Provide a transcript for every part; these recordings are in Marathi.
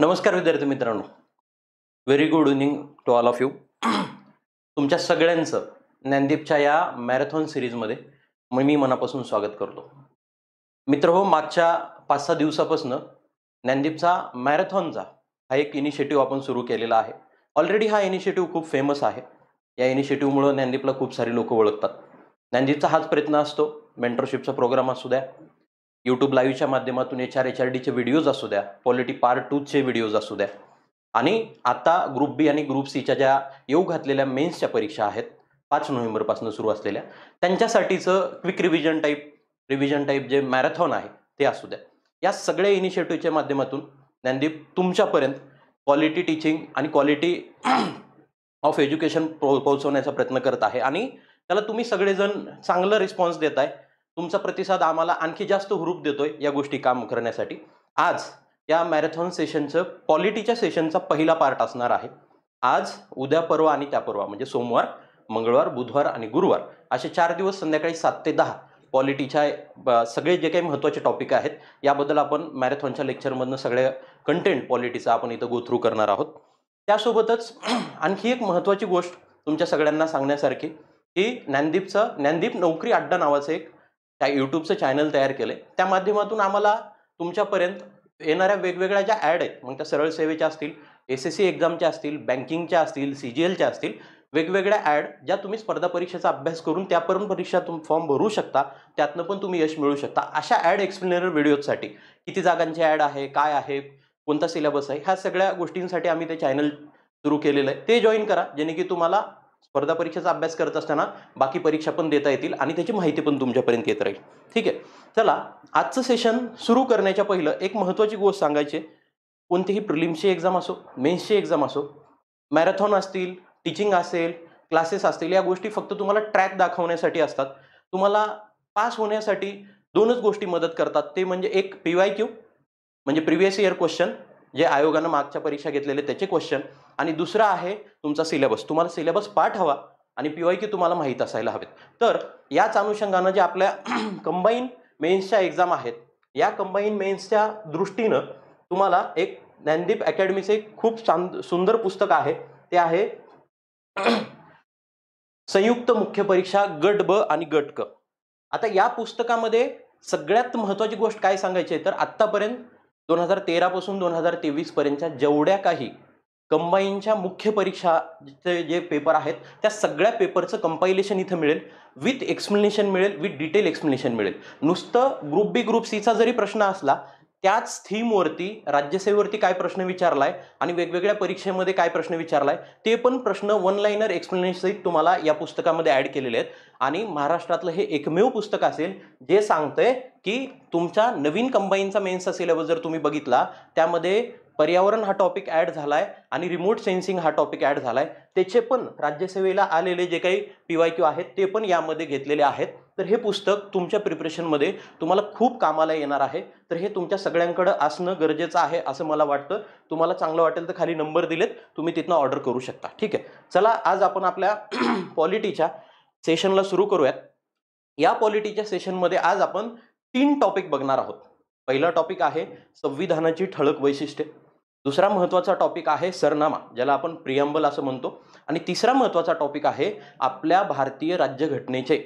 नमस्कार विद्यार्थी मित्रांनो very good evening to all of you तुमच्या सगळ्यांचं ज्ञानदीपच्या या मॅरेथॉन सिरीजमध्ये मी मनापासून स्वागत करतो मित्र हो मागच्या पाच सहा दिवसापासून ज्ञानदीपचा मॅरेथॉनचा हा एक इनिशिएटिव्ह आपण सुरू केलेला आहे ऑलरेडी हा इनिशिएटिव्ह खूप फेमस आहे या इनिशिएटिव्हमुळं ज्ञानदीपला खूप सारे लोक ओळखतात ज्ञानदीपचा हाच प्रयत्न असतो मेंटरशिपचा प्रोग्राम असू द्या यूट्यूब लाईव्हच्या माध्यमातून एच आर एच आर डीचे व्हिडिओज असू द्या पॉलिटी पार्ट टूचे व्हिडिओज असू द्या आणि आता ग्रुप बी आणि ग्रुप सीच्या ज्या येऊ घातलेल्या मेन्सच्या परीक्षा आहेत पाच नोव्हेंबरपासून सुरू असलेल्या त्यांच्यासाठीचं quick revision type revision type जे मॅरेथॉन आहे ते असू द्या या सगळ्या इनिशिएटिव्हच्या माध्यमातून ज्ञानदीप तुमच्यापर्यंत क्वालिटी टीचिंग आणि क्वालिटी ऑफ एज्युकेशन पोहोचवण्याचा प्रयत्न करत आहे आणि त्याला तुम्ही सगळेजण चांगला रिस्पॉन्स देत आहे तुमचा प्रतिसाद आम्हाला आणखी जास्त हुरूप देतोय या गोष्टी काम करण्यासाठी आज या मॅरेथॉन सेशनचं पॉलिटीच्या सेशनचा पहिला पार्ट असणार आहे आज उद्या परवा आणि त्या परवा म्हणजे सोमवार मंगळवार बुधवार आणि गुरुवार असे चार दिवस संध्याकाळी सात ते दहा पॉलिटीच्या सगळे जे काही महत्त्वाचे टॉपिक आहेत याबद्दल आपण मॅरेथॉनच्या लेक्चरमधनं सगळे कंटेंट पॉलिटीचा आपण इथं गो थ्रू करणार आहोत त्यासोबतच आणखी एक महत्त्वाची गोष्ट तुमच्या सगळ्यांना सांगण्यासारखी की ज्ञानदीपचं ज्ञानदीप नोकरी अड्डा नावाचं एक त्या यूट्यूबचं चॅनल तयार केलं आहे त्या माध्यमातून आम्हाला तुमच्यापर्यंत येणाऱ्या वेगवेगळ्या ज्या ॲड आहेत मग त्या सरळ सेवेच्या असतील एस एस सी एक्झामच्या असतील बँकिंगच्या असतील सी जी एलच्या असतील वेगवेगळ्या ॲड ज्या तुम्ही स्पर्धा परीक्षेचा अभ्यास करून त्यापर्यंत परीक्षा तुम फॉर्म भरू शकता त्यातनं पण तुम्ही यश मिळू शकता अशा ॲड एक्सप्लेनर व्हिडिओजसाठी किती जागांचे ॲड आहे काय आहे कोणता सिलेबस आहे ह्या सगळ्या गोष्टींसाठी आम्ही ते चॅनल सुरू केलेलं आहे ते जॉईन करा जेणे की तुम्हाला स्पर्धा परीक्षेचा अभ्यास करत असताना बाकी परीक्षा पण देता येतील आणि त्याची माहिती पण तुमच्यापर्यंत येत राहील ठीक आहे चला आजचं सेशन सुरू करण्याच्या पहिलं एक महत्त्वाची गोष्ट सांगायची कोणतीही प्रिलिम्सची एक्झाम असो मेन्सची एक्झाम असो मॅरेथॉन असतील टीचिंग असेल क्लासेस असतील या गोष्टी फक्त तुम्हाला ट्रॅक दाखवण्यासाठी असतात तुम्हाला पास होण्यासाठी दोनच गोष्टी मदत करतात ते म्हणजे एक पी वाय क्यू म्हणजे प्रिव्हियस इयर क्वेश्चन जे आयोगानं मागच्या परीक्षा घेतलेले त्याचे क्वेश्चन आणि दुसरा आहे तुमचा सिलेबस तुम्हाला सिलेबस पाठ हवा आणि पी वाय की तुम्हाला माहीत असायला हवेत तर याच अनुषंगानं जे आपल्या कंबाईन मेन्सच्या एक्झाम आहेत या कंबाईन मेन्सच्या दृष्टीनं तुम्हाला एक ज्ञानदीप अकॅडमीचे एक खूप सुंदर पुस्तक आहे ते आहे संयुक्त मुख्य परीक्षा गट ब आणि गट क आता या पुस्तकामध्ये सगळ्यात महत्त्वाची गोष्ट काय सांगायची आहे तर आत्तापर्यंत दोन हजार तेरापासून दोन हजार तेवीसपर्यंतच्या जेवढ्या काही कंबाईनच्या मुख्य परीक्षाचे जे पेपर आहेत त्या सगळ्या पेपरचं कंपायलेशन इथं मिळेल विथ एक्सप्लेनेशन मिळेल विथ डिटेल एक्सप्लेनेशन मिळेल नुसतं ग्रुप बी ग्रुप सीचा जरी प्रश्न असला त्याच थीमवरती राज्यसेवेवरती काय प्रश्न विचारलाय आणि वेगवेगळ्या परीक्षेमध्ये काय प्रश्न विचारलाय ते पण प्रश्न वन लाईनर एक्सप्लेनेशन तुम्हाला या पुस्तकामध्ये ॲड केलेले आहेत आणि महाराष्ट्रातलं हे एकमेव पुस्तक असेल जे सांगतंय की तुमच्या नवीन कंबाईनचा मेन्सचा सिलेबस जर तुम्ही बघितला त्यामध्ये पर्यावरण हा टॉपिक ॲड झाला आहे आणि रिमोट सेन्सिंग हा टॉपिक ॲड झाला आहे त्याचे पण राज्यसेवेला आलेले जे काही पी वाय क्यू आहेत ते पण यामध्ये घेतलेले आहेत तर हे पुस्तक तुमच्या प्रिपरेशनमध्ये तुम्हाला खूप कामाला येणार आहे तर हे तुमच्या सगळ्यांकडं असणं गरजेचं आहे असं मला वाटतं तुम्हाला चांगलं वाटेल तर खाली नंबर दिलेत तुम्ही तिथनं ऑर्डर करू शकता ठीक आहे चला आज आपण आपल्या पॉलिटीच्या सेशनला सुरू करूयात या पॉलिटीच्या सेशनमध्ये आज आपण तीन टॉपिक बघणार आहोत पहिला टॉपिक आहे संविधानाची ठळक वैशिष्ट्ये दुसरा महत्त्वाचा टॉपिक आहे सरनामा ज्याला आपण प्रियंबल असं म्हणतो आणि तिसरा महत्त्वाचा टॉपिक आहे आपल्या भारतीय राज्यघटनेचे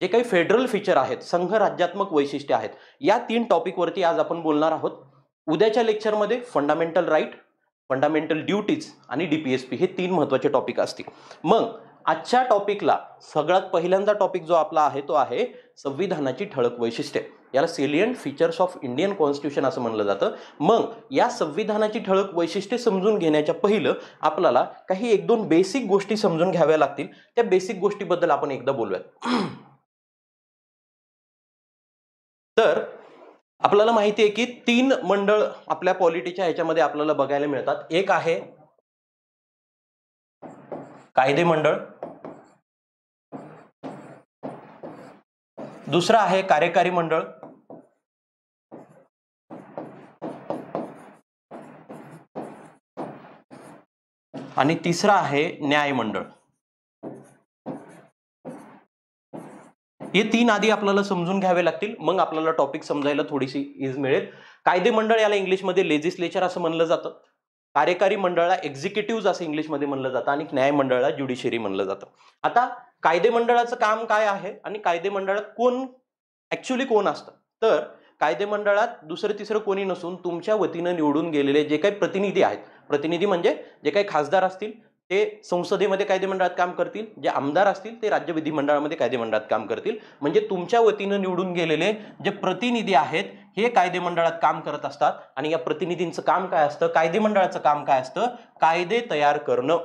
जे काही फेडरल फीचर आहेत संघ राज्यात्मक वैशिष्ट्य आहेत या तीन टॉपिकवरती आज आपण बोलणार आहोत उद्याच्या लेक्चरमध्ये फंडामेंटल राईट फंडामेंटल ड्युटीज आणि डी पी एस पी हे तीन महत्त्वाचे टॉपिक असतील मग आजच्या टॉपिकला सगळ्यात पहिल्यांदा टॉपिक जो आपला आहे तो आहे संविधानाची ठळक वैशिष्ट्ये याला salient features of Indian constitution असं म्हणलं जातं मग या संविधानाची ठळक वैशिष्ट्ये समजून घेण्याच्या पहिलं आपल्याला काही एक दोन बेसिक गोष्टी समजून घ्याव्या लागतील त्या बेसिक गोष्टीबद्दल आपण एकदा बोलूयात तर आपल्याला माहिती आहे की तीन मंडळ आपल्या पॉलिटीच्या ह्याच्यामध्ये आपल्याला बघायला मिळतात एक आहे कायदे मंडळ दुसरा आहे कार्यकारी मंडळ आणि तिसरा आहे न्यायमंडळ हे तीन आधी आपल्याला समजून घ्यावे लागतील मग आपल्याला टॉपिक समजायला थोडीशी इज मिळेल कायदे मंडळ याला इंग्लिशमध्ये लेजिस्लेचर असं म्हणलं जातं कार्यकारी मंडळाला एक्झिक्युटिव्ह असं इंग्लिशमध्ये म्हणलं जातं आणि न्याय मंडळाला ज्युडिशरी म्हणलं जातं आता कायदे मंडळाचं काम काय आहे आणि कायदे मंडळात कोण ऍक्च्युली कोण असतं तर कायदे मंडळात दुसरं तिसरं कोणी नसून तुमच्या वतीनं निवडून गेलेले जे काही प्रतिनिधी आहेत प्रतिनिधी म्हणजे जे काही खासदार असतील ते संसदेमध्ये कायदेमंडळात काम करतील जे आमदार असतील ते राज्य विधिमंडळामध्ये कायदेमंडळात काम करतील म्हणजे तुमच्या वतीनं निवडून गेलेले जे प्रतिनिधी आहेत हे कायदेमंडळात काम करत असतात आणि या प्रतिनिधींचं काम काय असतं कायदेमंडळाचं काम काय असतं कायदे तयार करणं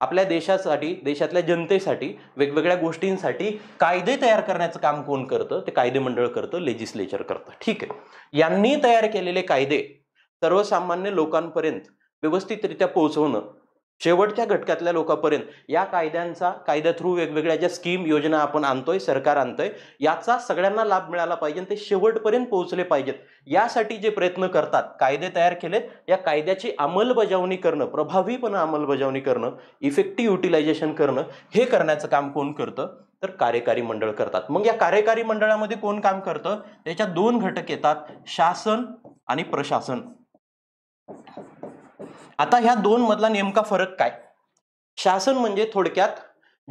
आपल्या देशासाठी देशातल्या जनतेसाठी वेगवेगळ्या गोष्टींसाठी कायदे तयार करण्याचं काम कोण करतं ते कायदेमंडळ करतं लेजिस्लेचर करतं ठीक आहे यांनी तयार केलेले कायदे सर्वसामान्य लोकांपर्यंत व्यवस्थितरित्या पोहोचवणं शेवटच्या घटकातल्या लोकांपर्यंत या कायद्यांचा कायद्या थ्रू वेगवेगळ्या ज्या स्कीम योजना आपण आणतोय सरकार आणतोय याचा सगळ्यांना लाभ मिळाला पाहिजे ते शेवटपर्यंत पोहोचले पाहिजेत यासाठी जे प्रयत्न करतात कायदे तयार केलेत या कायद्याची अंमलबजावणी करणं प्रभावीपणे अंमलबजावणी करणं इफेक्टिव्ह युटिलायझेशन करणं हे करण्याचं काम कोण करतं तर कार्यकारी मंडळ करतात मग या कार्यकारी मंडळामध्ये कोण काम करतं त्याच्या दोन घटक येतात शासन आणि प्रशासन आता ह्या दोन मधला नेमका फरक काय शासन म्हणजे थोडक्यात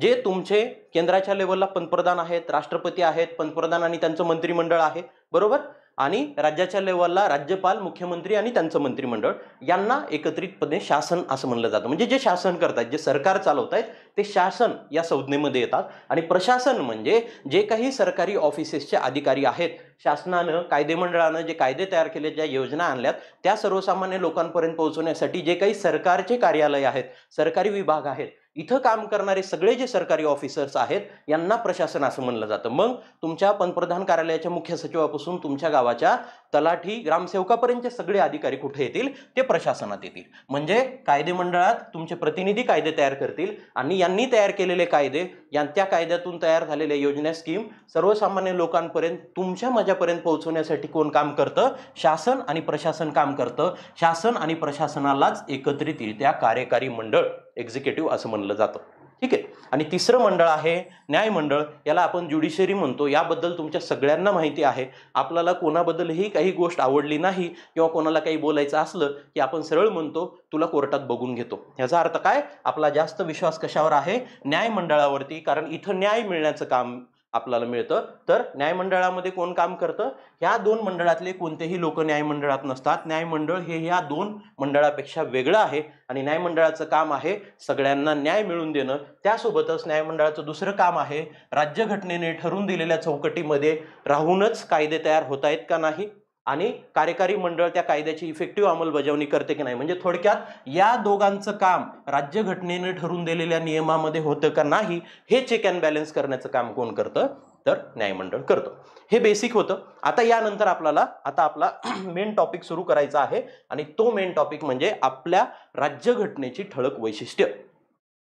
जे तुमचे केंद्राच्या लेवलला पंतप्रधान आहेत राष्ट्रपती आहेत पंतप्रधान आणि त्यांचं मंत्रिमंडळ आहे बरोबर आणि राज्याच्या लेवलला राज्यपाल मुख्यमंत्री आणि त्यांचं मंत्रिमंडळ यांना एकत्रितपणे शासन असं म्हणलं जातं म्हणजे जे शासन करतात जे सरकार चालवत आहेत ते शासन या संज्ञेमध्ये येतात आणि प्रशासन म्हणजे जे काही सरकारी ऑफिसेसचे अधिकारी आहेत शासनानं कायदेमंडळानं जे कायदे तयार केले ज्या योजना आणल्यात त्या सर्वसामान्य लोकांपर्यंत पोहोचवण्यासाठी जे काही सरकारचे कार्यालय आहेत सरकारी विभाग आहेत इथं काम करणारे सगळे जे सरकारी ऑफिसर्स आहेत यांना प्रशासन असं म्हणलं जातं मग तुमच्या पंतप्रधान कार्यालयाच्या मुख्य सचिवापासून तुमच्या गावाच्या तलाठी ग्रामसेवकापर्यंतचे सगळे अधिकारी कुठे येतील ते प्रशासनात येतील म्हणजे कायदे मंडळात तुमचे प्रतिनिधी कायदे तयार करतील आणि यांनी तयार केलेले कायदे या त्या कायद्यातून तयार झालेल्या योजना स्कीम सर्वसामान्य लोकांपर्यंत तुमच्या मजापर्यंत पोहोचवण्यासाठी कोण काम करतं शासन आणि प्रशासन काम करतं शासन आणि प्रशासनालाच एकत्रित एकत्रितरित्या कार्यकारी मंडळ एक्झिक्युटिव्ह असं म्हणलं जातं ठीक आहे आणि तिसरं मंडळ आहे न्यायमंडळ याला आपण ज्युडिशरी म्हणतो याबद्दल तुमच्या सगळ्यांना माहिती आहे आपल्याला कोणाबद्दलही काही गोष्ट आवडली नाही किंवा कोणाला काही बोलायचं असलं की आपण सरळ म्हणतो तुला कोर्टात बघून घेतो ह्याचा अर्थ काय आपला जास्त विश्वास कशावर आहे न्यायमंडळावरती कारण इथं न्याय मिळण्याचं काम आपल्याला मिळतं तर न्यायमंडळामध्ये कोण काम करतं ह्या दोन मंडळातले कोणतेही लोक न्यायमंडळात नसतात न्यायमंडळ हे ह्या दोन मंडळापेक्षा वेगळं आहे आणि न्यायमंडळाचं काम आहे सगळ्यांना न्याय मिळवून देणं त्यासोबतच न्यायमंडळाचं दुसरं काम आहे राज्यघटनेने ठरवून दिलेल्या चौकटीमध्ये राहूनच कायदे तयार होत आहेत का नाही आणि कार्यकारी मंडळ त्या कायद्याची इफेक्टिव्ह अंमलबजावणी करते की नाही म्हणजे थोडक्यात या दोघांचं काम राज्यघटनेने ठरून दिलेल्या नियमामध्ये होतं का नाही हे चेक अँड बॅलन्स करण्याचं काम कोण करतं तर न्यायमंडळ करतं हे बेसिक होतं आता यानंतर आपल्याला आता आपला मेन टॉपिक सुरू करायचा आहे आणि तो मेन टॉपिक म्हणजे आपल्या राज्यघटनेची ठळक वैशिष्ट्य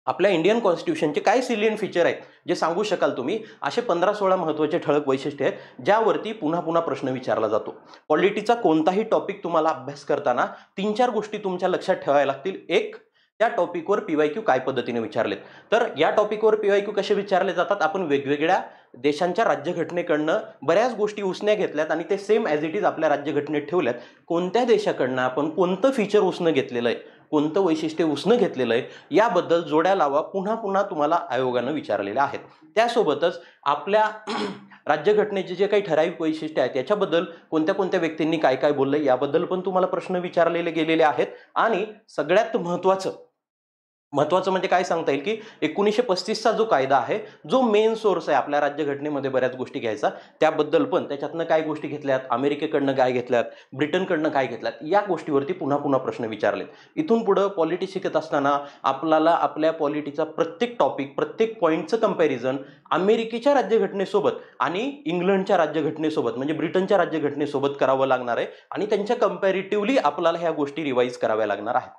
आपल्या इंडियन कॉन्स्टिट्यूशनचे काय सिलियन फीचर आहेत जे सांगू शकाल तुम्ही असे पंधरा सोळा महत्त्वाचे ठळक वैशिष्ट्य आहेत ज्यावरती पुन्हा पुन्हा प्रश्न विचारला जातो पॉलिटीचा कोणताही टॉपिक तुम्हाला अभ्यास करताना तीन चार गोष्टी तुमच्या लक्षात ठेवाव्या लागतील एक त्या टॉपिकवर पी वाय क्यू काय पद्धतीने विचारलेत तर या टॉपिकवर पी वाय क्यू कसे विचारले जातात आपण वेगवेगळ्या देशांच्या राज्यघटनेकडनं बऱ्याच गोष्टी उसण्या घेतल्यात आणि ते सेम ॲज इट इज आपल्या राज्यघटनेत ठेवल्यात कोणत्या देशाकडनं आपण कोणतं फीचर उसणं घेतलेलं आहे कोणतं वैशिष्ट्य उसणं घेतलेलं आहे याबद्दल जोड्या लावा पुन्हा पुन्हा तुम्हाला आयोगानं विचारलेल्या आहेत त्यासोबतच आपल्या राज्यघटनेचे जे काही ठराविक वैशिष्ट्य आहेत याच्याबद्दल कोणत्या कोणत्या व्यक्तींनी काय काय बोललं याबद्दल पण तुम्हाला प्रश्न विचारलेले गेलेले आहेत आणि सगळ्यात महत्त्वाचं महत्वाचं म्हणजे काय सांगता येईल की एकोणीसशे पस्तीसचा जो कायदा आहे जो मेन सोर्स आहे आपल्या राज्यघटनेमध्ये बऱ्याच गोष्टी घ्यायचा त्याबद्दल पण त्याच्यातनं काय गोष्टी घेतल्यात अमेरिकेकडनं काय घेतल्यात ब्रिटनकडनं काय घेतल्यात या गोष्टीवरती पुन्हा पुन्हा प्रश्न विचारलेत इथून पुढं पॉलिटी शिकत असताना आपल्याला आपल्या पॉलिटीचा प्रत्येक टॉपिक प्रत्येक पॉईंटचं कम्पॅरिझन अमेरिकेच्या राज्यघटनेसोबत आणि इंग्लंडच्या राज्यघटनेसोबत म्हणजे ब्रिटनच्या राज्यघटनेसोबत करावं लागणार आहे आणि त्यांच्या कम्पॅरेटिव्हली आपल्याला ह्या गोष्टी रिवाईज कराव्या लागणार आहेत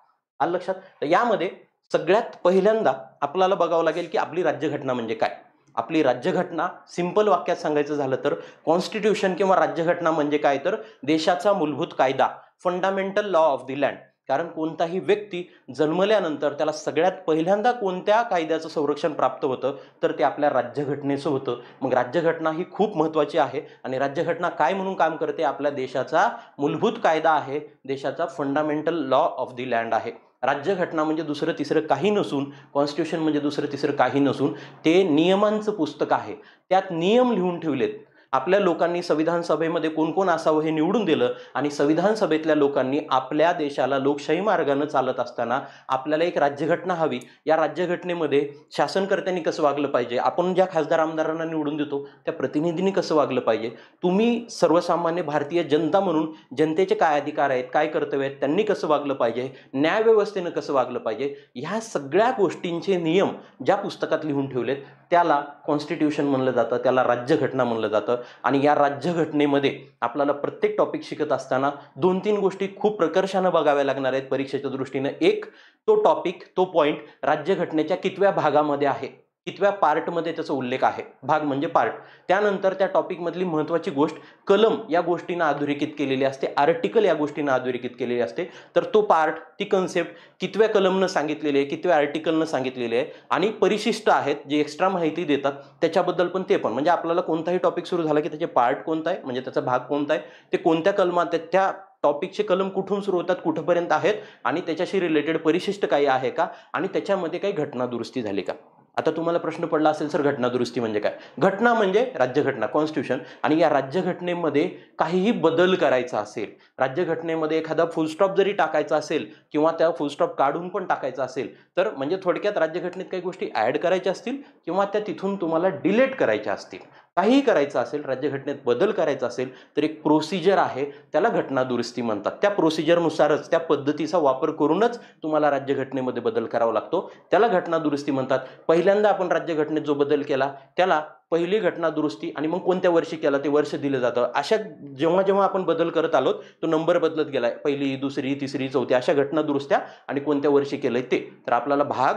आलं लक्षात तर यामध्ये सगळ्यात पहिल्यांदा आपल्याला बघावं लागेल की आपली राज्यघटना म्हणजे काय आपली राज्यघटना सिंपल वाक्यात सांगायचं झालं तर कॉन्स्टिट्यूशन किंवा राज्यघटना म्हणजे काय तर देशाचा मूलभूत कायदा fundamental law of the land कारण कोणताही व्यक्ती जन्मल्यानंतर त्याला सगळ्यात पहिल्यांदा कोणत्या कायद्याचं संरक्षण प्राप्त होतं तर ते आपल्या राज्यघटनेचं होतं मग राज्यघटना ही खूप महत्त्वाची आहे आणि राज्यघटना काय म्हणून काम करते आपल्या देशाचा मूलभूत कायदा आहे देशाचा fundamental law of the land आहे राज्यघटना म्हणजे दुसरं तिसरं काही नसून कॉन्स्टिट्यूशन म्हणजे दुसरं तिसरं काही नसून ते नियमांचं पुस्तक आहे त्यात नियम लिहून ठेवलेत आपल्या लोकांनी संविधान सभेमध्ये कोण कोण असावं हे निवडून दिलं आणि संविधान सभेतल्या लोकांनी आपल्या देशाला लोकशाही मार्गानं चालत असताना आपल्याला एक राज्यघटना हवी या राज्यघटनेमध्ये शासनकर्त्यांनी कसं वागलं पाहिजे आपण ज्या खासदार आमदारांना निवडून देतो त्या प्रतिनिधींनी कसं वागलं पाहिजे तुम्ही सर्वसामान्य भारतीय जनता म्हणून जनतेचे काय अधिकार आहेत काय कर्तव्य आहेत त्यांनी कसं वागलं पाहिजे न्यायव्यवस्थेनं कसं वागलं पाहिजे ह्या सगळ्या गोष्टींचे नियम ज्या पुस्तकात लिहून ठेवलेत त्याला कॉन्स्टिट्यूशन म्हणलं जातं त्याला राज्यघटना म्हणलं जातं आणि या राज्यघटनेमध्ये आपल्याला प्रत्येक टॉपिक शिकत असताना दोन तीन गोष्टी खूप प्रकर्षानं बघाव्या लागणार आहेत परीक्षेच्या दृष्टीनं एक तो टॉपिक तो पॉईंट राज्यघटनेच्या कितव्या भागामध्ये आहे कितव्या पार्टमध्ये त्याचा उल्लेख आहे भाग म्हणजे पार्ट त्यानंतर त्या टॉपिकमधली महत्त्वाची गोष्ट कलम या गोष्टीनं अधोरेखित केलेली असते आर्टिकल या गोष्टीनं अधोरेखित केलेली असते तर तो पार्ट ती कन्सेप्ट कितव्या कलमनं सांगितलेली आहे कितव्या आर्टिकलनं सांगितलेली आहे आणि परिशिष्ट आहेत जे एक्स्ट्रा माहिती देतात त्याच्याबद्दल पण ते पण म्हणजे आपल्याला कोणताही टॉपिक सुरू झाला की त्याचे पार्ट कोणता आहे म्हणजे त्याचा भाग कोणता आहे ते कोणत्या कलमात त्या टॉपिकचे कलम कुठून सुरू होतात कुठंपर्यंत आहेत आणि त्याच्याशी रिलेटेड परिशिष्ट काही आहे का आणि त्याच्यामध्ये काही घटना दुरुस्ती झाली का आता तुम्हाला प्रश्न पडला असेल सर दुरुस्ती म्हणजे काय घटना म्हणजे राज्यघटना कॉन्स्टिट्यूशन आणि या राज्यघटनेमध्ये काहीही बदल करायचा असेल राज्यघटनेमध्ये एखादा फुलस्टॉप जरी टाकायचा असेल किंवा त्या फुलस्टॉप काढून पण टाकायचा असेल तर म्हणजे थोडक्यात राज्यघटनेत काही गोष्टी ॲड करायच्या असतील किंवा त्या तिथून तुम्हाला डिलेट करायच्या असतील काहीही करायचं असेल राज्यघटनेत बदल करायचा असेल तर एक प्रोसिजर आहे त्याला घटना दुरुस्ती म्हणतात त्या प्रोसिजरनुसारच त्या पद्धतीचा वापर करूनच तुम्हाला राज्यघटनेमध्ये बदल करावा लागतो त्याला घटना दुरुस्ती म्हणतात पहिल्यांदा आपण राज्यघटनेत जो बदल केला त्याला पहिली घटना दुरुस्ती आणि मग कोणत्या वर्षी केला ते वर्ष दिलं जातं अशा जेव्हा जेव्हा आपण बदल करत आलो तो नंबर बदलत गेला पहिली दुसरी तिसरी चौथी अशा घटना दुरुस्त्या आणि कोणत्या वर्षी केलंय ते तर आपल्याला भाग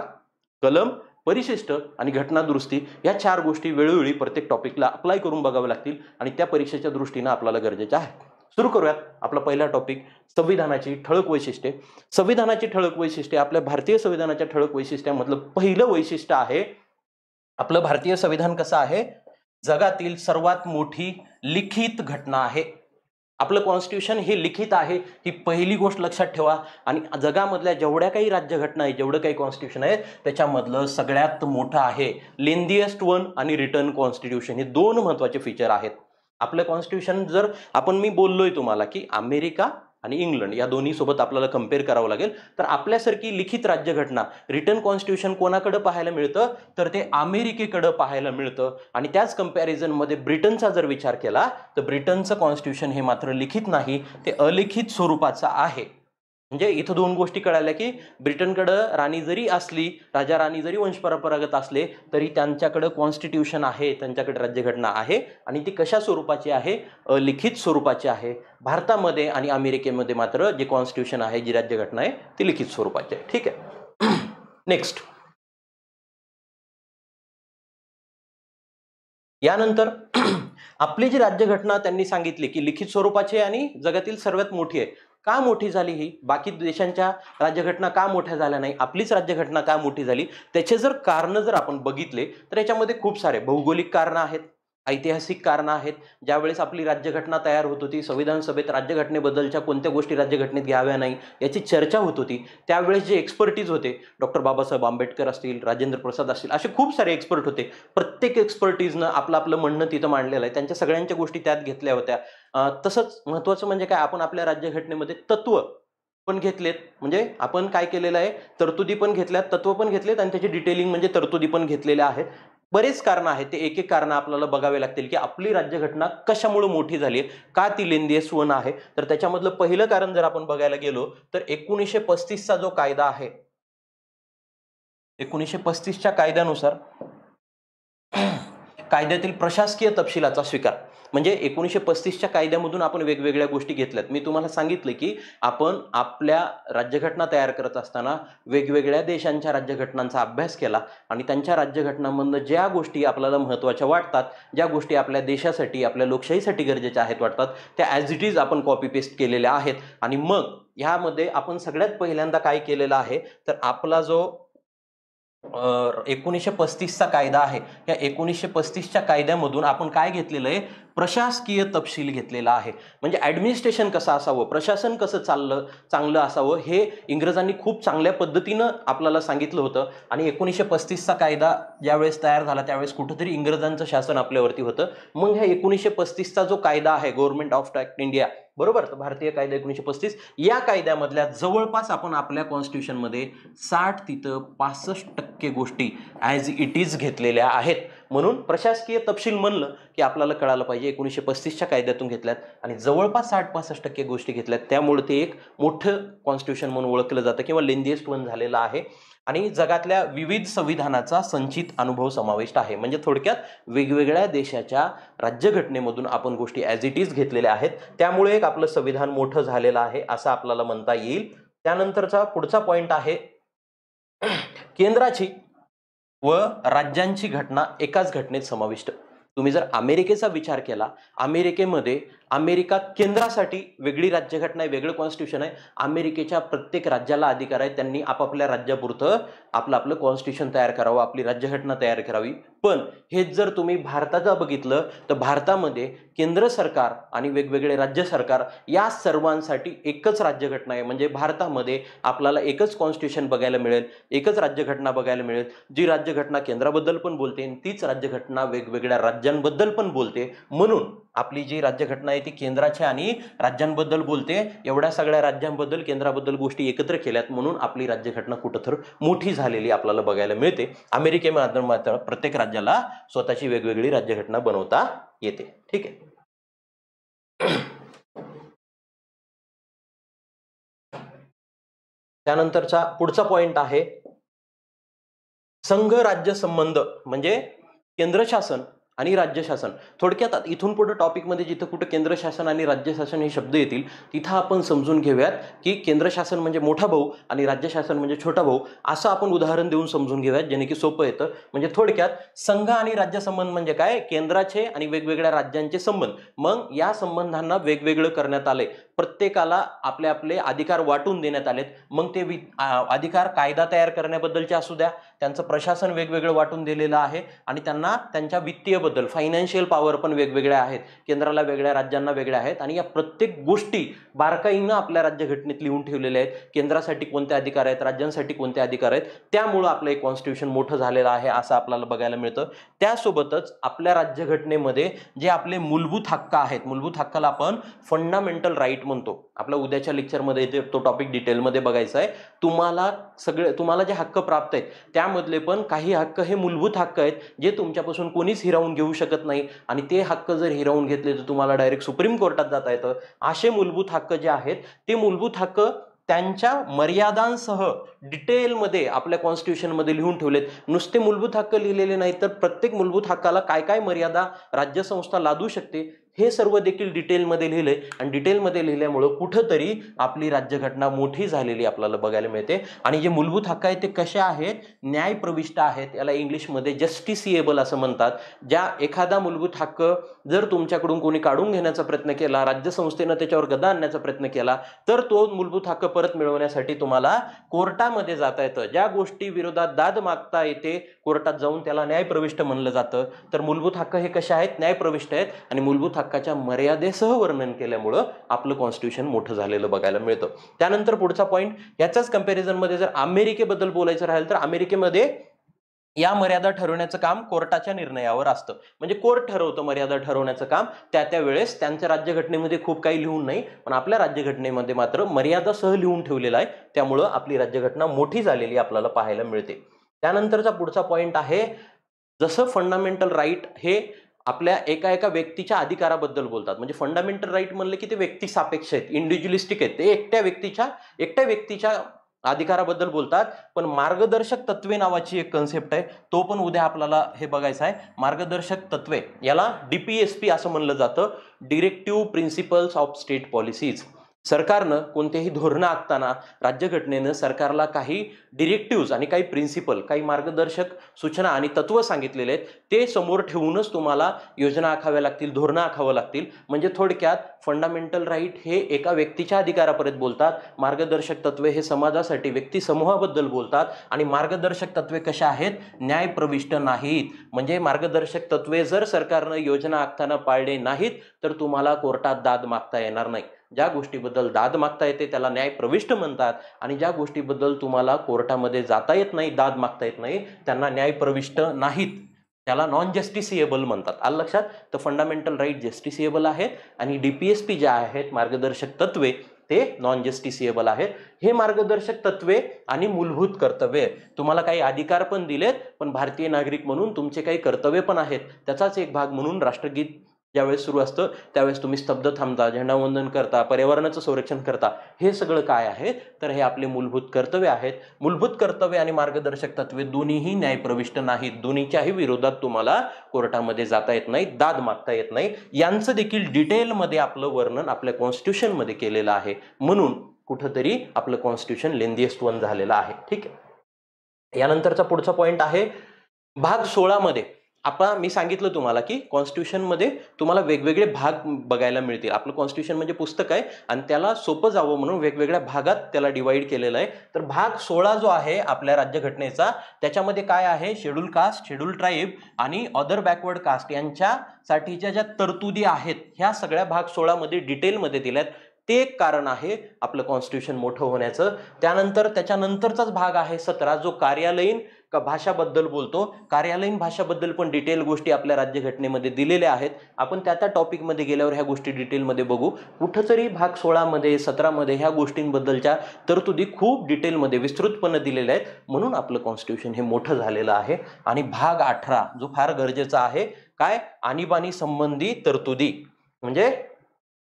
कलम परिशिष्ट आणि दुरुस्ती या चार गोष्टी वेळोवेळी प्रत्येक टॉपिकला अप्लाय करून बघाव्या लागतील आणि त्या परीक्षेच्या दृष्टीनं आपल्याला गरजेच्या आहे सुरू करूयात आपला पहिला टॉपिक संविधानाची ठळक वैशिष्ट्ये संविधानाची ठळक वैशिष्ट्ये आपल्या भारतीय संविधानाच्या ठळक वैशिष्ट्यामधलं पहिलं वैशिष्ट्य आहे आपलं भारतीय संविधान कसं आहे जगातील सर्वात मोठी लिखित घटना आहे आपलं कॉन्स्टिट्यूशन हे लिखित आहे ही पहिली गोष्ट लक्षात ठेवा आणि जगामधल्या जेवढ्या काही राज्यघटना आहे जेवढं काही कॉन्स्टिट्यूशन आहे त्याच्यामधलं सगळ्यात मोठं आहे लेंदिएस्ट वन आणि रिटर्न कॉन्स्टिट्यूशन हे दोन महत्त्वाचे फीचर आहेत आपलं कॉन्स्टिट्यूशन जर आपण मी बोललोय तुम्हाला की अमेरिका आणि इंग्लंड या दोन्हीसोबत आपल्याला कम्पेअर करावं लागेल तर आपल्यासारखी लिखित राज्यघटना रिटर्न कॉन्स्टिट्यूशन कोणाकडं पाहायला मिळतं तर ते अमेरिकेकडं पाहायला मिळतं आणि त्याच कम्पॅरिझनमध्ये ब्रिटनचा जर विचार केला तर ब्रिटनचं कॉन्स्टिट्यूशन हे मात्र लिखित नाही ते अलिखित स्वरूपाचं आहे म्हणजे इथं दोन गोष्टी कळाल्या की ब्रिटनकडं राणी जरी असली राजा राणी जरी वंशपरंपरागत असले तरी त्यांच्याकडं कॉन्स्टिट्यूशन आहे त्यांच्याकडे राज्यघटना आहे आणि ती कशा स्वरूपाची आहे लिखित स्वरूपाची आहे भारतामध्ये आणि अमेरिकेमध्ये मात्र जे कॉन्स्टिट्यूशन आहे जी राज्यघटना आहे ती लिखित स्वरूपाची आहे ठीक आहे नेक्स्ट यानंतर आपली जी राज्यघटना त्यांनी सांगितली की लिखित स्वरूपाची आणि जगातील सर्वात मोठी आहे का मोठी झाली ही बाकी देशांच्या राज्यघटना का मोठ्या झाल्या नाही आपलीच राज्यघटना का मोठी झाली त्याचे जर कारणं जर आपण बघितले तर याच्यामध्ये खूप सारे भौगोलिक कारणं आहेत ऐतिहासिक कारणं आहेत ज्यावेळेस आपली राज्यघटना तयार होत होती संविधान सभेत राज्यघटनेबद्दलच्या कोणत्या गोष्टी राज्यघटनेत घ्याव्या नाही याची चर्चा होत होती त्यावेळेस जे एक्सपर्टीज होते डॉक्टर बाबासाहेब आंबेडकर असतील राजेंद्र प्रसाद असतील असे खूप सारे एक्सपर्ट होते प्रत्येक एक्सपर्टीजनं आपलं आपलं म्हणणं तिथं मांडलेलं आहे त्यांच्या सगळ्यांच्या गोष्टी त्यात घेतल्या होत्या तसंच महत्त्वाचं म्हणजे काय आपण आपल्या राज्यघटनेमध्ये तत्व पण घेतलेत म्हणजे आपण काय केलेलं आहे तरतुदी पण घेतल्यात तत्व पण घेतलेत आणि त्याची डिटेलिंग म्हणजे तरतुदी पण घेतलेल्या आहेत बरेच कारणं आहेत ते एक एक कारणं आपल्याला बघावे लागतील की आपली राज्यघटना कशामुळे मोठी झाली आहे का ती लेंदीय सुवर्ण आहे तर त्याच्यामधलं पहिलं कारण जर आपण बघायला गेलो तर एकोणीसशे पस्तीसचा जो कायदा आहे एकोणीसशे पस्तीसच्या कायद्यानुसार कायद्यातील प्रशासकीय तपशिलाचा स्वीकार म्हणजे एकोणीसशे पस्तीसच्या कायद्यामधून आपण वेगवेगळ्या गोष्टी घेतल्यात मी तुम्हाला सांगितलं की आपण आपल्या राज्यघटना तयार करत असताना वेगवेगळ्या देशांच्या राज्यघटनांचा अभ्यास केला आणि त्यांच्या राज्यघटनांमधनं ज्या गोष्टी आपल्याला महत्त्वाच्या वाटतात ज्या गोष्टी आपल्या देशासाठी आपल्या लोकशाहीसाठी गरजेच्या आहेत वाटतात त्या ॲज इट इज आपण कॉपी पेस्ट केलेल्या आहेत आणि मग ह्यामध्ये आपण सगळ्यात पहिल्यांदा काय केलेलं आहे तर आपला जो एकोणीसशे पस्तीसचा कायदा आहे या एकोणीसशे पस्तीसच्या कायद्यामधून आपण काय घेतलेलं आहे प्रशासकीय तपशील घेतलेला आहे म्हणजे ॲडमिनिस्ट्रेशन कसं असावं प्रशासन कसं चाललं चांगलं असावं हे इंग्रजांनी खूप चांगल्या पद्धतीनं आपल्याला सांगितलं होतं आणि एकोणीसशे पस्तीसचा कायदा ज्यावेळेस तयार झाला त्यावेळेस कुठंतरी इंग्रजांचं शासन आपल्यावरती होतं मग ह्या एकोणीसशे पस्तीसचा जो कायदा आहे गव्हर्नमेंट ऑफ टॅक्ट इंडिया बरोबर तर भारतीय कायदा एकोणीसशे पस्तीस या कायद्यामधल्या जवळपास आपण आपल्या कॉन्स्टिट्यूशनमध्ये साठ तिथं पासष्ट टक्के गोष्टी ॲज इट इज घेतलेल्या आहेत म्हणून प्रशासकीय तपशील म्हणलं की आपल्याला कळालं पाहिजे एकोणीसशे पस्तीसच्या कायद्यातून घेतल्यात आणि जवळपास साठ पासष्ट टक्के गोष्टी घेतल्यात त्यामुळे ते एक मोठं कॉन्स्टिट्यूशन म्हणून ओळखलं जातं किंवा लेंदीएस्ट वन झालेलं आहे आणि जगातल्या विविध संविधानाचा संचित अनुभव समाविष्ट आहे म्हणजे थोडक्यात वेगवेगळ्या देशाच्या राज्यघटनेमधून आपण गोष्टी ॲज इट इज घेतलेल्या आहेत त्यामुळे एक आपलं संविधान मोठं झालेलं आहे असं आपल्याला म्हणता येईल त्यानंतरचा पुढचा पॉईंट आहे केंद्राची व राज्यांची घटना एकाच घटनेत समाविष्ट तुम्ही जर अमेरिकेचा विचार केला अमेरिकेमध्ये अमेरिका केंद्रासाठी वेगळी राज्यघटना आहे वेगळं कॉन्स्टिट्यूशन आहे अमेरिकेच्या प्रत्येक राज्याला अधिकार आहे त्यांनी आपापल्या राज्यापुरतं आपलं आपलं कॉन्स्टिट्यूशन तयार करावं आपली राज्यघटना तयार करावी पण हेच जर तुम्ही भारताचा बघितलं तर भारतामध्ये केंद्र सरकार आणि वेगवेगळे राज्य सरकार या सर्वांसाठी एकच राज्यघटना आहे म्हणजे भारतामध्ये आपल्याला एकच कॉन्स्टिट्यूशन बघायला मिळेल एकच राज्यघटना बघायला मिळेल जी राज्यघटना केंद्राबद्दल पण बोलते तीच राज्यघटना वेगवेगळ्या राज्यांबद्दल पण बोलते म्हणून आपली जी राज्यघटना आहे ती केंद्राच्या आणि राज्यांबद्दल बोलते एवढ्या सगळ्या राज्यांबद्दल केंद्राबद्दल गोष्टी एकत्र केल्यात म्हणून आपली राज्यघटना कुठंतर मोठी झालेली आपल्याला बघायला मिळते अमेरिकेमध्ये मात्र प्रत्येक राज्य राज्याला स्वतःची वेगवेगळी राज्यघटना बनवता येते ठीक आहे त्यानंतरचा पुढचा पॉइंट आहे संघ राज्य संबंध म्हणजे केंद्र शासन आणि राज्य शासन थोडक्यात इथून पुढं टॉपिकमध्ये जिथं कुठं केंद्र शासन आणि राज्य शासन हे शब्द येतील तिथं आपण समजून घेऊयात की केंद्र शासन म्हणजे मोठा भाऊ आणि राज्य शासन म्हणजे छोटा भाऊ असं आपण उदाहरण देऊन समजून घेऊयात जेणे की सोपं येतं म्हणजे थोडक्यात संघ आणि राज्य संबंध म्हणजे काय केंद्राचे आणि वेगवेगळ्या राज्यांचे संबंध मग या संबंधांना वेगवेगळं करण्यात आले प्रत्येकाला आपले आपले अधिकार वाटून देण्यात आलेत मग ते वि अधिकार कायदा तयार करण्याबद्दलचे असू द्या त्यांचं प्रशासन वेगवेगळं वाटून दिलेलं आहे आणि त्यांना त्यांच्या वित्तीयबद्दल फायनान्शियल पॉवर पण वेगवेगळ्या आहेत केंद्राला वेगळ्या राज्यांना वेगळ्या आहेत आणि या प्रत्येक गोष्टी बारकाईनं आपल्या राज्यघटनेत लिहून ठेवलेल्या आहेत केंद्रासाठी कोणते अधिकार आहेत राज्यांसाठी कोणते अधिकार आहेत त्यामुळं आपलं एक कॉन्स्टिट्यूशन मोठं झालेलं आहे असं आपल्याला बघायला मिळतं त्यासोबतच आपल्या राज्यघटनेमध्ये जे आपले मूलभूत हक्क आहेत मूलभूत हक्काला आपण फंडामेंटल राईट म्हणतो आपला उद्याच्या लेक्चरमध्ये तो टॉपिक डिटेलमध्ये बघायचा आहे तुम्हाला सगळे तुम्हाला जे हक्क प्राप्त आहेत त्यामधले पण काही हक्क हे मूलभूत हक्क आहेत जे तुमच्यापासून कोणीच हिरावून घेऊ शकत नाही आणि ते हक्क जर हिरावून घेतले तर तुम्हाला डायरेक्ट सुप्रीम कोर्टात जाता येतं असे मूलभूत हक्क जे आहेत ते मूलभूत हक्क त्यांच्या मर्यादांसह डिटेलमध्ये आपल्या कॉन्स्टिट्यूशनमध्ये लिहून ठेवलेत नुसते मूलभूत हक्क लिहिलेले नाहीत तर प्रत्येक मूलभूत हक्काला काय काय मर्यादा राज्यसंस्था लादू शकते हे सर्व देखील डिटेलमध्ये लिहिले आहे आणि डिटेलमध्ये लिहिल्यामुळं कुठंतरी आपली राज्यघटना मोठी झालेली आपल्याला बघायला मिळते आणि जे मूलभूत हक्क आहेत ते कसे आहेत न्यायप्रविष्ट आहेत याला इंग्लिशमध्ये जस्टिसिएबल असं म्हणतात ज्या एखादा मूलभूत हक्क जर तुमच्याकडून कोणी काढून घेण्याचा प्रयत्न केला राज्य संस्थेनं त्याच्यावर गदा आणण्याचा प्रयत्न केला तर तो मूलभूत हक्क परत मिळवण्यासाठी तुम्हाला कोर्टामध्ये जाता येतं ज्या गोष्टी विरोधात दाद मागता येते कोर्टात जाऊन त्याला न्यायप्रविष्ट म्हणलं जातं तर मूलभूत हक्क हे कसे आहेत न्यायप्रविष्ट आहेत आणि मूलभूत हक्काच्या मर्यादेसह वर्णन केल्यामुळं आपलं कॉन्स्टिट्यूशन मोठं झालेलं बघायला मिळतं त्यानंतर पुढचा पॉईंट याच्याच कंपॅरिझनमध्ये जर अमेरिकेबद्दल बोलायचं राहील तर अमेरिकेमध्ये या मर्यादा ठरवण्याचं काम कोर्टाच्या निर्णयावर असतं म्हणजे कोर्ट ठरवतं मर्यादा ठरवण्याचं काम त्या त्या वेळेस त्यांच्या राज्यघटनेमध्ये खूप काही लिहून नाही पण आपल्या राज्यघटनेमध्ये मात्र मर्यादा सह लिहून ठेवलेला आहे त्यामुळं आपली राज्यघटना मोठी झालेली आपल्याला पाहायला मिळते त्यानंतरचा पुढचा पॉईंट आहे जसं फंडामेंटल राईट हे आपल्या एका एका व्यक्तीच्या अधिकाराबद्दल बोलतात म्हणजे फंडामेंटल राईट म्हणलं की ते व्यक्ती सापेक्ष आहेत इंडिव्हिज्युअलिस्टिक आहेत ते एकट्या व्यक्तीच्या एकट्या व्यक्तीच्या अधिकाराबद्दल बोलतात पण मार्गदर्शक तत्वे नावाची एक कन्सेप्ट आहे तो पण उद्या आपल्याला हे बघायचं आहे मार्गदर्शक तत्वे याला डी पी एस पी असं म्हणलं जातं directive principles of state policies सरकारनं कोणतेही धोरणं आखताना राज्यघटनेनं सरकारला काही डिरेक्टिव्ज आणि काही प्रिन्सिपल काही मार्गदर्शक सूचना आणि तत्त्व सांगितलेले आहेत ते समोर ठेवूनच तुम्हाला योजना आखाव्या लागतील धोरणं आखावं लागतील म्हणजे थोडक्यात फंडामेंटल राईट हे एका व्यक्तीच्या अधिकारापर्यंत बोलतात मार्गदर्शक तत्वे हे समाजासाठी व्यक्ती समूहाबद्दल बोलतात आणि मार्गदर्शक तत्वे कशा आहेत न्यायप्रविष्ट नाहीत म्हणजे मार्गदर्शक तत्वे जर सरकारनं योजना आखताना पाळले नाहीत तर तुम्हाला कोर्टात दाद मागता येणार नाही ज्या गोष्टीबद्दल दाद मागता येते त्याला न्याय प्रविष्ट म्हणतात आणि ज्या गोष्टीबद्दल तुम्हाला कोर्टामध्ये जाता येत नाही दाद मागता येत नाही त्यांना न्याय प्रविष्ट नाहीत त्याला नॉन जस्टिसिएबल म्हणतात आल लक्षात तर फंडामेंटल राईट जस्टिसिएबल आहेत आणि डी पी एस पी ज्या आहेत मार्गदर्शक तत्वे ते नॉन जस्टिसिएबल आहेत हे मार्गदर्शक तत्वे आणि मूलभूत कर्तव्य तुम्हाला काही अधिकार पण दिलेत पण भारतीय नागरिक म्हणून तुमचे काही कर्तव्य पण आहेत त्याचाच एक भाग म्हणून राष्ट्रगीत ज्यावेळेस सुरू असतं त्यावेळेस तुम्ही स्तब्ध थांबता झेंडावंदन करता पर्यावरणाचं संरक्षण करता हे सगळं काय आहे तर हे आपले मूलभूत कर्तव्य आहेत मूलभूत कर्तव्य आणि मार्गदर्शक तत्वे दोन्हीही न्यायप्रविष्ट नाहीत दोन्हीच्याही विरोधात तुम्हाला कोर्टामध्ये जाता येत नाही दाद मागता येत नाही यांचं देखील डिटेलमध्ये आपलं वर्णन आपल्या कॉन्स्टिट्युशनमध्ये केलेलं आहे म्हणून कुठंतरी आपलं कॉन्स्टिट्यूशन लेंदीएस्ट वन झालेलं आहे ठीक आहे यानंतरचा पुढचा पॉईंट आहे भाग सोळामध्ये आपण मी सांगितलं तुम्हाला की कॉन्स्टिट्यूशनमध्ये तुम्हाला वेगवेगळे भाग बघायला मिळतील आपलं कॉन्स्टिट्युशन म्हणजे पुस्तक आहे आणि त्याला सोपं जावं म्हणून वेगवेगळ्या भागात त्याला डिवाईड केलेलं आहे तर भाग सोळा जो आहे आपल्या राज्यघटनेचा त्याच्यामध्ये काय आहे शेड्यूल कास्ट शेड्यूल ट्राईब आणि अदर बॅकवर्ड कास्ट यांच्यासाठीच्या ज्या तरतुदी आहेत ह्या सगळ्या भाग सोळामध्ये डिटेलमध्ये आहेत ते एक कारण आहे आपलं कॉन्स्टिट्यूशन मोठं होण्याचं त्यानंतर त्याच्यानंतरचाच भाग आहे सतरा जो कार्यालयीन का भाषाबद्दल बोलतो कार्यालयीन भाषाबद्दल पण डिटेल गोष्टी आपल्या राज्यघटनेमध्ये दिलेल्या आहेत आपण त्या त्या टॉपिकमध्ये गेल्यावर ह्या गोष्टी डिटेलमध्ये बघू कुठंतरी भाग सोळामध्ये सतरामध्ये ह्या गोष्टींबद्दलच्या तरतुदी खूप डिटेलमध्ये विस्तृतपणे दिलेल्या आहेत म्हणून आपलं कॉन्स्टिट्यूशन हे मोठं झालेलं आहे आणि भाग अठरा जो फार गरजेचा आहे काय आणीबाणी संबंधी तरतुदी म्हणजे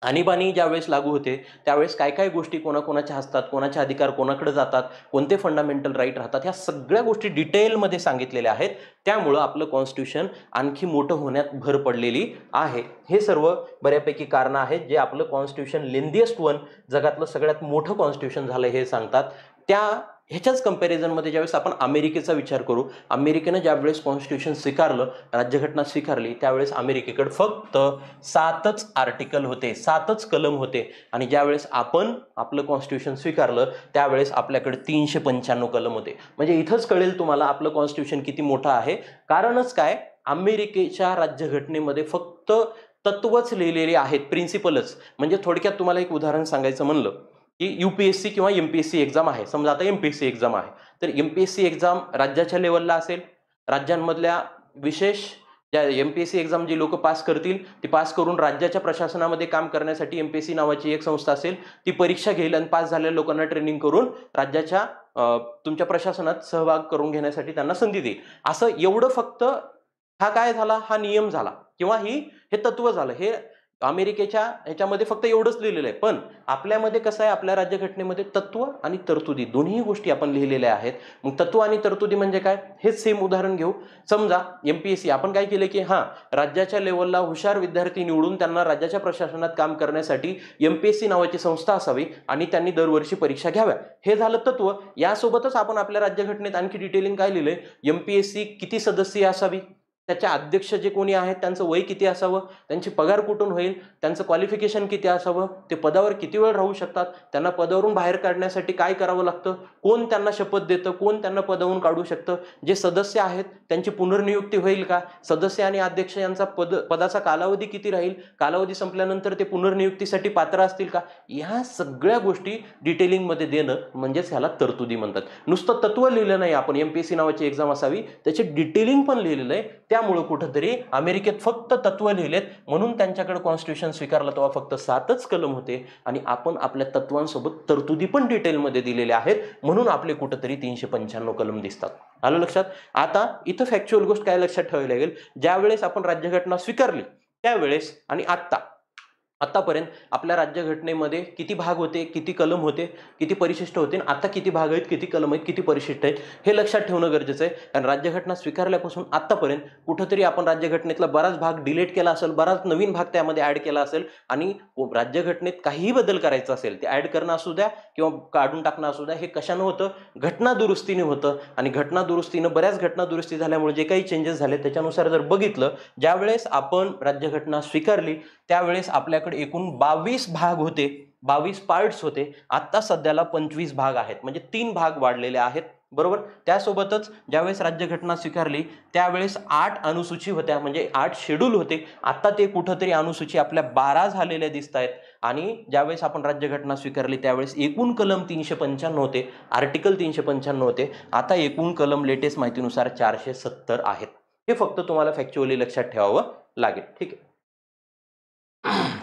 आणीबाणी ज्यावेळेस लागू होते त्यावेळेस काय काय गोष्टी कोणाकोणाच्या असतात कोणाचे अधिकार कोणाकडे जातात कोणते फंडामेंटल राईट राहतात ह्या सगळ्या गोष्टी डिटेलमध्ये सांगितलेल्या आहेत त्यामुळं आपलं कॉन्स्टिट्यूशन आणखी मोठं होण्यात भर पडलेली आहे हे सर्व बऱ्यापैकी कारणं आहेत जे आपलं कॉन्स्टिट्यूशन लेंदीएस्ट वन जगातलं सगळ्यात मोठं कॉन्स्टिट्यूशन झालं हे सांगतात त्या ह्याच्याच कम्पॅरिझनमध्ये ज्यावेळेस आपण अमेरिकेचा विचार करू अमेरिकेनं ज्यावेळेस कॉन्स्टिट्यूशन स्वीकारलं राज्यघटना स्वीकारली त्यावेळेस अमेरिकेकडे फक्त सातच आर्टिकल होते सातच कलम होते आणि ज्यावेळेस आपण आपलं कॉन्स्टिट्यूशन स्वीकारलं त्यावेळेस आपल्याकडे तीनशे पंच्याण्णव कलम होते म्हणजे इथंच कळेल तुम्हाला आपलं कॉन्स्टिट्यूशन किती मोठं आहे कारणच काय अमेरिकेच्या राज्यघटनेमध्ये फक्त तत्वच लिहिलेली आहेत प्रिन्सिपलच म्हणजे थोडक्यात तुम्हाला एक उदाहरण सांगायचं म्हणलं की यू पी एस सी किंवा M P S C exam आहे समजा आता M P S C exam आहे तर M P S C exam राज्याच्या लेवलला असेल राज्यांमधल्या विशेष ज्या M P S C exam जी लोक पास करतील ती पास करून राज्याच्या प्रशासनामध्ये काम करण्यासाठी एम पी एस सी नावाची एक संस्था असेल ती परीक्षा घेईल आणि पास झालेल्या लोकांना ट्रेनिंग करून राज्याच्या तुमच्या प्रशासनात सहभाग करून घेण्यासाठी त्यांना संधी देईल असं एवढं फक्त हा काय झाला हा नियम झाला किंवा ही हे तत्व झालं हे अमेरिकेच्या ह्याच्यामध्ये फक्त एवढंच लिहिलेलं आहे पण आपल्यामध्ये कसं आहे आपल्या राज्यघटनेमध्ये तत्व आणि तरतुदी दोन्ही गोष्टी आपण लिहिलेल्या आहेत मग तत्व आणि तरतुदी म्हणजे काय हेच सेम उदाहरण घेऊ समजा एम पी एस सी आपण काय केलं की हां राज्याच्या लेवलला हुशार विद्यार्थी निवडून त्यांना राज्याच्या प्रशासनात काम करण्यासाठी एम पी एस सी नावाची संस्था असावी आणि त्यांनी दरवर्षी परीक्षा घ्याव्या हे झालं तत्व यासोबतच आपण आपल्या राज्यघटनेत आणखी डिटेलिंग काय लिहिलंय एम पी एस सी किती सदस्य असावी त्याच्या अध्यक्ष जे कोणी आहेत त्यांचं वय किती असावं त्यांची पगार कुठून होईल त्यांचं क्वालिफिकेशन किती असावं ते पदावर किती वेळ राहू शकतात त्यांना पदावरून बाहेर काढण्यासाठी काय करावं लागतं कोण त्यांना शपथ देतं कोण त्यांना पदावरून काढू शकतं जे सदस्य आहेत त्यांची पुनर्नियुक्ती होईल का सदस्य आणि अध्यक्ष यांचा पद पदाचा कालावधी किती राहील कालावधी संपल्यानंतर ते पुनर्नियुक्तीसाठी पात्र असतील का ह्या सगळ्या गोष्टी डिटेलिंगमध्ये देणं म्हणजेच ह्याला तरतुदी म्हणतात नुसतं तत्व लिहिलं नाही आपण एम पी एस सी नावाची एक्झाम असावी त्याचे डिटेलिंग पण लिहिलेलं आहे त्या त्यामुळं कुठंतरी अमेरिकेत फक्त तत्व लिहिलेत म्हणून त्यांच्याकडे कॉन्स्टिट्यूशन स्वीकारलं तेव्हा फक्त सातच कलम होते आणि आपण आपल्या तत्वांसोबत तरतुदी पण डिटेलमध्ये दिलेल्या आहेत म्हणून आपले कुठंतरी तीनशे पंच्याण्णव कलम दिसतात आलं लक्षात आता इथं फॅक्च्युअल गोष्ट काय लक्षात ठेवावी लागेल ज्यावेळेस आपण राज्यघटना स्वीकारली त्यावेळेस आणि आत्ता आत्तापर्यंत आपल्या राज्यघटनेमध्ये किती भाग होते किती कलम होते किती परिशिष्ट होते आणि आता किती भाग आहेत किती कलम आहेत किती परिशिष्ट आहेत हे लक्षात ठेवणं गरजेचं आहे कारण राज्यघटना स्वीकारल्यापासून आत्तापर्यंत कुठंतरी आपण राज्यघटनेतला बराच भाग डिलीट केला असेल बराच नवीन भाग त्यामध्ये ॲड केला असेल आणि राज्यघटनेत काहीही बदल करायचा असेल ते ॲड करणं असू द्या किंवा काढून टाकणं असू द्या हे कशानं होतं घटना दुरुस्तीने होतं आणि घटना दुरुस्तीनं बऱ्याच घटना दुरुस्ती झाल्यामुळे जे काही चेंजेस झाले त्याच्यानुसार जर बघितलं ज्यावेळेस आपण राज्यघटना स्वीकारली त्यावेळेस आपल्या आपल्याकडे एकूण बावीस भाग होते बावीस पार्ट्स होते आत्ता सध्याला पंचवीस भाग आहेत म्हणजे तीन भाग वाढलेले आहेत बरोबर त्यासोबतच ज्यावेळेस राज्यघटना स्वीकारली त्यावेळेस आठ अनुसूची होत्या म्हणजे आठ शेड्यूल होते आता ते कुठंतरी अनुसूची आपल्या बारा झालेल्या दिसत आहेत आणि ज्यावेळेस आपण राज्यघटना स्वीकारली त्यावेळेस एकूण कलम तीनशे पंच्याण्णव होते आर्टिकल तीनशे पंच्याण्णव होते आता एकूण कलम लेटेस्ट माहितीनुसार चारशे सत्तर आहेत हे फक्त तुम्हाला फॅक्च्युअली लक्षात ठेवावं लागेल ठीक आहे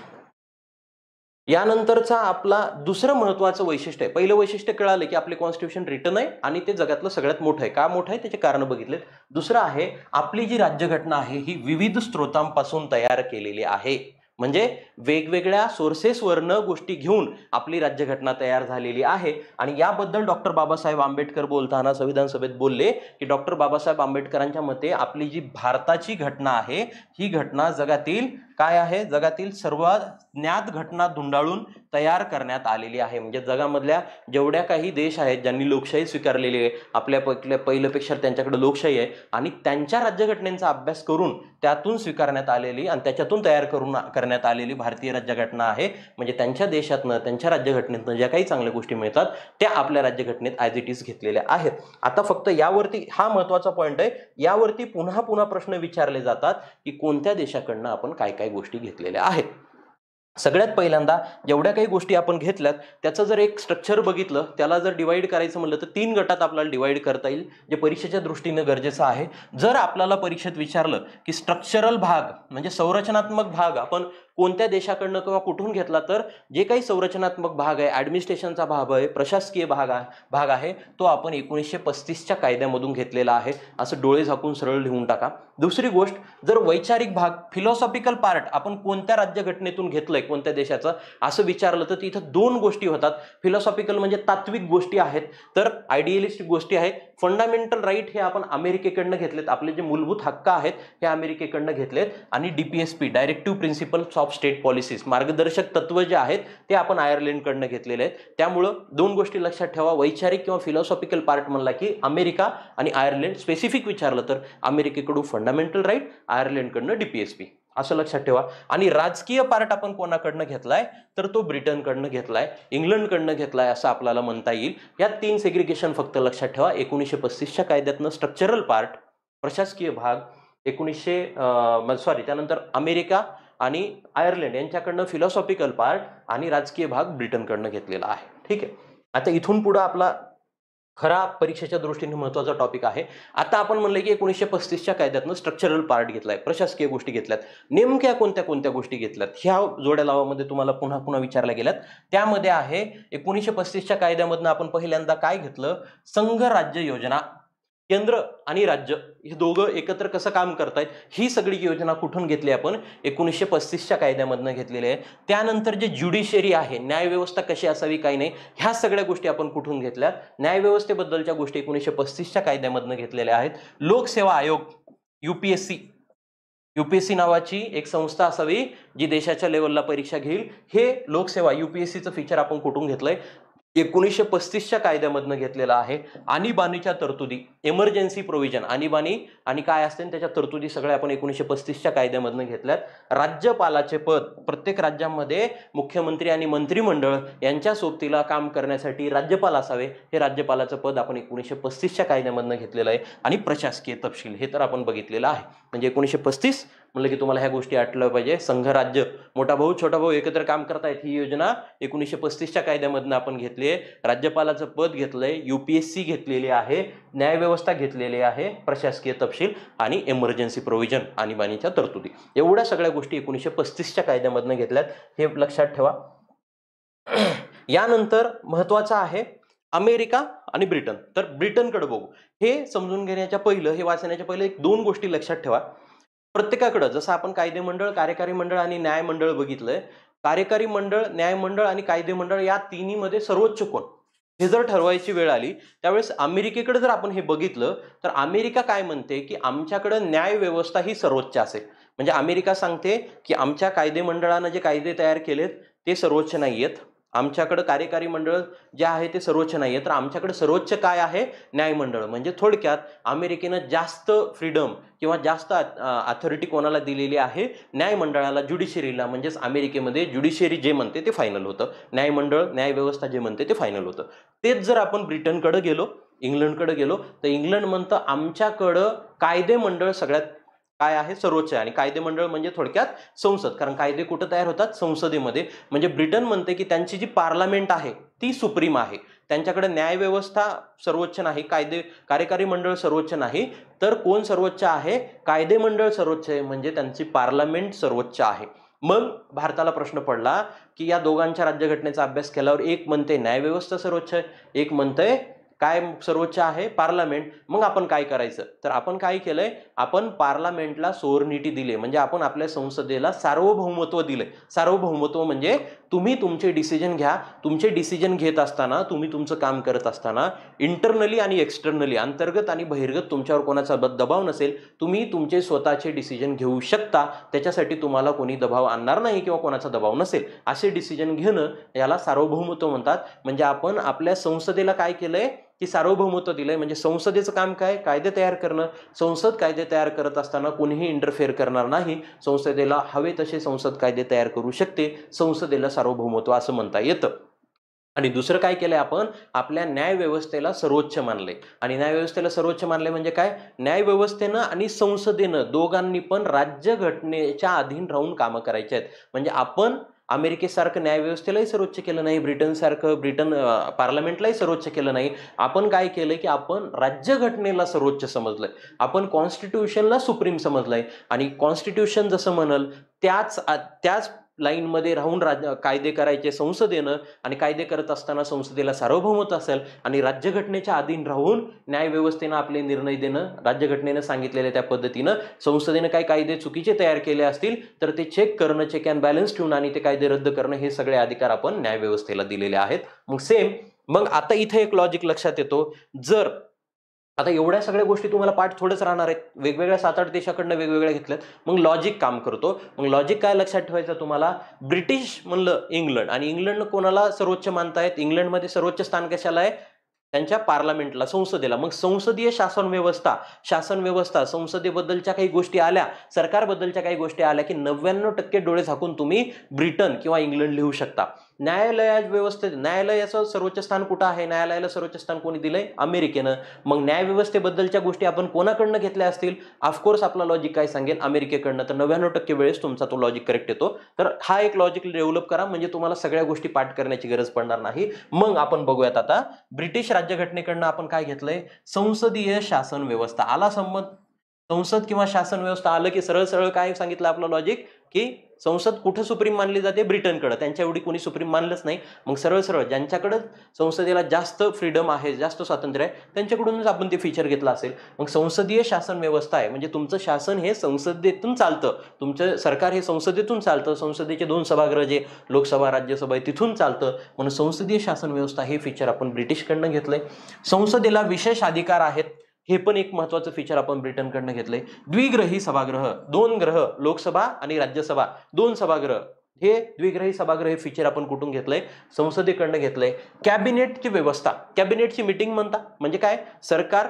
यानंतरचा आपला दुसरं महत्वाचं वैशिष्ट्य आहे पहिलं वैशिष्ट्य कळालं की आपले कॉन्स्टिट्यूशन रिटर्न आहे आणि ते जगातलं सगळ्यात मोठं आहे का मोठं आहे त्याचे कारण बघितले दुसरं आहे आपली जी राज्यघटना आहे ही विविध स्रोतांपासून तयार केलेली आहे म्हणजे वेगवेगळ्या सोर्सेसवरनं गोष्टी घेऊन आपली राज्यघटना तयार झालेली आहे आणि याबद्दल डॉक्टर बाबासाहेब आंबेडकर बोलताना संविधान सभेत बोलले की डॉक्टर बाबासाहेब आंबेडकरांच्या मते आपली जी भारताची घटना आहे ही घटना जगातील काय आहे जगातील सर्वात ज्ञात घटना धुंडाळून तयार करण्यात आलेली आहे म्हणजे जगामधल्या जेवढ्या काही देश आहेत ज्यांनी लोकशाही स्वीकारलेली आहे आपल्या पहिल्या पहिल्यापेक्षा त्यांच्याकडे लोकशाही आहे आणि त्यांच्या राज्यघटनेचा अभ्यास करून त्यातून स्वीकारण्यात आलेली आणि त्याच्यातून तयार करून करण्यात आलेली भारतीय राज्यघटना आहे म्हणजे त्यांच्या देशातनं त्यांच्या राज्यघटनेतनं ज्या काही चांगल्या गोष्टी मिळतात त्या आपल्या राज्यघटनेत ॲज इट इज घेतलेल्या आहेत आता फक्त यावरती हा महत्त्वाचा पॉईंट आहे यावरती पुन्हा पुन्हा प्रश्न विचारले जातात की कोणत्या देशाकडनं आपण काय काय काही गोष्टी घेतलेल्या आहेत सगळ्यात पहिल्यांदा जेवढ्या काही गोष्टी आपण घेतल्यात त्याचं जर एक स्ट्रक्चर बघितलं त्याला जर डिवाईड करायचं म्हणलं तर तीन गटात आपल्याला डिवाईड करता येईल जे परीक्षेच्या दृष्टीनं गरजेचं आहे जर आपल्याला परीक्षेत विचारलं की स्ट्रक्चरल भाग म्हणजे संरचनात्मक भाग आपण कोणत्या देशाकडनं किंवा कुठून घेतला तर जे काही संरचनात्मक भाग आहे ॲडमिनिस्ट्रेशनचा भाग आहे प्रशासकीय भाग आहे भाग आहे तो आपण एकोणीसशे पस्तीसच्या कायद्यामधून घेतलेला आहे असं डोळे झाकून सरळ लिहून टाका दुसरी गोष्ट जर वैचारिक भाग फिलॉसॉफिकल पार्ट आपण कोणत्या राज्यघटनेतून घेतलंय कोणत्या देशाचं असं विचारलं तर इथं दोन गोष्टी होतात फिलॉसॉफिकल म्हणजे तात्विक गोष्टी आहेत तर आयडियलिस्टिक गोष्टी आहेत फंडामेंटल राईट हे आपण अमेरिकेकडनं घेतलेत आपले जे मूलभूत हक्क आहेत हे अमेरिकेकडनं घेतलेत आणि D P S P directive principle of state policies मार्गदर्शक तत्व जे आहेत ते आपण आयर्लंडकडनं घेतलेले आहेत त्यामुळं दोन गोष्टी लक्षात ठेवा वैचारिक किंवा फिलॉसॉफिकल पार्ट म्हणला की अमेरिका आणि आयर्लंड स्पेसिफिक विचारलं तर अमेरिकेकडून फंडामेंटल राईट आयर्लंडकडनं डीपीएसपी असं लक्षात ठेवा आणि राजकीय पार्ट आपण कोणाकडनं घेतलाय तर तो ब्रिटनकडनं घेतलाय इंग्लंडकडनं घेतलाय असं आपल्याला म्हणता येईल या तीन सेग्रिगेशन फक्त लक्षात ठेवा एकोणीसशे पस्तीसच्या कायद्यातनं स्ट्रक्चरल पार्ट प्रशासकीय भाग एकोणीसशे सॉरी त्यानंतर अमेरिका आणि आयर्लंड यांच्याकडनं फिलॉसॉफिकल पार्ट आणि राजकीय भाग ब्रिटनकडनं घेतलेला आहे ठीक आहे आता इथून पुढं आपला खरा परीक्षेच्या दृष्टीने महत्त्वाचा टॉपिक आहे आता आपण म्हणलं की एकोणीसशे पस्तीसच्या कायद्यातनं स्ट्रक्चरल पार्ट घेतलाय प्रशासकीय गोष्टी घेतल्यात नेमक्या कोणत्या कोणत्या गोष्टी घेतल्यात ह्या जोड्या लावामध्ये तुम्हाला पुन्हा पुन्हा विचारल्या गेल्यात त्यामध्ये आहे एकोणीसशे पस्तीसच्या कायद्यामधनं आपण पहिल्यांदा काय घेतलं संघ राज्य योजना केंद्र आणि राज्य हे दोघं एकत्र कसं काम करतायत ही सगळी योजना कुठून घेतली आपण एकोणीसशे पस्तीसच्या कायद्यामधनं घेतलेली आहे त्यानंतर जे ज्युडिशरी आहे न्यायव्यवस्था कशी असावी काही नाही ह्या सगळ्या गोष्टी आपण कुठून घेतल्या न्यायव्यवस्थेबद्दलच्या गोष्टी एकोणीसशे पस्तीसच्या कायद्यामधनं घेतलेल्या आहेत लोकसेवा आयोग यूपीएससी यूपीएससी नावाची एक संस्था असावी जी देशाच्या लेवलला परीक्षा घेईल हे लोकसेवा यूपीएससीचं फीचर आपण कुठून घेतलंय एकोणीसशे पस्तीसच्या कायद्यामधनं घेतलेला आहे आणीबाणीच्या तरतुदी एमर्जन्सी प्रोव्हिजन आणीबाणी आणि काय असते त्याच्या तरतुदी सगळ्या आपण एकोणीसशे पस्तीसच्या कायद्यामधनं घेतल्यात राज्यपालाचे पद प्रत्येक राज्यामध्ये मुख्यमंत्री आणि मंत्रिमंडळ यांच्या सोबतीला काम करण्यासाठी राज्यपाल असावे हे राज्यपालाचं पद आपण एकोणीसशे पस्तीसच्या कायद्यामधनं घेतलेलं आहे आणि प्रशासकीय तपशील हे तर आपण बघितलेलं आहे म्हणजे एकोणीसशे पस्तीस म्हटलं की तुम्हाला ह्या गोष्टी आटल्या पाहिजे संघराज्य मोठा भाऊ छोटा भाऊ एकत्र काम करतायत ही योजना एकोणीसशे पस्तीसच्या कायद्यामधनं आपण घेतली आहे राज्यपालाचं पद घेतलंय यूपीएससी घेतलेली आहे न्यायव्यवस्था घेतलेली आहे प्रशासकीय तपशील आणि एमर्जन्सी प्रोव्हिजन आणीबाणीच्या तरतुदी एवढ्या सगळ्या गोष्टी एकोणीसशे पस्तीसच्या कायद्यामधनं घेतल्यात हे लक्षात ठेवा यानंतर महत्वाचं आहे अमेरिका आणि ब्रिटन तर ब्रिटनकडे बघू हे समजून घेण्याच्या पहिलं हे वाचण्याच्या पहिलं एक दोन गोष्टी लक्षात ठेवा प्रत्येकाकडं जसं आपण कायदे मंडळ कार्यकारी मंडळ आणि न्याय मंडळ बघितलंय कार्यकारी मंडळ न्याय मंडळ आणि कायदे मंडळ या तिन्हीमध्ये सर्वोच्च कोण हे जर ठरवायची वेळ आली त्यावेळेस अमेरिकेकडे जर आपण हे बघितलं तर अमेरिका काय म्हणते की आमच्याकडे न्याय व्यवस्था ही सर्वोच्च असेल म्हणजे अमेरिका सांगते की आमच्या कायदे मंडळानं जे कायदे तयार केलेत ते सर्वोच्च नाही आहेत आमच्याकडं कार्यकारी मंडळ जे आहे ते सर्वोच्च नाही आहे तर आमच्याकडे सर्वोच्च काय आहे न्यायमंडळ म्हणजे थोडक्यात अमेरिकेनं जास्त फ्रीडम किंवा जास्त अथॉरिटी कोणाला दिलेली आहे न्यायमंडळाला ज्युडिशरीला म्हणजेच अमेरिकेमध्ये ज्युडिशरी जे म्हणते ते फायनल होतं न्यायमंडळ न्यायव्यवस्था जे म्हणते ते फायनल होतं तेच जर आपण ब्रिटनकडं गेलो इंग्लंडकडे गेलो तर इंग्लंड म्हणतं आमच्याकडं कायदे मंडळ सगळ्यात काय आहे सर्वोच्च आणि कायदेमंडळ म्हणजे थोडक्यात संसद कारण कायदे कुठं तयार होतात संसदेमध्ये म्हणजे ब्रिटन म्हणते की त्यांची जी पार्लमेंट आहे ती सुप्रीम आहे त्यांच्याकडे न्यायव्यवस्था सर्वोच्च नाही कायदे कार्यकारी मंडळ सर्वोच्च नाही तर कोण सर्वोच्च आहे कायदे मंडळ सर्वोच्च आहे म्हणजे त्यांची पार्लमेंट सर्वोच्च आहे मग भारताला प्रश्न पडला की या दोघांच्या राज्यघटनेचा अभ्यास केल्यावर एक म्हणते न्यायव्यवस्था सर्वोच्च आहे एक म्हणतंय काय सर्वोच्च आहे पार्लमेंट मग आपण काय करायचं तर आपण काय केलंय आपण पार्लमेंटला सोरनिटी दिले म्हणजे आपण आपल्या संसदेला सार्वभौमत्व दिले सार्वभौमत्व म्हणजे तुम्ही तुमचे डिसिजन घ्या तुमचे डिसिजन घेत असताना तुम्ही तुमचं काम करत असताना इंटरनली आणि एक्सटर्नली अंतर्गत आणि बहिर्गत तुमच्यावर कोणाचा दबाव नसेल तुम्ही तुमचे स्वतःचे डिसिजन घेऊ शकता त्याच्यासाठी तुम्हाला कोणी दबाव आणणार नाही किंवा कोणाचा दबाव नसेल असे डिसिजन घेणं याला सार्वभौमत्व म्हणतात म्हणजे आपण आपल्या संसदेला काय केलं आहे की सार्वभौमत्व दिलंय म्हणजे संसदेचं काम काय कायदे तयार करणं संसद कायदे तयार करत असताना कोणीही इंटरफेअर करणार नाही संसदेला हवे तसे संसद कायदे तयार करू शकते संसदेला सार्वभौमत्व असं म्हणता येतं आणि दुसरं काय केलंय आपण आपल्या न्यायव्यवस्थेला सर्वोच्च मानले आणि न्यायव्यवस्थेला सर्वोच्च मानले म्हणजे काय न्यायव्यवस्थेनं आणि संसदेनं दोघांनी पण राज्यघटनेच्या अधीन राहून कामं करायची आहेत म्हणजे आपण अमेरिकेसारखं न्यायव्यवस्थेलाही सर्वोच्च केलं नाही ब्रिटनसारखं ब्रिटन पार्लमेंटलाही सर्वोच्च केलं नाही आपण काय केलं की आपण राज्यघटनेला सर्वोच्च समजलंय आपण कॉन्स्टिट्यूशनला सुप्रीम समजलंय आणि कॉन्स्टिट्यूशन जसं म्हणल त्याच त्याच लाईनमध्ये राहून राज कायदे करायचे संसदेनं आणि कायदे करत असताना संसदेला सार्वभौमत्व असेल आणि राज्यघटनेच्या अधीन राहून न्यायव्यवस्थेनं आपले निर्णय देणं राज्यघटनेनं सांगितलेल्या त्या पद्धतीनं संसदेनं काही कायदे चुकीचे तयार केले असतील तर ते चेक करणं चेक अँड बॅलन्स ठेवून आणि ते कायदे रद्द करणं हे सगळे अधिकार आपण न्यायव्यवस्थेला दिलेले आहेत मग सेम मग आता इथे एक लॉजिक लक्षात येतो जर आता एवढ्या सगळ्या गोष्टी तुम्हाला पाठ थोडंच राहणार आहेत वेगवेगळ्या सात आठ देशाकडनं वेगवेगळ्या घेतल्यात मग लॉजिक काम करतो मग लॉजिक काय लक्षात ठेवायचं तुम्हाला ब्रिटिश म्हणलं इंग्लंड आणि इंग्लंड कोणाला सर्वोच्च मानतायत इंग्लंडमध्ये सर्वोच्च स्थान कशाला आहे त्यांच्या पार्लमेंटला संसदेला मग संसदीय शासन व्यवस्था शासन व्यवस्था संसदेबद्दलच्या काही गोष्टी आल्या सरकारबद्दलच्या काही गोष्टी आल्या की नव्याण्णव टक्के डोळे झाकून तुम्ही ब्रिटन किंवा इंग्लंड लिहू शकता न्यायालया व्यवस्थेत न्यायालयाचं सर्वोच्च स्थान कुठं आहे न्यायालयाला सर्वोच्च स्थान कोणी दिलंय अमेरिकेनं मग न्यायव्यवस्थेबद्दलच्या गोष्टी आपण कोणाकडनं घेतल्या असतील ऑफकोर्स आपला लॉजिक काय सांगेल अमेरिकेकडनं तर नव्याण्णव टक्के वेळेस तुमचा तो लॉजिक करेक्ट येतो तर हा एक लॉजिक डेव्हलप करा म्हणजे तुम्हाला सगळ्या गोष्टी पाठ करण्याची गरज पडणार नाही मग आपण बघूयात आता ब्रिटिश राज्यघटनेकडनं आपण काय घेतलंय संसदीय शासन व्यवस्था आला संमत संसद किंवा शासन व्यवस्था आलं की सरळ सरळ काय सांगितलं आपलं लॉजिक की संसद कुठं सुप्रीम मानली जाते ब्रिटनकडं त्यांच्या एवढी कोणी सुप्रीम मानलंच नाही मग सरळ सरळ ज्यांच्याकडं संसदेला जास्त फ्रीडम आहे जास्त स्वातंत्र्य आहे त्यांच्याकडूनच आपण ते फीचर घेतलं असेल मग संसदीय शासन व्यवस्था आहे म्हणजे तुमचं शासन हे संसदेतून चालतं तुमचं सरकार हे संसदेतून चालतं संसदेचे दोन सभागृह जे लोकसभा राज्यसभा आहे तिथून चालतं म्हणून संसदीय शासन व्यवस्था हे फीचर आपण ब्रिटिशकडनं घेतलं आहे संसदेला विशेष अधिकार आहेत हे पण एक महत्वाचं फीचर आपण ब्रिटनकडनं घेतलंय द्विग्रही सभागृह दोन ग्रह लोकसभा आणि राज्यसभा दोन सभागृह हे द्विग्रही सभागृह हे फीचर आपण कुठून घेतलंय संसदेकडनं घेतलंय कॅबिनेटची व्यवस्था कॅबिनेटची मिटिंग म्हणता म्हणजे काय सरकार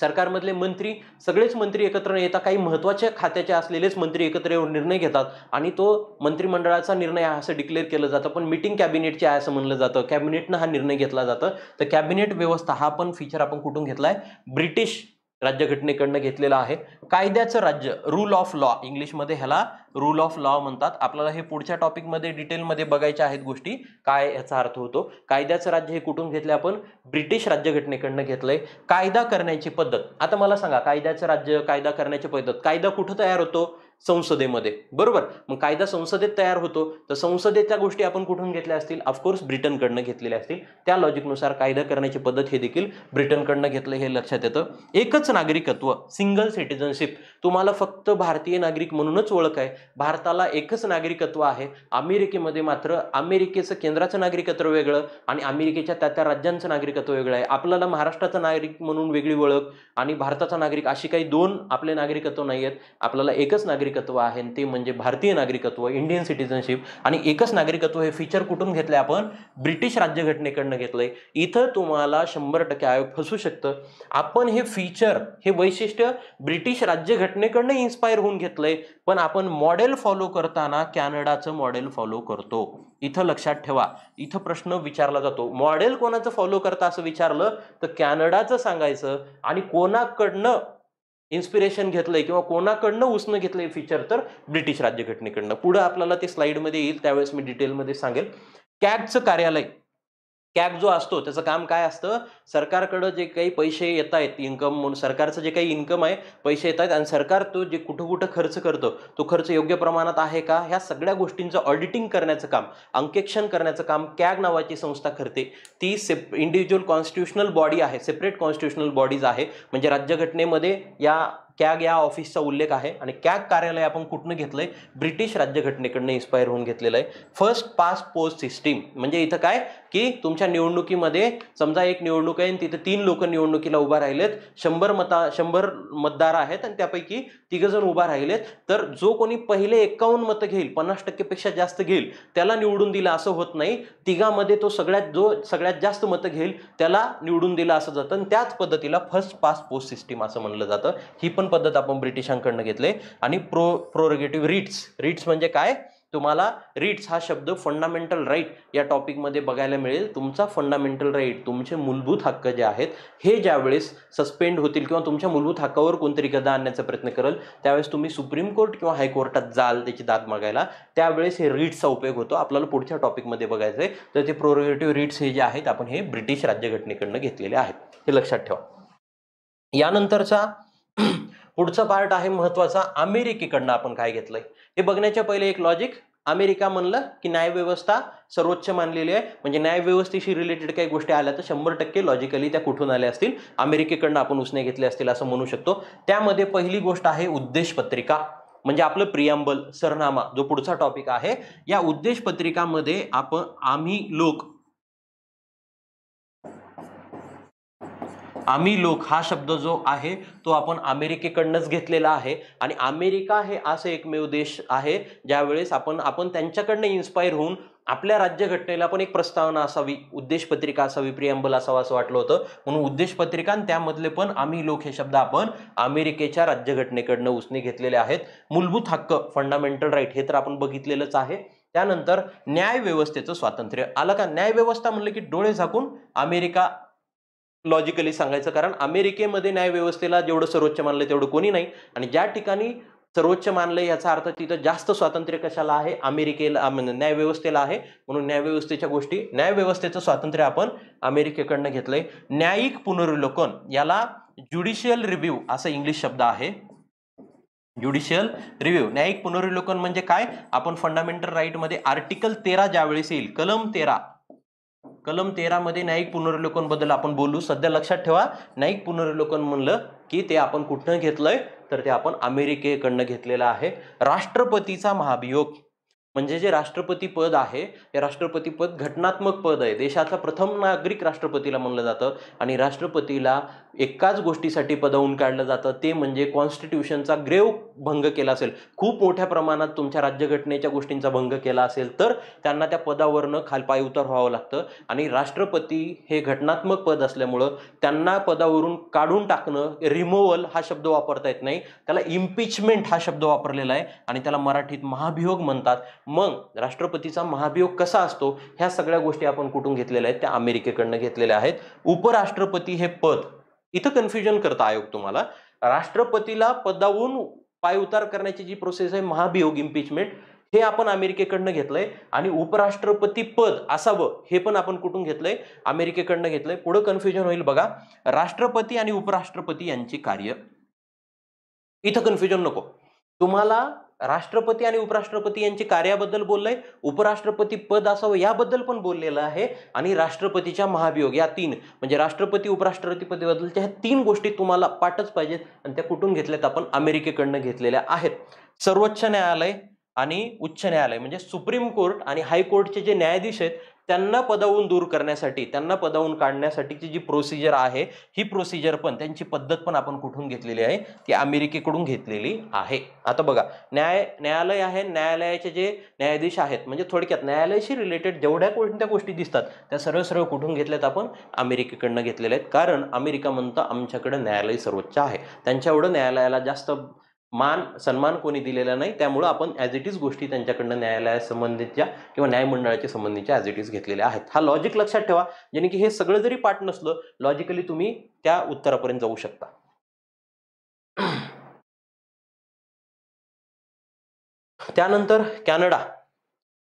सरकारमधले मंत्री सगळेच मंत्री एकत्र येता काही महत्त्वाच्या खात्याचे असलेलेच मंत्री एकत्र येऊन निर्णय घेतात आणि तो मंत्रिमंडळाचा निर्णय आहे असं डिक्लेअर केलं जातं पण मिटिंग कॅबिनेटची आहे असं म्हणलं जातं कॅबिनेटनं हा निर्णय घेतला जातं तर कॅबिनेट व्यवस्था हा पण फीचर आपण कुठून घेतला आहे ब्रिटिश राज्यघटनेकडनं घेतलेला आहे कायद्याचं राज्य रूल ऑफ लॉ इंग्लिशमध्ये ह्याला रूल ऑफ लॉ म्हणतात आपल्याला हे पुढच्या टॉपिकमध्ये डिटेलमध्ये बघायच्या आहेत गोष्टी काय याचा अर्थ होतो कायद्याचं राज्य हे कुठून घेतलं आपण ब्रिटिश राज्यघटनेकडनं घेतलंय कायदा करण्याची पद्धत आता मला सांगा कायद्याचं राज्य कायदा करण्याची पद्धत कायदा कुठं तयार होतो संसदेमध्ये बरोबर मग कायदा संसदेत तयार होतो तर संसदेच्या गोष्टी आपण कुठून घेतल्या असतील ऑफकोर्स ब्रिटनकडनं घेतलेल्या असतील त्या लॉजिकनुसार कायदा करण्याची पद्धत हे देखील ब्रिटनकडनं घेतलं हे लक्षात येतं एकच नागरिकत्व सिंगल सिटिझनशिप तुम्हाला फक्त भारतीय नागरिक म्हणूनच ओळख आहे भारताला एकच नागरिकत्व आहे अमेरिकेमध्ये मात्र अमेरिकेचं केंद्राचं नागरिकत्व वेगळं आणि अमेरिकेच्या त्या त्या राज्यांचं नागरिकत्व वेगळं आहे आपल्याला महाराष्ट्राचा नागरिक म्हणून वेगळी ओळख आणि भारताचा नागरिक अशी काही दोन आपले नागरिकत्व नाही आहेत आपल्याला एकच नागरिक नागरिकत्व आहे ते म्हणजे भारतीय नागरिकत्व इंडियन सिटिझनशिप आणि एकच नागरिकत्व हे फीचर कुठून घेतलंय आपण ब्रिटिश राज्यघटनेकडनं घेतलंय इथं तुम्हाला शंभर टक्के आयोग फसू शकतं आपण हे फीचर हे वैशिष्ट्य ब्रिटिश राज्यघटनेकडनं इन्स्पायर होऊन घेतलंय पण आपण मॉडेल फॉलो करताना कॅनडाचं मॉडेल फॉलो करतो इथं लक्षात ठेवा इथं प्रश्न विचारला जातो मॉडेल कोणाचं फॉलो करता असं विचारलं तर कॅनडाचं सांगायचं आणि कोणाकडनं इन्स्पिरेशन घेतलंय किंवा कोणाकडनं उसणं घेतलंय फीचर तर ब्रिटिश राज्यघटनेकडनं पुढं आपल्याला ते स्लाईडमध्ये येईल त्यावेळेस मी डिटेलमध्ये सांगेल कॅगचं कार्यालय कॅग जो असतो त्याचं काम काय असतं सरकारकडं जे काही पैसे येत आहेत इन्कम म्हणून सरकारचं जे काही इन्कम आहे पैसे येत आहेत आणि सरकार तो जे कुठं कुठं खर्च करतो तो खर्च योग्य प्रमाणात आहे का ह्या सगळ्या गोष्टींचं ऑडिटिंग करण्याचं काम अंकेक्षण करण्याचं काम कॅग नावाची संस्था करते ती सेप इंडिव्हिज्युअल कॉन्स्टिट्युशनल बॉडी आहे सेपरेट कॉन्स्टिट्युशनल बॉडीज आहे म्हणजे राज्यघटनेमध्ये या कॅग या ऑफिसचा उल्लेख आहे आणि कॅग कार्यालय आपण कुठनं घेतलंय ब्रिटिश राज्यघटनेकडनं इन्स्पायर होऊन घेतलेलं आहे फर्स्ट पास पोस्ट सिस्टीम म्हणजे इथं काय की तुमच्या निवडणुकीमध्ये समजा एक निवडणूक आहे आणि तिथे तीन लोक निवडणुकीला उभा राहिलेत शंभर मता शंभर मतदार आहेत आणि त्यापैकी जण उभा राहिलेत तर जो कोणी पहिले एकावन्न मतं घेईल पन्नास टक्केपेक्षा जास्त घेईल त्याला निवडून दिला असं होत नाही तिघामध्ये तो सगळ्यात जो सगळ्यात जास्त मतं घेईल त्याला निवडून दिला असं जातं आणि त्याच पद्धतीला फर्स्ट पास पोस्ट सिस्टीम असं म्हणलं जातं ही पण दोन पद्धत आपण ब्रिटिशांकडनं घेतले आणि प्रो प्रोरोगेटिव्ह रिट्स रिट्स म्हणजे काय तुम्हाला रिट्स हा शब्द फंडामेंटल राईट या टॉपिकमध्ये बघायला मिळेल तुमचा फंडामेंटल राईट तुमचे मूलभूत हक्क जे आहेत हे ज्यावेळेस सस्पेंड होतील किंवा तुमच्या मूलभूत हक्कावर कोणतरी गदा आणण्याचा प्रयत्न करेल त्यावेळेस तुम्ही सुप्रीम कोर्ट किंवा हायकोर्टात जाल त्याची दाद मागायला त्यावेळेस हे रिट्सचा उपयोग होतो आपल्याला पुढच्या टॉपिकमध्ये बघायचं आहे तर ते प्रोरोगेटिव्ह रिट्स हे जे आहेत आपण हे ब्रिटिश राज्यघटनेकडनं घेतलेले आहेत हे लक्षात ठेवा यानंतरचा पुढचा पार्ट आहे महत्वाचा अमेरिकेकडनं आपण काय घेतलंय हे बघण्याच्या पहिले एक लॉजिक अमेरिका म्हणलं की न्यायव्यवस्था सर्वोच्च मानलेली आहे म्हणजे न्यायव्यवस्थेशी रिलेटेड काही गोष्टी आल्या तर शंभर टक्के लॉजिकली त्या कुठून आल्या असतील अमेरिकेकडनं आपण उसने घेतले असतील असं म्हणू शकतो त्यामध्ये पहिली गोष्ट आहे उद्देशपत्रिका म्हणजे आपलं प्रियांबल सरनामा जो पुढचा टॉपिक आहे या उद्देशपत्रिकामध्ये आपण आम्ही लोक आम्ही लोक हा शब्द जो आहे तो आपण अमेरिकेकडनंच घेतलेला आहे आणि अमेरिका हे असं एकमेव देश आहे ज्यावेळेस आपण आपण त्यांच्याकडनं इन्स्पायर होऊन आपल्या राज्यघटनेला पण एक प्रस्तावना असावी उद्देशपत्रिका असावी प्रियंबल असावा असं वाटलं होतं म्हणून उद्देशपत्रिका त्यामधले पण आम्ही लोक हे शब्द आपण अमेरिकेच्या राज्यघटनेकडनं उसने घेतलेले आहेत मूलभूत हक्क फंडामेंटल राईट हे तर आपण बघितलेलंच आहे त्यानंतर न्यायव्यवस्थेचं स्वातंत्र्य आलं का न्यायव्यवस्था म्हणलं की डोळे झाकून अमेरिका लॉजिकली सांगायचं कारण अमेरिकेमध्ये न्यायव्यवस्थेला जेवढं सर्वोच्च मानलं तेवढं कोणी नाही आणि ज्या ठिकाणी सर्वोच्च मानलं याचा अर्थ तिथं जास्त स्वातंत्र्य कशाला आहे अमेरिकेला म्हणजे न्यायव्यवस्थेला आहे म्हणून न्यायव्यवस्थेच्या गोष्टी न्यायव्यवस्थेचं स्वातंत्र्य आपण अमेरिकेकडनं घेतलंय न्यायिक पुनर्विलोकन याला ज्युडिशियल रिव्ह्यू असा इंग्लिश शब्द आहे ज्युडिशियल रिव्ह्यू न्यायिक पुनर्विलोकन म्हणजे काय आपण फंडामेंटल राईटमध्ये आर्टिकल तेरा ज्यावेळेस येईल कलम तेरा कलम तेरामध्ये न्यायिक बद्दल आपण बोलू सध्या लक्षात ठेवा न्यायिक पुनर्विलोकन म्हणलं की ते आपण कुठनं घेतलंय तर ते आपण अमेरिकेकडनं घेतलेलं आहे राष्ट्रपतीचा महाभियोग म्हणजे जे राष्ट्रपती पद आहे हे राष्ट्रपती पद घटनात्मक पद आहे देशाचा प्रथम नागरिक राष्ट्रपतीला म्हणलं जातं आणि राष्ट्रपतीला एकाच गोष्टीसाठी पदवून काढलं जातं ते म्हणजे कॉन्स्टिट्यूशनचा ग्रेव भंग केला असेल खूप मोठ्या प्रमाणात तुमच्या राज्यघटनेच्या गोष्टींचा भंग केला असेल तर त्यांना त्या पदावरनं खालपाय उतार व्हावं लागतं आणि राष्ट्रपती हे घटनात्मक पद असल्यामुळं त्यांना पदावरून काढून टाकणं रिमूव्हल हा शब्द वापरता येत नाही त्याला इम्पिचमेंट हा शब्द वापरलेला आहे आणि त्याला मराठीत महाभियोग म्हणतात मग राष्ट्रपतीचा महाभियोग कसा असतो ह्या सगळ्या गोष्टी आपण कुठून घेतलेल्या आहेत त्या अमेरिकेकडनं घेतलेल्या आहेत उपराष्ट्रपती हे पद इथं कन्फ्युजन करता आयोग तुम्हाला राष्ट्रपतीला पदावून पायउतार करण्याची जी प्रोसेस आहे महाभियोग इम्पिचमेंट हे आपण अमेरिकेकडनं घेतलंय आणि उपराष्ट्रपती पद असावं हे पण आपण कुठून घेतलंय अमेरिकेकडनं घेतलंय पुढं कन्फ्युजन होईल बघा राष्ट्रपती आणि उपराष्ट्रपती यांची कार्य इथं कन्फ्युजन नको तुम्हाला राष्ट्रपती आणि उपराष्ट्रपती यांची कार्याबद्दल बोललंय उपराष्ट्रपती पद असावं याबद्दल पण बोललेलं आहे आणि राष्ट्रपतीच्या महाभियोग या तीन म्हणजे राष्ट्रपती पदेबद्दलच्या ह्या तीन गोष्टी तुम्हाला पाठच पाहिजेत आणि त्या कुठून घेतल्यात आपण अमेरिकेकडनं घेतलेल्या आहेत सर्वोच्च न्यायालय आणि उच्च न्यायालय म्हणजे सुप्रीम कोर्ट आणि हायकोर्टचे जे न्यायाधीश आहेत त्यांना पदावून दूर करण्यासाठी त्यांना पदावून काढण्यासाठीची जी प्रोसिजर आहे ही प्रोसिजर पण त्यांची पद्धत पण आपण कुठून घेतलेली आहे ती अमेरिकेकडून घेतलेली आहे आता बघा न्याय न्यायालय आहे न्यायालयाचे जे न्यायाधीश आहेत म्हणजे थोडक्यात न्यायालयाशी रिलेटेड जेवढ्या कोणत्या गोष्टी दिसतात त्या सरळ सरळ कुठून घेतल्यात आपण अमेरिकेकडनं घेतलेल्या आहेत कारण अमेरिका म्हणतं आमच्याकडे न्यायालय सर्वोच्च आहे त्यांच्या एवढं न्यायालयाला जास्त मान सन्मान कोणी दिलेला नाही त्यामुळं आपण ॲज इट इज गोष्टी त्यांच्याकडनं न्यायालयासंबंधीच्या किंवा न्यायमंडळाच्या संबंधीच्या ॲज इट इज घेतलेल्या आहेत हा लॉजिक लक्षात ठेवा जेणे की हे सगळं जरी पाठ नसलं लॉजिकली तुम्ही त्या उत्तरापर्यंत जाऊ शकता त्यानंतर कॅनडा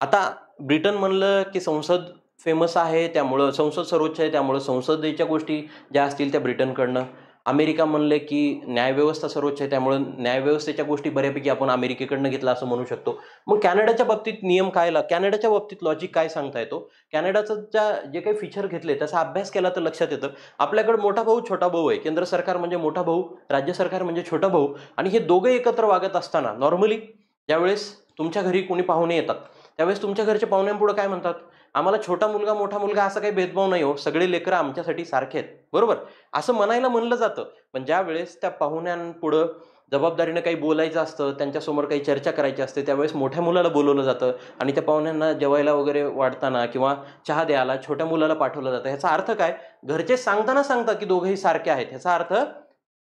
आता ब्रिटन म्हणलं की संसद फेमस आहे त्यामुळं संसद सर्वोच्च आहे त्यामुळं संसदेच्या गोष्टी ज्या असतील त्या ब्रिटनकडनं अमेरिका म्हणले की न्यायव्यवस्था सर्वोच्च आहे त्यामुळे न्यायव्यवस्थेच्या गोष्टी बऱ्यापैकी आपण अमेरिकेकडनं घेतला असं म्हणू शकतो मग कॅनडाच्या बाबतीत नियम काय कॅनडाच्या बाबतीत लॉजिक काय सांगता येतो कॅनडाचं ज्या जे काही फीचर घेतले त्याचा अभ्यास केला तर लक्षात येतं आपल्याकडे मोठा भाऊ छोटा भाऊ आहे केंद्र सरकार म्हणजे मोठा भाऊ राज्य सरकार म्हणजे छोटा भाऊ आणि हे दोघे एकत्र वागत असताना नॉर्मली ज्यावेळेस तुमच्या घरी कोणी पाहुणे येतात त्यावेळेस तुमच्या घरच्या पाहुण्यांपुढं काय म्हणतात आम्हाला छोटा मुलगा मोठा मुलगा असा काही भेदभाव नाही हो सगळे लेकरं आमच्यासाठी सारखे आहेत बरोबर असं म्हणायला म्हणलं जातं पण ज्या वेळेस त्या पाहुण्यांपुढं जबाबदारीनं काही बोलायचं असतं त्यांच्यासमोर काही चर्चा करायची असते त्यावेळेस मोठ्या मुलाला बोलवलं जातं आणि त्या पाहुण्यांना जेवायला वगैरे वाढताना किंवा चहा द्यायला छोट्या मुलाला पाठवलं जातं ह्याचा अर्थ काय घरचे सांगताना सांगतात की दोघंही सारखे आहेत ह्याचा अर्थ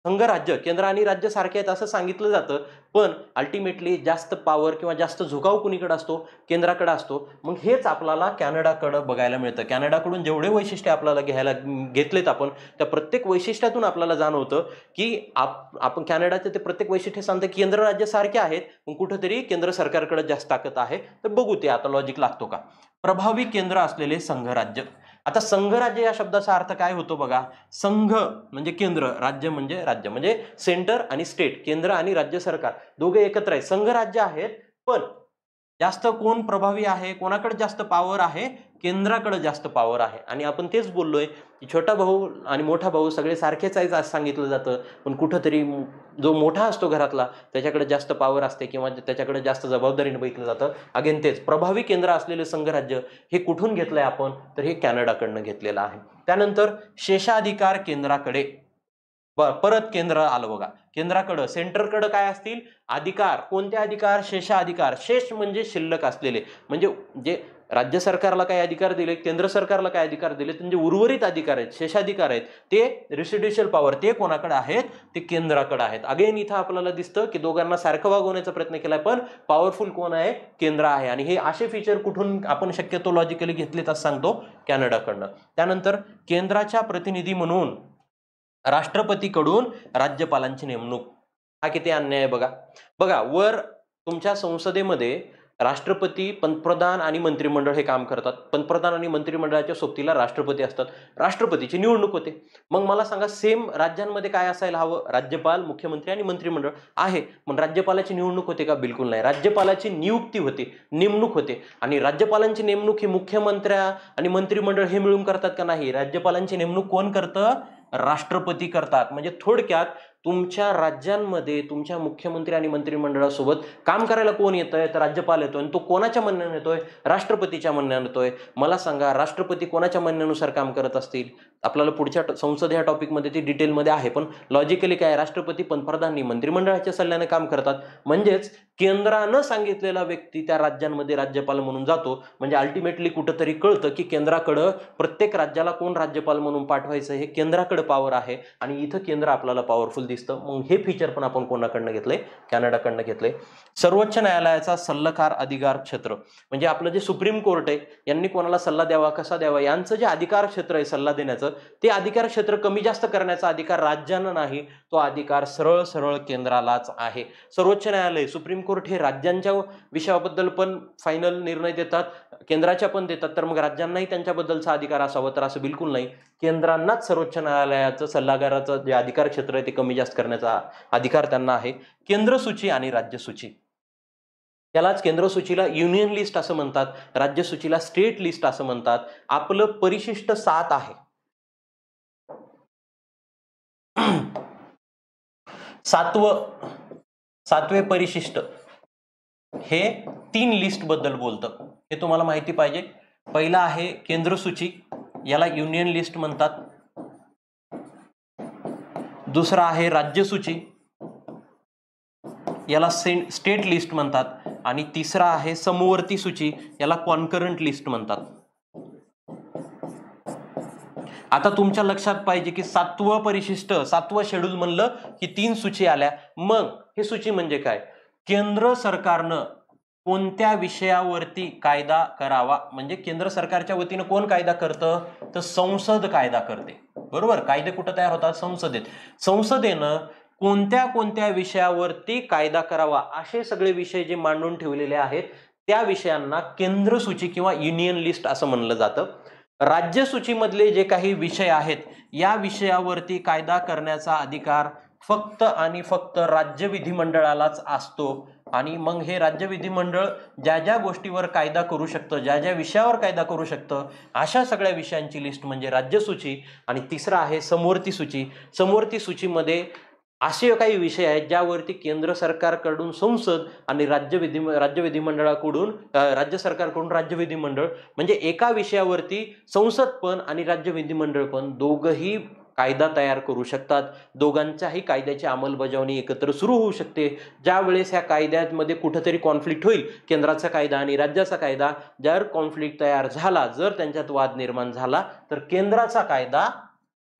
संघराज्य केंद्र आणि राज्य सारखे आहेत असं सांगितलं जातं पण अल्टिमेटली जास्त पॉवर किंवा जास्त झुकाव कुणीकडे असतो केंद्राकडे असतो मग हेच आपल्याला कॅनडाकडं बघायला मिळतं कॅनडाकडून जेवढे वैशिष्ट्य आपल्याला घ्यायला घेतलेत आपण त्या प्रत्येक वैशिष्ट्यातून आपल्याला जाणवतं की आप आपण कॅनडाचं ते प्रत्येक वैशिष्ट्य सांगतं केंद्र राज्य सारखे आहेत पण कुठंतरी केंद्र सरकारकडे जास्त ताकद आहे तर बघू ते आता लॉजिक लागतो का प्रभावी केंद्र असलेले संघराज्य आता संघराज्य या शब्दाचा अर्थ काय होतो बघा संघ म्हणजे केंद्र राज्य म्हणजे राज्य म्हणजे सेंटर आणि स्टेट केंद्र आणि राज्य सरकार दोघे एकत्र आहे संघराज्य आहेत पण जास्त कोण प्रभावी आहे कोणाकडे जास्त पॉवर आहे केंद्राकडे जास्त पॉवर आहे आणि आपण तेच बोललोय की छोटा भाऊ आणि मोठा भाऊ सगळे सारखेच आहे सांगितलं जातं पण कुठंतरी जो मोठा असतो घरातला त्याच्याकडे जास्त पॉवर असते किंवा त्याच्याकडे जास्त जबाबदारीने बघितलं जातं अगेन तेच प्रभावी केंद्र असलेले संघराज्य हे कुठून घेतलंय आपण तर हे कॅनडाकडनं घेतलेलं आहे त्यानंतर शेषाधिकार केंद्राकडे बर परत केंद्र आलं बघा केंद्राकडं सेंटरकडं काय असतील अधिकार कोणते अधिकार शेषा अधिकार शेष म्हणजे शिल्लक असलेले म्हणजे जे राज्य सरकारला काय अधिकार दिले केंद्र सरकारला काय अधिकार दिले म्हणजे उर्वरित अधिकार आहेत शेषाधिकार आहेत ते रेसिड्युशियल पॉवर ते कोणाकडे आहेत ते केंद्राकडे आहेत अगेन इथं आपल्याला दिसतं की दोघांना सारखं वागवण्याचा प्रयत्न केलाय पण पॉवरफुल कोण आहे केंद्र आहे आणि हे असे फीचर कुठून आपण शक्यतो लॉजिकली घेतले तर सांगतो कॅनडाकडनं त्यानंतर केंद्राच्या प्रतिनिधी म्हणून राष्ट्रपतीकडून राज्यपालांची नेमणूक हा किती अन्याय आहे बघा बघा वर तुमच्या संसदेमध्ये राष्ट्रपती पंतप्रधान आणि मंत्रिमंडळ हे काम करतात पंतप्रधान आणि मंत्रिमंडळाच्या सोबतीला राष्ट्रपती असतात राष्ट्रपतीची निवडणूक होते मग मला सांगा सेम राज्यांमध्ये काय असायला हवं राज्यपाल मुख्यमंत्री आणि मंत्रिमंडळ आहे पण राज्यपालाची निवडणूक होते का बिलकुल नाही राज्यपालाची नियुक्ती होते नेमणूक होते आणि राज्यपालांची नेमणूक ही मुख्यमंत्र्या आणि मंत्रिमंडळ हे मिळून करतात का नाही राज्यपालांची नेमणूक कोण करतं राष्ट्रपती करतात म्हणजे थोडक्यात तुमच्या राज्यांमध्ये तुमच्या मुख्यमंत्री आणि मंत्रिमंडळासोबत काम करायला कोण येत आहे तर राज्यपाल येतोय आणि तो कोणाच्या म्हणण्यानं येतोय राष्ट्रपतीच्या म्हणण्यानं येतोय मला सांगा राष्ट्रपती कोणाच्या म्हणण्यानुसार काम करत असतील आपल्याला पुढच्या संसद ह्या टॉपिकमध्ये ती डिटेलमध्ये आहे पण लॉजिकली काय राष्ट्रपती पंतप्रधानांनी मंत्रिमंडळाच्या सल्ल्याने काम करतात म्हणजेच केंद्रानं सांगितलेला व्यक्ती त्या राज्यांमध्ये राज्यपाल म्हणून जातो म्हणजे अल्टिमेटली कुठंतरी कळतं की केंद्राकडं प्रत्येक राज्याला कोण राज्यपाल म्हणून पाठवायचं हे केंद्राकडं पॉवर आहे आणि इथं केंद्र आपल्याला पॉवरफुल दिसतं मग हे फीचर पण आपण कोणाकडनं घेतलंय कॅनडाकडनं घेतलंय सर्वोच्च न्यायालयाचा सल्लाकार अधिकार क्षेत्र म्हणजे आपलं जे सुप्रीम कोर्ट आहे यांनी कोणाला सल्ला द्यावा कसा द्यावा यांचं जे अधिकार क्षेत्र आहे सल्ला देण्याचं ते अधिकार क्षेत्र कमी जास्त करण्याचा अधिकार राज्यांना नाही तो अधिकार सरळ सरळ केंद्रालाच आहे सर्वोच्च न्यायालय सुप्रीम कोर्ट हे राज्यांच्या विषयाबद्दल पण फायनल निर्णय देतात केंद्राच्या पण देतात तर मग राज्यांनाही त्यांच्याबद्दलचा अधिकार असावा तर असं बिलकुल नाही केंद्रांनाच सर्वोच्च न्यायालयाचं सल्लागाराचं जे अधिकार क्षेत्र आहे ते कमी जास्त करण्याचा अधिकार त्यांना आहे केंद्रसूची आणि राज्यसूची त्यालाच केंद्रसूचीला युनियन लिस्ट असं म्हणतात राज्यसूचीला स्टेट लिस्ट असं म्हणतात आपलं परिशिष्ट सात आहे सातव सातवे परिशिष्ट हे तीन लिस्ट बद्दल बोलतं हे तुम्हाला माहिती पाहिजे पहिला आहे केंद्रसूची याला युनियन लिस्ट म्हणतात दुसरा आहे राज्यसूची याला स्टेट लिस्ट म्हणतात आणि तिसरा आहे समवर्ती सूची याला कॉन्करंट लिस्ट म्हणतात आता तुमच्या लक्षात पाहिजे की सातवं परिशिष्ट सातवं शेड्यूल म्हणलं की तीन सूची आल्या मग हे सूची म्हणजे काय केंद्र सरकारनं कोणत्या विषयावरती कायदा करावा म्हणजे केंद्र सरकारच्या वतीनं कोण कायदा करतं तर संसद कायदा करते बरोबर कायदे कुठं तयार होतात संसदेत संसदेनं कोणत्या कोणत्या विषयावरती कायदा करावा असे सगळे विषय जे मांडून ठेवलेले आहेत त्या विषयांना केंद्र सूची किंवा युनियन लिस्ट असं म्हणलं जातं राज्यसूचीमधले जे काही विषय आहेत या विषयावरती कायदा करण्याचा अधिकार फक्त आणि फक्त राज्य विधिमंडळालाच असतो आणि मग हे राज्य विधिमंडळ ज्या ज्या गोष्टीवर कायदा करू शकतं ज्या ज्या विषयावर कायदा करू शकतं अशा सगळ्या विषयांची लिस्ट म्हणजे राज्यसूची आणि तिसरं आहे समवर्ती सूची समवर्ती सूचीमध्ये असे काही विषय आहेत ज्यावरती केंद्र सरकारकडून संसद आणि राज्य विधी राज्य विधिमंडळाकडून राज्य सरकारकडून राज्य विधिमंडळ म्हणजे एका विषयावरती संसद पण आणि राज्य विधिमंडळ पण दोघंही कायदा तयार करू शकतात दोघांच्याही कायद्याची अंमलबजावणी एकत्र सुरू होऊ शकते ज्यावेळेस ह्या कायद्यामध्ये कुठंतरी कॉन्फ्लिक्ट होईल केंद्राचा कायदा आणि राज्याचा कायदा जर कॉन्फ्लिक्ट तयार झाला जर त्यांच्यात वाद निर्माण झाला तर केंद्राचा कायदा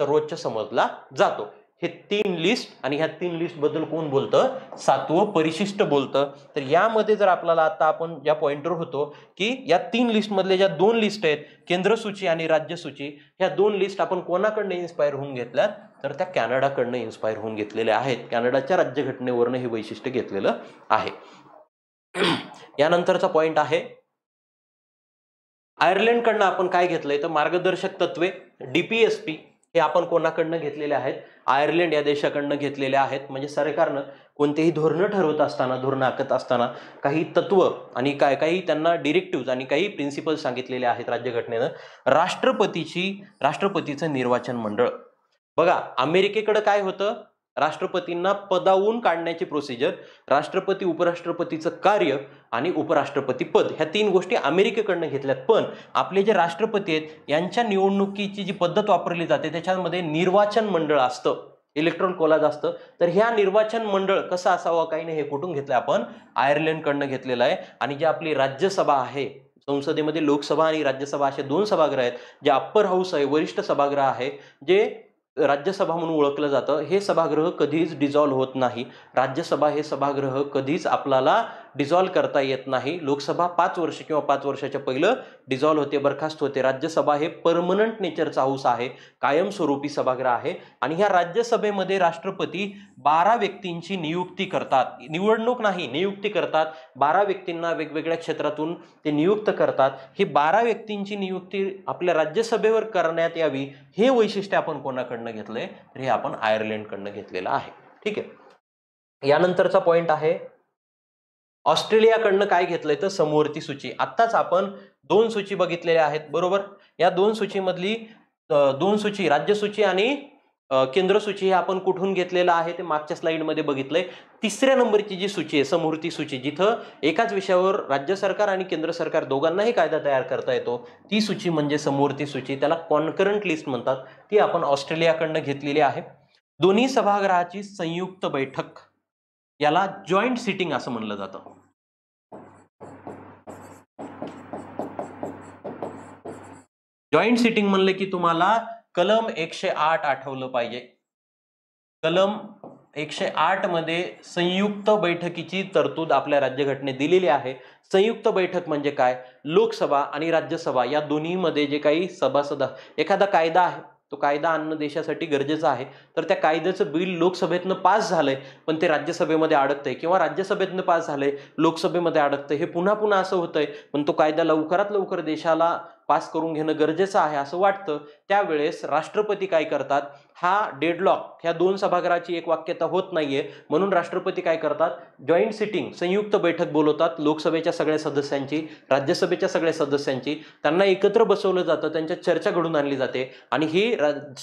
सर्वोच्च समजला जातो हे तीन लिस्ट आणि ह्या तीन लिस्ट बद्दल कोण बोलतं सातवं परिशिष्ट बोलतं तर यामध्ये जर आपल्याला आता आपण ज्या पॉईंटवर होतो की या तीन लिस्टमधल्या ज्या दोन लिस्ट आहेत केंद्रसूची आणि राज्यसूची ह्या दोन लिस्ट आपण कोणाकडनं इन्स्पायर होऊन घेतल्यात तर त्या कॅनडाकडनं इन्स्पायर होऊन घेतलेल्या आहेत कॅनडाच्या राज्यघटनेवरनं हे वैशिष्ट्य घेतलेलं आहे यानंतरचा पॉइंट आहे आयर्लंडकडनं आपण काय घेतलंय तर मार्गदर्शक तत्वे डीपीएसपी हे आपण कोणाकडनं घेतलेले आहेत आयर्लंड या देशाकडनं घेतलेल्या आहेत म्हणजे सरकारनं कोणतेही धोरणं ठरवत असताना धोरणं आखत असताना काही तत्व आणि काय काही त्यांना डिरेक्टिव्ज आणि काही प्रिन्सिपल सांगितलेले आहेत राज्यघटनेनं राष्ट्रपतीची राष्ट्रपतीचं निर्वाचन मंडळ बघा अमेरिकेकडं काय होतं राष्ट्रपतींना पदावून काढण्याची प्रोसिजर राष्ट्रपती उपराष्ट्रपतीचं कार्य आणि उपराष्ट्रपती पद ह्या तीन गोष्टी अमेरिकेकडनं घेतल्यात पण आपले जे राष्ट्रपती आहेत यांच्या निवडणुकीची जी पद्धत वापरली जाते त्याच्यामध्ये निर्वाचन मंडळ असतं इलेक्ट्रॉन कोलाज असतं तर ह्या निर्वाचन मंडळ कसं असावं काही नाही हे कुठून घेतलं आपण आयर्लंडकडनं घेतलेलं आहे आणि जी आपली राज्यसभा आहे संसदेमध्ये लोकसभा आणि राज्यसभा असे दोन सभागृह आहेत जे अप्पर हाऊस आहे वरिष्ठ सभागृह आहे जे राज्यसभा म्हणून ओळखलं जातं हे सभागृह कधीच डिझॉल्व्ह होत नाही राज्यसभा हे सभागृह कधीच आपल्याला डिझॉल्व करता येत नाही लोकसभा पाच वर्ष किंवा पाच वर्षाच्या पहिलं डिझॉल्व्ह होते बरखास्त होते राज्यसभा हे परमनंट नेचरचा हाऊस आहे कायमस्वरूपी सभागृह आहे आणि ह्या राज्यसभेमध्ये राष्ट्रपती बारा व्यक्तींची नियुक्ती करतात निवडणूक नाही नियुक्ती करतात बारा व्यक्तींना वेगवेगळ्या क्षेत्रातून ते नियुक्त करतात ही बारा व्यक्तींची नियुक्ती आपल्या राज्यसभेवर करण्यात यावी हे वैशिष्ट्य आपण कोणाकडनं घेतलंय तर हे आपण आयर्लंडकडनं घेतलेलं आहे ठीक आहे यानंतरचा पॉईंट आहे ऑस्ट्रेलियाकडनं काय घेतलंय तर समोरती सूची आत्ताच आपण दोन सूची बघितलेल्या आहेत बरोबर या दोन सूचीमधली दोन सूची राज्यसूची आणि केंद्र सूची हे आपण कुठून घेतलेलं आहे ते मागच्या स्लाईडमध्ये बघितलंय तिसऱ्या नंबरची जी सूची आहे समूर्ती सूची जिथं एकाच विषयावर राज्य सरकार आणि केंद्र सरकार दोघांनाही कायदा तयार करता येतो ती सूची म्हणजे समूर्ती सूची त्याला कॉन्करंट लिस्ट म्हणतात ती आपण ऑस्ट्रेलियाकडनं घेतलेली आहे दोन्ही सभागृहाची संयुक्त बैठक याला जॉईंट सिटिंग असं म्हणलं जातं जॉईंट सिटिंग म्हणलं की तुम्हाला कलम एकशे आठ आठवलं पाहिजे कलम एकशे आठ मध्ये संयुक्त बैठकीची तरतूद आपल्या राज्यघटनेत दिलेली आहे संयुक्त बैठक म्हणजे काय लोकसभा आणि राज्यसभा या दोन्हीमध्ये जे काही सभासद एखादा कायदा आहे तो कायदा आणणं देशासाठी गरजेचं आहे तर त्या कायद्याचं बिल लोकसभेतनं पास झालंय पण ते राज्यसभेमध्ये अडकतंय किंवा राज्यसभेतनं पास आहे लोकसभेमध्ये अडकतंय हे पुन्हा पुन्हा असं होतंय पण तो कायदा लवकरात लवकर देशाला पास करून घेणं गरजेचं आहे असं वाटतं त्यावेळेस राष्ट्रपती काय करतात हा डेडलॉक ह्या दोन सभागृहाची एक वाक्यता होत नाहीये म्हणून राष्ट्रपती काय करतात जॉईंट सिटिंग संयुक्त बैठक बोलवतात लोकसभेच्या सगळ्या सदस्यांची राज्यसभेच्या सगळ्या सदस्यांची त्यांना एकत्र बसवलं जातं त्यांच्या चर्चा घडून आणली जाते आणि ही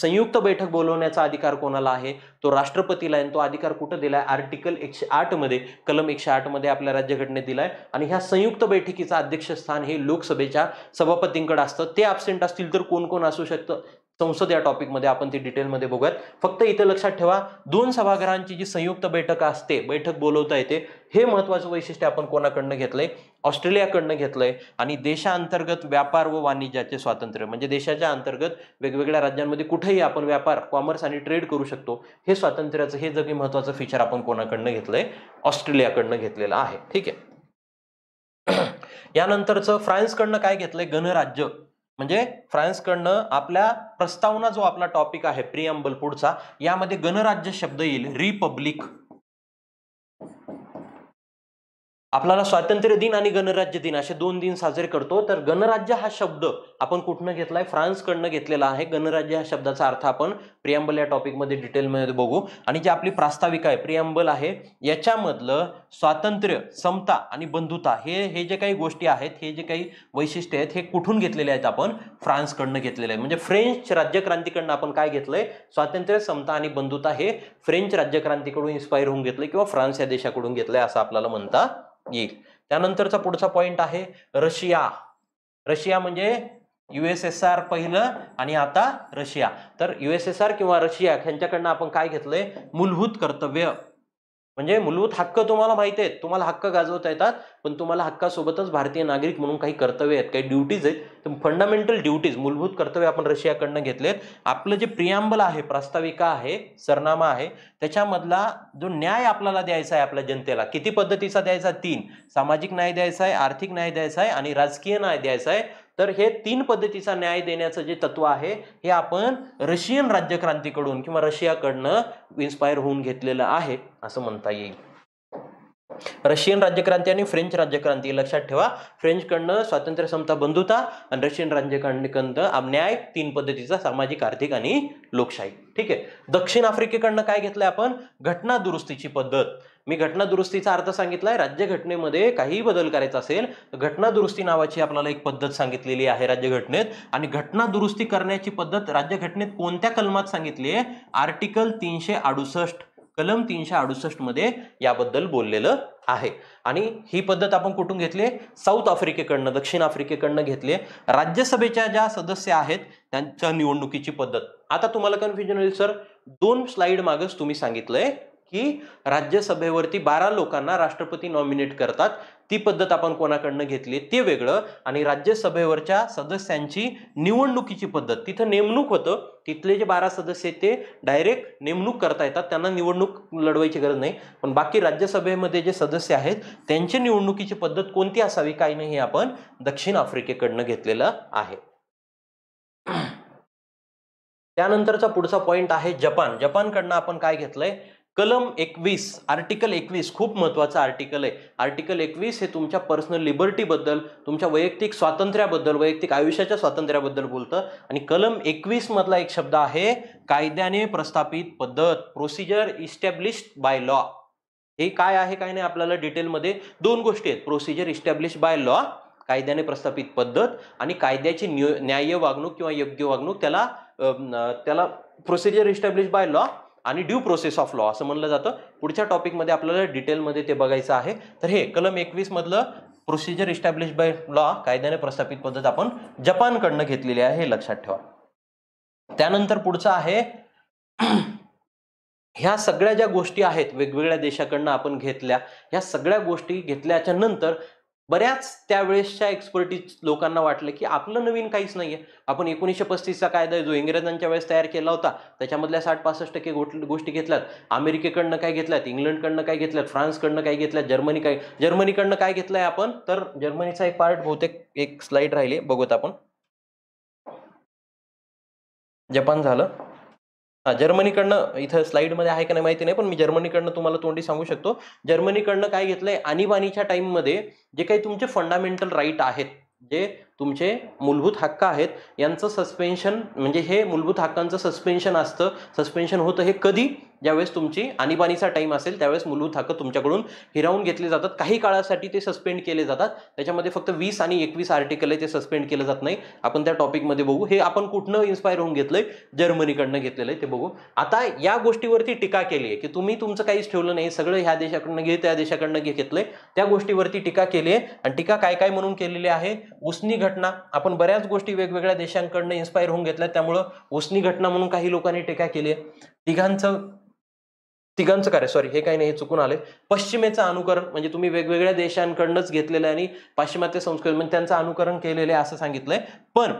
संयुक्त बैठक बोलवण्याचा अधिकार कोणाला आहे तो राष्ट्रपतीला आहे तो अधिकार कुठं दिलाय आर्टिकल एकशे आठमध्ये कलम एकशे आठमध्ये आपल्या राज्यघटनेत दिलाय आणि ह्या संयुक्त बैठकीचं अध्यक्षस्थान हे लोकसभेच्या सभापतींकडे असतं ते ॲबसेंट असतील तर कोण कोण असू शकतं संसद या टॉपिकमध्ये आपण ती डिटेलमध्ये बघूयात फक्त इथं लक्षात ठेवा दोन सभागृहांची जी संयुक्त बैठक असते बैठक बोलवता येते हे महत्त्वाचं वैशिष्ट्य आपण कोणाकडनं घेतलंय ऑस्ट्रेलियाकडनं घेतलंय आणि देशाअंतर्गत व्यापार व वाणिज्याचे स्वातंत्र्य म्हणजे देशाच्या अंतर्गत वेगवेगळ्या राज्यांमध्ये कुठेही आपण व्यापार कॉमर्स आणि ट्रेड करू शकतो हे स्वातंत्र्याचं हे जगी महत्त्वाचं फीचर आपण कोणाकडनं घेतलंय ऑस्ट्रेलियाकडनं घेतलेलं आहे ठीक आहे यानंतरचं फ्रान्सकडनं काय घेतलंय गणराज्य म्हणजे फ्रान्सकडनं आपल्या प्रस्तावना जो आपला टॉपिक आहे प्रियंबल पुढचा यामध्ये गणराज्य शब्द येईल रिपब्लिक आपल्याला स्वातंत्र्य दिन आणि गणराज्य दिन असे दोन दिन साजरे करतो तर गणराज्य हा शब्द आपण कुठनं घेतलाय फ्रान्सकडनं घेतलेला आहे गणराज्य हा शब्दाचा अर्थ आपण प्रियांबल या टॉपिकमध्ये डिटेलमध्ये बघू आणि जी आपली प्रास्ताविक आहे प्रियांबल आहे याच्यामधलं स्वातंत्र्य समता आणि बंधुता हे हे जे काही गोष्टी आहेत हे जे काही वैशिष्ट्य आहेत हे कुठून घेतलेले आहेत आपण फ्रान्सकडनं घेतलेले आहे म्हणजे फ्रेंच राज्यक्रांतीकडनं आपण काय घेतलंय स्वातंत्र्य समता आणि बंधुता हे फ्रेंच राज्यक्रांतीकडून इन्स्पायर होऊन घेतलं किंवा फ्रान्स या देशाकडून घेतलंय असं आपल्याला म्हणता येईल त्यानंतरचा पुढचा पॉइंट आहे रशिया रशिया म्हणजे युएसएसआर पहिलं आणि आता रशिया तर युएसएसआर किंवा रशिया ह्यांच्याकडनं आपण काय घेतलंय मूलभूत कर्तव्य म्हणजे मूलभूत हक्क तुम्हाला माहिती आहेत तुम्हाला हक्क गाजवता येतात पण तुम्हाला हक्कासोबतच भारतीय नागरिक म्हणून काही कर्तव्य आहेत काही ड्युटीज आहेत तर फंडामेंटल ड्युटीज मूलभूत कर्तव्य आपण रशियाकडनं घेतलेत आपलं जे प्रियांबल आहे प्रास्ताविका आहे सरनामा आहे त्याच्यामधला जो न्याय आपल्याला द्यायचा आहे आपल्या जनतेला किती पद्धतीचा द्यायचा तीन सामाजिक न्याय द्यायचा आहे आर्थिक न्याय द्यायचा आहे आणि राजकीय न्याय द्यायचा आहे तर हे तीन पद्धतीचा न्याय देण्याचं जे तत्व आहे हे आपण रशियन राज्यक्रांतीकडून किंवा रशियाकडनं इन्स्पायर होऊन घेतलेलं आहे असं म्हणता येईल रशियन राज्यक्रांती आणि फ्रेंच राज्यक्रांती लक्षात ठेवा फ्रेंचकडनं स्वातंत्र्य समता बंधुता आणि रशियन राज्यक्रांतीकडनं न्याय तीन पद्धतीचा सामाजिक आर्थिक आणि लोकशाही ठीक आहे दक्षिण आफ्रिकेकडनं काय घेतलंय आपण घटना दुरुस्तीची पद्धत मी घटना दुरुस्तीचा अर्थ सांगितलाय राज्यघटनेमध्ये काही बदल करायचा असेल तर दुरुस्ती नावाची आपल्याला एक पद्धत सांगितलेली आहे राज्यघटनेत आणि घटना दुरुस्ती करण्याची पद्धत राज्यघटनेत कोणत्या कलमात सांगितली आहे आर्टिकल तीनशे अडुसष्ट कलम तीनशे अडुसष्ट मध्ये याबद्दल बोललेलं आहे आणि ही पद्धत आपण कुठून घेतली साऊथ आफ्रिकेकडनं दक्षिण आफ्रिकेकडनं घेतली राज्यसभेच्या ज्या सदस्य आहेत त्यांच्या निवडणुकीची पद्धत आता तुम्हाला कन्फ्युजन होईल सर दोन स्लाइड मागच तुम्ही सांगितलंय की राज्यसभेवरती बारा लोकांना राष्ट्रपती नॉमिनेट करतात ती पद्धत आपण कोणाकडनं घेतली ते वेगळं आणि राज्यसभेवरच्या सदस्यांची निवडणुकीची पद्धत तिथं नेमणूक होतं तिथले जे बारा सदस्य ते डायरेक्ट नेमणूक करता येतात त्यांना निवडणूक लढवायची गरज नाही पण बाकी राज्यसभेमध्ये जे सदस्य आहेत त्यांची निवडणुकीची पद्धत कोणती असावी काय नाही हे आपण दक्षिण आफ्रिकेकडनं घेतलेलं आहे त्यानंतरचा पुढचा पॉईंट आहे जपान जपानकडनं आपण काय घेतलंय कलम एकवीस आर्टिकल एकवीस खूप महत्त्वाचं आर्टिकल आहे आर्टिकल एकवीस हे तुमच्या पर्सनल लिबर्टीबद्दल तुमच्या वैयक्तिक स्वातंत्र्याबद्दल वैयक्तिक आयुष्याच्या स्वातंत्र्याबद्दल बोलतं आणि कलम एकवीसमधला एक शब्द आहे कायद्याने प्रस्थापित पद्धत प्रोसिजर इस्टॅब्लिश बाय लॉ हे काय आहे काय नाही आपल्याला डिटेलमध्ये दोन गोष्टी आहेत प्रोसिजर इस्टॅब्लिश बाय लॉ कायद्याने प्रस्थापित पद्धत आणि कायद्याची न्याय वागणूक किंवा योग्य वागणूक त्याला त्याला प्रोसिजर इस्टॅब्लिश बाय लॉ आणि ड्यू प्रोसेस ऑफ लॉ असं म्हणलं जातं पुढच्या टॉपिकमध्ये आपल्याला डिटेलमध्ये ते बघायचं आहे तर हे कलम एकवीसमधलं प्रोसिजर इस्टॅब्लिश बाय लॉ कायद्याने प्रस्थापित पद्धत आपण जपानकडनं घेतलेली आहे हे लक्षात ठेवा त्यानंतर पुढचं आहे ह्या सगळ्या ज्या गोष्टी आहेत वेगवेगळ्या देशाकडनं आपण घेतल्या ह्या सगळ्या गोष्टी घेतल्याच्या नंतर बऱ्याच त्यावेळेसच्या एक्सपर्टीज लोकांना वाटलं की आपलं नवीन काहीच नाही आहे आपण एकोणीसशे पस्तीसचा कायदा जो इंग्रजांच्या वेळेस तयार केला होता त्याच्यामधल्या साठ पासष्ट टक्के गोट गोष्टी घेतल्यात अमेरिकेकडनं काय घेतल्यात इंग्लंडकडनं काय घेतल्यात फ्रान्सकडनं काय घेतल्यात जर्मनी काय जर्मनीकडनं काय घेतलं आहे आपण तर जर्मनीचा एक पार्ट बहुतेक एक स्लाईड राहिले बघूत आपण जपान झालं हां जर्मनीकडनं इथं स्लाईडमध्ये आहे का नाही माहिती नाही पण मी जर्मनीकडनं तुम्हाला तोंडी सांगू शकतो जर्मनीकडनं काय घेतलंय आणीबाणीच्या टाईममध्ये जे काही तुमचे फंडामेंटल राईट आहेत जे तुमचे मूलभूत हक्क आहेत यांचं सस्पेन्शन म्हणजे हे मूलभूत हक्कांचं सस्पेन्शन असतं सस्पेन्शन होतं हे कधी ज्यावेळेस तुमची आणीबाणीचा टाईम असेल त्यावेळेस मूलभूत थाकत तुमच्याकडून हिरावून घेतले जातात काही काळासाठी ते सस्पेंड केले जातात त्याच्यामध्ये फक्त वीस आणि एकवीस आर्टिकल आहे ते सस्पेंड केलं जात नाही आपण त्या टॉपिकमध्ये बघू हे आपण कुठनं इन्स्पायर होऊन घेतलंय जर्मनीकडनं घेतलेलं आहे ते बघू आता या गोष्टीवरती टीका केली आहे की तुम्ही तुमचं काहीच ठेवलं नाही सगळं ह्या देशाकडनं घे त्या देशाकडनं घे घेतलंय त्या गोष्टीवरती टीका केली आहे आणि टीका काय काय म्हणून केलेली आहे उसनी घटना आपण बऱ्याच गोष्टी वेगवेगळ्या देशांकडनं इन्स्पायर होऊन घेतल्या त्यामुळं उसनी घटना म्हणून काही लोकांनी टीका केली आहे तिघांचं तिघांचं कार्य सॉरी हे काही नाही हे चुकून आले पश्चिमेचं अनुकरण म्हणजे तुम्ही वेगवेगळ्या देशांकडनंच घेतलेलं आणि पाश्चिमात्य संस्कृती म्हणजे त्यांचं अनुकरण केलेलं आहे असं सांगितलंय पण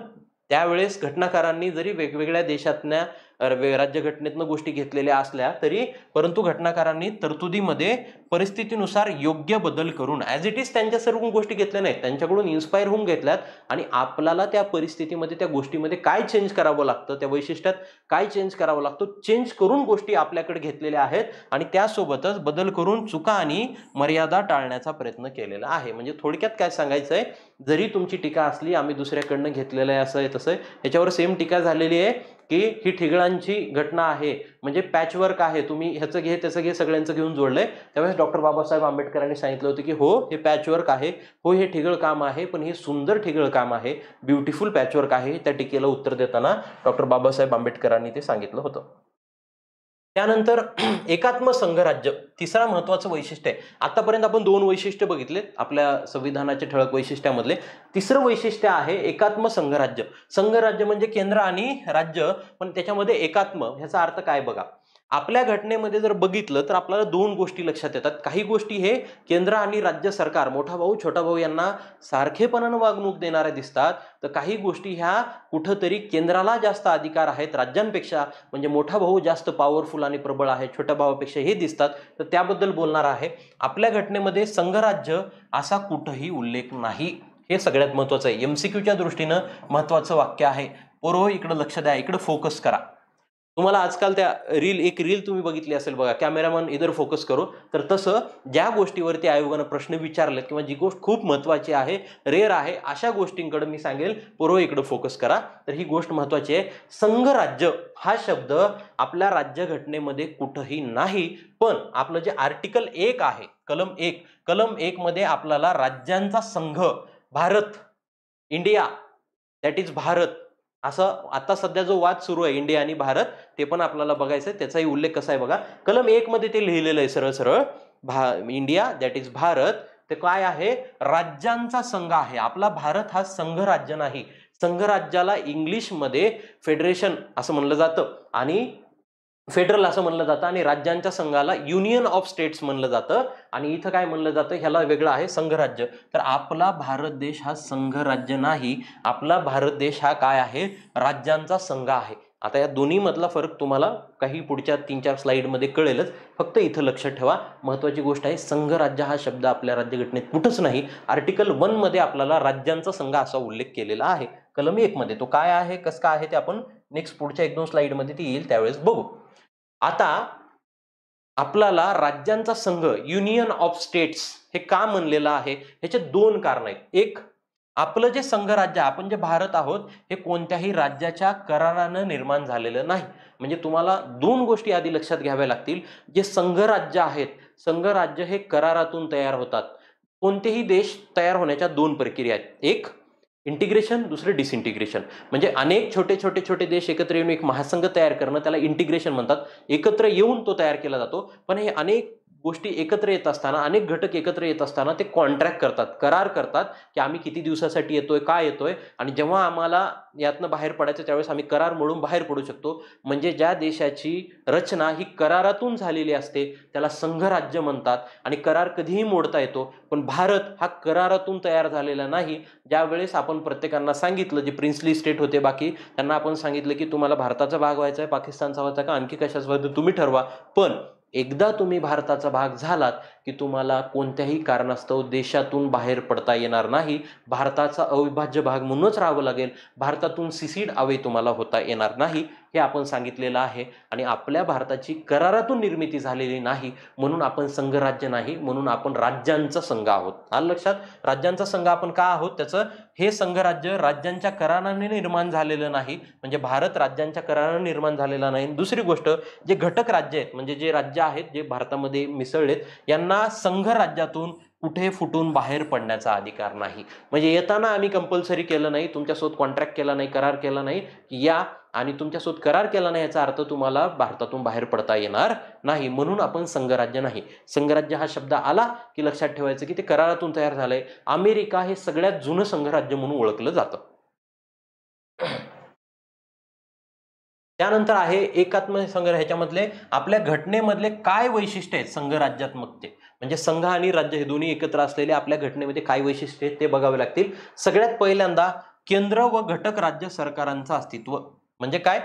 त्यावेळेस घटनाकारांनी जरी वेगवेगळ्या देशातल्या राज्यघटनेतनं गोष्टी घेतलेल्या असल्या तरी परंतु घटनाकारांनी तरतुदीमध्ये परिस्थितीनुसार योग्य बदल करून ॲज इट इज त्यांच्या सर्व गोष्टी घेतल्या नाहीत त्यांच्याकडून इन्स्पायर होऊन घेतल्यात आणि आपल्याला त्या परिस्थितीमध्ये त्या गोष्टीमध्ये काय चेंज करावं लागतं त्या वैशिष्ट्यात काय चेंज करावं लागतं चेंज करून गोष्टी आपल्याकडे घेतलेल्या आहेत आणि त्यासोबतच बदल करून चुका आणि मर्यादा टाळण्याचा प्रयत्न केलेला आहे म्हणजे थोडक्यात काय सांगायचं आहे जरी तुमची टीका असली आम्ही दुसऱ्याकडनं घेतलेलं आहे असं आहे तसं याच्यावर सेम टीका झालेली आहे की ही ठिगळांची घटना आहे म्हणजे पॅचवर्क आहे तुम्ही ह्याचं घे त्याचं घे सगळ्यांचं घेऊन जोडलंय त्यावेळेस डॉक्टर बाबासाहेब आंबेडकरांनी सांगितलं होतं की हो हे पॅचवर्क आहे हो हे ठिगळ काम आहे पण हे सुंदर ठिगळ काम आहे ब्युटिफुल पॅचवर्क आहे त्या टीकेला उत्तर देताना डॉक्टर बाबासाहेब आंबेडकरांनी ते सांगितलं होतं त्यानंतर एकात्म संघराज्य तिसरा महत्वाचं वैशिष्ट्य आहे आतापर्यंत आपण दोन वैशिष्ट्य बघितलेत आपल्या संविधानाचे ठळक वैशिष्ट्यामधले तिसरं वैशिष्ट्य आहे एकात्म संघराज्य संघराज्य म्हणजे केंद्र आणि राज्य पण त्याच्यामध्ये एकात्म ह्याचा अर्थ काय बघा आपल्या घटनेमध्ये जर बघितलं तर आपल्याला दोन गोष्टी लक्षात येतात काही गोष्टी हे केंद्र आणि राज्य सरकार मोठा भाऊ छोटा भाऊ यांना सारखेपणानं वागणूक देणाऱ्या दिसतात तर काही गोष्टी ह्या कुठंतरी केंद्राला जास्त अधिकार आहेत राज्यांपेक्षा म्हणजे मोठा भाऊ जास्त पॉवरफुल आणि प्रबळ आहे छोट्या भावापेक्षा हे दिसतात तर त्याबद्दल बोलणार आहे आपल्या घटनेमध्ये संघराज्य असा कुठंही उल्लेख नाही हे सगळ्यात महत्त्वाचं आहे एम सी क्यूच्या दृष्टीनं महत्त्वाचं वाक्य आहे पूर्व इकडं लक्ष द्या इकडं फोकस करा तुम्हाला आजकाल त्या रील एक रील तुम्ही बघितली असेल बघा कॅमेरामॅन इधर फोकस करो तर तसं ज्या गोष्टीवरती आयोगानं प्रश्न विचारलेत किंवा जी गोष्ट खूप महत्वाची आहे रेअर आहे अशा गोष्टींकडे मी सांगेल पूर्व इकडं फोकस करा तर ही गोष्ट महत्वाची आहे संघराज्य हा शब्द आपल्या राज्यघटनेमध्ये कुठंही नाही पण आपलं जे आर्टिकल एक आहे कलम एक कलम एकमध्ये आपल्याला राज्यांचा संघ Bharat India that is Bharat असं आता सध्या जो वाद सुरू आहे इंडिया आणि भारत ते पण आपल्याला बघायचं त्याचाही उल्लेख कसा आहे बघा कलम एक मध्ये ते लिहिलेलं आहे सरळ सरळ भा इंडिया दॅट इज भारत ते काय आहे राज्यांचा संघ आहे आपला भारत हा संघराज्य नाही संघराज्याला इंग्लिशमध्ये फेडरेशन असं म्हणलं जातं आणि फेडरल असं म्हणलं जातं आणि राज्यांच्या संघाला युनियन ऑफ स्टेट्स म्हणलं जातं आणि इथं काय म्हणलं जातं ह्याला वेगळं आहे संघराज्य तर आपला भारत देश हा संघराज्य नाही आपला भारत देश हा काय आहे राज्यांचा संघ आहे आता या दोन्हीमधला फरक तुम्हाला काही पुढच्या तीन चार स्लाईडमध्ये कळेलच फक्त इथं लक्ष ठेवा महत्त्वाची गोष्ट आहे संघराज्य हा शब्द आपल्या राज्यघटनेत कुठंच नाही आर्टिकल वनमध्ये आपल्याला राज्यांचा संघ असा उल्लेख केलेला आहे कलम एकमध्ये तो काय आहे कसं काय आहे ते आपण नेक्स्ट पुढच्या एक दोन स्लाईडमध्ये ती येईल त्यावेळेस बघू आता आपल्याला राज्यांचा संघ युनियन ऑफ स्टेट्स हे का म्हणलेलं आहे ह्याचे दोन कारण आहेत एक आपलं जे संघराज्य आपण जे भारत आहोत हे कोणत्याही राज्याच्या करारानं निर्माण झालेलं नाही म्हणजे तुम्हाला दोन गोष्टी आधी लक्षात घ्याव्या लागतील जे संघराज्य आहेत संघराज्य हे करारातून तयार होतात कोणतेही देश तयार होण्याच्या दोन प्रक्रिया आहेत एक इंटिग्रेशन दुसरे डिसइंटिग्रेशन म्हणजे अनेक छोटे छोटे छोटे देश एकत्र येऊन एक महासंघ तयार करणं त्याला इंटिग्रेशन म्हणतात एकत्र येऊन तो तयार केला जातो पण हे अनेक गोष्टी एकत्र येत असताना अनेक घटक एकत्र येत असताना ते कॉन्ट्रॅक्ट करतात करार करतात की आम्ही किती दिवसासाठी येतोय काय येतोय आणि जेव्हा आम्हाला यातनं बाहेर पडायचं त्यावेळेस आम्ही करार मोडून बाहेर पडू शकतो म्हणजे ज्या देशाची रचना ही करारातून झालेली असते त्याला संघराज्य म्हणतात आणि करार कधीही मोडता येतो पण भारत हा करारातून तयार झालेला नाही ज्यावेळेस आपण प्रत्येकांना सांगितलं जे प्रिन्सली स्टेट होते बाकी त्यांना आपण सांगितलं की तुम्हाला भारताचा भाग व्हायचा आहे पाकिस्तानचा व्हायचा का आणखी कशाच तुम्ही ठरवा पण एकदा तुम्ही भारताचा भाग झालात की तुम्हाला कोणत्याही कारणास्तव देशातून बाहेर पडता येणार नाही भारताचा अविभाज्य भाग म्हणूनच राहावं लागेल भारतातून सिसीड आवे तुम्हाला होता येणार नाही हे आपण सांगितलेलं आहे आणि आपल्या भारताची करारातून निर्मिती झालेली नाही म्हणून आपण संघराज्य नाही म्हणून आपण राज्यांचा संघ आहोत आलं लक्षात राज्यांचा संघ आपण का आहोत त्याचं हे संघराज्य राज्यांच्या कराराने निर्माण झालेलं नाही म्हणजे भारत राज्यांच्या कराराने निर्माण झालेला नाही दुसरी गोष्ट जे घटक राज्य आहेत म्हणजे जे राज्य आहेत जे भारतामध्ये मिसळलेत यांना संघराज्यातून कुठे फुटून बाहेर पडण्याचा अधिकार नाही म्हणजे येताना आम्ही कंपल्सरी केलं नाही तुमच्यासोबत कॉन्ट्रॅक्ट केला नाही करार केला नाही की या आणि तुमच्यासोबत करार केला नाही याचा अर्थ तुम्हाला भारतातून बाहेर पडता येणार नाही म्हणून आपण संघराज्य नाही संघराज्य हा शब्द आला की लक्षात ठेवायचं की ते करारातून तयार झालंय अमेरिका हे सगळ्यात जुनं संघराज्य म्हणून ओळखलं जातं त्यानंतर आहे एकात्म संघ ह्याच्यामधले आपल्या घटनेमधले काय वैशिष्ट्य आहेत संघराज्यात्मकते म्हणजे संघ आणि राज्य हे दोन्ही एकत्र असलेले आपल्या घटनेमध्ये काय वैशिष्ट्य आहेत ते बघावे लागतील सगळ्यात पहिल्यांदा केंद्र व घटक राज्य सरकारांचं अस्तित्व म्हणजे काय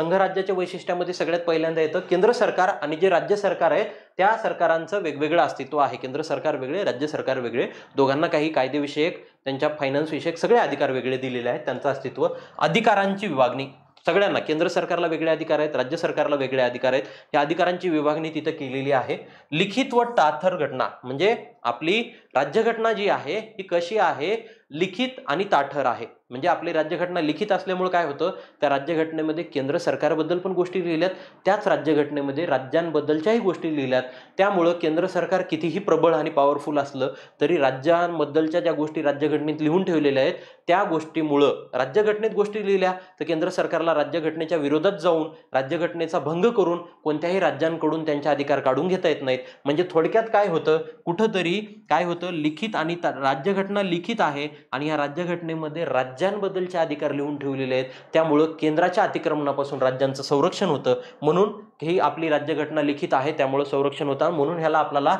संघ राज्याच्या वैशिष्ट्यामध्ये सगळ्यात पहिल्यांदा येतं केंद्र सरकार आणि जे राज्य सरकार आहे त्या सरकारांचं वेगवेगळं अस्तित्व आहे केंद्र सरकार वेगळे राज्य सरकार वेगळे दोघांना काही कायदेविषयक त्यांच्या फायनान्सविषयक सगळे अधिकार वेगळे दिलेले आहेत त्यांचं अस्तित्व अधिकारांची विभागणी सगळ्यांना केंद्र सरकारला वेगळे अधिकार आहेत राज्य सरकारला वेगळे अधिकार आहेत या अधिकारांची विभागणी तिथं केलेली आहे लिखित व ताथर घटना म्हणजे आपली राज्यघटना जी आहे ही कशी आहे लिखित आणि ताठर आहे म्हणजे आपली राज्यघटना लिखित असल्यामुळं काय होतं त्या राज्यघटनेमध्ये केंद्र सरकारबद्दल पण गोष्टी लिहिल्यात त्याच राज्यघटनेमध्ये राज्यांबद्दलच्याही गोष्टी लिहिल्यात त्यामुळं केंद्र सरकार कितीही प्रबळ आणि पॉवरफुल असलं तरी राज्यांबद्दलच्या ज्या गोष्टी राज्यघटनेत लिहून ठेवलेल्या आहेत त्या गोष्टीमुळं राज्यघटनेत गोष्टी लिहिल्या तर केंद्र सरकारला राज्यघटनेच्या विरोधात जाऊन राज्यघटनेचा भंग करून कोणत्याही राज्यांकडून त्यांचे अधिकार काढून घेता येत नाहीत म्हणजे थोडक्यात काय होतं कुठंतरी काय होतं लिखित आणि राज्यघटना लिखित आहे आणि या राज्यघटनेमध्ये राज्य राज्यांबद्दलचे अधिकार लिहून ठेवलेले आहेत त्यामुळं केंद्राच्या अतिक्रमणापासून राज्यांचं संरक्षण होतं म्हणून ही आपली राज्यघटना लिखित आहे त्यामुळे संरक्षण होतं म्हणून ह्याला आपल्याला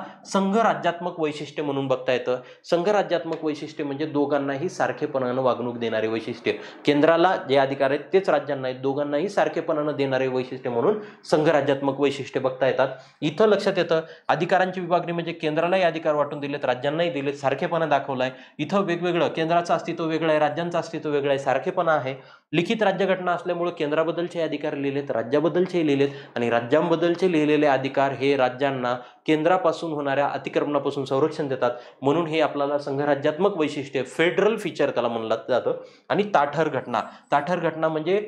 राज्यात्मक वैशिष्ट्य म्हणून बघता येतं राज्यात्मक वैशिष्ट्य म्हणजे दोघांनाही सारखेपणानं वागणूक देणारे वैशिष्ट्य केंद्राला जे अधिकार आहेत तेच राज्यांना आहेत दोघांनाही सारखेपणानं देणारे वैशिष्ट्य म्हणून राज्यात्मक वैशिष्ट्य बघता येतात इथं लक्षात येतं अधिकारांची विभागणी म्हणजे केंद्रालाही अधिकार वाटून दिलेत राज्यांनाही दिलेत सारखेपणा दाखवलाय इथं वेगवेगळं केंद्राचं अस्तित्व वेगळं आहे राज्यांचं अस्तित्व वेगळं आहे सारखेपणा आहे लिखित राज्यघटना असल्यामुळं केंद्राबद्दलचे अधिकार लिहिलेत राज्याबद्दलचे लिहिलेत आणि राज्यांबद्दलचे लिहिलेले अधिकार हे राज्यांना केंद्रापासून होणाऱ्या अतिक्रमणापासून संरक्षण देतात म्हणून हे आपल्याला संघराज्यात्मक वैशिष्ट्य फेडरल फीचर त्याला म्हणलं जातं आणि ताठर घटना ताठर घटना म्हणजे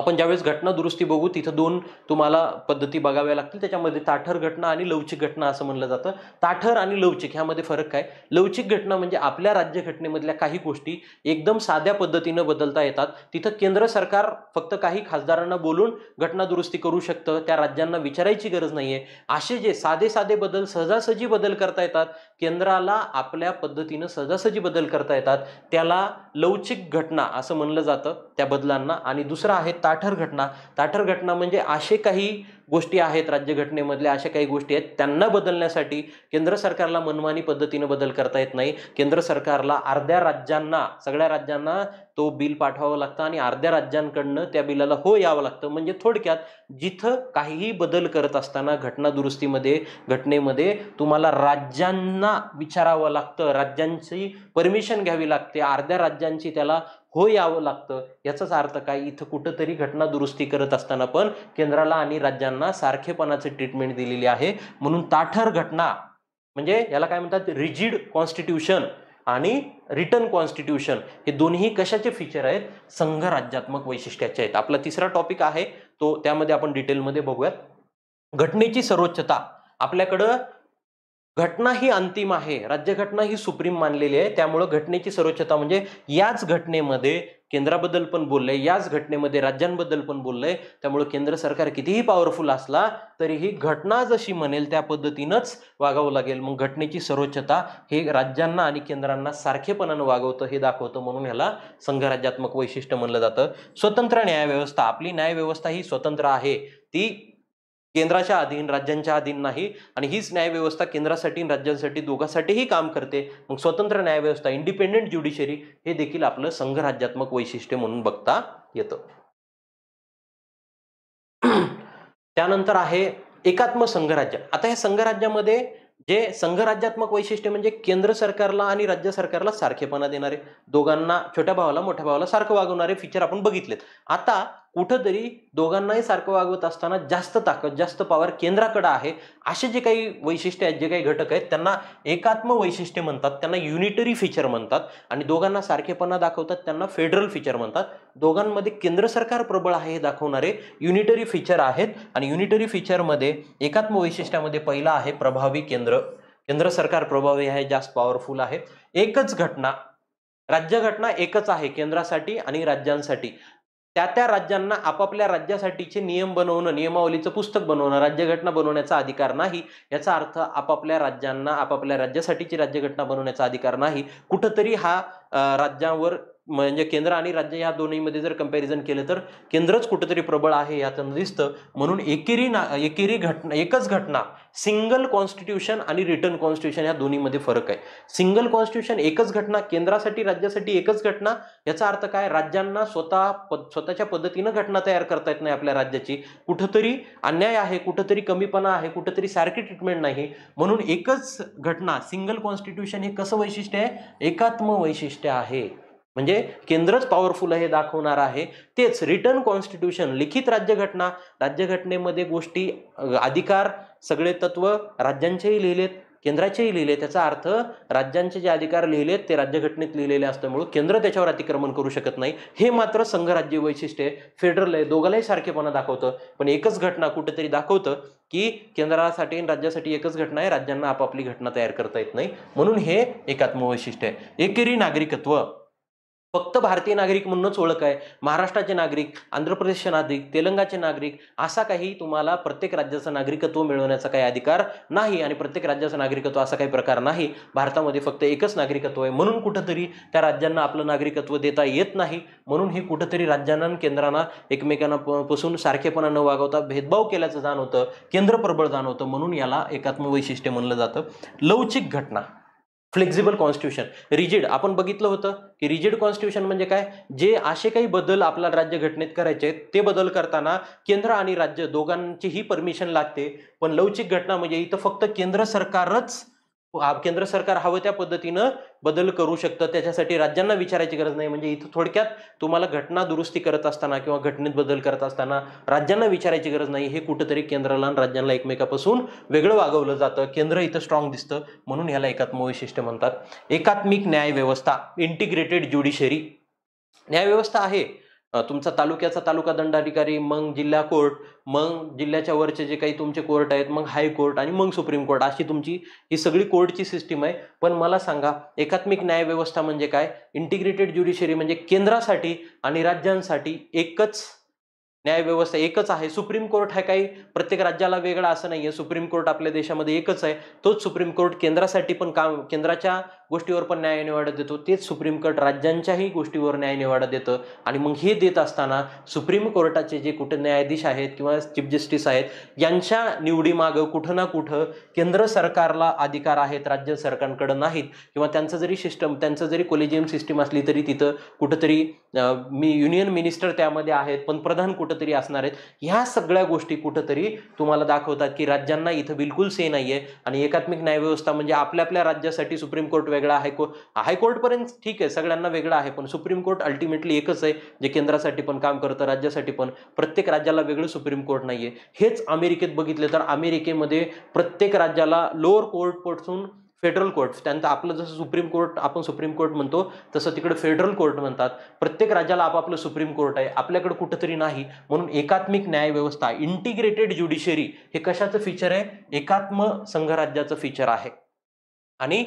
आपण ज्यावेळेस घटना दुरुस्ती बघू तिथं दोन तुम्हाला पद्धती बघाव्या लागतील त्याच्यामध्ये ताठर घटना आणि लवचिक घटना असं म्हणलं जातं ताठर आणि लवचिक ह्यामध्ये फरक काय लवचिक घटना म्हणजे आपल्या राज्यघटनेमधल्या काही गोष्टी एकदम साध्या पद्धतीनं बदलता येतात तिथं केंद्र सरकार फक्त काही खासदारांना बोलून घटना दुरुस्ती करू शकतं त्या राज्यांना विचारायची गरज नाही आहे असे जे साधे साधे बदल सहजासहजी बदल करता येतात केंद्राला आपल्या पद्धतीनं सहजासहजी बदल करता येतात त्याला लवचिक घटना असं म्हणलं जातं त्या बदलांना आणि दुसरं आहे ताठर घटना ताठर घटना म्हणजे असे काही गोष्टी आहेत राज्यघटनेमधल्या अशा काही गोष्टी आहेत त्यांना बदलण्यासाठी केंद्र सरकारला मनमानी पद्धतीनं बदल करता येत नाही केंद्र सरकारला अर्ध्या राज्यांना सगळ्या राज्यांना तो बिल पाठवावं लागतं आणि अर्ध्या राज्यांकडनं त्या बिलाला हो यावं लागतं म्हणजे थोडक्यात जिथं काहीही बदल करत असताना घटना दुरुस्तीमध्ये घटनेमध्ये तुम्हाला राज्यांना विचारावं लागतं राज्यांची परमिशन घ्यावी लागते अर्ध्या राज्यांची त्याला हो यावं लागतं याचाच अर्थ काय इथं कुठंतरी घटना दुरुस्ती करत असताना पण केंद्राला आणि राज्यांना सारखेपणाचे ट्रीटमेंट दिलेली आहे म्हणून ताठर घटना म्हणजे याला काय म्हणतात रिजिड कॉन्स्टिट्यूशन आणि रिटर्न कॉन्स्टिट्यूशन हे दोन्ही कशाचे फीचर आहेत संघ राज्यात्मक वैशिष्ट्याचे आहेत आपला तिसरा टॉपिक आहे तो त्यामध्ये आपण डिटेलमध्ये बघूयात घटनेची सर्वोच्चता आपल्याकडं घटना ही अंतिम आहे राज्यघटना ही सुप्रीम मानलेली आहे त्यामुळं घटनेची सर्वोच्चता म्हणजे याच घटनेमध्ये केंद्राबद्दल पण बोललंय याच घटनेमध्ये राज्यांबद्दल पण बोललंय त्यामुळं केंद्र सरकार कितीही पॉवरफुल असला तरीही घटना जशी म्हणेल त्या पद्धतीनंच वागावं लागेल मग घटनेची सर्वोच्चता हे राज्यांना आणि केंद्रांना सारखेपणानं वागवतं हे दाखवतं म्हणून ह्याला संघराज्यात्मक वैशिष्ट्य म्हणलं जातं स्वतंत्र न्यायव्यवस्था आपली न्यायव्यवस्था ही स्वतंत्र आहे ती केंद्राच्या अधीन राज्यांच्या अधीन नाही आणि हीच न्यायव्यवस्था केंद्रासाठी आणि राज्यांसाठी दोघांसाठीही काम करते मग स्वतंत्र न्यायव्यवस्था इंडिपेंडेंट ज्युडिशरी हे देखील आपलं संघराज्यात्मक वैशिष्ट्य म्हणून बघता येतं त्यानंतर आहे एकात्म संघराज्य आता या संघराज्यामध्ये जे संघराज्यात्मक वैशिष्ट्य म्हणजे केंद्र सरकारला आणि राज्य सरकारला सारखेपणा देणारे दोघांना छोट्या भावाला मोठ्या भावाला सारखं वागवणारे फीचर आपण बघितलेत आता कुठंतरी दोघांनाही सारखं वागवत असताना जास्त ताकद जास्त पॉवर केंद्राकडे आहे असे जे काही वैशिष्ट्य आहेत जे काही घटक आहेत त्यांना एकात्म वैशिष्ट्य म्हणतात त्यांना युनिटरी फीचर म्हणतात आणि दोघांना सारखेपणा दाखवतात त्यांना फेडरल फीचर म्हणतात दोघांमध्ये केंद्र सरकार प्रबळ आहे हे दाखवणारे युनिटरी फीचर आहेत आणि युनिटरी फीचरमध्ये एकात्म वैशिष्ट्यामध्ये पहिला आहे प्रभावी केंद्र केंद्र सरकार प्रभावी आहे जास्त पॉवरफुल आहे एकच घटना राज्यघटना एकच आहे केंद्रासाठी आणि राज्यांसाठी त्या त्या राज्यांना आपापल्या राज्यासाठीचे नियम बनवणं नियमावलीचं पुस्तक बनवणं राज्यघटना बनवण्याचा अधिकार नाही याचा अर्थ आपापल्या राज्यांना आपापल्या राज्यासाठीची राज्यघटना बनवण्याचा अधिकार नाही कुठंतरी हा राज्यांवर म्हणजे केंद्र आणि राज्य या दोन्हीमध्ये जर कंपॅरिझन केलं तर केंद्रच कुठंतरी प्रबळ आहे याचं दिसतं म्हणून एकेरी ना एकेरी घटना एकच घटना सिंगल कॉन्स्टिट्यूशन आणि रिटर्न कॉन्स्टिट्यूशन या दोन्हीमध्ये फरक आहे सिंगल कॉन्स्टिट्यूशन एकच घटना केंद्रासाठी राज्यासाठी एकच घटना याचा अर्थ काय राज्यांना स्वतः स्वतःच्या पद्धतीनं घटना तयार करता येत नाही आपल्या राज्याची कुठंतरी अन्याय आहे कुठंतरी कमीपणा आहे कुठंतरी सारखी ट्रीटमेंट नाही म्हणून एकच घटना सिंगल कॉन्स्टिट्यूशन हे कसं वैशिष्ट्य आहे एकात्म वैशिष्ट्य आहे म्हणजे केंद्रच पॉवरफुल हे दाखवणार आहे तेच रिटर्न कॉन्स्टिट्यूशन लिखित राज्यघटना राज्यघटनेमध्ये गोष्टी अधिकार सगळे तत्व राज्यांचेही लिहिलेत केंद्राचेही लिहिले त्याचा अर्थ राज्यांचे जे अधिकार लिहिलेत ते राज्यघटनेत लिहिलेले असल्यामुळे केंद्र त्याच्यावर अतिक्रमण करू शकत नाही हे मात्र संघराज्य वैशिष्ट्य फेडरल आहे दोघालाही सारखेपणा दाखवतं पण एकच घटना कुठेतरी दाखवतं की केंद्रासाठी राज्यासाठी एकच घटना आहे राज्यांना आपापली घटना तयार करता येत नाही म्हणून हे एकात्म वैशिष्ट्य आहे एकेरी नागरिकत्व फक्त भारतीय नागरिक म्हणूनच ओळख आहे महाराष्ट्राचे नागरिक आंध्र प्रदेशचे नागरिक तेलंगाचे नागरिक असा काही तुम्हाला प्रत्येक राज्याचं नागरिकत्व मिळवण्याचा काही अधिकार नाही आणि प्रत्येक राज्याचं नागरिकत्व असा काही प्रकार नाही भारतामध्ये फक्त एकच नागरिकत्व आहे म्हणून कुठंतरी त्या राज्यांना आपलं नागरिकत्व देता येत नाही म्हणून ही कुठंतरी राज्यांना केंद्रांना एकमेकांना पासून सारखेपणा न वागवता भेदभाव केल्याचं जाणवतं केंद्र प्रबळ जाणवतं म्हणून याला एकात्म वैशिष्ट्य म्हणलं जातं लवचिक घटना फ्लेक्झिबल कॉन्स्टिट्यूशन रिजिड आपण बघितलं होतं की रिजिड कॉन्स्टिट्यूशन म्हणजे काय जे असे काही बदल आपल्या राज्यघटनेत करायचे आहेत ते बदल करताना केंद्र आणि राज्य दोघांचीही परमिशन लागते पण लवचिक घटना म्हणजे इथं फक्त केंद्र सरकारच केंद्र सरकार हवं त्या पद्धतीनं बदल करू शकतं त्याच्यासाठी राज्यांना विचारायची गरज नाही म्हणजे इथं थोडक्यात तुम्हाला घटना दुरुस्ती करत असताना किंवा घटनेत बदल करत असताना राज्यांना विचारायची गरज नाही हे कुठंतरी केंद्राला आणि राज्यांना एकमेकापासून वेगळं वागवलं जातं केंद्र इथं स्ट्रॉंग दिसतं म्हणून ह्याला एकात्म वैशिष्ट्य म्हणतात एकात्मिक न्यायव्यवस्था इंटिग्रेटेड ज्युडिशरी न्यायव्यवस्था आहे तुमचा तालुक्याचा तालुका दंडाधिकारी मग जिल्हा कोर्ट मग जिल्ह्याच्या वरचे जे काही तुमचे कोर्ट आहेत मग हायकोर्ट आणि मग सुप्रीम कोर्ट अशी तुमची ही सगळी कोर्टची सिस्टीम आहे पण मला सांगा एकात्मिक न्यायव्यवस्था म्हणजे काय इंटिग्रेटेड ज्युडिशरी म्हणजे केंद्रासाठी आणि राज्यांसाठी एकच न्यायव्यवस्था एकच आहे सुप्रीम कोर्ट हा काही प्रत्येक राज्याला वेगळा असं नाही आहे सुप्रीम कोर्ट आपल्या देशामध्ये एकच आहे तोच सुप्रीम कोर्ट केंद्रासाठी पण काम केंद्राच्या गोष्टीवर पण न्याय निवाडा देतो तेच सुप्रीम कोर्ट राज्यांच्याही गोष्टीवर न्याय निवाडा देतं आणि मग हे देत असताना सुप्रीम कोर्टाचे जे कुठे न्यायाधीश आहेत किंवा चीफ जस्टिस आहेत यांच्या निवडीमागं कुठं ना कुठं केंद्र सरकारला अधिकार आहेत राज्य सरकारकडं नाहीत किंवा त्यांचं जरी सिस्टम त्यांचं जरी कोलेजियम सिस्टम असली तरी तिथं कुठंतरी मी युनियन मिनिस्टर त्यामध्ये आहेत पंतप्रधान कुठंतरी असणार आहेत ह्या सगळ्या गोष्टी कुठंतरी तुम्हाला दाखवतात की राज्यांना इथं बिलकुल से नाही आहे आणि एकात्मिक न्यायव्यवस्था म्हणजे आपल्या आपल्या राज्यासाठी सुप्रीम कोर्ट वेगळा हायको हायकोर्टपर्यंत ठीक आहे सगळ्यांना वेगळा आहे पण सुप्रीम कोर्ट अल्टिमेटली एकच आहे जे केंद्रासाठी पण काम करतं राज्यासाठी पण प्रत्येक राज्याला वेगळं सुप्रीम कोर्ट नाही हेच अमेरिकेत बघितले तर अमेरिकेमध्ये प्रत्येक राज्याला लोअर कोर्टपासून फेडरल कोर्ट त्यांचं आपलं जसं सुप्रीम कोर्ट आपण सुप्रीम कोर्ट म्हणतो तसं तिकडे फेडरल कोर्ट म्हणतात प्रत्येक राज्याला आपापलं सुप्रीम कोर्ट आहे आपल्याकडे कुठंतरी नाही म्हणून एकात्मिक न्यायव्यवस्था इंटिग्रेटेड ज्युडिशरी हे कशाचं फीचर आहे एकात्म संघराज्याचं फीचर आहे आणि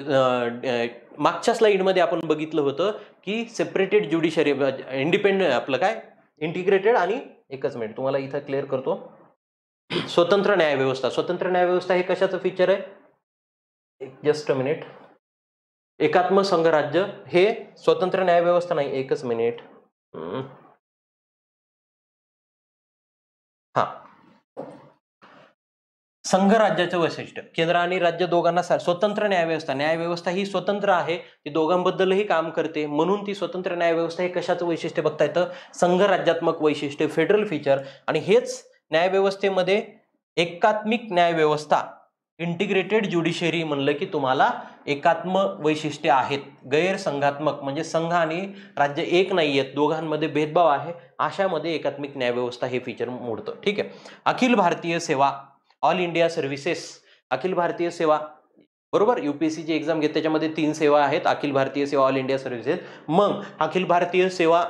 मागच्या स्लाईडमध्ये आपण बघितलं होतं की सेपरेटेड ज्युडिशरी इंडिपेंडंट आपलं काय इंटिग्रेटेड आणि एकच मिनिट तुम्हाला इथं क्लिअर करतो स्वतंत्र न्यायव्यवस्था स्वतंत्र न्यायव्यवस्था हे कशाचं फीचर आहे जस्ट मिनिट एकात्म संघराज्य हे स्वतंत्र न्यायव्यवस्था नाही एकच मिनिट हा संघराज्याचं वैशिष्ट्य केंद्र आणि राज्य दोघांना स्वतंत्र न्यायव्यवस्था न्यायव्यवस्था ही स्वतंत्र आहे ती दोघांबद्दलही काम करते म्हणून ती स्वतंत्र न्यायव्यवस्था हे कशाचं वैशिष्ट्य बघता येतं संघराज्यात्मक वैशिष्ट्य फेडरल फीचर आणि हेच न्यायव्यवस्थेमध्ये एकात्मिक न्यायव्यवस्था इंटिग्रेटेड ज्युडिशरी म्हणलं की तुम्हाला एकात्म वैशिष्ट्य आहेत गैरसंघात्मक म्हणजे संघ आणि राज्य एक नाही आहेत दोघांमध्ये भेदभाव आहे अशामध्ये एकात्मिक न्यायव्यवस्था हे फीचर मोडतं ठीक आहे अखिल भारतीय सेवा ऑल इंडिया सर्व्हिसेस अखिल भारतीय सेवा बरोबर यूपीएससी जी एक्झाम घेत त्याच्यामध्ये तीन सेवा आहेत अखिल भारतीय सेवा ऑल इंडिया सर्व्हिसेस मग अखिल भारतीय सेवा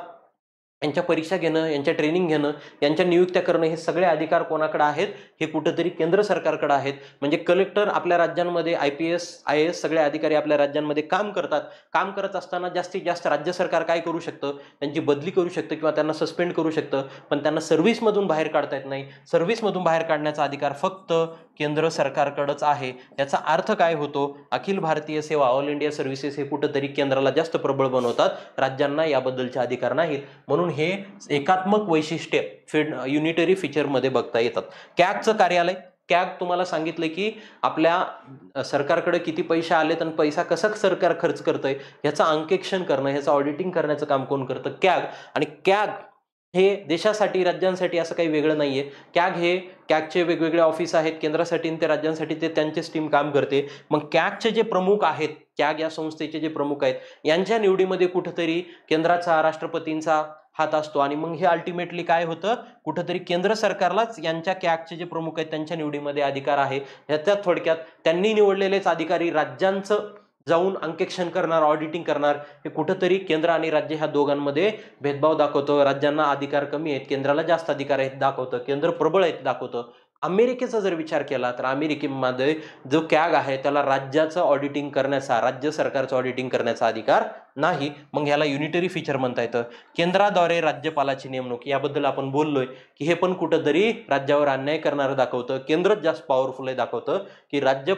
यांच्या परीक्षा घेणं यांच्या ट्रेनिंग घेणं यांच्या नियुक्त्या करणं हे सगळे अधिकार कोणाकडे आहेत हे कुठंतरी केंद्र सरकारकडे आहेत म्हणजे कलेक्टर आपल्या राज्यांमध्ये I P S I S सगळे अधिकारी आपल्या राज्यांमध्ये काम करतात काम करत असताना जास्तीत जास्त राज्य सरकार काय करू शकतं त्यांची बदली करू शकतं किंवा त्यांना सस्पेंड करू शकतं पण त्यांना सर्व्हिसमधून बाहेर काढता येत नाही सर्व्हिसमधून बाहेर काढण्याचा अधिकार फक्त केंद्र सरकारकडंच आहे याचा अर्थ काय होतो अखिल भारतीय सेवा ऑल इंडिया सर्व्हिसेस हे कुठंतरी केंद्राला जास्त प्रबळ बनवतात राज्यांना याबद्दलचे अधिकार नाहीत म्हणून हे एकात्मक वैशिष्ट्य फिड युनिटरी फीचरमध्ये बघता येतात कॅगचं कार्यालय कॅग तुम्हाला सांगितलं की आपल्या सरकारकडे किती पैसे आलेत आणि पैसा कसा सरकार खर्च करतंय ह्याचं अंकेक्षण करणं ह्याचं ऑडिटिंग करण्याचं काम कोण करतं कॅग आणि कॅग हे देशासाठी राज्यांसाठी असं काही वेगळं नाही आहे कॅग हे कॅगचे वेगवेगळे ऑफिस आहेत केंद्रासाठी ते राज्यांसाठी ते त्यांचीच टीम काम करते मग कॅगचे जे प्रमुख आहेत कॅग या संस्थेचे जे प्रमुख आहेत यांच्या निवडीमध्ये कुठंतरी केंद्राचा राष्ट्रपतींचा हात असतो आणि मग हे अल्टिमेटली काय होतं कुठंतरी केंद्र सरकारलाच यांच्या कॅगचे जे प्रमुख आहेत त्यांच्या निवडीमध्ये अधिकार आहे ह्याच्यात थोडक्यात त्यांनी निवडलेलेच अधिकारी राज्यांचं जाऊन अंकेक्षण करणार ऑडिटिंग करणार हे कुठंतरी केंद्र आणि राज्य ह्या दोघांमध्ये भेदभाव दाखवतो राज्यांना अधिकार कमी आहेत केंद्राला जास्त अधिकार आहेत दाखवतं केंद्र प्रबळ आहेत दाखवतं अमेरिकेचा जर विचार केला तर अमेरिकेमध्ये जो कॅग आहे त्याला राज्याचं ऑडिटिंग करण्याचा राज्य सरकारचं ऑडिटिंग करण्याचा अधिकार नाही मग ह्याला युनिटरी फीचर म्हणता येतं केंद्राद्वारे राज्यपालाची नेमणूक याबद्दल आपण बोललोय की हे पण कुठंतरी राज्यावर अन्याय करणारं दाखवतं केंद्रच जास्त पॉवरफुल आहे दाखवतं की राज्य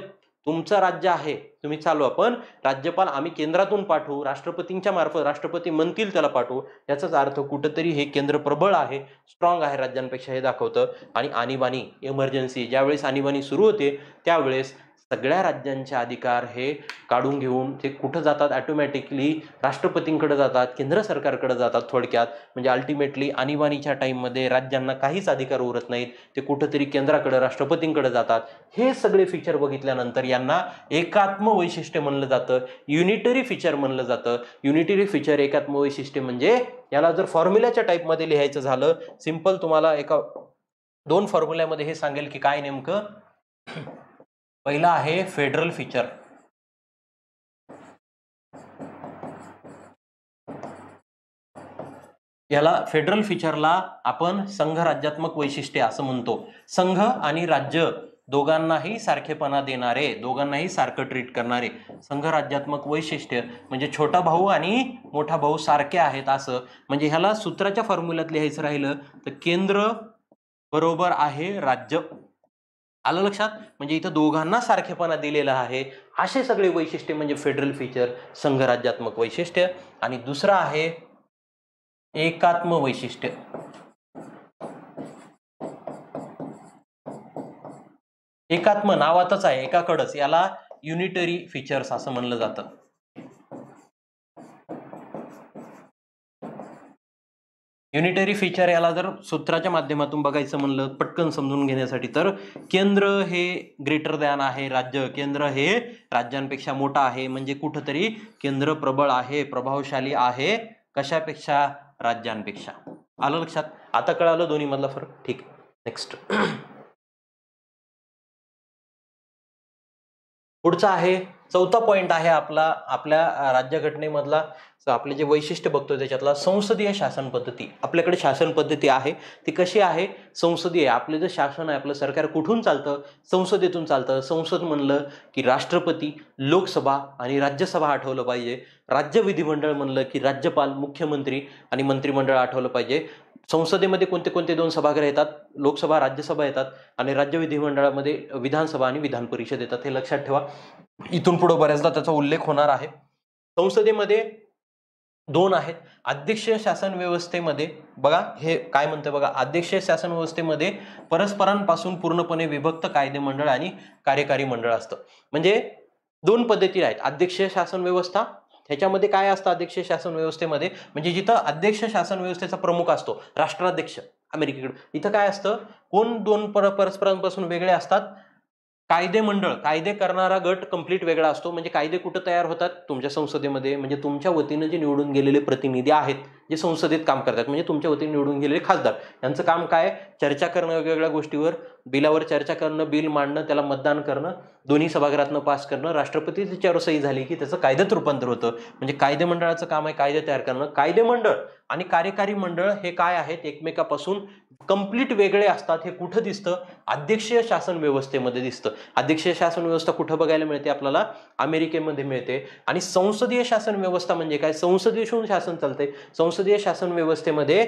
तुमचं राज्य आहे तुम्ही चालू आपण राज्यपाल आम्ही केंद्रातून पाठवू राष्ट्रपतींच्या मार्फत राष्ट्रपती म्हणतील त्याला पाठवू याचाच अर्थ कुठंतरी हे केंद्र प्रबळ आहे स्ट्रॉंग आहे राज्यांपेक्षा हे दाखवतं आणि आणीबाणी इमर्जन्सी ज्यावेळेस आणीबाणी सुरू होते त्यावेळेस सगळ्या राज्यांचे अधिकार हे काढून घेऊन ते कुठं जातात ॲटोमॅटिकली राष्ट्रपतींकडे जातात केंद्र सरकारकडे जातात थोडक्यात म्हणजे अल्टिमेटली आणीबाणीच्या टाईममध्ये राज्यांना काहीच अधिकार उरत नाहीत ते कुठंतरी केंद्राकडे राष्ट्रपतींकडे जातात हे सगळे फीचर बघितल्यानंतर यांना एकात्म वैशिष्ट्य म्हणलं जातं युनिटरी फीचर म्हणलं जातं युनिटरी फीचर एकात्म वैशिष्ट्य म्हणजे याला जर फॉर्म्युल्याच्या टाईपमध्ये लिहायचं झालं सिम्पल तुम्हाला एका दोन फॉर्म्युल्यामध्ये हे सांगेल की काय नेमकं पहिला आहे फेडरल फीचर याला फेडरल फीचरला आपण संघराज्यात्मक वैशिष्ट्य असं म्हणतो संघ आणि राज्य दोघांनाही सारखेपणा देणारे दोघांनाही सारखं ट्रीट करणारे संघराज्यात्मक वैशिष्ट्य म्हणजे छोटा भाऊ आणि मोठा भाऊ सारखे आहेत असं म्हणजे ह्याला सूत्राच्या फॉर्म्युल्यात लिहायचं राहिलं तर केंद्र बरोबर आहे राज्य आलं लक्षात म्हणजे इथं दोघांना सारखेपणा दिलेला आहे असे सगळे वैशिष्ट्य म्हणजे फेडरल फीचर संघराज्यात्मक वैशिष्ट्य आणि दुसरं आहे एकात्म वैशिष्ट्य एकात्म नावातच आहे एकाकडच याला युनिटरी फीचर्स असं म्हणलं जातं युनिटरी फीचर याला जर सूत्राच्या माध्यमातून बघायचं म्हणलं पटकन समजून घेण्यासाठी तर केंद्र हे ग्रेटर दॅन आहे राज्य केंद्र हे राज्यांपेक्षा मोठा आहे म्हणजे कुठंतरी केंद्र प्रबळ आहे प्रभावशाली आहे कशापेक्षा राज्यांपेक्षा आलं लक्षात आता कळालं दोन्ही मधला फरक ठीक नेक्स्ट पुढचा आहे चौथा पॉइंट आहे आपला आपल्या राज्यघटनेमधला तर आपले जे वैशिष्ट्य बघतो त्याच्यातला संसदीय शासन पद्धती आपल्याकडे शासन पद्धती आहे ती कशी आहे संसदीय आपलं जे शासन आहे आपलं सरकार कुठून चालतं संसदेतून चालतं संसद म्हणलं की राष्ट्रपती लोकसभा आणि राज्यसभा आठवलं पाहिजे राज्य विधिमंडळ म्हणलं की राज्यपाल मुख्यमंत्री आणि मंत्रिमंडळ आठवलं पाहिजे संसदेमध्ये कोणते कोणते दोन सभागृह येतात लोकसभा राज्यसभा येतात आणि राज्य विधिमंडळामध्ये विधानसभा आणि विधान परिषद येतात हे लक्षात ठेवा इथून पुढे बऱ्याचदा त्याचा उल्लेख होणार आहे संसदेमध्ये दोन आहेत अध्यक्षीय शासन व्यवस्थेमध्ये बघा हे काय म्हणतं बघा अध्यक्षीय शासन व्यवस्थेमध्ये परस्परांपासून पूर्णपणे विभक्त कायदे मंडळ आणि कार्यकारी मंडळ असतं म्हणजे दोन पद्धती आहेत अध्यक्षीय शासन व्यवस्था ह्याच्यामध्ये काय असतं अध्यक्षीय शासन व्यवस्थेमध्ये म्हणजे जिथं अध्यक्ष शासन व्यवस्थेचा प्रमुख असतो राष्ट्राध्यक्ष अमेरिकेकडे इथं काय असतं कोण दोन पर परस्परांपासून वेगळे असतात कायदे मंडळ कायदे करणारा गट कंप्लीट वेगळा असतो म्हणजे कायदे कुठं तयार होतात तुमच्या संसदेमध्ये म्हणजे तुमच्या वतीनं जे निवडून गेलेले प्रतिनिधी आहेत जे संसदेत काम करतात म्हणजे तुमच्या वतीने निवडून गेलेले खासदार यांचं काम काय चर्चा करणं वेगवेगळ्या गोष्टीवर बिलावर चर्चा करणं बिल मांडणं त्याला मतदान करणं दोन्ही सभागृहातनं पास करणं राष्ट्रपती त्याच्यावर सही झाली की त्याचं कायद्यात रूपांतर होतं म्हणजे कायदे मंडळाचं काम आहे कायदे तयार करणं कायदे मंडळ आणि कार्यकारी मंडळ हे काय आहेत एकमेकापासून कम्प्लीट वेगळे असतात हे कुठं दिसतं अध्यक्षीय शासन व्यवस्थेमध्ये दिसतं अध्यक्षीय शासन व्यवस्था कुठं बघायला मिळते आपल्याला अमेरिकेमध्ये मिळते आणि संसदीय शासन व्यवस्था म्हणजे काय संसदेशून शासन चालतंय संसदीय शासन व्यवस्थेमध्ये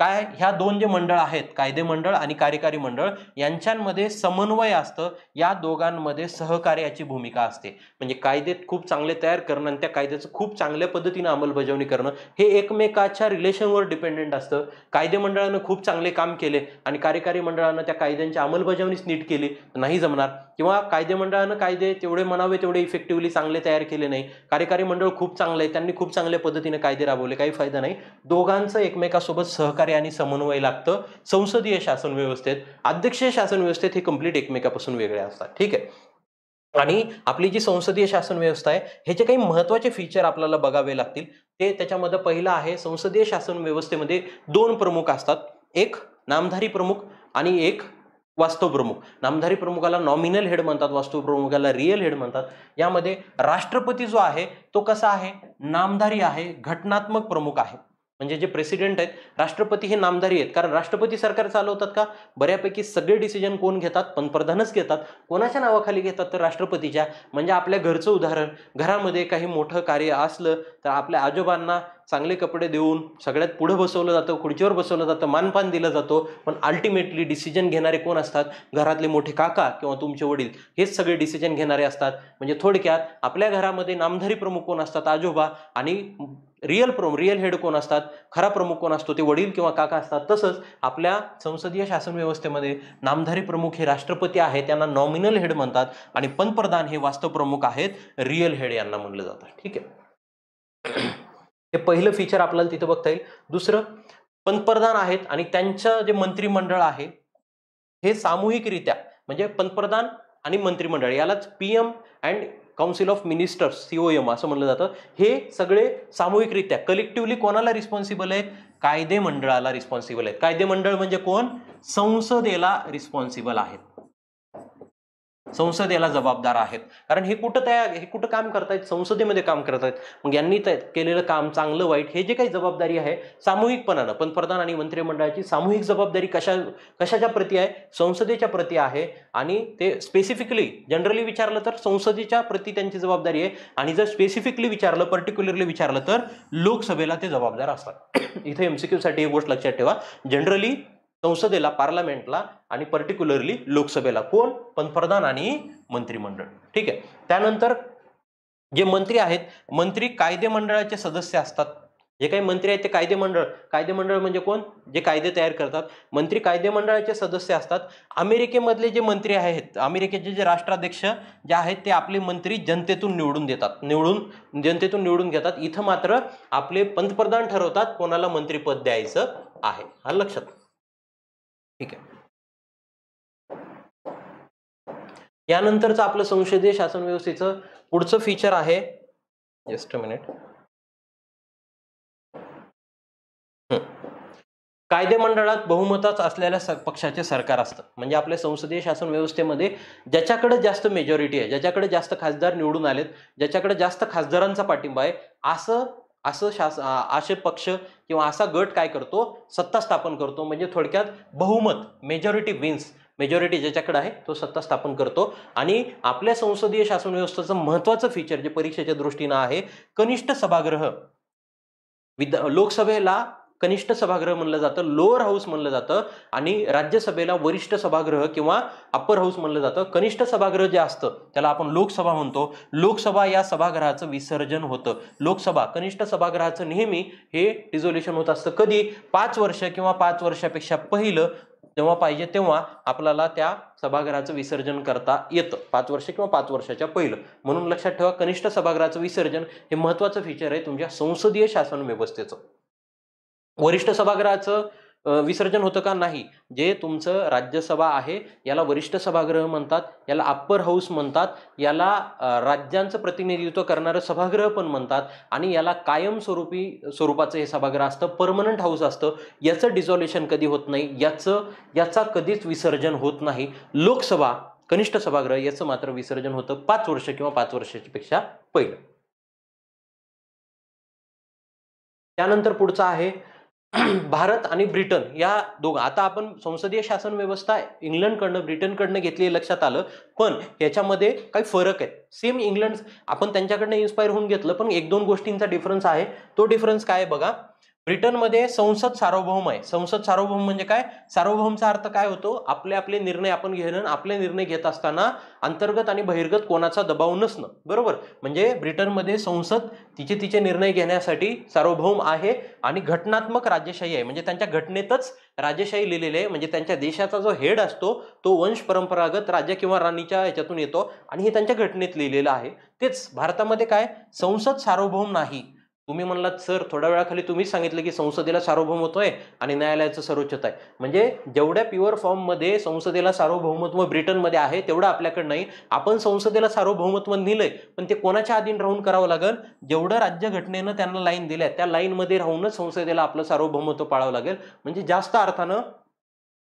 काय ह्या दोन जे मंडळ आहेत कायदे मंडळ आणि कार्यकारी मंडळ यांच्यामध्ये समन्वय असतं या दोघांमध्ये सहकार्याची भूमिका असते म्हणजे कायदे खूप चांगले तयार करणं आणि त्या कायद्याचं खूप चांगल्या पद्धतीनं अंमलबजावणी करणं हे एकमेकाच्या रिलेशनवर डिपेंडेंट असतं कायदे मंडळानं खूप चांगले काम केले आणि कार्यकारी मंडळानं त्या कायद्यांची अंमलबजावणीच नीट केली नाही जमणार किंवा कायदे मंडळानं कायदे तेवढे म्हणावे तेवढे इफेक्टिव्हली चांगले तयार केले नाही कार्यकारी मंडळ खूप चांगलं आहे त्यांनी खूप चांगल्या पद्धतीने कायदे राबवले काही फायदा नाही दोघांचं एकमेकासोबत सहकार्य सहकार्य आणि समन्वय लागतं संसदीय शासन व्यवस्थेत अध्यक्षीय शासन व्यवस्थेत हे कंप्लीट एकमेकापासून वेगळे असतात ठीक आहे आणि आपली जी संसदीय शासन व्यवस्था आहे ह्याचे काही महत्वाचे फीचर आपल्याला बघावे लागतील ते त्याच्यामध्ये पहिलं आहे संसदीय शासन व्यवस्थेमध्ये दोन प्रमुख असतात एक नामधारी प्रमुख आणि एक वास्तव प्रमुख नामधारी प्रमुखाला नॉमिनल हेड म्हणतात वास्तव प्रमुखाला रिअल हेड म्हणतात यामध्ये राष्ट्रपती जो आहे तो कसा आहे नामधारी आहे घटनात्मक प्रमुख आहे म्हणजे जे प्रेसिडेंट आहेत राष्ट्रपती हे नामधारी आहेत कारण राष्ट्रपती सरकार चालवतात का बऱ्यापैकी सगळे डिसिजन कोण घेतात पंतप्रधानच घेतात कोणाच्या नावाखाली घेतात तर राष्ट्रपतीच्या म्हणजे आपल्या घरचं उदाहरण घरामध्ये काही मोठं कार्य असलं तर आपल्या आजोबांना चांगले कपडे देऊन सगळ्यात पुढं बसवलं जातं खुर्चीवर बसवलं जातं मानपान दिलं जातो पण अल्टिमेटली डिसिजन घेणारे कोण असतात घरातले मोठे काका किंवा तुमचे वडील हेच सगळे डिसिजन घेणारे असतात म्हणजे थोडक्यात आपल्या घरामध्ये नामधारी प्रमुख कोण असतात आजोबा आणि रिअल प्रमुख रिअल हेड कोण असतात खरा प्रमुख कोण असतो ते वडील किंवा काका असतात तसंच आपल्या संसदीय शासन व्यवस्थेमध्ये नामधारी प्रमुख हे राष्ट्रपती आहेत त्यांना नॉमिनल हेड म्हणतात आणि पंतप्रधान हे वास्तव प्रमुख आहेत रिअल हेड यांना म्हणलं जातं ठीक आहे हे पहिलं फीचर आपल्याला तिथं बघता येईल दुसरं पंतप्रधान आहेत आणि त्यांचं जे मंत्रिमंडळ आहे हे सामूहिकरित्या म्हणजे पंतप्रधान आणि मंत्रिमंडळ यालाच P M and council of ministers M असं म्हणलं जातं हे सगळे सामूहिकरित्या कलेक्टिव्हली कोणाला रिस्पॉन्सिबल आहेत कायदे मंडळाला रिस्पॉन्सिबल आहेत कायदे मंडळ म्हणजे कोण संसदेला रिस्पॉन्सिबल आहेत संसदेला जबाबदार आहेत कारण हे कुठं तयार हे कुठं काम करतायत संसदेमध्ये काम आहेत मग यांनी केलेलं काम चांगलं वाईट हे जे काही जबाबदारी आहे सामूहिकपणानं पंतप्रधान आणि मंत्रिमंडळाची सामूहिक जबाबदारी कशा कशाच्या प्रती आहे संसदेच्या प्रती आहे आणि ते स्पेसिफिकली जनरली विचारलं तर संसदेच्या प्रती त्यांची जबाबदारी आहे आणि जर स्पेसिफिकली विचारलं पर्टिक्युलरली विचारलं तर लोकसभेला ते जबाबदार असतात इथे क्यूसाठी एक गोष्ट लक्षात ठेवा जनरली संसदेला पार्लमेंटला आणि पर्टिक्युलरली लोकसभेला कोण पंतप्रधान आणि मंत्रिमंडळ ठीक आहे त्यानंतर जे मंत्री आहेत मंत्री कायदे मंडळाचे सदस्य असतात जे काही मंत्री आहेत ते कायदे मंडळ कायदे मंडळ म्हणजे कोण जे कायदे तयार करतात मंत्री कायदे मंडळाचे सदस्य असतात अमेरिकेमधले जे मंत्री आहेत अमेरिकेचे जे राष्ट्राध्यक्ष जे आहेत ते आपले मंत्री जनतेतून निवडून देतात निवडून जनतेतून निवडून घेतात इथं मात्र आपले पंतप्रधान ठरवतात कोणाला मंत्रीपद द्यायचं आहे हा लक्षात ठीक आहे यानंतरचं आपलं संसदीय शासन व्यवस्थेचं पुढचं फीचर आहे जस्ट मिनिट कायदे मंडळात बहुमताच असलेल्या पक्षाचे सरकार असतं म्हणजे आपल्या संसदीय शासन व्यवस्थेमध्ये ज्याच्याकडे जास्त मेजॉरिटी आहे ज्याच्याकडे जास्त खासदार निवडून आलेत ज्याच्याकडे जास्त खासदारांचा पाठिंबा आहे असं असं शास असे पक्ष किंवा असा गट काय करतो सत्ता स्थापन करतो म्हणजे थोडक्यात बहुमत मेजॉरिटी विन्स मेजॉरिटी ज्याच्याकडे आहे तो सत्ता स्थापन करतो आणि आपल्या संसदीय शासन व्यवस्थेचं महत्त्वाचं फीचर जे परीक्षेच्या दृष्टीनं आहे कनिष्ठ सभागृह विद लोकसभेला कनिष्ठ सभागृह म्हणलं जातं लोअर हाऊस म्हणलं जातं आणि राज्यसभेला वरिष्ठ सभागृह किंवा अप्पर हाऊस म्हणलं जातं कनिष्ठ सभागृह जे असतं त्याला आपण लोकसभा म्हणतो लोकसभा या सभागृहाचं विसर्जन होतं लोकसभा कनिष्ठ सभागृहाचं नेहमी हे रिझोल्युशन होत असतं कधी पाच वर्ष किंवा पाच वर्षापेक्षा पहिलं जेव्हा पाहिजे तेव्हा आपल्याला त्या सभागृहाचं विसर्जन करता येतं पाच वर्ष किंवा पाच वर्षाच्या पहिलं म्हणून लक्षात ठेवा कनिष्ठ सभागृहाचं विसर्जन हे महत्त्वाचं फीचर आहे तुमच्या संसदीय शासन व्यवस्थेचं वरिष्ठ सभागृहाचं विसर्जन होतं का नाही जे तुमचं राज्यसभा आहे याला वरिष्ठ सभागृह म्हणतात याला अप्पर हाऊस म्हणतात याला राज्यांचं प्रतिनिधित्व करणारं सभागृह पण म्हणतात आणि याला कायमस्वरूपी स्वरूपाचं हे सभागृह असतं परमनंट हाऊस असतं याचं डिझॉल्युशन कधी होत नाही याचं याचा कधीच विसर्जन होत नाही लोकसभा कनिष्ठ सभागृह याचं मात्र विसर्जन होतं पाच वर्ष किंवा पाच वर्षापेक्षा पहिलं त्यानंतर पुढचं आहे भारत आणि ब्रिटन या दोघ आता आपण संसदीय शासन व्यवस्था इंग्लंडकडनं ब्रिटनकडनं घेतली लक्षात आलं पण याच्यामध्ये काही फरक आहे सेम इंग्लंड आपण त्यांच्याकडनं इन्स्पायर होऊन घेतलं पण एक दोन गोष्टींचा डिफरन्स आहे तो डिफरन्स काय बघा ब्रिटनमध्ये संसद सार्वभौम आहे संसद सार्वभौम म्हणजे काय सार्वभौमचा अर्थ काय होतो आपले आपले निर्णय आपण घेणं आपले निर्णय घेत असताना अंतर्गत आणि बहिर्गत कोणाचा दबाव नसणं बरोबर म्हणजे ब्रिटनमध्ये संसद तिचे तिचे निर्णय घेण्यासाठी सार्वभौम आहे आणि घटनात्मक राज्यशाही आहे म्हणजे त्यांच्या घटनेतच राज्यशाही लिहिलेले आहे म्हणजे त्यांच्या देशाचा जो हेड असतो तो वंश परंपरागत राज्य किंवा राणीच्या याच्यातून येतो आणि हे त्यांच्या घटनेत लिहिलेलं आहे तेच भारतामध्ये काय संसद सार्वभौम नाही तुम्ही म्हणलात सर थोड्या वेळाखाली तुम्हीच सांगितलं की संसदेला सार्वभौमत्व आहे आणि न्यायालयाचं सर्वोच्चत आहे म्हणजे जेवढ्या प्युअर फॉर्ममध्ये संसदेला सार्वभौमत्व ब्रिटनमध्ये आहे तेवढं आपल्याकडे नाही आपण संसदेला सार्वभौमत्व नेलंय पण ते कोणाच्या अधीन राहून करावं लागेल जेवढं राज्यघटनेनं त्यांना लाईन दिल्या त्या लाईनमध्ये राहूनच संसदेला आपलं सार्वभौमत्व पाळावं लागेल म्हणजे जास्त अर्थानं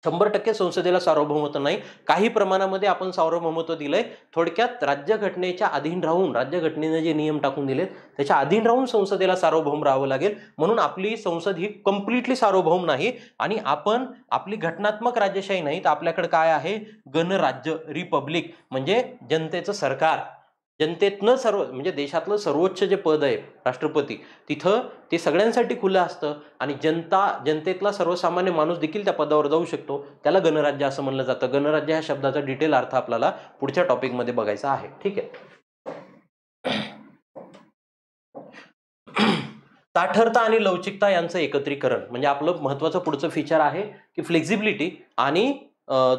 शंभर टक्के संसदेला सार्वभौमत्व नाही काही प्रमाणामध्ये आपण सार्वभौमत्व दिलंय थोडक्यात राज्यघटनेच्या अधीन राहून राज्यघटनेने जे नियम टाकून दिलेत त्याच्या अधीन राहून संसदेला सार्वभौम राहावं लागेल म्हणून आपली संसद ही कम्प्लिटली सार्वभौम नाही आणि आपण आपली घटनात्मक राज्यशाही नाही तर आपल्याकडे काय आहे गणराज्य रिपब्लिक म्हणजे जनतेचं सरकार जनतेतनं सर्व म्हणजे देशातलं सर्वोच्च जे पद आहे राष्ट्रपती तिथं ते सगळ्यांसाठी खुलं असतं आणि जनता जनतेतला सर्वसामान्य माणूस देखील त्या पदावर जाऊ शकतो त्याला गणराज्य असं म्हणलं जातं गणराज्य ह्या शब्दाचा डिटेल अर्थ आपल्याला पुढच्या टॉपिकमध्ये बघायचा आहे ठीक आहे ताठरता आणि लवचिकता यांचं एकत्रीकरण म्हणजे आपलं महत्त्वाचं पुढचं फीचर आहे की फ्लेक्झिबिलिटी आणि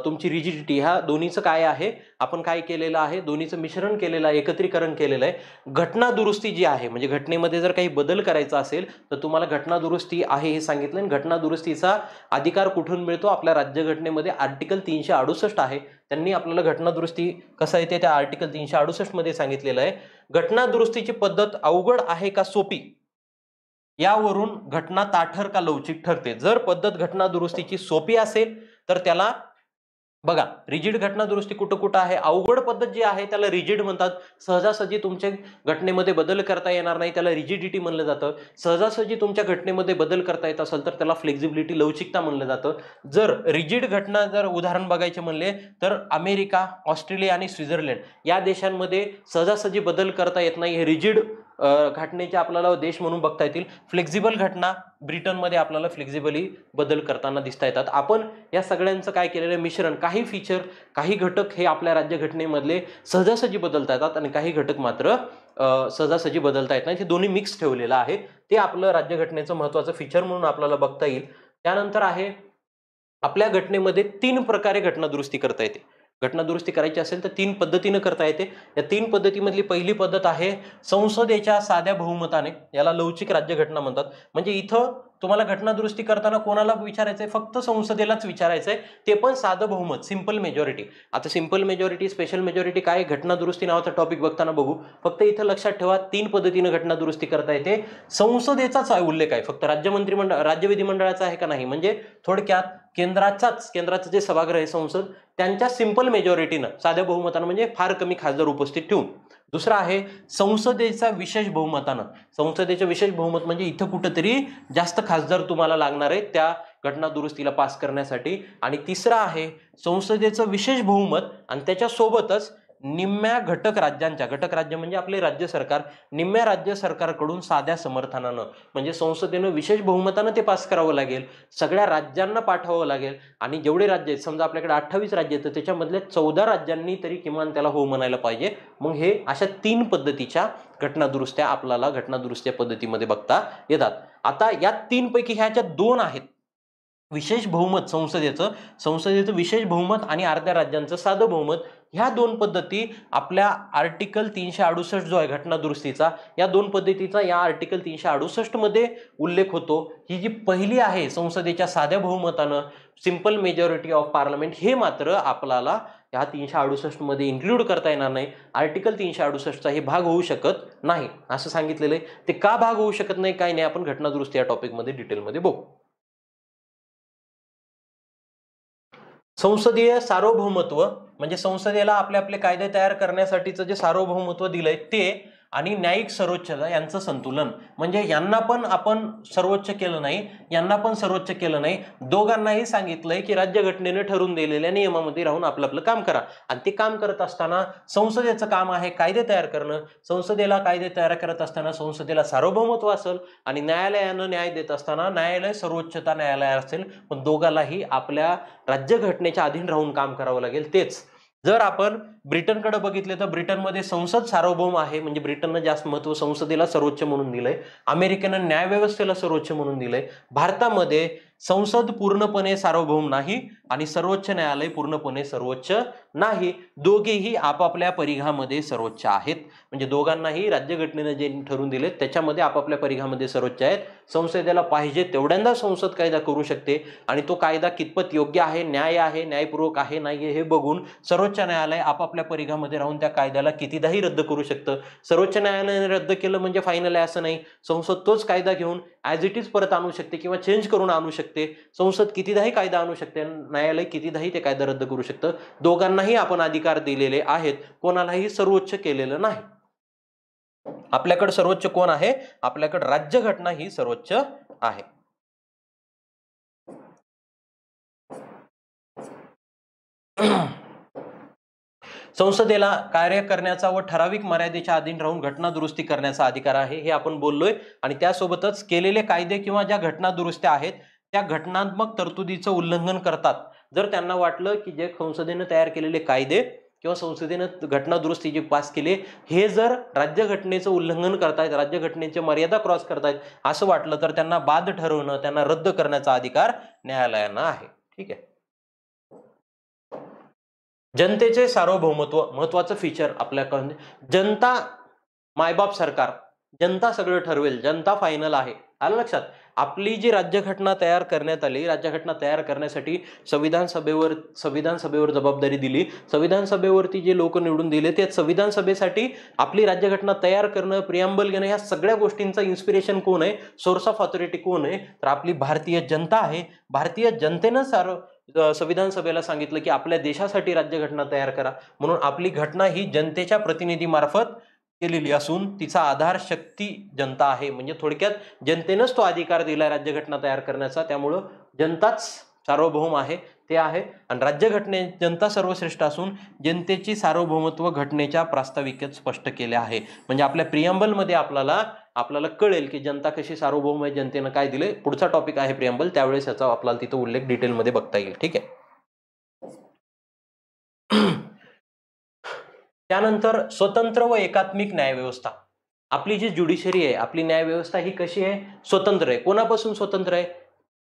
तुमची रिजिडिटी ह्या दोन्हीचं काय आहे आपण काय केलेलं आहे दोन्हीचं मिश्रण केलेलं आहे एकत्रीकरण केलेलं आहे घटना दुरुस्ती जी आहे म्हणजे घटनेमध्ये जर काही बदल करायचा असेल तर तुम्हाला घटना दुरुस्ती आहे हे सांगितलं आणि घटना दुरुस्तीचा अधिकार कुठून मिळतो आपल्या राज्यघटनेमध्ये आर्टिकल तीनशे अडुसष्ट आहे त्यांनी आपल्याला घटना दुरुस्ती कसं येते त्या आर्टिकल तीनशे अडुसष्टमध्ये सांगितलेलं आहे घटना दुरुस्तीची पद्धत अवघड आहे का सोपी यावरून घटना ताठर का लवचिक ठरते जर पद्धत घटना दुरुस्तीची सोपी असेल तर त्याला बघा रिजिड दुरुस्ती कुठं कुठं आहे अवघड पद्धत जी आहे त्याला रिजिड म्हणतात सहजासहजी तुमच्या घटनेमध्ये बदल करता येणार नाही त्याला रिजिडिटी म्हणलं जातं सहजासहजी तुमच्या घटनेमध्ये बदल करता येत असेल तर त्याला फ्लेक्झिबिलिटी लवचिकता म्हणलं जातं जर रिजिड घटना जर उदाहरण बघायचे म्हणले तर अमेरिका ऑस्ट्रेलिया आणि स्वित्झर्लंड या देशांमध्ये सहजासहजी बदल करता येत नाही हे रिजिड घटनेचे आपल्याला देश म्हणून बघता येतील फ्लेक्झिबल घटना ब्रिटनमध्ये आपल्याला फ्लेक्झिबली बदल करताना दिसता येतात आपण या सगळ्यांचं काय केलेलं मिश्रण काही फीचर काही घटक हे आपल्या राज्यघटनेमधले सहजासहजी बदलता येतात आणि काही घटक मात्र सहजासहजी बदलता येत नाही हे दोन्ही मिक्स ठेवलेलं आहे ते आपलं राज्यघटनेचं महत्त्वाचं फीचर म्हणून आपल्याला बघता येईल त्यानंतर आहे आपल्या घटनेमध्ये तीन प्रकारे घटना दुरुस्ती करता येते घटना दुरुस्ती करायची असेल तर तीन पद्धतीनं करता येते या तीन पद्धतीमधली पहिली पद्धत आहे संसदेच्या साध्या बहुमताने याला लवचिक राज्यघटना म्हणतात म्हणजे इथं तुम्हाला घटनादुरुस्ती करताना कोणाला विचारायचंय फक्त संसदेलाच विचारायचंय ते पण साधं बहुमत सिंपल मेजॉरिटी आता सिंपल मेजॉरिटी स्पेशल मेजॉरिटी काय दुरुस्ती नावाचा टॉपिक बघताना बघू फक्त इथं लक्षात ठेवा तीन पद्धतीनं दुरुस्ती करता येते संसदेचाच उल्लेख आहे फक्त राज्य मंत्रिमंडळ राज्य विधिमंडळाचा आहे का नाही म्हणजे थोडक्यात केंद्राचाच केंद्राचं जे सभागृह आहे संसद त्यांच्या सिंपल मेजॉरिटीनं साध्या बहुमतानं म्हणजे फार कमी खासदार उपस्थित ठेवून दुसरा आहे संसदेचा विशेष बहुमतानं संसदेचं विशेष बहुमत म्हणजे इथं कुठंतरी जास्त खासदार तुम्हाला लागणार आहेत त्या घटना दुरुस्तीला पास करण्यासाठी आणि तिसरा आहे संसदेचं विशेष बहुमत आणि त्याच्यासोबतच निम्म्या घटक राज्यांच्या घटक राज्य म्हणजे आपले राज्य सरकार निम्म्या राज्य सरकारकडून साध्या समर्थनानं म्हणजे संसदेनं विशेष बहुमतानं ते पास करावं लागेल सगळ्या राज्यांना पाठवावं लागेल आणि जेवढे राज्य आहेत समजा आपल्याकडे अठ्ठावीस राज्य आहेत तर त्याच्यामधल्या चौदा राज्यांनी तरी किमान त्याला हो म्हणायला पाहिजे मग हे अशा तीन पद्धतीच्या घटनादुरुस्त्या आपल्याला घटनादुरुस्त्या पद्धतीमध्ये बघता येतात आता या तीनपैकी ह्याच्या दोन आहेत विशेष बहुमत संसदेचं संसदेचं विशेष बहुमत आणि अर्ध्या राज्यांचं साधं बहुमत ह्या दोन पद्धती आपल्या आर्टिकल तीनशे अडुसष्ट जो आहे घटना दुरुस्तीचा या दोन पद्धतीचा या आर्टिकल तीनशे अडुसष्टमध्ये उल्लेख होतो ही जी पहिली आहे संसदेच्या साध्या बहुमतानं सिम्पल मेजॉरिटी ऑफ पार्लमेंट हे मात्र आपल्याला या तीनशे अडुसष्टमध्ये इन्क्लूड करता येणार नाही आर्टिकल तीनशे अडुसष्टचा हे भाग होऊ शकत नाही असं सांगितलेलं आहे ते का भाग होऊ शकत नाही काय नाही आपण घटना दुरुस्ती या टॉपिकमध्ये डिटेलमध्ये बघू संसदीय सार्वभौमत्व म्हणजे संसदेला आपले आपले कायदे तयार करण्यासाठीचं जे सार्वभौमत्व दिलंय ते आणि न्यायिक सर्वोच्चता यांचं संतुलन म्हणजे यांना पण आपण सर्वोच्च केलं नाही यांना पण सर्वोच्च केलं नाही दोघांनाही सांगितलंय की राज्यघटनेने ठरून दिलेल्या नियमामध्ये राहून आपलं आपलं काम करा आणि ते काम करत असताना संसदेचं काम आहे कायदे तयार करणं संसदेला कायदे तयार करत असताना संसदेला सार्वभौमत्व असेल आणि न्यायालयानं न्याय देत असताना न्यायालय सर्वोच्चता न्यायालय असेल पण दोघालाही आपल्या राज्यघटनेच्या अधीन राहून काम करावं लागेल तेच जर आपण ब्रिटनकडे बघितले तर ब्रिटनमध्ये संसद सार्वभौम आहे म्हणजे ब्रिटननं जास्त महत्व संसदेला सर्वोच्च म्हणून दिलंय अमेरिकेनं न्यायव्यवस्थेला सर्वोच्च म्हणून दिलंय भारतामध्ये संसद पूर्णपणे सार्वभौम नाही आणि सर्वोच्च न्यायालय पूर्णपणे सर्वोच्च नाही दोघेही आपापल्या परिघामध्ये सर्वोच्च आहेत म्हणजे दोघांनाही राज्यघटनेनं जे ठरवून दिले त्याच्यामध्ये आपापल्या परिघामध्ये सर्वोच्च आहेत संसदेला पाहिजे तेवढ्यांदा संसद कायदा करू शकते आणि तो कायदा कितपत योग्य आहे न्याय आहे न्यायपूर्वक आहे नाही हे बघून सर्वोच्च न्यायालय आपापल्या परिघामध्ये राहून त्या कायद्याला कितीदाही रद्द करू शकतं सर्वोच्च न्यायालयाने रद्द केलं म्हणजे फायनल आहे असं नाही संसद तोच कायदा घेऊन ॲज इट इज परत आणू शकते किंवा चेंज करून आणू शकते संसद कितीदाही कायदा आणू शकते न्यायालय कितीदाही ते कायदा रद्द करू शकतं दोघांना कोणालाही आपण अधिकार दिलेले आहेत कोणालाही सर्वोच्च केलेलं नाही आपल्याकडे सर्वोच्च कोण आहे आपल्याकडे राज्यघटना ही सर्वोच्च आहे संसदेला कार्य करण्याचा व ठराविक मर्यादेच्या अधीन राहून घटना दुरुस्ती करण्याचा अधिकार आहे हे आपण बोललोय आणि त्यासोबतच केलेले कायदे किंवा ज्या घटना दुरुस्त्या आहेत त्या घटनात्मक तरतुदीचं उल्लंघन करतात जर त्यांना वाटलं की जे संसदेनं तयार केलेले कायदे किंवा संसदेनं दुरुस्ती जे पास केले हे जर राज्यघटनेचं उल्लंघन करतायत राज्यघटनेच्या मर्यादा क्रॉस करतायत असं वाटलं तर त्यांना बाद ठरवणं त्यांना रद्द करण्याचा अधिकार न्यायालयानं आहे ठीक आहे जनतेचे सार्वभौमत्व महत्वाचं फीचर आपल्या जनता मायबाप सरकार जनता सगळं ठरवेल जनता फायनल आहे आलं लक्षात आपली जी राज्यघटना तयार करण्यात आली राज्यघटना तयार करण्यासाठी संविधान सभेवर संविधान सभेवर जबाबदारी दिली संविधान सभेवरती जे लोक निवडून दिले ते संविधान सभेसाठी आपली राज्यघटना तयार करणं प्रियांबल घेणं ह्या सगळ्या गोष्टींचा इन्स्पिरेशन कोण आहे सोर्स ऑफ ऑथॉरिटी कोण आहे तर आपली भारतीय जनता आहे भारतीय जनतेनं सार संविधान सभेला सांगितलं की आपल्या देशासाठी राज्यघटना तयार करा म्हणून आपली घटना ही जनतेच्या प्रतिनिधीमार्फत केलेली असून तिचा आधार शक्ती जनता आहे म्हणजे थोडक्यात जनतेनंच तो अधिकार दिला राज्यघटना तयार करण्याचा त्यामुळं जनताच सार्वभौम आहे ते आहे आणि राज्यघटने जनता सर्वश्रेष्ठ असून जनतेची सार्वभौमत्व घटनेच्या प्रास्ताविकेत स्पष्ट केले आहे म्हणजे आपल्या प्रियंबलमध्ये आपल्याला आपल्याला कळेल की जनता कशी सार्वभौम आहे जनतेनं काय दिले पुढचा टॉपिक आहे प्रियंबल त्यावेळेस याचा आपल्याला तिथं उल्लेख डिटेलमध्ये बघता येईल ठीक आहे त्यानंतर स्वतंत्र व एकात्मिक न्यायव्यवस्था आपली जी ज्युडिशरी आहे आपली न्यायव्यवस्था ही कशी आहे स्वतंत्र आहे कोणापासून स्वतंत्र आहे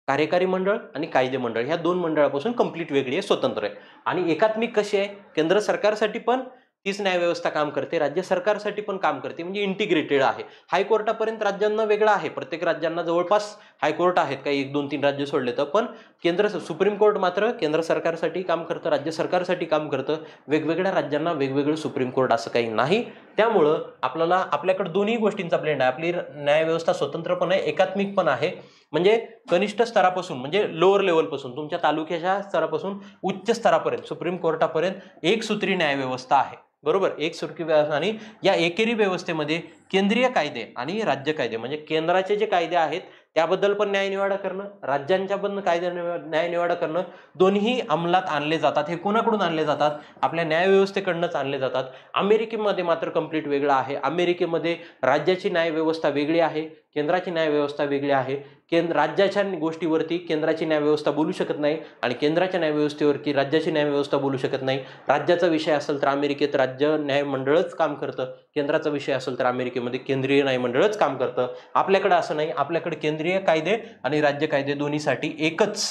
कार्यकारी मंडळ आणि कायदे मंडळ ह्या दोन मंडळापासून कंप्लीट वेगळी आहे स्वतंत्र आहे आणि एकात्मिक कशी आहे केंद्र सरकारसाठी पण तीच न्यायव्यवस्था काम करते राज्य सरकारसाठी पण काम करते म्हणजे इंटिग्रेटेड आहे हायकोर्टापर्यंत राज्यांना वेगळा आहे प्रत्येक राज्यांना जवळपास हायकोर्ट आहेत काही एक दोन तीन राज्य सोडले तर पण केंद्र सुप्रीम कोर्ट मात्र केंद्र सरकारसाठी काम करतं राज्य सरकारसाठी काम करतं वेगवेगळ्या राज्यांना वेगवेगळं सुप्रीम कोर्ट असं काही नाही त्यामुळं आपल्याला आपल्याकडे दोन्ही गोष्टींचा ब्लेंड आहे आपली न्यायव्यवस्था स्वतंत्र पण आहे एकात्मिक पण आहे म्हणजे कनिष्ठ स्तरापासून म्हणजे लोअर लेवलपासून तुमच्या तालुक्याच्या स्तरापासून उच्च स्तरापर्यंत सुप्रीम कोर्टापर्यंत एक न्यायव्यवस्था आहे बरोबर एक सुरकी व्यवस्था आणि या एकेरी व्यवस्थेमध्ये केंद्रीय कायदे आणि राज्य कायदे म्हणजे केंद्राचे जे कायदे आहेत त्याबद्दल पण न्यायनिवाडा करणं राज्यांच्या पण कायदे न्यायनिवाडा करणं दोन्ही अंमलात आणले जातात हे कोणाकडून आणले जातात आपल्या न्यायव्यवस्थेकडनंच आणले जातात अमेरिकेमध्ये मात्र कंप्लीट वेगळं आहे अमेरिकेमध्ये राज्याची न्यायव्यवस्था वेगळी आहे केंद्राची न्यायव्यवस्था वेगळी आहे केंद्र राज्याच्या गोष्टीवरती केंद्राची न्यायव्यवस्था बोलू शकत नाही आणि केंद्राच्या न्यायव्यवस्थेवरती राज्याची न्यायव्यवस्था बोलू शकत नाही राज्याचा विषय असेल तर अमेरिकेत राज्य न्यायमंडळच काम करतं केंद्राचा विषय असेल तर अमेरिकेमध्ये केंद्रीय न्यायमंडळच काम करतं आपल्याकडं असं नाही आपल्याकडे केंद्रीय कायदे आणि राज्य कायदे दोन्हीसाठी एकच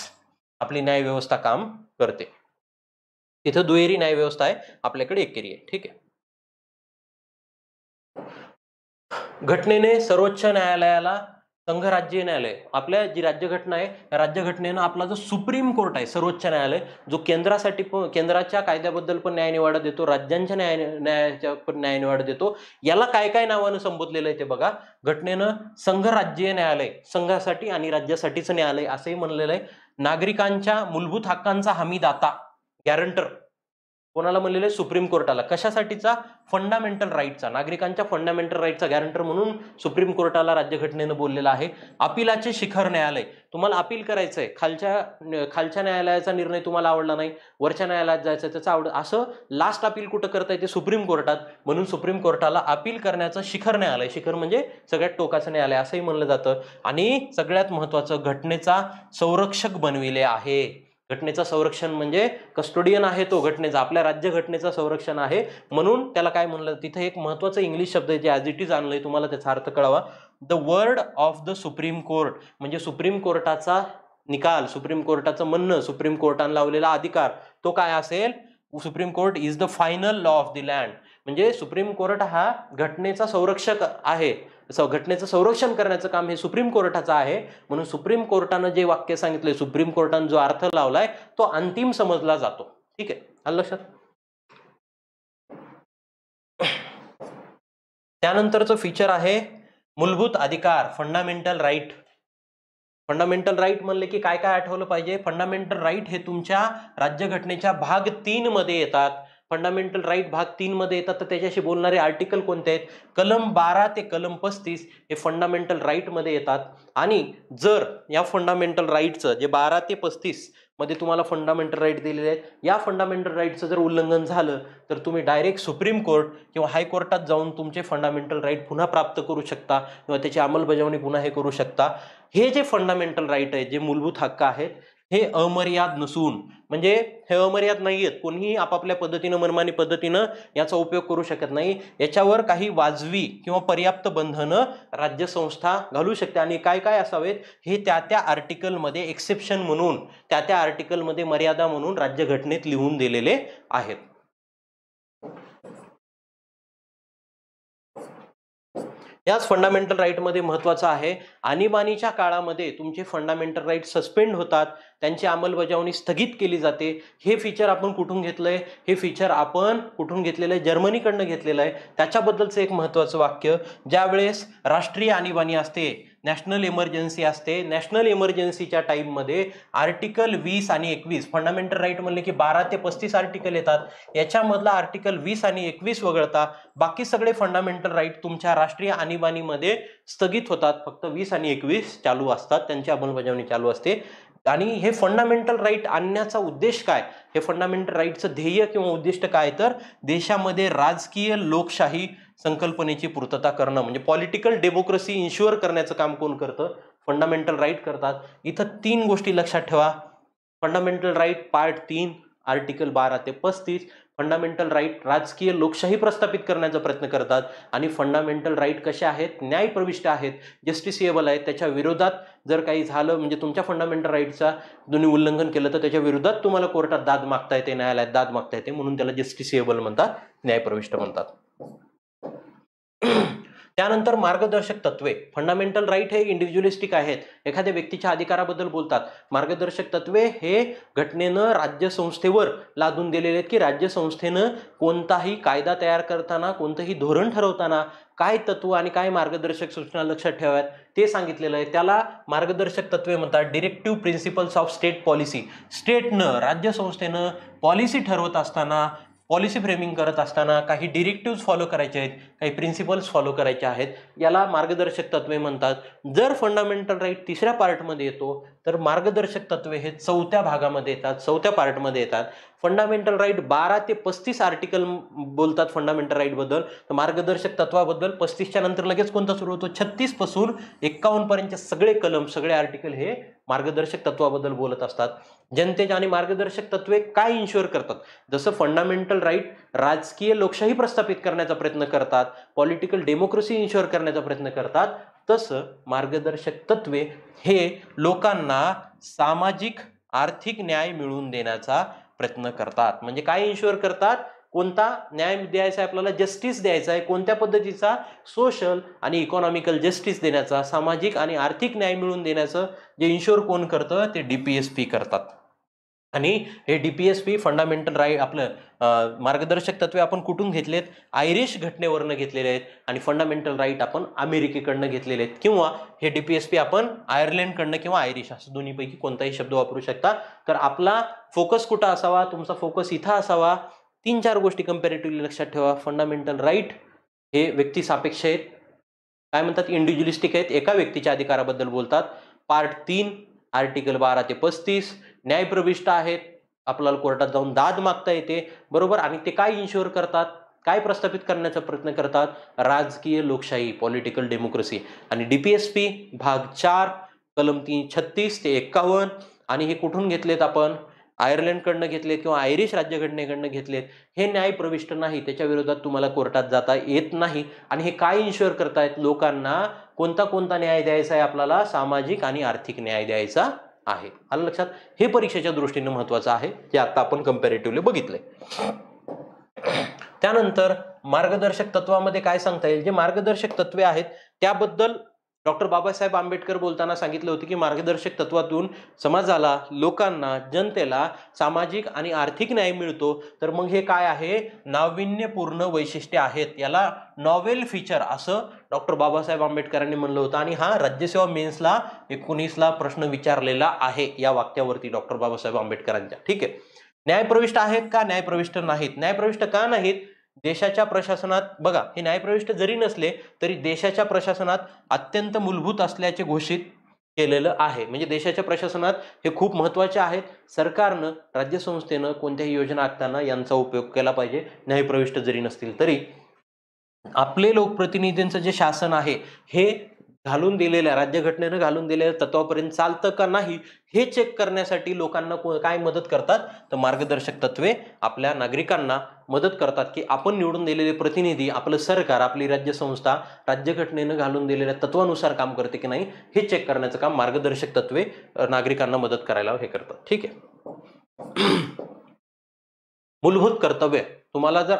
आपली न्यायव्यवस्था काम करते तिथं दुहेरी न्यायव्यवस्था आहे आपल्याकडे एकेरी आहे ठीक आहे घटनेने सर्वोच्च न्यायालयाला संघराज्य न्यायालय आपल्या जी राज्यघटना आहे राज्यघटनेनं आपला जो सुप्रीम कोर्ट आहे सर्वोच्च न्यायालय जो केंद्रासाठी पण केंद्राच्या कायद्याबद्दल पण न्यायनिवाडा देतो राज्यांच्या न्याय न्यायाच्या पण न्यायनिवाडा देतो याला काय काय नावानं संबोधलेलं आहे ते बघा घटनेनं संघराज्यीय न्यायालय संघासाठी आणि राज्यासाठीचं न्यायालय असंही म्हणलेलं आहे नागरिकांच्या मूलभूत हक्कांचा हमीदाता गॅरंटर कोणाला म्हणलेलं आहे सुप्रीम कोर्टाला कशासाठीचा फंडामेंटल राईटचा नागरिकांच्या फंडामेंटल राईटचा गॅरंटर म्हणून सुप्रीम कोर्टाला राज्यघटनेनं बोललेलं आहे अपिलाचे शिखर न्यायालय तुम्हाला अपील करायचं आहे खालच्या खालच्या न्यायालयाचा निर्णय तुम्हाला आवडला नाही वरच्या न्यायालयात जायचं त्याचं आवड असं लास्ट अपील कुठं करता येते सुप्रीम कोर्टात म्हणून सुप्रीम कोर्टाला अपील करण्याचं शिखर न्यायालय शिखर म्हणजे सगळ्यात टोकाचं न्यायालय असंही म्हणलं जातं आणि सगळ्यात महत्त्वाचं घटनेचा संरक्षक बनविले आहे घटनेचा संरक्षण म्हणजे कस्टोडियन आहे तो घटनेचा आपल्या राज्य घटनेचा संरक्षण आहे म्हणून त्याला काय म्हणलं तिथे एक महत्वाचं इंग्लिश शब्द आहे जे ॲज इट इज आणलंय तुम्हाला त्याचा अर्थ कळावा the word of the supreme court म्हणजे सुप्रीम कोर्टाचा निकाल सुप्रीम कोर्टाचं म्हणणं सुप्रीम कोर्टानं लावलेला अधिकार तो काय असेल supreme court is the final law of the land म्हणजे सुप्रीम कोर्ट हा घटनेचा संरक्षक आहे घटनेचं संरक्षण करण्याचं काम हे सुप्रीम कोर्टाचं आहे म्हणून सुप्रीम कोर्टानं जे वाक्य सांगितले सुप्रीम कोर्टानं जो अर्थ लावलाय तो अंतिम समजला जातो ठीक आहे आलं लक्षात त्यानंतरचं फीचर आहे मूलभूत अधिकार फंडामेंटल राईट फंडामेंटल राईट म्हणले की काय काय आठवलं पाहिजे फंडामेंटल राईट हे तुमच्या राज्यघटनेच्या भाग तीन मध्ये येतात फंडामेंटल राईट भाग तीनमध्ये येतात तर त्याच्याशी बोलणारे आर्टिकल कोणते आहेत कलम बारा ते कलम पस्तीस हे फंडामेंटल राईटमध्ये येतात आणि जर या फंडामेंटल राईटचं जे बारा ते पस्तीसमध्ये मध्ये तुम्हाला फंडामेंटल राईट दिलेले आहेत या फंडामेंटल राईटचं जर उल्लंघन झालं तर तुम्ही डायरेक्ट सुप्रीम कोर्ट किंवा हायकोर्टात जाऊन तुमचे फंडामेंटल राईट पुन्हा प्राप्त करू शकता किंवा त्याची अंमलबजावणी पुन्हा हे करू शकता हे जे फंडामेंटल राईट आहे जे मूलभूत हक्क आहेत हे अमर्याद नसून म्हणजे हे अमर्याद नाही आहेत कोणीही आपापल्या पद्धतीनं मनमानी पद्धतीनं याचा उपयोग करू शकत नाही याच्यावर काही वाजवी किंवा पर्याप्त बंधनं राज्यसंस्था घालू शकते आणि काय काय असावेत हे त्या त्या आर्टिकलमध्ये एक्सेप्शन म्हणून त्या त्या आर्टिकलमध्ये मर्यादा म्हणून राज्यघटनेत लिहून दिलेले आहेत याच फंडामेंटल राईटमध्ये महत्त्वाचा आहे आणीबाणीच्या काळामध्ये तुमचे फंडामेंटल राईट सस्पेंड होतात त्यांची अंमलबजावणी स्थगित केली जाते हे फीचर आपण कुठून घेतलं आहे हे फीचर आपण कुठून घेतलेलं आहे जर्मनीकडनं घेतलेलं आहे त्याच्याबद्दलचं एक महत्त्वाचं वाक्य ज्यावेळेस राष्ट्रीय आणीबाणी असते नॅशनल इमर्जन्सी असते नॅशनल इमर्जन्सीच्या टाईममध्ये आर्टिकल वीस आणि एकवीस फंडामेंटल राईट म्हणले की बारा ते पस्तीस आर्टिकल येतात याच्यामधला आर्टिकल वीस आणि एकवीस वगळता बाकी सगळे फंडामेंटल राईट तुमच्या राष्ट्रीय आणीबाणीमध्ये स्थगित होतात फक्त वीस आणि एकवीस चालू असतात त्यांची अंमलबजावणी चालू असते आणि हे फंडामेंटल राईट आणण्याचा उद्देश काय हे फंडामेंटल राईटचं ध्येय किंवा उद्दिष्ट काय तर देशामध्ये राजकीय लोकशाही संकल्पनेची पूर्तता करणं म्हणजे पॉलिटिकल डेमोक्रेसी इन्शुअर करण्याचं काम कोण करतं फंडामेंटल राईट करतात इथं तीन गोष्टी लक्षात ठेवा फंडामेंटल राईट पार्ट तीन आर्टिकल बारा ते पस्तीस फंडामेंटल राईट राजकीय लोकशाही प्रस्थापित करण्याचा प्रयत्न करतात आणि फंडामेंटल राईट कशा आहेत न्यायप्रविष्ट आहेत जस्टिसिएबल आहेत त्याच्या विरोधात जर काही झालं म्हणजे तुमच्या फंडामेंटल राईटचा दोन्ही उल्लंघन केलं तर त्याच्या विरोधात तुम्हाला कोर्टात दाद मागता येते न्यायालयात दाद मागता येते म्हणून त्याला जस्टिसिएबल म्हणतात न्यायप्रविष्ट म्हणतात त्यानंतर मार्गदर्शक तत्वे फंडामेंटल राईट हे इंडिव्हिज्युअलिस्टिक आहेत एखाद्या व्यक्तीच्या अधिकाराबद्दल बोलतात मार्गदर्शक तत्वे हे घटनेनं राज्य संस्थेवर लादून दिलेले आहेत की राज्य कोणताही कायदा तयार करताना कोणतंही धोरण ठरवताना काय तत्व आणि काय मार्गदर्शक सूचना लक्षात ठेवाव्यात ते सांगितलेलं आहे त्याला मार्गदर्शक तत्वे म्हणतात directive principles of state policy स्टेटनं राज्य पॉलिसी ठरवत असताना पॉलिसी फ्रेमिंग करत असताना काही डिरेक्टिव्ज फॉलो करायचे आहेत काही प्रिन्सिपल्स फॉलो करायचे आहेत याला मार्गदर्शक तत्वे म्हणतात जर फंडामेंटल राईट तिसऱ्या पार्टमध्ये येतो तर मार्गदर्शक तत्वे हे चौथ्या भागामध्ये येतात चौथ्या पार्टमध्ये येतात फंडामेंटल राईट बारा ते पस्तीस आर्टिकल बोलतात फंडामेंटल राईटबद्दल तर मार्गदर्शक तत्वाबद्दल पस्तीसच्या नंतर लगेच कोणता सुरू होतो छत्तीसपासून एक्कावन्नपर्यंतचे सगळे कलम सगळे आर्टिकल हे मार्गदर्शक तत्वाबद्दल बोलत असतात जनतेच्या आणि मार्गदर्शक तत्वे काय इन्शुअर करतात जसं फंडामेंटल राईट राजकीय लोकशाही प्रस्थापित करण्याचा प्रयत्न करतात पॉलिटिकल डेमोक्रेसी इन्शुअर करण्याचा प्रयत्न करतात तसं मार्गदर्शक तत्वे हे लोकांना सामाजिक आर्थिक न्याय मिळवून देण्याचा प्रयत्न करतात म्हणजे काय इन्शुअर करतात कोणता न्याय द्यायचा आहे आपल्याला जस्टिस द्यायचा आहे कोणत्या पद्धतीचा सोशल आणि इकॉनॉमिकल जस्टिस देण्याचा सामाजिक आणि आर्थिक न्याय मिळवून देण्याचं जे इन्शुअर कोण करतं ते डी पी एस पी करतात आणि हे D P S P fundamental right आपलं मार्गदर्शक तत्वे आपण कुठून घेतलेत आयरिश घटनेवरनं घेतलेले आहेत आणि फंडामेंटल राईट आपण अमेरिकेकडनं घेतलेले आहेत किंवा हे डी पी एस पी आपण आयर्लंडकडनं किंवा आयरिश असं दोन्हीपैकी कोणताही शब्द वापरू शकता तर आपला फोकस कुठं असावा तुमचा फोकस इथं असावा तीन चार गोष्टी कंपॅरेटिव्हली लक्षात ठेवा फंडामेंटल राईट हे व्यक्ती सापेक्ष आहेत काय म्हणतात इंडिव्हिज्युलिस्टिक आहेत एका व्यक्तीच्या अधिकाराबद्दल बोलतात पार्ट तीन आर्टिकल बारा ते पस्तीस न्यायप्रविष्ट आहेत आपल्याला कोर्टात जाऊन दाद मागता येते बरोबर आणि ते काय इन्शुअर करतात काय प्रस्थापित करण्याचा प्रयत्न करतात राजकीय लोकशाही पॉलिटिकल डेमोक्रेसी आणि डी पी एस पी भाग चार कलम तीन छत्तीस ते एक्कावन्न आणि हे कुठून घेतलेत आपण आयर्लंडकडनं घेतलेत किंवा आयरिश राज्यघटनेकडनं घेतलेत हे न्याय प्रविष्ट नाही त्याच्या विरोधात तुम्हाला कोर्टात जाता येत नाही आणि हे काय इन्श्युअर करतायत लोकांना कोणता कोणता न्याय द्यायचा आहे आपल्याला सामाजिक आणि आर्थिक न्याय द्यायचा आहे आलं लक्षात हे परीक्षेच्या दृष्टीने महत्वाचं आहे जे आता आपण कम्पॅरेटिव्हली बघितलंय त्यानंतर मार्गदर्शक तत्वामध्ये काय सांगता येईल जे मार्गदर्शक तत्वे आहेत त्याबद्दल डॉक्टर बाबासाहेब आंबेडकर बोलताना सांगितलं होतं की मार्गदर्शक तत्वातून समाजाला लोकांना जनतेला सामाजिक आणि आर्थिक न्याय मिळतो तर मग हे काय आहे नाविन्यपूर्ण वैशिष्ट्ये आहेत याला नॉवेल फीचर असं डॉक्टर बाबासाहेब आंबेडकरांनी म्हणलं होतं आणि हा राज्यसेवा मेन्सला एकोणीसला प्रश्न विचारलेला आहे या वाक्यावरती डॉक्टर बाबासाहेब आंबेडकरांच्या ठीक आहे न्यायप्रविष्ट आहेत का न्यायप्रविष्ट नाहीत न्यायप्रविष्ट का नाहीत देशाच्या प्रशासनात बघा हे न्यायप्रविष्ट जरी नसले तरी देशाच्या प्रशासनात अत्यंत मूलभूत असल्याचे घोषित केलेलं आहे म्हणजे देशाच्या प्रशासनात हे खूप महत्त्वाचे आहेत सरकारनं राज्यसंस्थेनं कोणत्याही योजना आखताना यांचा उपयोग केला पाहिजे न्यायप्रविष्ट जरी नसतील तरी आपले लोकप्रतिनिधींचं जे शासन आहे हे घालून दिलेल्या राज्यघटनेनं घालून दिलेल्या तत्वापर्यंत चालतं का नाही हे चेक करण्यासाठी लोकांना काय मदत करतात तर मार्गदर्शक तत्वे आपल्या नागरिकांना मदत करतात की आपण निवडून दिलेले प्रतिनिधी आपलं सरकार आपली राज्य संस्था राज्यघटनेनं घालून दिलेल्या तत्वानुसार काम करते की नाही हे चेक करण्याचं काम मार्गदर्शक तत्वे नागरिकांना मदत करायला हे करतात ठीक आहे मूलभूत कर्तव्य तुम्हाला जर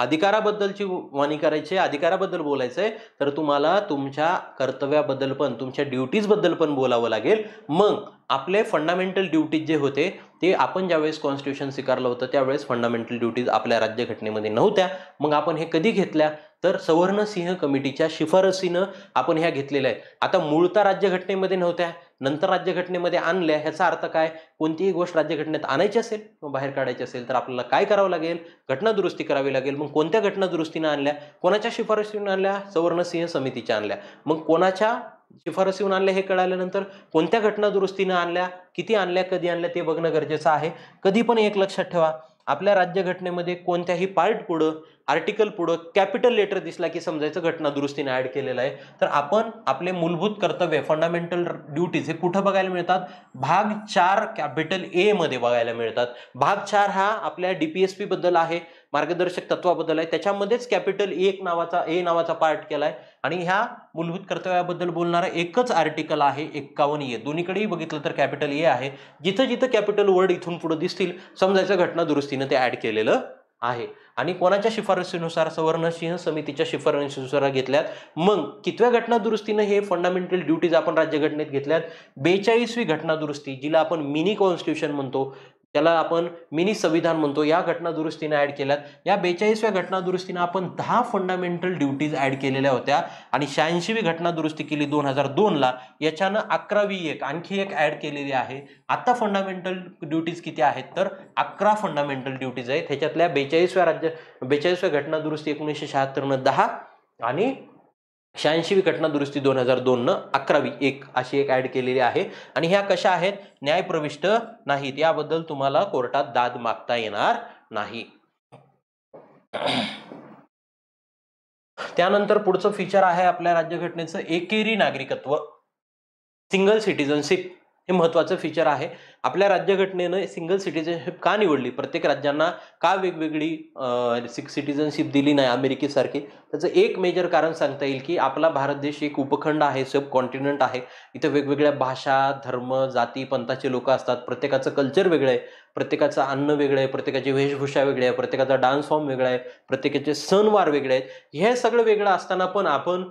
अधिकाराबद्दलची वाणी करायची आहे अधिकाराबद्दल बोलायचं आहे तर तुम्हाला तुमच्या कर्तव्याबद्दल पण तुमच्या ड्युटीजबद्दल पण बोलावं लागेल मग आपले फंडामेंटल ड्युटीज जे होते ते आपण ज्यावेळेस कॉन्स्टिट्यूशन स्वीकारलं होतं त्यावेळेस फंडामेंटल ड्युटीज आपल्या राज्यघटनेमध्ये नव्हत्या मग आपण हे कधी घेतल्या तर सवर्ण सिंह कमिटीच्या शिफारसीनं आपण ह्या घेतलेल्या आहेत आता मूळता राज्यघटनेमध्ये नव्हत्या नंतर राज्यघटनेमध्ये आणल्या ह्याचा अर्थ काय कोणतीही गोष्ट राज्यघटनेत आणायची असेल किंवा बाहेर काढायची असेल तर आपल्याला काय करावं लागेल घटना दुरुस्ती करावी लागेल मग कोणत्या घटना दुरुस्तीनं आणल्या कोणाच्या शिफारशीनं आणल्या सवर्णसिंह समितीच्या आणल्या मग कोणाच्या शिफारस आणल्या हे कळाल्यानंतर कोणत्या घटना दुरुस्तीनं आणल्या किती आणल्या कधी आणल्या ते बघणं गरजेचं आहे कधी पण एक लक्षात ठेवा आपल्या राज्यघटनेमध्ये कोणत्याही पार्ट पुढं आर्टिकल पुढं कॅपिटल लेटर दिसला की समजायचं घटना दुरुस्तीने ॲड केलेलं आहे तर आपण आपले मूलभूत कर्तव्य फंडामेंटल ड्युटीज हे कुठं बघायला मिळतात भाग चार कॅपिटल एमध्ये बघायला मिळतात भाग चार हा आपल्या डी पी एस पीबद्दल आहे मार्गदर्शक तत्वाबद्दल आहे त्याच्यामध्येच कॅपिटल एक नावाचा ए नावाचा पार्ट केलाय आणि ह्या मूलभूत कर्तव्याबद्दल बोलणारा एकच आर्टिकल आहे एक्कावन्न ए दोन्हीकडेही बघितलं तर कॅपिटल ए आहे जिथं जिथं कॅपिटल वर्ड इथून पुढे दिसतील समजायचं घटना दुरुस्तीनं ते ॲड केलेलं आहे आणि कोणाच्या शिफारसीनुसार सवर्णसिंह समितीच्या शिफारशीनुसार घेतल्यात मग कितव्या घटना दुरुस्तीनं हे फंडामेंटल ड्युटीज आपण राज्यघटनेत घेतल्यात बेचाळीसवी घटना दुरुस्ती जिला आपण मिनी कॉन्स्टिट्युशन म्हणतो त्याला आपण मिनी संविधान म्हणतो या घटना दुरुस्तीने ॲड केल्यात या बेचाळीसव्या घटना दुरुस्तीने आपण दहा फंडामेंटल ड्युटीज ॲड केलेल्या होत्या आणि शहाऐंशीवी घटना दुरुस्ती केली दोन हजार दोनला याच्यानं अकरावी एक आणखी एक ॲड केलेली आहे आता फंडामेंटल ड्युटीज किती आहेत तर अकरा फंडामेंटल ड्युटीज आहेत ह्याच्यातल्या बेचाळीसव्या राज्य बेचाळीसव्या घटना दुरुस्ती एकोणीसशे शहात्तरनं दहा आणि शहाऐंशीवी घटना दुरुस्ती दोन हजार दोन न अकरावी एक अशी एक ऍड केलेली आहे आणि ह्या कशा आहेत न्यायप्रविष्ट नाहीत याबद्दल तुम्हाला कोर्टात दाद मागता येणार नाही त्यानंतर पुढचं फीचर आहे आपल्या राज्यघटनेचं एकेरी नागरिकत्व सिंगल सिटीजनशिप हे महत्वाचं फीचर आहे आपल्या राज्यघटनेनं सिंगल सिटिझनशिप का निवडली प्रत्येक राज्यांना का वेगवेगळी सिक्स सिटिझनशिप दिली नाही अमेरिकेसारखी त्याचं एक मेजर कारण सांगता येईल की आपला भारत देश एक उपखंड आहे सब कॉन्टिनेंट आहे इथं वेगवेगळ्या भाषा धर्म जाती पंथाचे लोक असतात प्रत्येकाचं कल्चर वेगळं आहे प्रत्येकाचं अन्न वेगळं आहे प्रत्येकाची वेशभूषा वेगळी आहे प्रत्येकाचा डान्स फॉर्म वेगळा आहे प्रत्येकाचे सणवार वेगळे आहेत हे सगळं वेगळं असताना पण आपण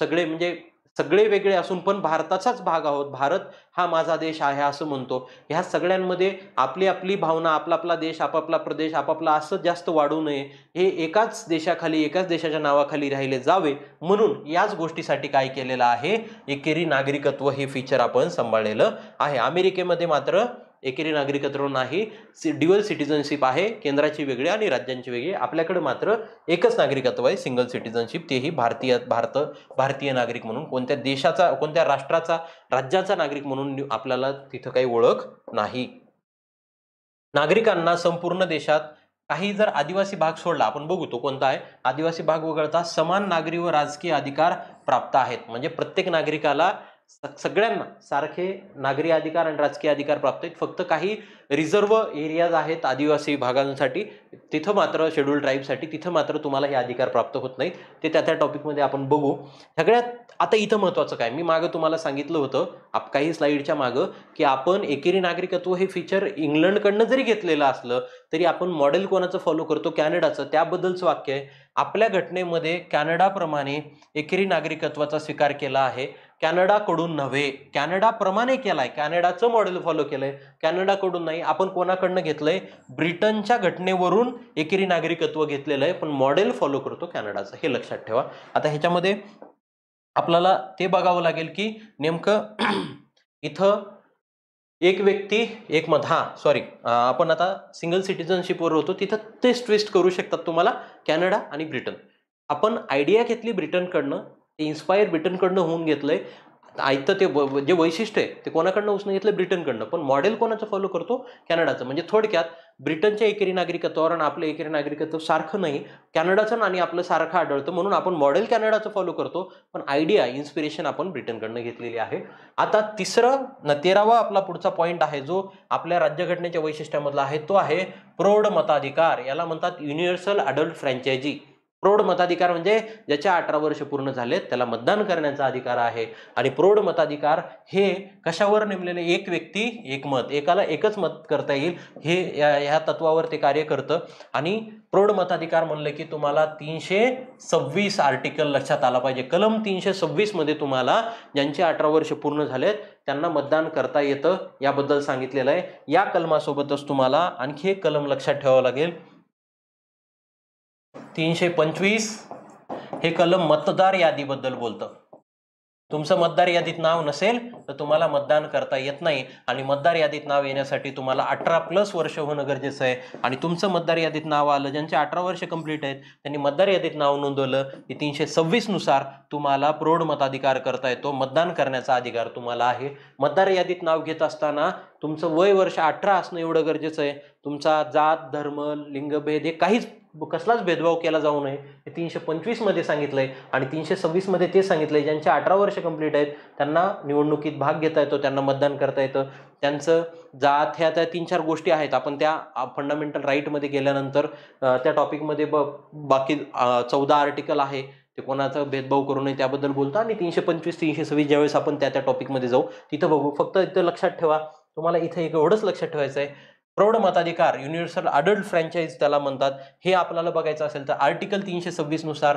सगळे म्हणजे सगळे वेगळे असून पण भारताचाच भाग आहोत भारत हा माझा देश आहे असं म्हणतो ह्या सगळ्यांमध्ये आपली आपली भावना आपला आपला देश आपापला प्रदेश आपापला असं जास्त वाढू नये हे एकाच देशाखाली एकाच देशाच्या नावाखाली राहिले जावे म्हणून याच गोष्टीसाठी काय केलेलं आहे एकेरी नागरिकत्व हे फीचर आपण सांभाळलेलं आहे अमेरिकेमध्ये मात्र एकेरी नागरिकत्व नाही सि ड्युअल सिटिझनशिप आहे केंद्राची वेगळी आणि राज्यांची वेगळी आपल्याकडे मात्र एकच नागरिकत्व आहे सिंगल सिटिझनशिप तेही भारतीय भारत भारतीय नागरिक म्हणून कोणत्या देशाचा कोणत्या राष्ट्राचा राज्याचा नागरिक म्हणून आपल्याला तिथं काही ओळख नाही नागरिकांना संपूर्ण देशात काही जर आदिवासी भाग सोडला आपण बघू तो कोणता आहे आदिवासी भाग वगळता समान नागरी व राजकीय अधिकार प्राप्त आहेत म्हणजे प्रत्येक नागरिकाला सगळ्यांना सारखे नागरी अधिकार आणि राजकीय अधिकार प्राप्त आहेत फक्त काही रिझर्व एरियाज आहेत आदिवासी भागांसाठी तिथं मात्र शेड्यूल ट्राईबसाठी तिथं मात्र तुम्हाला हे अधिकार प्राप्त होत नाहीत ते त्या त्या टॉपिकमध्ये आपण बघू सगळ्यात आता इथं महत्त्वाचं काय मी मागं तुम्हाला सांगितलं होतं आप काही स्लाईडच्या मागं की आपण एकेरी नागरिकत्व हे फीचर इंग्लंडकडनं जरी घेतलेलं असलं तरी आपण मॉडेल कोणाचं फॉलो करतो कॅनडाचं त्याबद्दलचं वाक्य आहे आपल्या घटनेमध्ये कॅनडाप्रमाणे एकेरी नागरिकत्वाचा स्वीकार केला आहे कॅनडाकडून नव्हे कॅनडाप्रमाणे केलाय कॅनडाचं मॉडेल फॉलो केलंय कॅनडाकडून नाही आपण कोणाकडनं घेतलंय ब्रिटनच्या घटनेवरून एकेरी नागरिकत्व घेतलेलं आहे पण मॉडेल फॉलो करतो कॅनडाचं हे लक्षात ठेवा आता ह्याच्यामध्ये आपल्याला ते बघावं लागेल की नेमकं इथं एक व्यक्ती एक मत हां सॉरी आपण आता सिंगल सिटिझनशिपवर होतो तिथं तेच ट्विस्ट करू शकतात तुम्हाला कॅनडा आणि ब्रिटन आपण आयडिया घेतली ब्रिटनकडनं ते इन्स्पायर ब्रिटनकडनं होऊन घेतलंय आयत ते जे वैशिष्ट्य आहे ते कोणाकडनं उचलून घेतलं ब्रिटनकडनं पण मॉडेल कोणाचं फॉलो करतो कॅनडाचं म्हणजे थोडक्यात ब्रिटनच्या एकेरी नागरिकत्वावर आणि आपलं एकेरी नागरिकत्व सारखं नाही कॅनडाचं आणि आपलं सारखं आढळतं म्हणून आपण मॉडेल कॅनडाचं फॉलो करतो पण आयडिया इन्स्पिरेशन आपण ब्रिटनकडनं घेतलेली आहे आता तिसरं न तेरावा आपला पुढचा पॉईंट आहे जो आपल्या राज्यघटनेच्या वैशिष्ट्यामधला आहे तो आहे प्रौढ मताधिकार याला म्हणतात युनिव्हर्सल अडल्ट फ्रँचायझी प्रौढ मताधिकार म्हणजे ज्याच्या अठरा वर्ष पूर्ण झालेत त्याला मतदान करण्याचा अधिकार आहे आणि प्रौढ मताधिकार हे कशावर नेमलेले एक व्यक्ती एक मत एकाला एकच मत करता येईल हे ह्या तत्वावर ते कार्य करतं आणि प्रौढ मताधिकार म्हणलं की तुम्हाला तीनशे सव्वीस आर्टिकल लक्षात आला पाहिजे कलम तीनशे सव्वीसमध्ये तुम्हाला ज्यांचे अठरा वर्ष पूर्ण झालेत त्यांना मतदान करता येतं याबद्दल सांगितलेलं आहे या कलमासोबतच तुम्हाला आणखी एक कलम लक्षात ठेवावं लागेल तीनशे पंचवीस हे कलम मतदार यादीबद्दल बोलतं तुमचं मतदार यादीत नाव नसेल तर तुम्हाला मतदान करता येत नाही आणि मतदार यादीत नाव येण्यासाठी तुम्हाला अठरा प्लस वर्ष होणं गरजेचं आहे आणि तुमचं मतदार यादीत नाव आलं ज्यांचे अठरा वर्ष कंप्लीट आहेत त्यांनी मतदार यादीत नाव नोंदवलं की तीनशे सव्वीसनुसार तुम्हाला प्रौढ मताधिकार करता येतो मतदान करण्याचा अधिकार तुम्हाला आहे मतदार यादीत नाव घेत असताना तुमचं वय वर्ष अठरा असणं एवढं गरजेचं आहे तुमचा जात धर्म लिंगभेद हे काहीच कसलाच भेदभाव केला जाऊ नये हे तीनशे पंचवीसमध्ये सांगितलं आहे आणि तीनशे सव्वीसमध्ये ते सांगितलं आहे ज्यांचे अठरा वर्ष कंप्लीट आहेत त्यांना निवडणुकीत भाग घेता येतो त्यांना मतदान करता येतं त्यांचं जात ह्या त्या तीन चार गोष्टी आहेत आपण त्या फंडामेंटल राईटमध्ये गेल्यानंतर त्या टॉपिकमध्ये ब बाकी चौदा आर्टिकल आहे ते कोणाचा भेदभाव करू नये त्याबद्दल बोलतो आणि तीनशे पंचवीस तीनशे सव्वीस ज्यावेळेस आपण त्या त्या टॉपिकमध्ये जाऊ तिथं बघू फक्त इथं लक्षात ठेवा तुम्हाला इथं एक एवढंच लक्षात ठेवायचं आहे प्रौढ मताधिकार युनिव्हर्सल अडल्ट फ्रँचाईज त्याला म्हणतात हे आपल्याला बघायचं असेल तर आर्टिकल तीनशे सव्वीसनुसार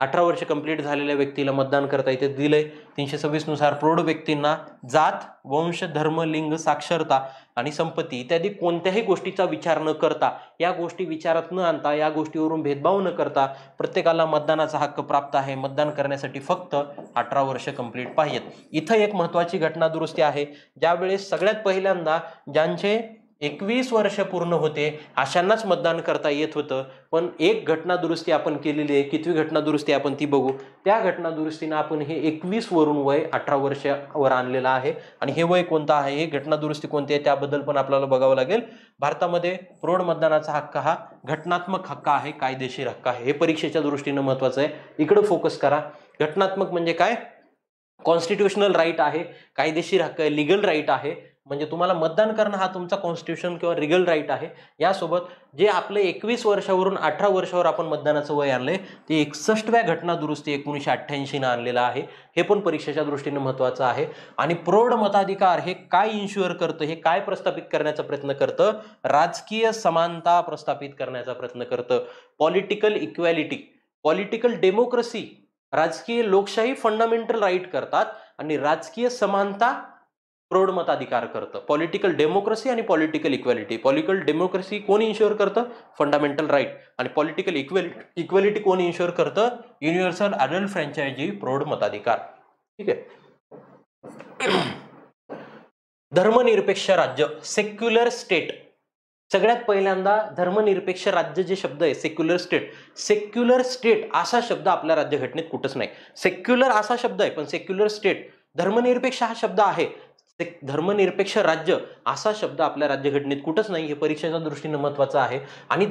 अठरा वर्ष कंप्लीट झालेल्या व्यक्तीला मतदान करता येते दिले तीनशे सव्वीसनुसार प्रौढ व्यक्तींना जात वंश धर्म लिंग साक्षरता आणि संपत्ती इत्यादी कोणत्याही गोष्टीचा विचार न करता या गोष्टी विचारात न आणता या गोष्टीवरून भेदभाव न करता प्रत्येकाला मतदानाचा हक्क प्राप्त आहे मतदान करण्यासाठी फक्त अठरा वर्ष कंप्लीट पाहिजेत इथं एक महत्त्वाची घटना दुरुस्ती आहे ज्यावेळेस सगळ्यात पहिल्यांदा ज्यांचे एकवीस वर्ष पूर्ण होते अशांनाच मतदान करता येत होतं पण एक घटना दुरुस्ती आपण केलेली आहे कितवी घटना दुरुस्ती आपण ती बघू त्या घटना दुरुस्तीनं आपण हे एकवीस वरून वय अठरा वर्षावर आणलेलं आहे आणि हे वय कोणतं आहे हे घटना दुरुस्ती कोणती आहे त्याबद्दल पण आपल्याला बघावं लागेल भारतामध्ये प्रौढ मतदानाचा हक्क हा घटनात्मक हक्क आहे कायदेशीर हक्क आहे हे परीक्षेच्या दृष्टीनं महत्त्वाचं आहे इकडं फोकस करा घटनात्मक म्हणजे काय कॉन्स्टिट्युशनल राईट आहे कायदेशीर हक्क आहे लिगल राईट आहे म्हणजे तुम्हाला मतदान करणं हा तुमचा कॉन्स्टिट्यूशन किंवा रिगल राईट आहे यासोबत जे आपले एकवीस वर्षावरून अठरा वर्षावर आपण मतदानाचं वय आणलं आहे ते एकसष्टव्या घटना दुरुस्ती एकोणीसशे अठ्ठ्याऐंशीनं आणलेलं आहे हे पण परीक्षेच्या दृष्टीने महत्त्वाचं आहे आणि प्रौढ मताधिकार हे काय इन्शुअर करतं हे काय प्रस्थापित करण्याचा प्रयत्न करतं राजकीय समानता प्रस्थापित करण्याचा प्रयत्न करतं पॉलिटिकल इक्वॅलिटी पॉलिटिकल डेमोक्रसी राजकीय लोकशाही फंडामेंटल राईट करतात आणि राजकीय समानता प्रौढ मताधिकार करतं पॉलिटिकल डेमोक्रेसी आणि पॉलिटिकल इक्वॅलिटी पॉलिटिकल डेमोक्रेसी कोण इन्शुअर करतं फंडामेंटल राईट आणि पॉलिटिकल इक्वेल इक्वॅलिटी कोण इन्शुअर करतं युनिव्हर्सल अडल्ट फ्रँचायझी प्रौढ मताधिकार ठीक आहे धर्मनिरपेक्ष राज्य सेक्युलर स्टेट सगळ्यात पहिल्यांदा धर्मनिरपेक्ष राज्य जे शब्द आहे सेक्युलर स्टेट सेक्युलर स्टेट असा शब्द आपल्या राज्यघटनेत कुठंच नाही सेक्युलर असा शब्द आहे पण सेक्युलर स्टेट धर्मनिरपेक्ष हा शब्द आहे एक धर्मनिरपेक्ष राज्य असा शब्द आपल्या राज्यघटनेत कुठंच नाही हे परीक्षेच्या दृष्टीने महत्वाचं आहे आणि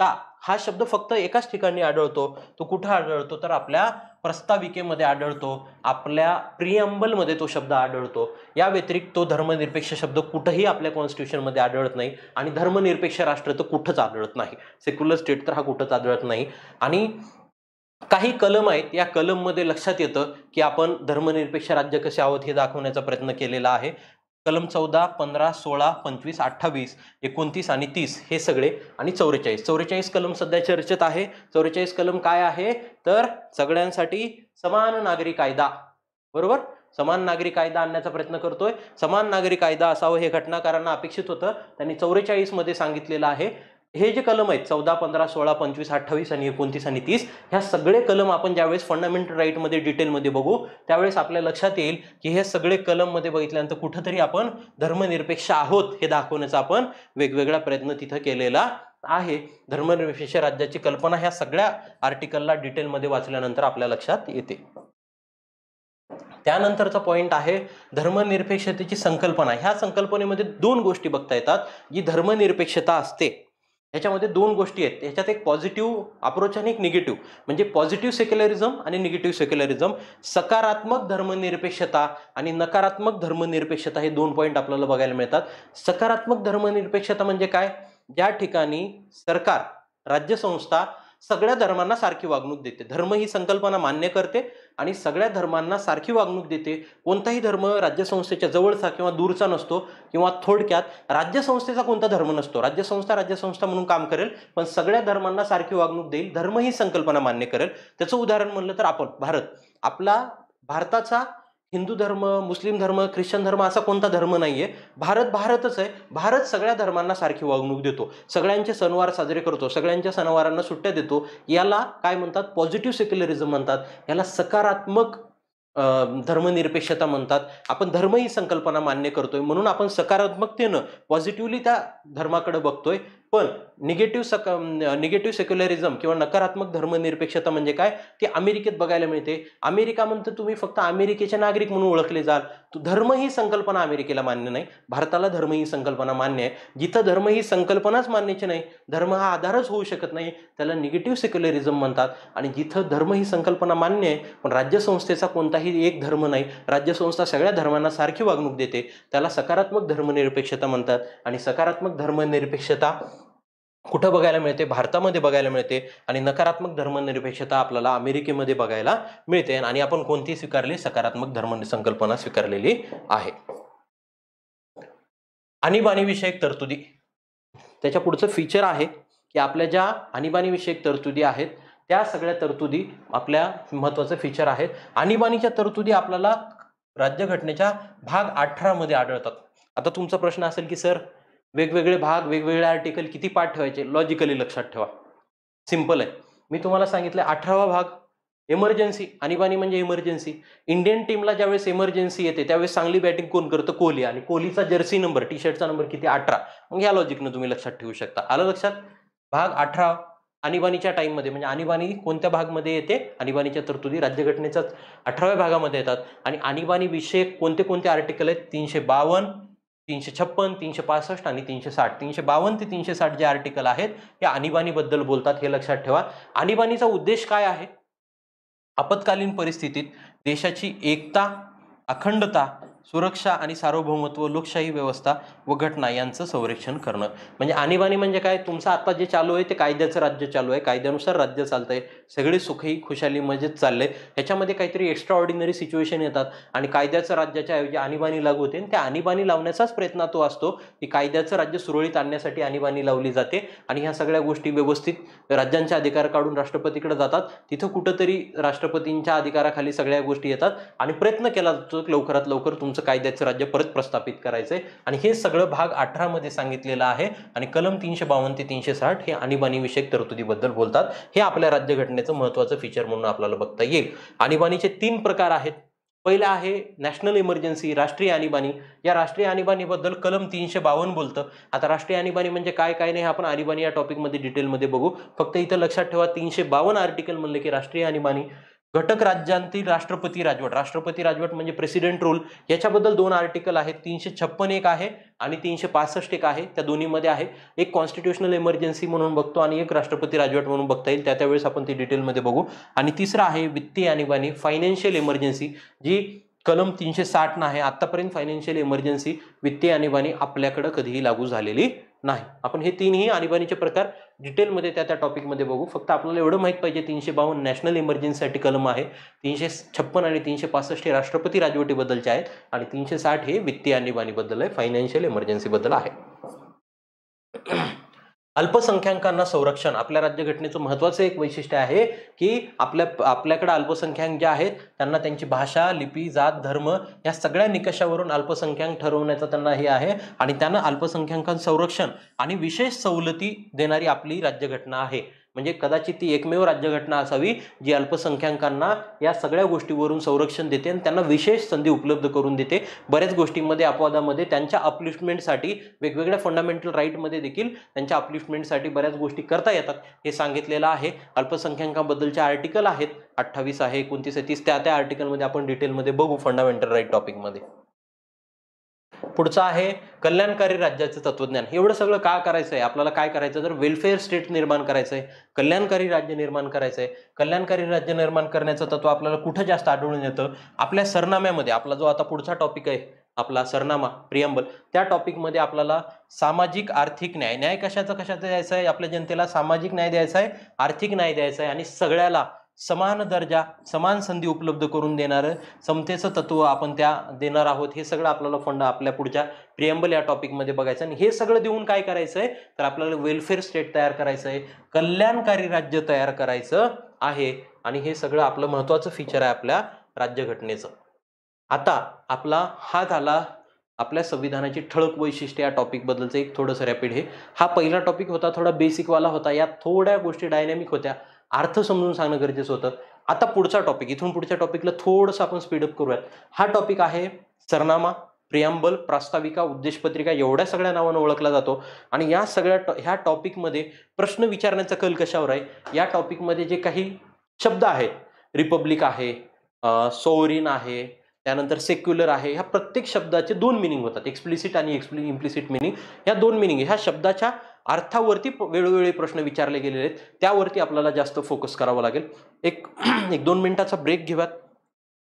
ता हा शब्द फक्त एकाच ठिकाणी आढळतो तो कुठं आढळतो तर आपल्या प्रस्ताविकेमध्ये आढळतो आपल्या प्रियंबलमध्ये तो शब्द आढळतो या व्यतिरिक्त तो धर्मनिरपेक्ष शब्द कुठंही आपल्या कॉन्स्टिट्युशनमध्ये आढळत नाही आणि धर्मनिरपेक्ष राष्ट्र तर कुठंच आढळत नाही सेक्युलर स्टेट तर हा कुठंच आढळत नाही आणि काही कलम आहेत या कलममध्ये लक्षात येतं की आपण धर्मनिरपेक्ष राज्य कसे आहोत हे दाखवण्याचा प्रयत्न केलेला आहे कलम चौदा पंधरा सोळा पंचवीस अठ्ठावीस एकोणतीस आणि तीस हे सगळे आणि चौवेचाळीस चौवेचाळीस कलम सध्या चर्चेत आहे चौवेचाळीस कलम काय आहे तर सगळ्यांसाठी समान नागरी कायदा बरोबर समान नागरी कायदा आणण्याचा प्रयत्न करतोय समान नागरी कायदा असावं हे घटनाकारांना अपेक्षित होतं त्यांनी चौवेचाळीसमध्ये सांगितलेलं आहे हे जे कलम आहेत चौदा पंधरा सोळा पंचवीस अठ्ठावीस आणि एकोणतीस आणि तीस ह्या सगळे कलम आपण ज्यावेळेस फंडामेंटल राईटमध्ये डिटेलमध्ये बघू त्यावेळेस आपल्या लक्षात येईल की हे सगळे कलममध्ये बघितल्यानंतर कुठंतरी आपण धर्मनिरपेक्ष आहोत हे दाखवण्याचा आपण वेगवेगळा प्रयत्न तिथं केलेला आहे धर्मनिरपेक्ष राज्याची कल्पना ह्या सगळ्या आर्टिकलला डिटेलमध्ये वाचल्यानंतर आपल्या लक्षात येते त्यानंतरचा पॉईंट आहे धर्मनिरपेक्षतेची संकल्पना ह्या संकल्पनेमध्ये दोन गोष्टी बघता येतात जी धर्मनिरपेक्षता असते ह्याच्यामध्ये दोन गोष्टी आहेत ह्याच्यात एक पॉझिटिव्ह अप्रोच आणि एक निगेटिव्ह म्हणजे पॉझिटिव्ह सेक्युलरिझम आणि निगेटिव्ह सेक्युलरिझम सकारात्मक धर्मनिरपेक्षता आणि नकारात्मक धर्मनिरपेक्षता हे दोन पॉईंट आपल्याला बघायला मिळतात सकारात्मक धर्मनिरपेक्षता म्हणजे काय ज्या ठिकाणी सरकार राज्य संस्था सगळ्या धर्मांना सारखी वागणूक देते धर्म ही संकल्पना मान्य करते आणि सगळ्या धर्मांना सारखी वागणूक देते कोणताही धर्म राज्यसंस्थेच्या जवळचा किंवा दूरचा नसतो किंवा थोडक्यात राज्यसंस्थेचा कोणता धर्म नसतो राज्यसंस्था राज्यसंस्था म्हणून काम करेल पण सगळ्या धर्मांना सारखी वागणूक देईल धर्म ही संकल्पना मान्य करेल त्याचं उदाहरण म्हणलं तर आपण भारत आपला भारताचा हिंदू धर्म मुस्लिम धर्म ख्रिश्चन धर्म असा कोणता धर्म नाही आहे भारत भारतच आहे भारत सगळ्या धर्मांना सारखी वागणूक देतो सगळ्यांचे सणवार साजरे करतो सगळ्यांच्या सणवारांना सुट्ट्या देतो याला काय म्हणतात पॉझिटिव्ह सेक्युलरिझम म्हणतात याला सकारात्मक धर्मनिरपेक्षता म्हणतात आपण धर्म ही संकल्पना मान्य करतोय म्हणून आपण सकारात्मकतेनं पॉझिटिव्हली त्या धर्माकडे बघतोय पण निगेटिव्ह सक निगेटिव्ह सेक्युलरिझम किंवा नकारात्मक धर्मनिरपेक्षता म्हणजे काय ती अमेरिकेत बघायला मिळते अमेरिका म्हणतं तुम्ही फक्त अमेरिकेचे नागरिक म्हणून ओळखले जाल धर्म ही संकल्पना अमेरिकेला मान्य नाही भारताला धर्म ही संकल्पना मान्य आहे जिथं धर्म ही संकल्पनाच मान्याची नाही धर्म हा आधारच होऊ शकत नाही त्याला निगेटिव्ह सेक्युलरिझम म्हणतात आणि जिथं धर्म ही संकल्पना मान्य आहे पण राज्यसंस्थेचा कोणताही एक धर्म नाही राज्यसंस्था सगळ्या धर्मांना सारखी वागणूक देते त्याला सकारात्मक धर्मनिरपेक्षता म्हणतात आणि सकारात्मक धर्मनिरपेक्षता कुठं बघायला मिळते भारतामध्ये बघायला मिळते आणि नकारात्मक धर्मनिरपेक्षता आपल्याला अमेरिकेमध्ये बघायला मिळते आणि आपण कोणती स्वीकारली सकारात्मक धर्म संकल्पना स्वीकारलेली आहे आणीबाणीविषयक तरतुदी त्याच्या पुढचं फीचर आहे की आपल्या ज्या आणीबाणीविषयक तरतुदी आहेत त्या सगळ्या तरतुदी आपल्या महत्वाचं फीचर आहेत आणीबाणीच्या तरतुदी आपल्याला राज्यघटनेच्या भाग अठरामध्ये आढळतात आता तुमचा प्रश्न असेल की सर वेगवेगळे भाग वेगवेगळे आर्टिकल किती पाठ ठेवायचे लॉजिकली लक्षात ठेवा सिम्पल आहे मी तुम्हाला सांगितलं अठरावा भाग इमर्जन्सी आणीबाणी म्हणजे इमर्जन्सी इंडियन टीमला ज्यावेळेस इमर्जन्सी येते त्यावेळेस चांगली बॅटिंग कोण करतं कोहली आणि कोहलीचा जर्सी नंबर टी शर्टचा नंबर किती अठरा मग ह्या लॉजिकनं तुम्ही लक्षात ठेवू शकता आलं लक्षात भाग अठरा आणीबाणीच्या टाईममध्ये म्हणजे आणीबाणी कोणत्या भागमध्ये येते आणीबाणीच्या तरतुदी राज्यघटनेच्याच अठराव्या भागामध्ये येतात आणि आणीबाणी विषयक कोणते कोणते आर्टिकल आहेत तीनशे बावन्न तीनशे छप्पन तीनशे पासष्ट आणि तीनशे साठ तीनशे बावन्न ते तीनशे साठ जे आर्टिकल आहेत हे आणीबाणीबद्दल बोलतात हे लक्षात ठेवा आणीबाणीचा उद्देश काय आहे आपत्कालीन परिस्थितीत देशाची एकता अखंडता सुरक्षा आणि सार्वभौमत्व लोकशाही व्यवस्था व घटना यांचं संरक्षण करणं म्हणजे आणीबाणी म्हणजे काय तुमचं आता जे चालू आहे ते कायद्याचं राज्य चालू आहे कायद्यानुसार राज्य आहे सगळे सुखही खुशाली मजेत चालले ह्याच्यामध्ये काहीतरी एक्स्ट्रा ऑर्डिनरी सिच्युएशन येतात आणि कायद्याचं राज्याच्या ऐवजी आणीबाणी लागू होते आणि त्या आणीबाणी लावण्याचाच प्रयत्न तो असतो की कायद्याचं राज्य सुरळीत आणण्यासाठी आणीबाणी लावली जाते आणि ह्या सगळ्या गोष्टी व्यवस्थित राज्यांच्या अधिकार काढून राष्ट्रपतीकडे जातात तिथं कुठंतरी राष्ट्रपतींच्या अधिकाराखाली सगळ्या गोष्टी येतात आणि प्रयत्न केला जातो लवकरात लवकर तुमचं तुमचं कायद्याचं राज्य परत प्रस्थापित करायचंय आणि हे सगळं भाग अठरामध्ये सांगितलेलं आहे आणि कलम तीनशे बावन्न ते तीनशे साठ हे विषयक तरतुदीबद्दल बोलतात हे आपल्या राज्यघटनेचं महत्त्वाचं फीचर म्हणून आपल्याला बघता येईल आणीबाणीचे तीन प्रकार आहेत पहिलं आहे नॅशनल इमर्जन्सी राष्ट्रीय आणीबाणी या राष्ट्रीय आणीबाणीबद्दल कलम तीनशे बावन्न बोलतं आता राष्ट्रीय आणीबाणी म्हणजे काय काय नाही आपण आणीबाणी या टॉपिकमध्ये डिटेलमध्ये बघू फक्त इथं लक्षात ठेवा तीनशे बावन्न आर्टिकल म्हणलं की राष्ट्रीय आणीबाणी घटक राज्यांतील राष्ट्रपती राजवट राष्ट्रपती राजवट म्हणजे प्रेसिडेंट रूल याच्याबद्दल दोन आर्टिकल आहेत तीनशे छप्पन एक आहे आणि तीनशे पासष्ट एक आहे त्या दोन्हीमध्ये आहे एक कॉन्स्टिट्युशनल इमर्जन्सी म्हणून बघतो आणि एक राष्ट्रपती राजवट म्हणून बघता येईल त्या त्यावेळेस आपण ती डिटेलमध्ये बघू आणि तिसरं आहे वित्तीय आणीबाणी फायनान्शियल इमर्जन्सी जी कलम तीनशे साठ आहे आत्तापर्यंत फायनान्शियल इमर्जन्सी वित्तीय आणीबाणी आपल्याकडं कधीही लागू झालेली नाही आपण हे तीनही आणीबाणीचे प्रकार डिटेलमध्ये त्या त्या टॉपिकमध्ये बघू फक्त आपल्याला एवढं माहीत पाहिजे तीनशे बावन्न नॅशनल इमर्जन्सीसाठी कलम आहे तीनशे छप्पन आणि तीनशे पासष्ट हे राष्ट्रपती राजवटीबद्दलचे आहेत आणि तीनशे साठ हे वित्तीय आणीबाणीबद्दल आहे फायनान्शियल इमर्जन्सीबद्दल आहे अल्पसंख्याकांना संरक्षण आपल्या राज्यघटनेचं महत्त्वाचं एक वैशिष्ट्य आहे की आपल्या आपल्याकडे अल्पसंख्याक ज्या आहेत त्यांना त्यांची भाषा लिपी जात धर्म या सगळ्या निकषावरून अल्पसंख्याक ठरवण्याचं त्यांना हे आहे आणि त्यांना अल्पसंख्याकांचं संरक्षण आणि विशेष सवलती देणारी आपली राज्यघटना आहे म्हणजे कदाचित ती एकमेव राज्यघटना असावी जी अल्पसंख्याकांना या सगळ्या गोष्टीवरून संरक्षण देते आणि त्यांना विशेष संधी उपलब्ध करून देते बऱ्याच गोष्टींमध्ये अपवादामध्ये त्यांच्या अपलिफ्टमेंटसाठी वेगवेगळ्या फंडामेंटल राईटमध्ये देखील त्यांच्या अपलिफ्टमेंटसाठी बऱ्याच गोष्टी करता येतात हे सांगितलेलं आहे अल्पसंख्याकांबद्दलचे आर्टिकल आहेत अठ्ठावीस आहे एकोणतीस आहे तीस त्या त्या आर्टिकलमध्ये आपण डिटेलमध्ये बघू फंडामेंटल राईट टॉपिकमध्ये पुढचं आहे कल्याणकारी राज्याचं तत्वज्ञान एवढं सगळं का करायचं आहे आपल्याला काय करायचं तर वेलफेअर स्टेट निर्माण करायचं आहे कल्याणकारी राज्य निर्माण करायचं आहे कल्याणकारी राज्य निर्माण करण्याचं तत्व आपल्याला कुठं जास्त आढळून येतं आपल्या सरनाम्यामध्ये आपला जो आता पुढचा टॉपिक आहे आपला सरनामा प्रियंबल त्या टॉपिकमध्ये आपल्याला सामाजिक आर्थिक न्याय न्याय कशाचा कशाचा द्यायचा आहे आपल्या जनतेला सामाजिक न्याय द्यायचा आहे आर्थिक न्याय द्यायचा आहे आणि सगळ्याला समान दर्जा समान संधी उपलब्ध करून देणारं समतेचं तत्व आपण त्या देणार आहोत हे सगळं आपल्याला फंड आपल्या पुढच्या प्रियंबल या टॉपिकमध्ये बघायचं आणि हे सगळं देऊन काय करायचं आहे तर आपल्याला वेलफेअर स्टेट तयार करायचं आहे कल्याणकारी राज्य तयार करायचं आहे आणि हे सगळं आपलं महत्त्वाचं फीचर आहे आपल्या राज्यघटनेचं आता आपला हा झाला आपल्या संविधानाची ठळक वैशिष्ट्य या टॉपिकबद्दलचं एक थोडंसं रॅपिड हे हा पहिला टॉपिक होता थोडा बेसिकवाला होता या थोड्या गोष्टी डायनॅमिक होत्या अर्थ समजून सांगणं गरजेचं होतं आता पुढचा टॉपिक इथून पुढच्या टॉपिकला थोडंसं आपण स्पीडअप करूयात हा टॉपिक आहे सरनामा प्रियांबल प्रास्ताविका उद्देशपत्रिका एवढ्या सगळ्या नावानं ओळखला जातो आणि या सगळ्या टॉ ह्या टॉपिकमध्ये प्रश्न विचारण्याचा कल कशावर आहे या टॉपिकमध्ये जे काही शब्द आहेत रिपब्लिक आहे सोरिन आहे त्यानंतर सेक्युलर आहे ह्या प्रत्येक शब्दाचे दोन मिनिंग होतात एक्सप्लिसिट आणि एक्सप्लि इम्प्लिसिट मिनिंग ह्या दोन मिनिंग ह्या शब्दाच्या अर्थावरती वेळोवेळी प्रश्न विचारले गेलेले आहेत त्यावरती आपल्याला जास्त फोकस करावा लागेल एक एक दोन मिनिटाचा ब्रेक घेऊयात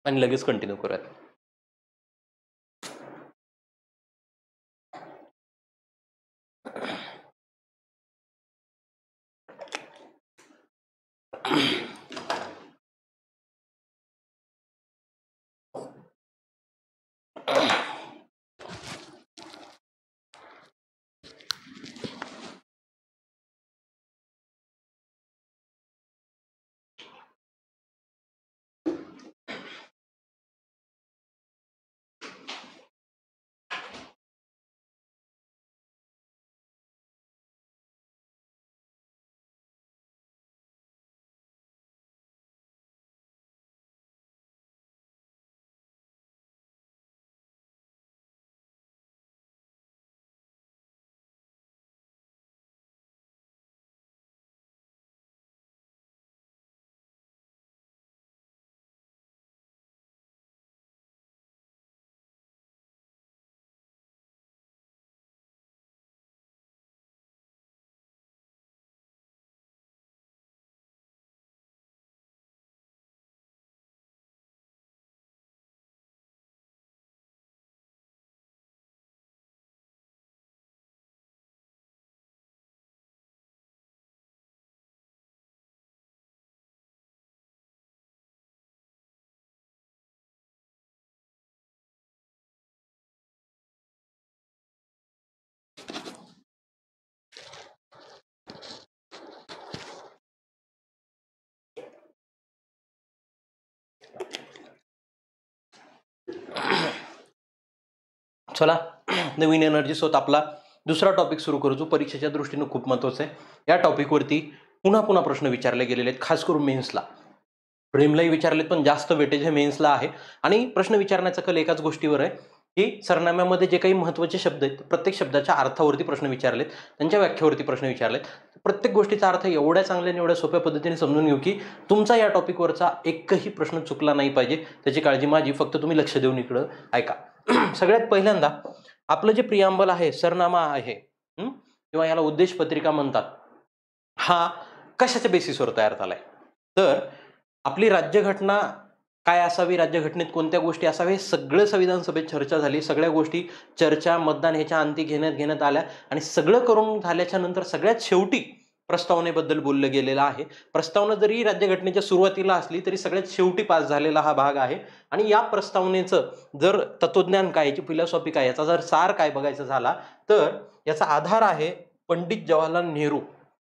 आणि लगेच कंटिन्यू करूयात चला नवीन एनर्जी सोत आपला दुसरा टॉपिक सुरू करू जो परीक्षेच्या दृष्टीनं खूप महत्वाचा आहे या टॉपिकवरती पुन्हा पुन्हा प्रश्न विचारले गेलेले आहेत खास करून मेन्सला प्रेमलाही विचारलेत पण जास्त वेटेज हे मेन्सला आहे आणि प्रश्न विचारण्याचा कल एकाच गोष्टीवर आहे की सरनाम्यामध्ये जे काही महत्त्वाचे शब्द आहेत प्रत्येक शब्दाच्या अर्थावरती प्रश्न विचारलेत त्यांच्या व्याख्यावरती प्रश्न विचारलेत प्रत्येक गोष्टीचा अर्थ एवढ्या चांगल्या आणि एवढ्या सोप्या पद्धतीने समजून घेऊ की तुमचा या टॉपिकवरचा एकही प्रश्न चुकला नाही पाहिजे त्याची काळजी माझी फक्त तुम्ही लक्ष देऊन इकडं ऐका सगळ्यात पहिल्यांदा आपलं जे प्रियांबल आहे सरनामा आहे किंवा याला उद्देश पत्रिका म्हणतात हा कशाच्या बेसिसवर तयार झालाय तर आपली राज्यघटना काय असावी राज्यघटनेत कोणत्या गोष्टी असावे हे सगळं संविधान सभेत चर्चा झाली सगळ्या गोष्टी चर्चा मतदान ह्याच्या अंती घेण्यात घेण्यात आल्या आणि सगळं करून झाल्याच्या नंतर सगळ्यात शेवटी प्रस्तावनेबद्दल बोललं गेलेलं आहे प्रस्तावना जरी राज्यघटनेच्या सुरुवातीला असली तरी सगळ्यात शेवटी पास झालेला हा भाग आहे आणि या प्रस्तावनेचं जर तत्वज्ञान काय याची फिलॉसॉफी काय याचा जर सार काय बघायचा झाला तर याचा आधार आहे पंडित जवाहरलाल नेहरू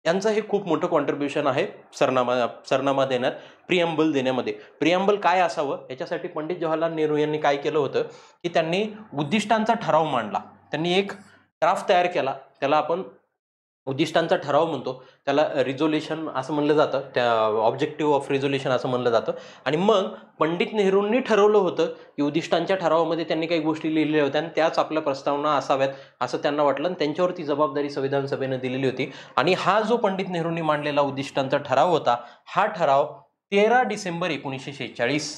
यांचं हे खूप मोठं कॉन्ट्रीब्युशन आहे सरनामा सरनामा देण्यात प्रियंबल देण्यामध्ये प्रियंबल काय असावं याच्यासाठी पंडित जवाहरलाल नेहरू यांनी काय केलं होतं की त्यांनी उद्दिष्टांचा ठराव मांडला त्यांनी एक ड्राफ्ट तयार केला त्याला आपण उद्दिष्टांचा ठराव म्हणतो त्याला रिझोल्युशन असं म्हणलं जातं त्या ऑब्जेक्टिव्ह ऑफ रिझोल्युशन असं म्हणलं जातं आणि मग पंडित नेहरूंनी ठरवलं होतं की उद्दिष्टांच्या ठरावामध्ये त्यांनी काही गोष्टी लिहिलेल्या होत्या आणि त्याच आपल्या प्रस्तावना असाव्यात असं त्यांना वाटलं आणि त्यांच्यावरती जबाबदारी संविधान सभेनं दिलेली होती आणि हा जो पंडित नेहरूंनी मांडलेला उद्दिष्टांचा ठराव होता हा ठराव तेरा डिसेंबर एकोणीसशे शेहेचाळीस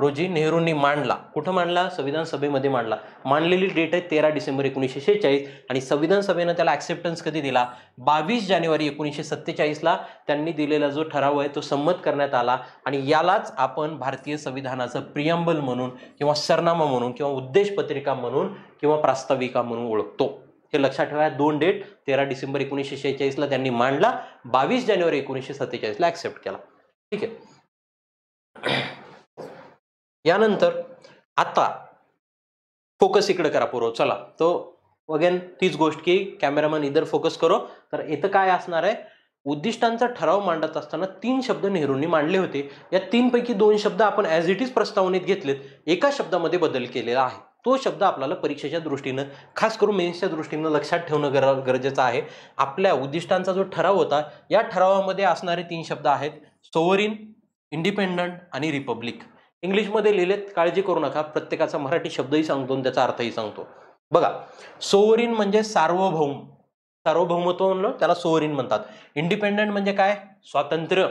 रोजी नेहरूंनी मांडला कुठं मांडला संविधान सभेमध्ये मांडला मांडलेली डेट आहे तेरा डिसेंबर एकोणीसशे शेहेचाळीस आणि संविधान सभेनं त्याला ॲक्सेप्टन्स कधी दिला बावीस जानेवारी एकोणीसशे सत्तेचाळीसला त्यांनी दिलेला जो ठराव आहे तो संमत करण्यात आला आणि यालाच आपण भारतीय संविधानाचं प्रियंबल म्हणून किंवा सरनामा म्हणून किंवा उद्देशपत्रिका म्हणून किंवा प्रास्ताविका म्हणून ओळखतो हे लक्षात ठेवा दोन डेट तेरा डिसेंबर एकोणीसशे शेहेचाळीसला त्यांनी मांडला बावीस जानेवारी एकोणीसशे सत्तेचाळीसला ॲक्सेप्ट केला ठीक आहे यानंतर आता फोकस इकडे करा पूर्व चला तो अगेन तीच गोष्ट की कॅमेरामॅन इधर फोकस करो तर इथं काय असणार आहे उद्दिष्टांचा ठराव मांडत असताना तीन शब्द नेहरूंनी मांडले होते या तीनपैकी दोन शब्द आपण ॲज इट इज प्रस्तावनेत घेतलेत एका शब्दामध्ये बदल केलेला आहे तो शब्द आपल्याला परीक्षेच्या दृष्टीनं खास करून मेन्सच्या दृष्टीनं लक्षात ठेवणं गर गरजेचं आहे आपल्या उद्दिष्टांचा जो ठराव होता या ठरावामध्ये असणारे तीन शब्द आहेत सोवरिन इंडिपेंडंट आणि रिपब्लिक इंग्लिशमध्ये लिहिलेत काळजी करू नका प्रत्येकाचा मराठी शब्दही सांगतो आणि त्याचा अर्थही सांगतो बघा सोवरीन म्हणजे सार्वभौम सार्वभौमत्व म्हणलं त्याला सोवरीन म्हणतात इंडिपेंडंट म्हणजे काय स्वातंत्र्य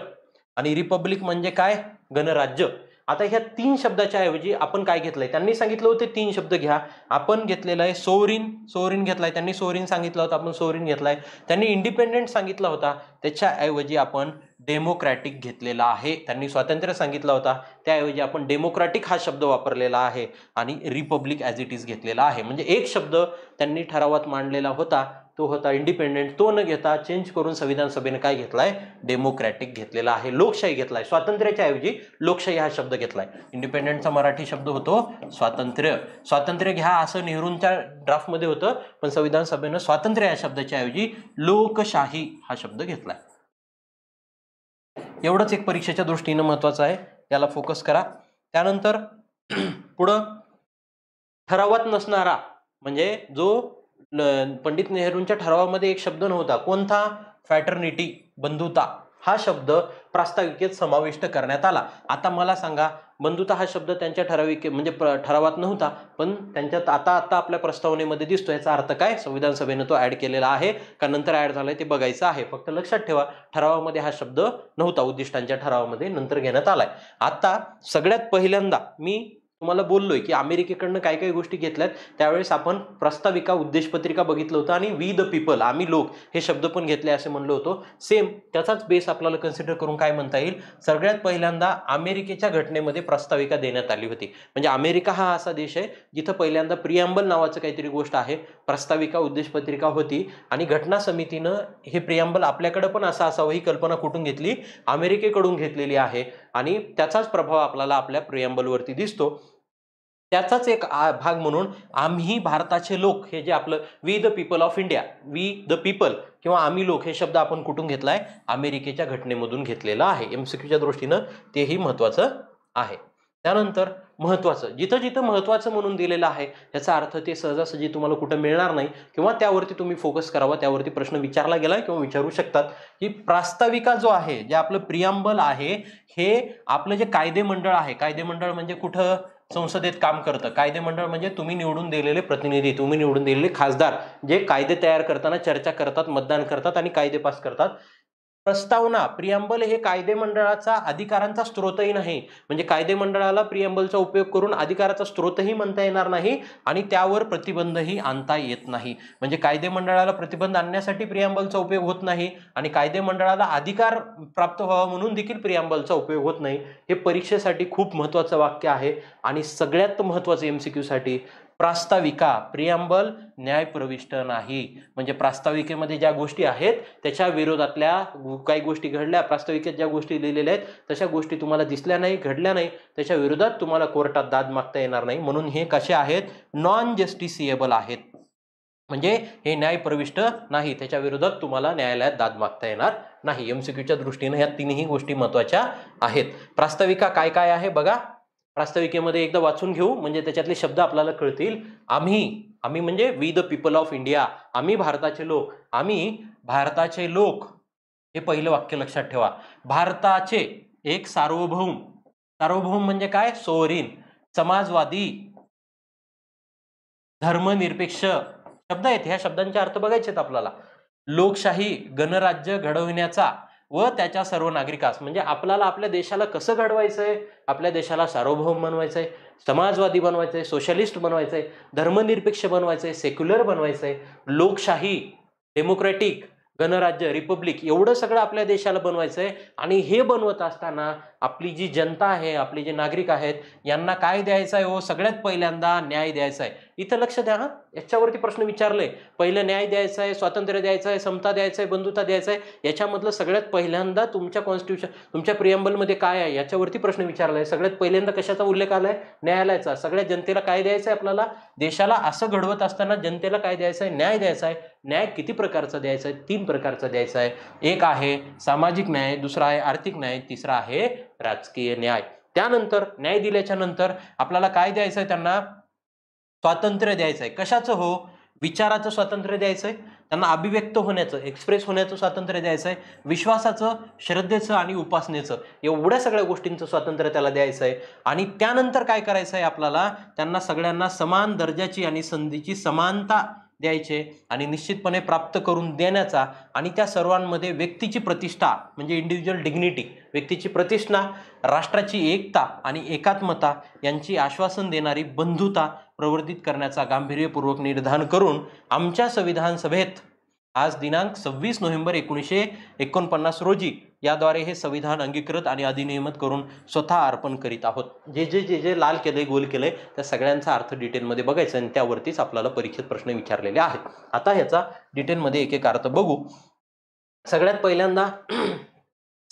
आणि रिपब्लिक म्हणजे काय गणराज्य आता ह्या तीन शब्दाच्या ऐवजी आपण काय घेतलंय त्यांनी सांगितलं होतं तीन शब्द घ्या आपण घेतलेला आहे सोरीन सोरिन घेतलाय त्यांनी सोरिन सांगितलं होतं आपण सोरिन घेतलाय त्यांनी इंडिपेंडेंट सांगितला होता त्याच्याऐवजी आपण डेमोक्रॅटिक घेतलेला आहे त्यांनी स्वातंत्र्य सांगितलं होता त्याऐवजी आपण डेमोक्रॅटिक हा शब्द वापरलेला आहे आणि रिपब्लिक ॲज इट इज घेतलेला आहे म्हणजे एक शब्द त्यांनी ठरावात मांडलेला होता तो होता इंडिपेंडेंट तो न घेता चेंज करून संविधान सभेने काय घेतलाय डेमोक्रॅटिक घेतलेला आहे लोकशाही घेतलाय स्वातंत्र्याच्या ऐवजी लोकशाही हा शब्द घेतलाय इंडिपेंडेंटचा मराठी शब्द होतो स्वातंत्र्य स्वातंत्र्य घ्या असं नेहरूंच्या ड्राफ्टमध्ये होतं पण संविधान सभेनं स्वातंत्र्य या शब्दाच्या ऐवजी लोकशाही हा शब्द घेतलाय एवढंच एक परीक्षेच्या दृष्टीनं महत्वाचं आहे याला फोकस करा त्यानंतर पुढं ठरावत नसणारा म्हणजे जो पंडित नेहरूंच्या ठरावामध्ये एक शब्द नव्हता कोणता फॅटर्निटी बंधुता हा शब्द प्रास्ताविकेत समाविष्ट करण्यात आला आता मला सांगा बंधुता हा शब्द त्यांच्या ठराविके म्हणजे ठरावात नव्हता पण त्यांच्यात आता आता आपल्या प्रस्तावनेमध्ये दिसतो याचा अर्थ काय संविधान सभेनं तो ॲड केलेला आहे का नंतर ॲड झाला ते बघायचं आहे फक्त लक्षात ठेवा ठरावामध्ये हा शब्द नव्हता उद्दिष्टांच्या ठरावामध्ये नंतर घेण्यात आहे आता सगळ्यात पहिल्यांदा मी तुम्हाला बोललोय की अमेरिकेकडनं काय काही गोष्टी घेतल्यात त्यावेळेस आपण प्रस्ताविका उद्देशपत्रिका बघितलं होतं आणि वी द पीपल आम्ही लोक हे शब्द पण घेतले असे म्हणलो होतो सेम त्याचाच बेस आपल्याला कन्सिडर करून काय म्हणता येईल सगळ्यात पहिल्यांदा अमेरिकेच्या घटनेमध्ये प्रस्ताविका देण्यात आली होती म्हणजे अमेरिका हा असा देश आहे जिथं पहिल्यांदा प्रियांबल नावाचं काहीतरी गोष्ट आहे प्रस्ताविका उद्देशपत्रिका होती आणि घटना समितीनं हे प्रियांबल आपल्याकडं पण असा असावं ही कल्पना कुठून घेतली अमेरिकेकडून घेतलेली आहे आणि त्याचाच प्रभाव आपल्याला आपल्या प्रियंबलवरती दिसतो त्याचाच एक भाग म्हणून आम्ही भारताचे लोक हे जे आपलं we the people of India we the people किंवा आम्ही लोक हे शब्द आपण कुठून घेतलाय अमेरिकेच्या घटनेमधून घेतलेला आहे एमसीक्यूच्या दृष्टीनं तेही महत्वाचं आहे त्यानंतर महत्वाचं जिथं जिथं महत्वाचं म्हणून दिलेलं आहे याचा अर्थ ते सहजासहजी तुम्हाला कुठं मिळणार नाही किंवा त्यावरती तुम्ही फोकस करावा त्यावरती प्रश्न विचारला गेला किंवा विचारू शकतात की प्रास्ताविका जो आहे जे आपलं प्रियांबल आहे हे आपलं जे कायदे मंडळ आहे कायदे मंडळ म्हणजे कुठं संसदेत काम करतं कायदे मंडळ म्हणजे तुम्ही निवडून दिलेले प्रतिनिधी तुम्ही निवडून दिलेले खासदार जे कायदे तयार करताना चर्चा करतात मतदान करतात आणि कायदे पास करतात प्रस्तावना प्रियांबल हे कायदे मंडळाचा अधिकारांचा स्रोतही नाही म्हणजे कायदे मंडळाला प्रियांबलचा उपयोग करून अधिकाराचा स्रोतही म्हणता येणार नाही आणि त्यावर प्रतिबंधही आणता येत नाही म्हणजे कायदे मंडळाला प्रतिबंध आणण्यासाठी प्रियांबलचा उपयोग होत नाही आणि कायदे मंडळाला अधिकार प्राप्त व्हावा म्हणून देखील प्रियांबलचा उपयोग होत नाही हे परीक्षेसाठी खूप महत्त्वाचं वाक्य आहे आणि सगळ्यात महत्त्वाचं एम सी क्यूसाठी प्रास्ताविका प्रियांबल न्यायप्रविष्ट नाही म्हणजे प्रास्ताविकेमध्ये ज्या गोष्टी आहेत त्याच्या विरोधातल्या काही गोष्टी घडल्या प्रास्ताविकेत ज्या गोष्टी लिहिलेल्या आहेत तशा गोष्टी तुम्हाला दिसल्या नाही घडल्या नाही त्याच्या विरोधात तुम्हाला कोर्टात दाद मागता येणार नाही म्हणून हे कसे आहेत नॉन जस्टिसिएबल आहेत म्हणजे हे न्यायप्रविष्ट नाही त्याच्या विरोधात तुम्हाला न्यायालयात दाद मागता येणार नाही एमसीक्यूच्या दृष्टीने ह्या तीनही गोष्टी महत्वाच्या आहेत प्रास्ताविका काय काय आहे बघा प्रास्ताविकेमध्ये एकदा वाचून घेऊ म्हणजे त्याच्यातले शब्द आपल्याला कळतील आम्ही आम्ही म्हणजे we the people of India आम्ही भारताचे लोक आम्ही भारताचे लोक हे पहिलं वाक्य लक्षात ठेवा भारताचे एक सार्वभौम सार्वभौम म्हणजे काय सोरीन समाजवादी धर्मनिरपेक्ष शब्द आहेत ह्या शब्दांचे अर्थ बघायचे आहेत आपल्याला लोकशाही गणराज्य घडविण्याचा व त्याच्या सर्व नागरिकास म्हणजे आपल्याला आपल्या देशाला कसं घडवायचं आहे आपल्या देशाला सार्वभौम बनवायचं आहे समाजवादी बनवायचं आहे सोशलिस्ट बनवायचं आहे धर्मनिरपेक्ष बनवायचं आहे सेक्युलर बनवायचं आहे लोकशाही डेमोक्रॅटिक गणराज्य रिपब्लिक एवढं सगळं आपल्या देशाला बनवायचं आहे आणि हे बनवत असताना आपली जी जनता आहे आपले जे नागरिक आहेत यांना काय द्यायचं आहे हो सगळ्यात पहिल्यांदा न्याय द्यायचा आहे इथं लक्ष द्या हा याच्यावरती प्रश्न विचारले पहिलं न्याय द्यायचा आहे स्वातंत्र्य द्यायचं आहे समता द्यायचं आहे बंधुता द्यायचं आहे याच्यामधलं सगळ्यात पहिल्यांदा तुमच्या कॉन्स्टिट्यूशन तुमच्या प्रियंबलमध्ये काय आहे याच्यावरती प्रश्न विचारला आहे सगळ्यात पहिल्यांदा कशाचा उल्लेख आला आहे न्यायालयाचा सगळ्या जनतेला काय द्यायचं आहे आपल्याला देशाला असं घडवत असताना जनतेला काय द्यायचं आहे न्याय द्यायचा आहे न्याय किती प्रकारचा द्यायचा आहे तीन प्रकारचा द्यायचा आहे एक आहे सामाजिक न्याय दुसरा आहे आर्थिक न्याय तिसरा आहे राजकीय न्याय त्यानंतर न्याय दिल्याच्या नंतर आपल्याला काय द्यायचं आहे त्यांना स्वातंत्र्य द्यायचं आहे कशाचं हो विचाराचं स्वातंत्र्य द्यायचं आहे त्यांना अभिव्यक्त होण्याचं एक्सप्रेस होण्याचं स्वातंत्र्य द्यायचं आहे विश्वासाचं श्रद्धेचं आणि उपासनेचं एवढ्या सगळ्या गोष्टींचं स्वातंत्र्य त्याला द्यायचं आहे आणि त्यानंतर काय करायचं आहे आपल्याला त्यांना सगळ्यांना समान दर्जाची आणि संधीची समानता द्यायचे आणि निश्चितपणे प्राप्त करून देण्याचा आणि त्या सर्वांमध्ये व्यक्तीची प्रतिष्ठा म्हणजे इंडिव्हिज्युअल डिग्निटी व्यक्तीची प्रतिष्ठा राष्ट्राची एकता आणि एकात्मता यांची आश्वासन देणारी बंधुता प्रवर्धित करण्याचा गांभीर्यपूर्वक निर्धार करून आमच्या संविधान सभेत आज दिनांक सव्वीस नोव्हेंबर एकोणीसशे एकोणपन्नास रोजी याद्वारे हे संविधान अंगीकृत आणि अधिनियमित करून स्वतः अर्पण करीत आहोत जे जे जे जे लाल केले गोल केले त्या सगळ्यांचा अर्थ डिटेलमध्ये बघायचा आणि त्यावरतीच आपल्याला परीक्षेत प्रश्न विचारलेले आहेत आता ह्याचा डिटेलमध्ये एक एक अर्थ बघू सगळ्यात पहिल्यांदा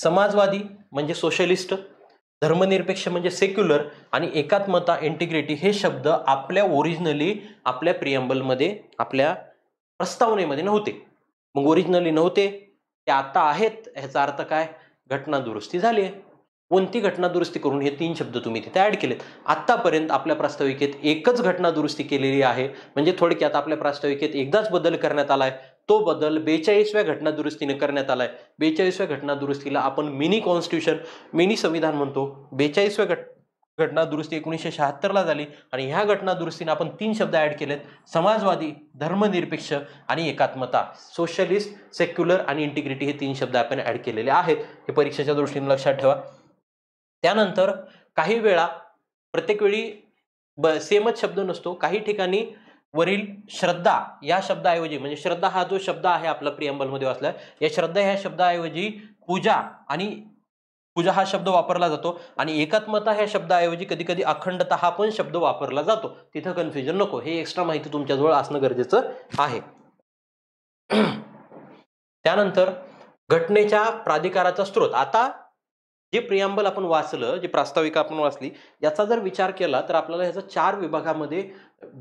समाजवादी म्हणजे सोशलिस्ट धर्मनिरपेक्ष म्हणजे सेक्युलर आणि एकात्मता इंटिग्रिटी हे शब्द आपल्या ओरिजिनली आपल्या प्रियंबलमध्ये आपल्या प्रस्तावनेमध्ये नव्हते मग ओरिजिनली नव्हते ते आता आहेत ह्याचा अर्थ काय घटना दुरुस्ती झाली आहे कोणती घटना दुरुस्ती करून हे तीन शब्द तुम्ही तिथे ॲड केलेत आत्तापर्यंत आपल्या प्रास्ताविकेत एकच घटना दुरुस्ती केलेली आहे म्हणजे थोडक्यात आपल्या प्रास्ताविकेत एकदाच बदल करण्यात आला आहे तो बदल बेचाळीसव्या घटना दुरुस्तीने करण्यात आला आहे बेचाळीसव्या घटना दुरुस्तीला आपण मिनी कॉन्स्टिट्यूशन मिनी संविधान म्हणतो बेचाळीसव्या घट घटना दुरुस्ती एकोणीसशे शहात्तरला झाली आणि ह्या घटना दुरुस्तीने आपण तीन शब्द ॲड केलेत समाजवादी धर्मनिरपेक्ष आणि एकात्मता सोशलिस्ट सेक्युलर आणि इंटिग्रिटी हे तीन शब्द आपण ॲड केलेले आहेत हे परीक्षेच्या दृष्टीने लक्षात ठेवा त्यानंतर काही वेळा प्रत्येक वेळी ब सेमच शब्द नसतो काही ठिकाणी वरील श्रद्धा या शब्दाऐवजी म्हणजे श्रद्धा हा जो शब्द आहे आपला प्रियंबलमध्ये वाचला या श्रद्धा ह्या शब्दाऐवजी पूजा आणि पूजा हा शब्द वापरला जातो आणि एकात्मता ह्या शब्दाऐवजी कधी कधी अखंडता हा पण शब्द वापरला जातो तिथं कन्फ्युजन नको हे एक्स्ट्रा माहिती तुमच्याजवळ असणं गरजेचं आहे त्यानंतर घटनेच्या प्राधिकाराचा स्रोत आता जे प्रियांबल आपण वाचलं जे प्रास्ताविका आपण वाचली याचा जर विचार केला तर आपल्याला ह्याचं चार विभागामध्ये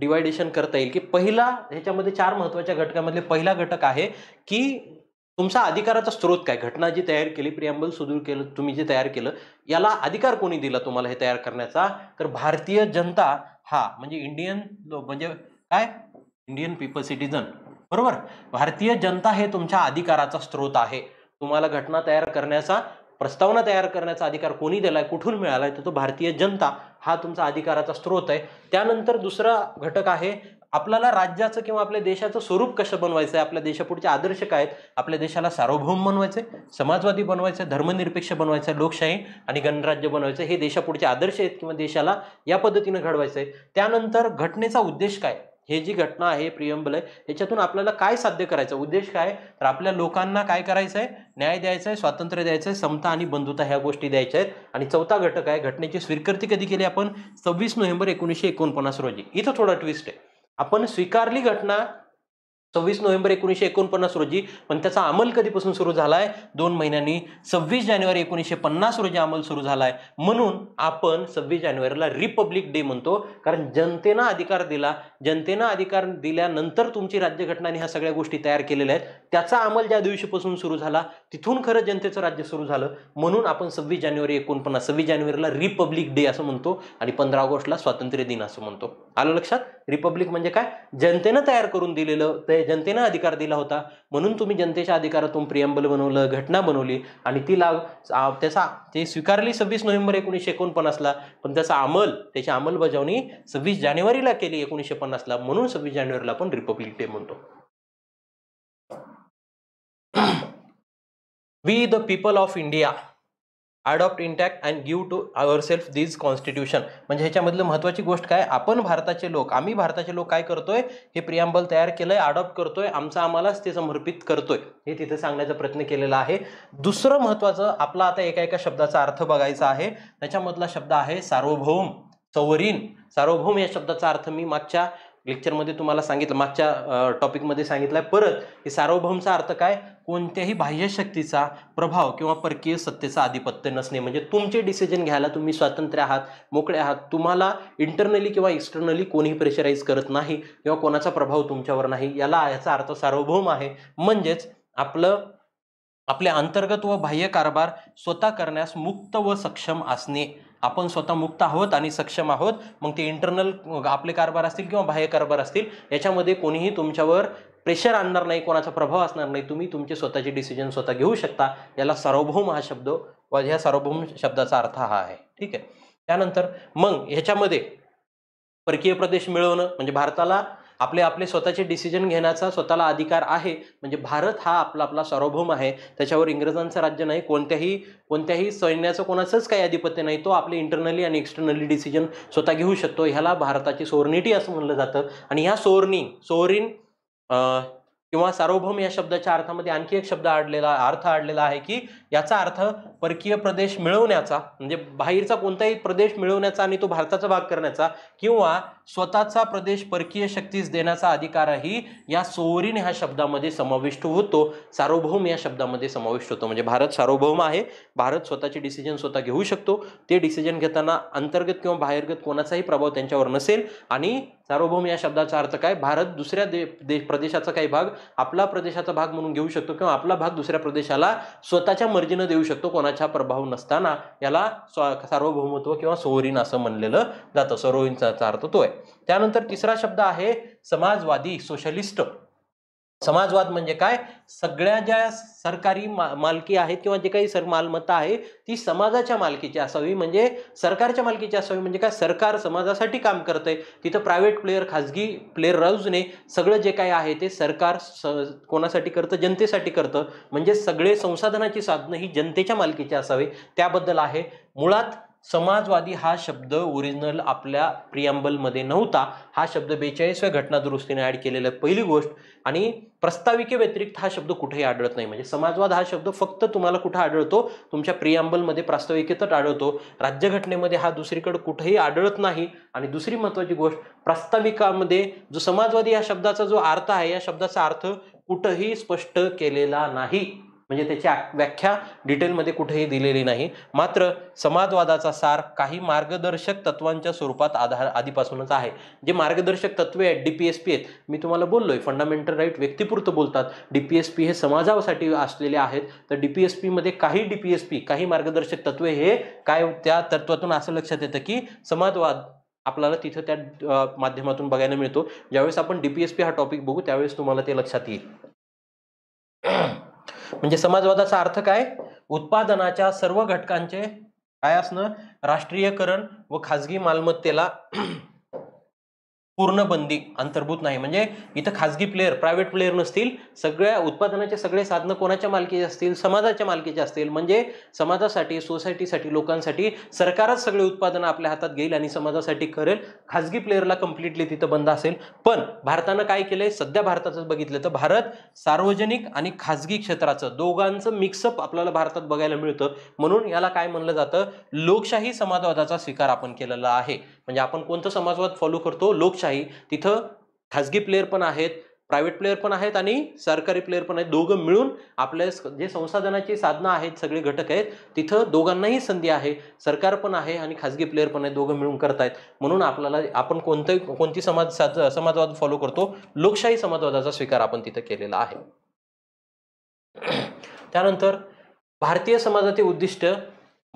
डिवायडेशन करता येईल की पहिला ह्याच्यामध्ये चार महत्त्वाच्या घटकामधले पहिला घटक आहे की तुमचा अधिकाराचा स्रोत काय घटना जी तयार केली प्रियांबल सुदूर केलं तुम्ही जे तयार केलं याला अधिकार कोणी दिला तुम्हाला हे तयार करण्याचा तर भारतीय जनता हा म्हणजे इंडियन म्हणजे काय इंडियन पीपल सिटीजन बरोबर भारतीय जनता हे तुमच्या अधिकाराचा स्रोत आहे तुम्हाला घटना तयार करण्याचा प्रस्तावना तयार करण्याचा अधिकार कोणी दिलाय कुठून मिळालाय तर तो भारतीय जनता हा तुमचा अधिकाराचा स्रोत आहे त्यानंतर दुसरा घटक आहे आपल्याला राज्याचं किंवा आपल्या देशाचं स्वरूप कसं बनवायचं आहे आपल्या देशापुढचे आदर्श काय आहेत आपल्या देशाला सार्वभौम बनवायचे समाजवादी बनवायचं धर्मनिरपेक्ष बनवायचं लोकशाही आणि गणराज्य बनवायचं हे देशापुढचे आदर्श आहेत किंवा देशाला या पद्धतीनं घडवायचं आहे त्यानंतर घटनेचा उद्देश काय हे जी घटना आहे प्रियंबल आहे याच्यातून आपल्याला काय साध्य करायचं उद्देश काय तर आपल्या लोकांना काय करायचं आहे न्याय द्यायचा आहे स्वातंत्र्य द्यायचं आहे समता आणि बंधुता ह्या गोष्टी द्यायच्या आहेत आणि चौथा घटक आहे घटनेची स्वीकृती कधी केली आपण सव्वीस नोव्हेंबर एकोणीसशे एकोणपन्नास रोजी इथं थोडा ट्विस्ट आहे आपण स्वीकारली घटना सव्वीस नोव्हेंबर एकोणीसशे एकोणपन्नास रोजी पण त्याचा अंमल कधीपासून सुरू झाला आहे दोन महिन्यांनी सव्वीस जानेवारी एकोणीसशे पन्नास रोजी अंमल सुरू झाला आहे म्हणून आपण सव्वीस जानेवारीला रिपब्लिक डे म्हणतो कारण जनतेनं अधिकार दिला जनतेनं अधिकार दिल्यानंतर तुमची राज्यघटनाने ह्या सगळ्या गोष्टी तयार केलेल्या आहेत त्याचा अमल ज्या दिवशीपासून सुरू झाला तिथून खरं जनतेचं राज्य सुरू झालं म्हणून आपण सव्वीस जानेवारी एकोणपन्नास सव्वीस जानेवारीला रिपब्लिक डे असं म्हणतो आणि पंधरा ऑगस्टला स्वातंत्र्य दिन असं म्हणतो आलं लक्षात रिपब्लिक म्हणजे काय जनतेनं तयार करून दिलेलं ते जनतेनं अधिकार दिला होता म्हणून तुम्ही जनतेच्या अधिकारातून प्रियंबल बनवलं घटना बनवली आणि ती लाव त्याचा ते स्वीकारली सव्वीस नोव्हेंबर एकोणीसशे एकोणपन्नासला पण त्याचा अंमल त्याची अंमलबजावणी सव्वीस जानेवारीला केली एकोणीसशे पन्नासला म्हणून सव्वीस जानेवारीला आपण रिपब्लिक डे म्हणतो we the people of India adopt intact and give to our self these constitution म्हणजे ह्याच्यामधलं महत्त्वाची गोष्ट काय आपण भारताचे लोक आम्ही भारताचे लोक काय करतोय हे प्रियांबल तयार केलं आहे अडॉप्ट करतोय आमचं आम्हालाच ते समर्पित करतोय हे तिथे सांगण्याचा प्रयत्न केलेला आहे दुसरं महत्त्वाचं आपला आता एका एका शब्दाचा अर्थ बघायचा आहे त्याच्यामधला शब्द आहे सार्वभौम सवरीन सार्वभौम या शब्दाचा अर्थ मी मागच्या लेक्चरमध्ये तुम्हाला सांगितलं मागच्या टॉपिकमध्ये सांगितलं आहे परत हे सार्वभौमचा अर्थ काय कोणत्याही बाह्य शक्तीचा प्रभाव किंवा परकीय सत्तेचा आधिपत्य नसणे म्हणजे तुमचे डिसिजन घ्यायला तुम्ही स्वातंत्र्य आहात मोकळे आहात तुम्हाला इंटरनली किंवा एक्सटर्नली कोणीही प्रेशराईज करत नाही किंवा कोणाचा प्रभाव तुमच्यावर नाही याला याचा अर्थ सार्वभौम आहे म्हणजेच आपलं आपले अंतर्गत व बाह्य कारभार स्वतः करण्यास मुक्त व सक्षम असणे आपण स्वतः मुक्त आहोत आणि सक्षम आहोत मग ते इंटरनल आपले कारभार असतील किंवा बाह्य कारभार असतील याच्यामध्ये कोणीही तुमच्यावर प्रेशर आणणार नाही कोणाचा प्रभाव असणार नाही तुम्ही तुमचे स्वतःचे डिसिजन स्वतः घेऊ शकता याला सार्वभौम हा शब्द व ह्या सार्वभौम शब्दाचा अर्थ हा आहे ठीक आहे त्यानंतर मग ह्याच्यामध्ये परकीय प्रदेश मिळवणं म्हणजे भारताला आपले आपले स्वतःचे डिसिजन घेण्याचा स्वतःला अधिकार आहे म्हणजे भारत हा आपला आपला सार्वभौम आहे त्याच्यावर इंग्रजांचं राज्य नाही कोणत्याही कोणत्याही सैन्याचं कोणाचंच काही आधिपत्य नाही तो आपले इंटरनली आणि एक्सटर्नली डिसिजन स्वतः घेऊ शकतो ह्याला भारताची सोरनिटी असं म्हणलं जातं आणि ह्या सोरनी सोरिन किंवा सार्वभौम या शब्दाच्या अर्थामध्ये आणखी एक शब्द आढलेला अर्थ आढलेला आहे की याचा अर्थ परकीय प्रदेश मिळवण्याचा म्हणजे बाहेरचा कोणताही प्रदेश मिळवण्याचा आणि तो भारताचा भाग करण्याचा किंवा स्वतःचा प्रदेश परकीय शक्तीस देण्याचा अधिकारही या सोवरीन ह्या शब्दामध्ये समाविष्ट होतो सार्वभौम या शब्दामध्ये समाविष्ट होतो म्हणजे भारत सार्वभौम आहे भारत स्वतःचे डिसिजन स्वतः घेऊ शकतो ते डिसिजन घेताना अंतर्गत किंवा बाहेरगत कोणाचाही प्रभाव त्यांच्यावर नसेल आणि सार्वभौम या शब्दाचा अर्थ काय भारत दुसऱ्या दे, प्रदेशाचा काही भाग आपला प्रदेशाचा भाग म्हणून घेऊ शकतो किंवा आपला भाग दुसऱ्या प्रदेशाला स्वतःच्या मर्जीनं देऊ शकतो कोणाच्या कोणाचा प्रभाव नसताना याला सार्वभौमत्व किंवा सोहरीन असं म्हणलेलं जातं सोरोईनचा अर्थ तो आहे त्यानंतर तिसरा शब्द आहे समाजवादी सोशलिस्ट समाजवाद म्हणजे काय सगळ्या ज्या सरकारी मा मालकी आहेत किंवा जे काही सर मालमत्ता आहे ती समाजाच्या मालकीची असावी म्हणजे सरकारच्या मालकीची असावी म्हणजे काय सरकार समाजासाठी काम करतं आहे तिथं प्रायव्हेट प्लेयर खाजगी प्लेयर नये सगळं जे काय आहे ते सरकार स कोणासाठी करतं जनतेसाठी करतं म्हणजे सगळे संसाधनाची साधनं ही जनतेच्या मालकीची असावी त्याबद्दल आहे मुळात समाजवादी हा शब्द ओरिजिनल आपल्या प्रियांबलमध्ये नव्हता हा शब्द बेचाळीसव्या घटनादुरुस्तीने ॲड केलेला पहिली गोष्ट आणि प्रस्ताविके व्यतिरिक्त हा शब्द कुठेही आढळत नाही म्हणजे समाजवाद हा शब्द फक्त तुम्हाला कुठं आढळतो तुमच्या प्रियांबलमध्ये प्रास्ताविकेतच आढळतो राज्यघटनेमध्ये हा दुसरीकडे कुठेही आढळत नाही आणि दुसरी महत्त्वाची गोष्ट प्रास्ताविकामध्ये जो समाजवादी या शब्दाचा जो अर्थ आहे या शब्दाचा अर्थ कुठंही स्पष्ट केलेला नाही म्हणजे त्याची व्याख्या डिटेलमध्ये कुठेही दिलेली नाही मात्र समाजवादाचा सार काही मार्गदर्शक तत्वांच्या स्वरूपात आधार आधीपासूनच आहे जे मार्गदर्शक तत्वे आहेत डी पी एस पी आहेत मी तुम्हाला बोललो आहे फंडामेंटल राईट व्यक्तीपुरतं बोलतात डी पी एस पी हे समाजासाठी असलेले आहेत तर डी पी एस पीमध्ये काही डी पी एस पी काही मार्गदर्शक तत्वे हे काय त्या तत्वातून असं लक्षात येतं की समाजवाद आपल्याला तिथं त्या माध्यमातून बघायला मिळतो ज्यावेळेस आपण डी पी एस पी हा टॉपिक बघू त्यावेळेस तुम्हाला ते लक्षात येईल म्हणजे समाजवादाचा अर्थ काय उत्पादनाच्या सर्व घटकांचे काय असणं राष्ट्रीयकरण व खाजगी मालमत्तेला पूर्ण बंदी अंतर्भूत नाही म्हणजे इथं खाजगी प्लेअर प्रायव्हेट प्लेअर नसतील सगळ्या उत्पादनाचे सगळे साधनं कोणाच्या मालकीचे असतील समाजाच्या मालकीचे असतील म्हणजे समाजासाठी सोसायटीसाठी लोकांसाठी सरकारच सगळे उत्पादनं आपल्या हातात घेईल आणि समाजासाठी करेल खाजगी प्लेअरला कम्प्लिटली तिथं बंद असेल पण भारतानं काय केलंय सध्या भारताचं बघितलं तर भारत सार्वजनिक आणि खाजगी क्षेत्राचं दोघांचं मिक्सअप आपल्याला भारतात बघायला मिळतं म्हणून याला काय म्हणलं जातं लोकशाही समाजवादाचा स्वीकार आपण केलेला आहे म्हणजे आपण कोणतं समाजवाद फॉलो करतो लोकशाही तिथं खाजगी प्लेअर पण आहेत प्रायव्हेट प्लेअर पण आहेत आणि सरकारी प्लेअर पण आहेत दोघं मिळून आपल्या जे संसाधनाची साधनं आहेत सगळे घटक आहेत तिथं दोघांनाही संधी आहे सरकार पण आहे आणि खाजगी प्लेअर पण आहेत दोघं मिळून करतायत म्हणून आपल्याला आपण कोणतं कोणती समाज साध समाजवाद फॉलो करतो लोकशाही समाजवादाचा स्वीकार आपण तिथं केलेला आहे त्यानंतर भारतीय समाजाचे उद्दिष्ट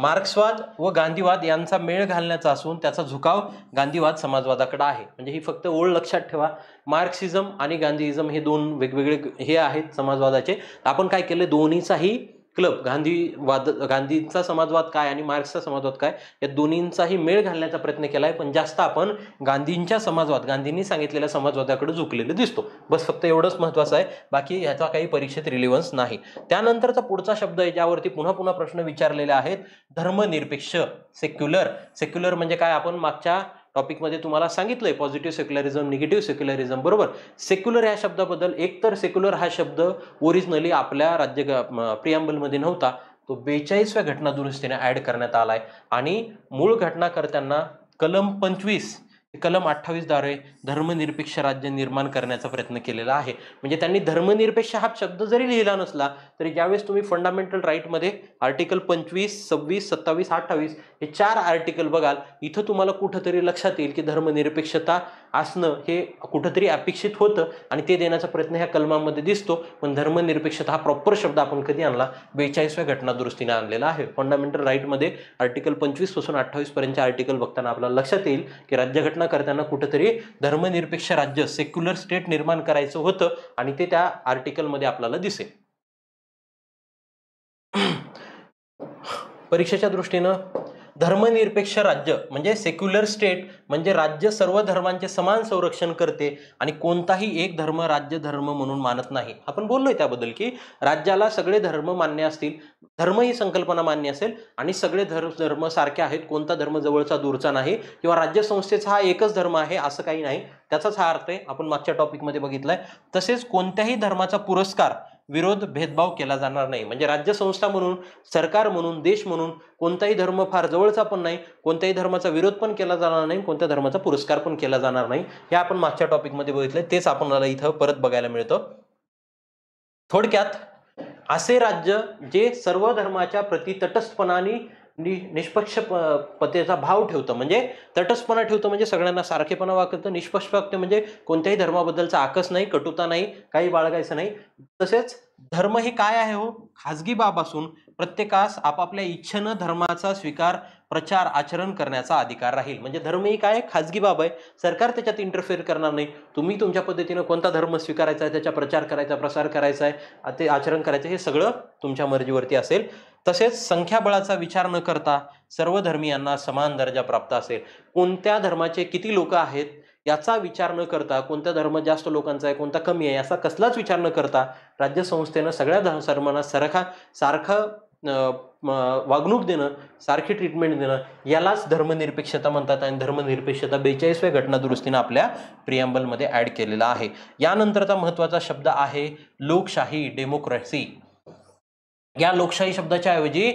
मार्क्सवाद व गांधीवाद यांचा मेळ घालण्याचा असून त्याचा झुकाव गांधीवाद समाजवादाकडे आहे म्हणजे ही फक्त ओळ लक्षात ठेवा मार्क्सिझम आणि गांधीइझम हे दोन वेगवेगळे हे आहेत समाजवादाचे आपण काय केले दोन्हीचाही क्लब गांधीवाद गांधींचा समाजवाद काय आणि मार्क्सचा समाजवाद काय या दोन्हींचाही मेळ घालण्याचा प्रयत्न केला आहे पण जास्त आपण गांधींच्या समाजवाद गांधींनी सांगितलेल्या समाजवादाकडे झुकलेलं दिसतो बस फक्त एवढंच महत्त्वाचं आहे बाकी ह्याचा काही परीक्षेत रिलेव्हन्स नाही त्यानंतरचा पुढचा शब्द आहे ज्यावरती पुन्हा पुन्हा प्रश्न विचारलेले आहेत धर्मनिरपेक्ष सेक्युलर सेक्युलर म्हणजे काय आपण मागच्या टॉपिकमध्ये तुम्हाला सांगितलंय पॉझिटिव्ह सेक्युलरिझम निगेटिव्ह सेक्युलरिझम बरोबर सेक्युलर या शब्दाबद्दल एकतर सेक्युलर हा शब्द ओरिजिनली आपल्या राज्य प्रियांबलमध्ये नव्हता तो बेचाळीसव्या घटना दुरुस्तीने ॲड करण्यात आला आहे आणि मूळ घटनाकर्त्यांना कलम पंचवीस कलम अठ्ठावीसद्वारे धर्मनिरपेक्ष राज्य निर्माण करण्याचा प्रयत्न केलेला आहे म्हणजे त्यांनी धर्मनिरपेक्ष हा शब्द जरी लिहिला नसला तरी ज्यावेळेस तुम्ही फंडामेंटल राईटमध्ये आर्टिकल पंचवीस सव्वीस सत्तावीस अठ्ठावीस हे चार आर्टिकल बघाल इथं तुम्हाला कुठंतरी लक्षात येईल की धर्मनिरपेक्षता असणं हे कुठंतरी अपेक्षित होतं आणि ते देण्याचा प्रयत्न ह्या कलमामध्ये दिसतो पण धर्मनिरपेक्षता हा प्रॉपर शब्द आपण कधी आणला बेचाळीसव्या घटना दुरुस्तीने आणलेला आहे फंडामेंटल राईटमध्ये आर्टिकल पंचवीसपासून अठ्ठावीसपर्यंतच्या आर्टिकल बघताना आपल्याला लक्षात येईल की राज्यघटना करताना कुठंतरी धर्मनिरपेक्ष राज्य सेक्युलर स्टेट निर्माण करायचं होतं आणि ते त्या आर्टिकलमध्ये आपल्याला दिसेल परीक्षेच्या दृष्टीनं धर्मनिरपेक्ष राज्य म्हणजे सेक्युलर स्टेट म्हणजे राज्य सर्व धर्मांचे समान संरक्षण करते आणि कोणताही एक धर्म राज्य धर्म म्हणून मानत नाही आपण बोललोय त्याबद्दल की राज्याला सगळे धर्म मान्य असतील धर्म ही संकल्पना मान्य असेल आणि सगळे धर्म धर्म सारखे आहेत कोणता धर्म जवळचा दूरचा नाही किंवा राज्य संस्थेचा हा एकच धर्म आहे असं काही नाही त्याचाच हा अर्थ आहे आपण मागच्या टॉपिकमध्ये बघितलाय तसेच कोणत्याही धर्माचा पुरस्कार विरोध भेदभाव केला जाणार नाही म्हणजे राज्य संस्था म्हणून सरकार म्हणून देश म्हणून कोणताही धर्म फार जवळचा पण नाही कोणत्याही धर्माचा विरोध पण केला जाणार नाही कोणत्या धर्माचा पुरस्कार पण केला जाणार नाही हे आपण मागच्या टॉपिकमध्ये बघितलं तेच आपल्याला इथं परत बघायला मिळतं थोडक्यात असे राज्य जे सर्व धर्माच्या प्रति तटस्थपणाने नि निष्पक्ष पतेचा भाव ठेवतं म्हणजे तटस्थपणा ठेवतं म्हणजे सगळ्यांना सारखेपणा वागतं निष्पक्ष वागतं म्हणजे कोणत्याही धर्माबद्दलचा आकस नाही कटुता नाही काही बाळगायचं नाही तसेच धर्म हे काय आहे हो खाजगी बाब असून प्रत्येकास आपापल्या इच्छेनं धर्माचा स्वीकार प्रचार आचरण करण्याचा अधिकार राहील म्हणजे धर्म ही काय खाजगी बाब आहे सरकार त्याच्यात इंटरफेअर करणार नाही तुम्ही तुमच्या पद्धतीनं कोणता धर्म स्वीकारायचा आहे त्याचा प्रचार करायचा प्रसार करायचा आहे ते आचरण करायचं हे सगळं तुमच्या मर्जीवरती असेल तसेच संख्याबळाचा विचार न करता सर्व धर्मियांना समान दर्जा प्राप्त असेल कोणत्या धर्माचे किती लोक आहेत याचा विचार न करता कोणता धर्म जास्त लोकांचा आहे कोणता कमी आहे याचा कसलाच विचार न करता राज्य संस्थेनं सगळ्या सर्वांना सारखा सारखं वागणूक देणं सारखी ट्रीटमेंट देणं यालाच धर्मनिरपेक्षता म्हणतात आणि धर्मनिरपेक्षता बेचाळीसव्या घटना दुरुस्तीनं आपल्या प्रियांबलमध्ये ॲड केलेला आहे यानंतरचा महत्त्वाचा शब्द आहे लोकशाही डेमोक्रॅसी या लोकशाही शब्दाच्या ऐवजी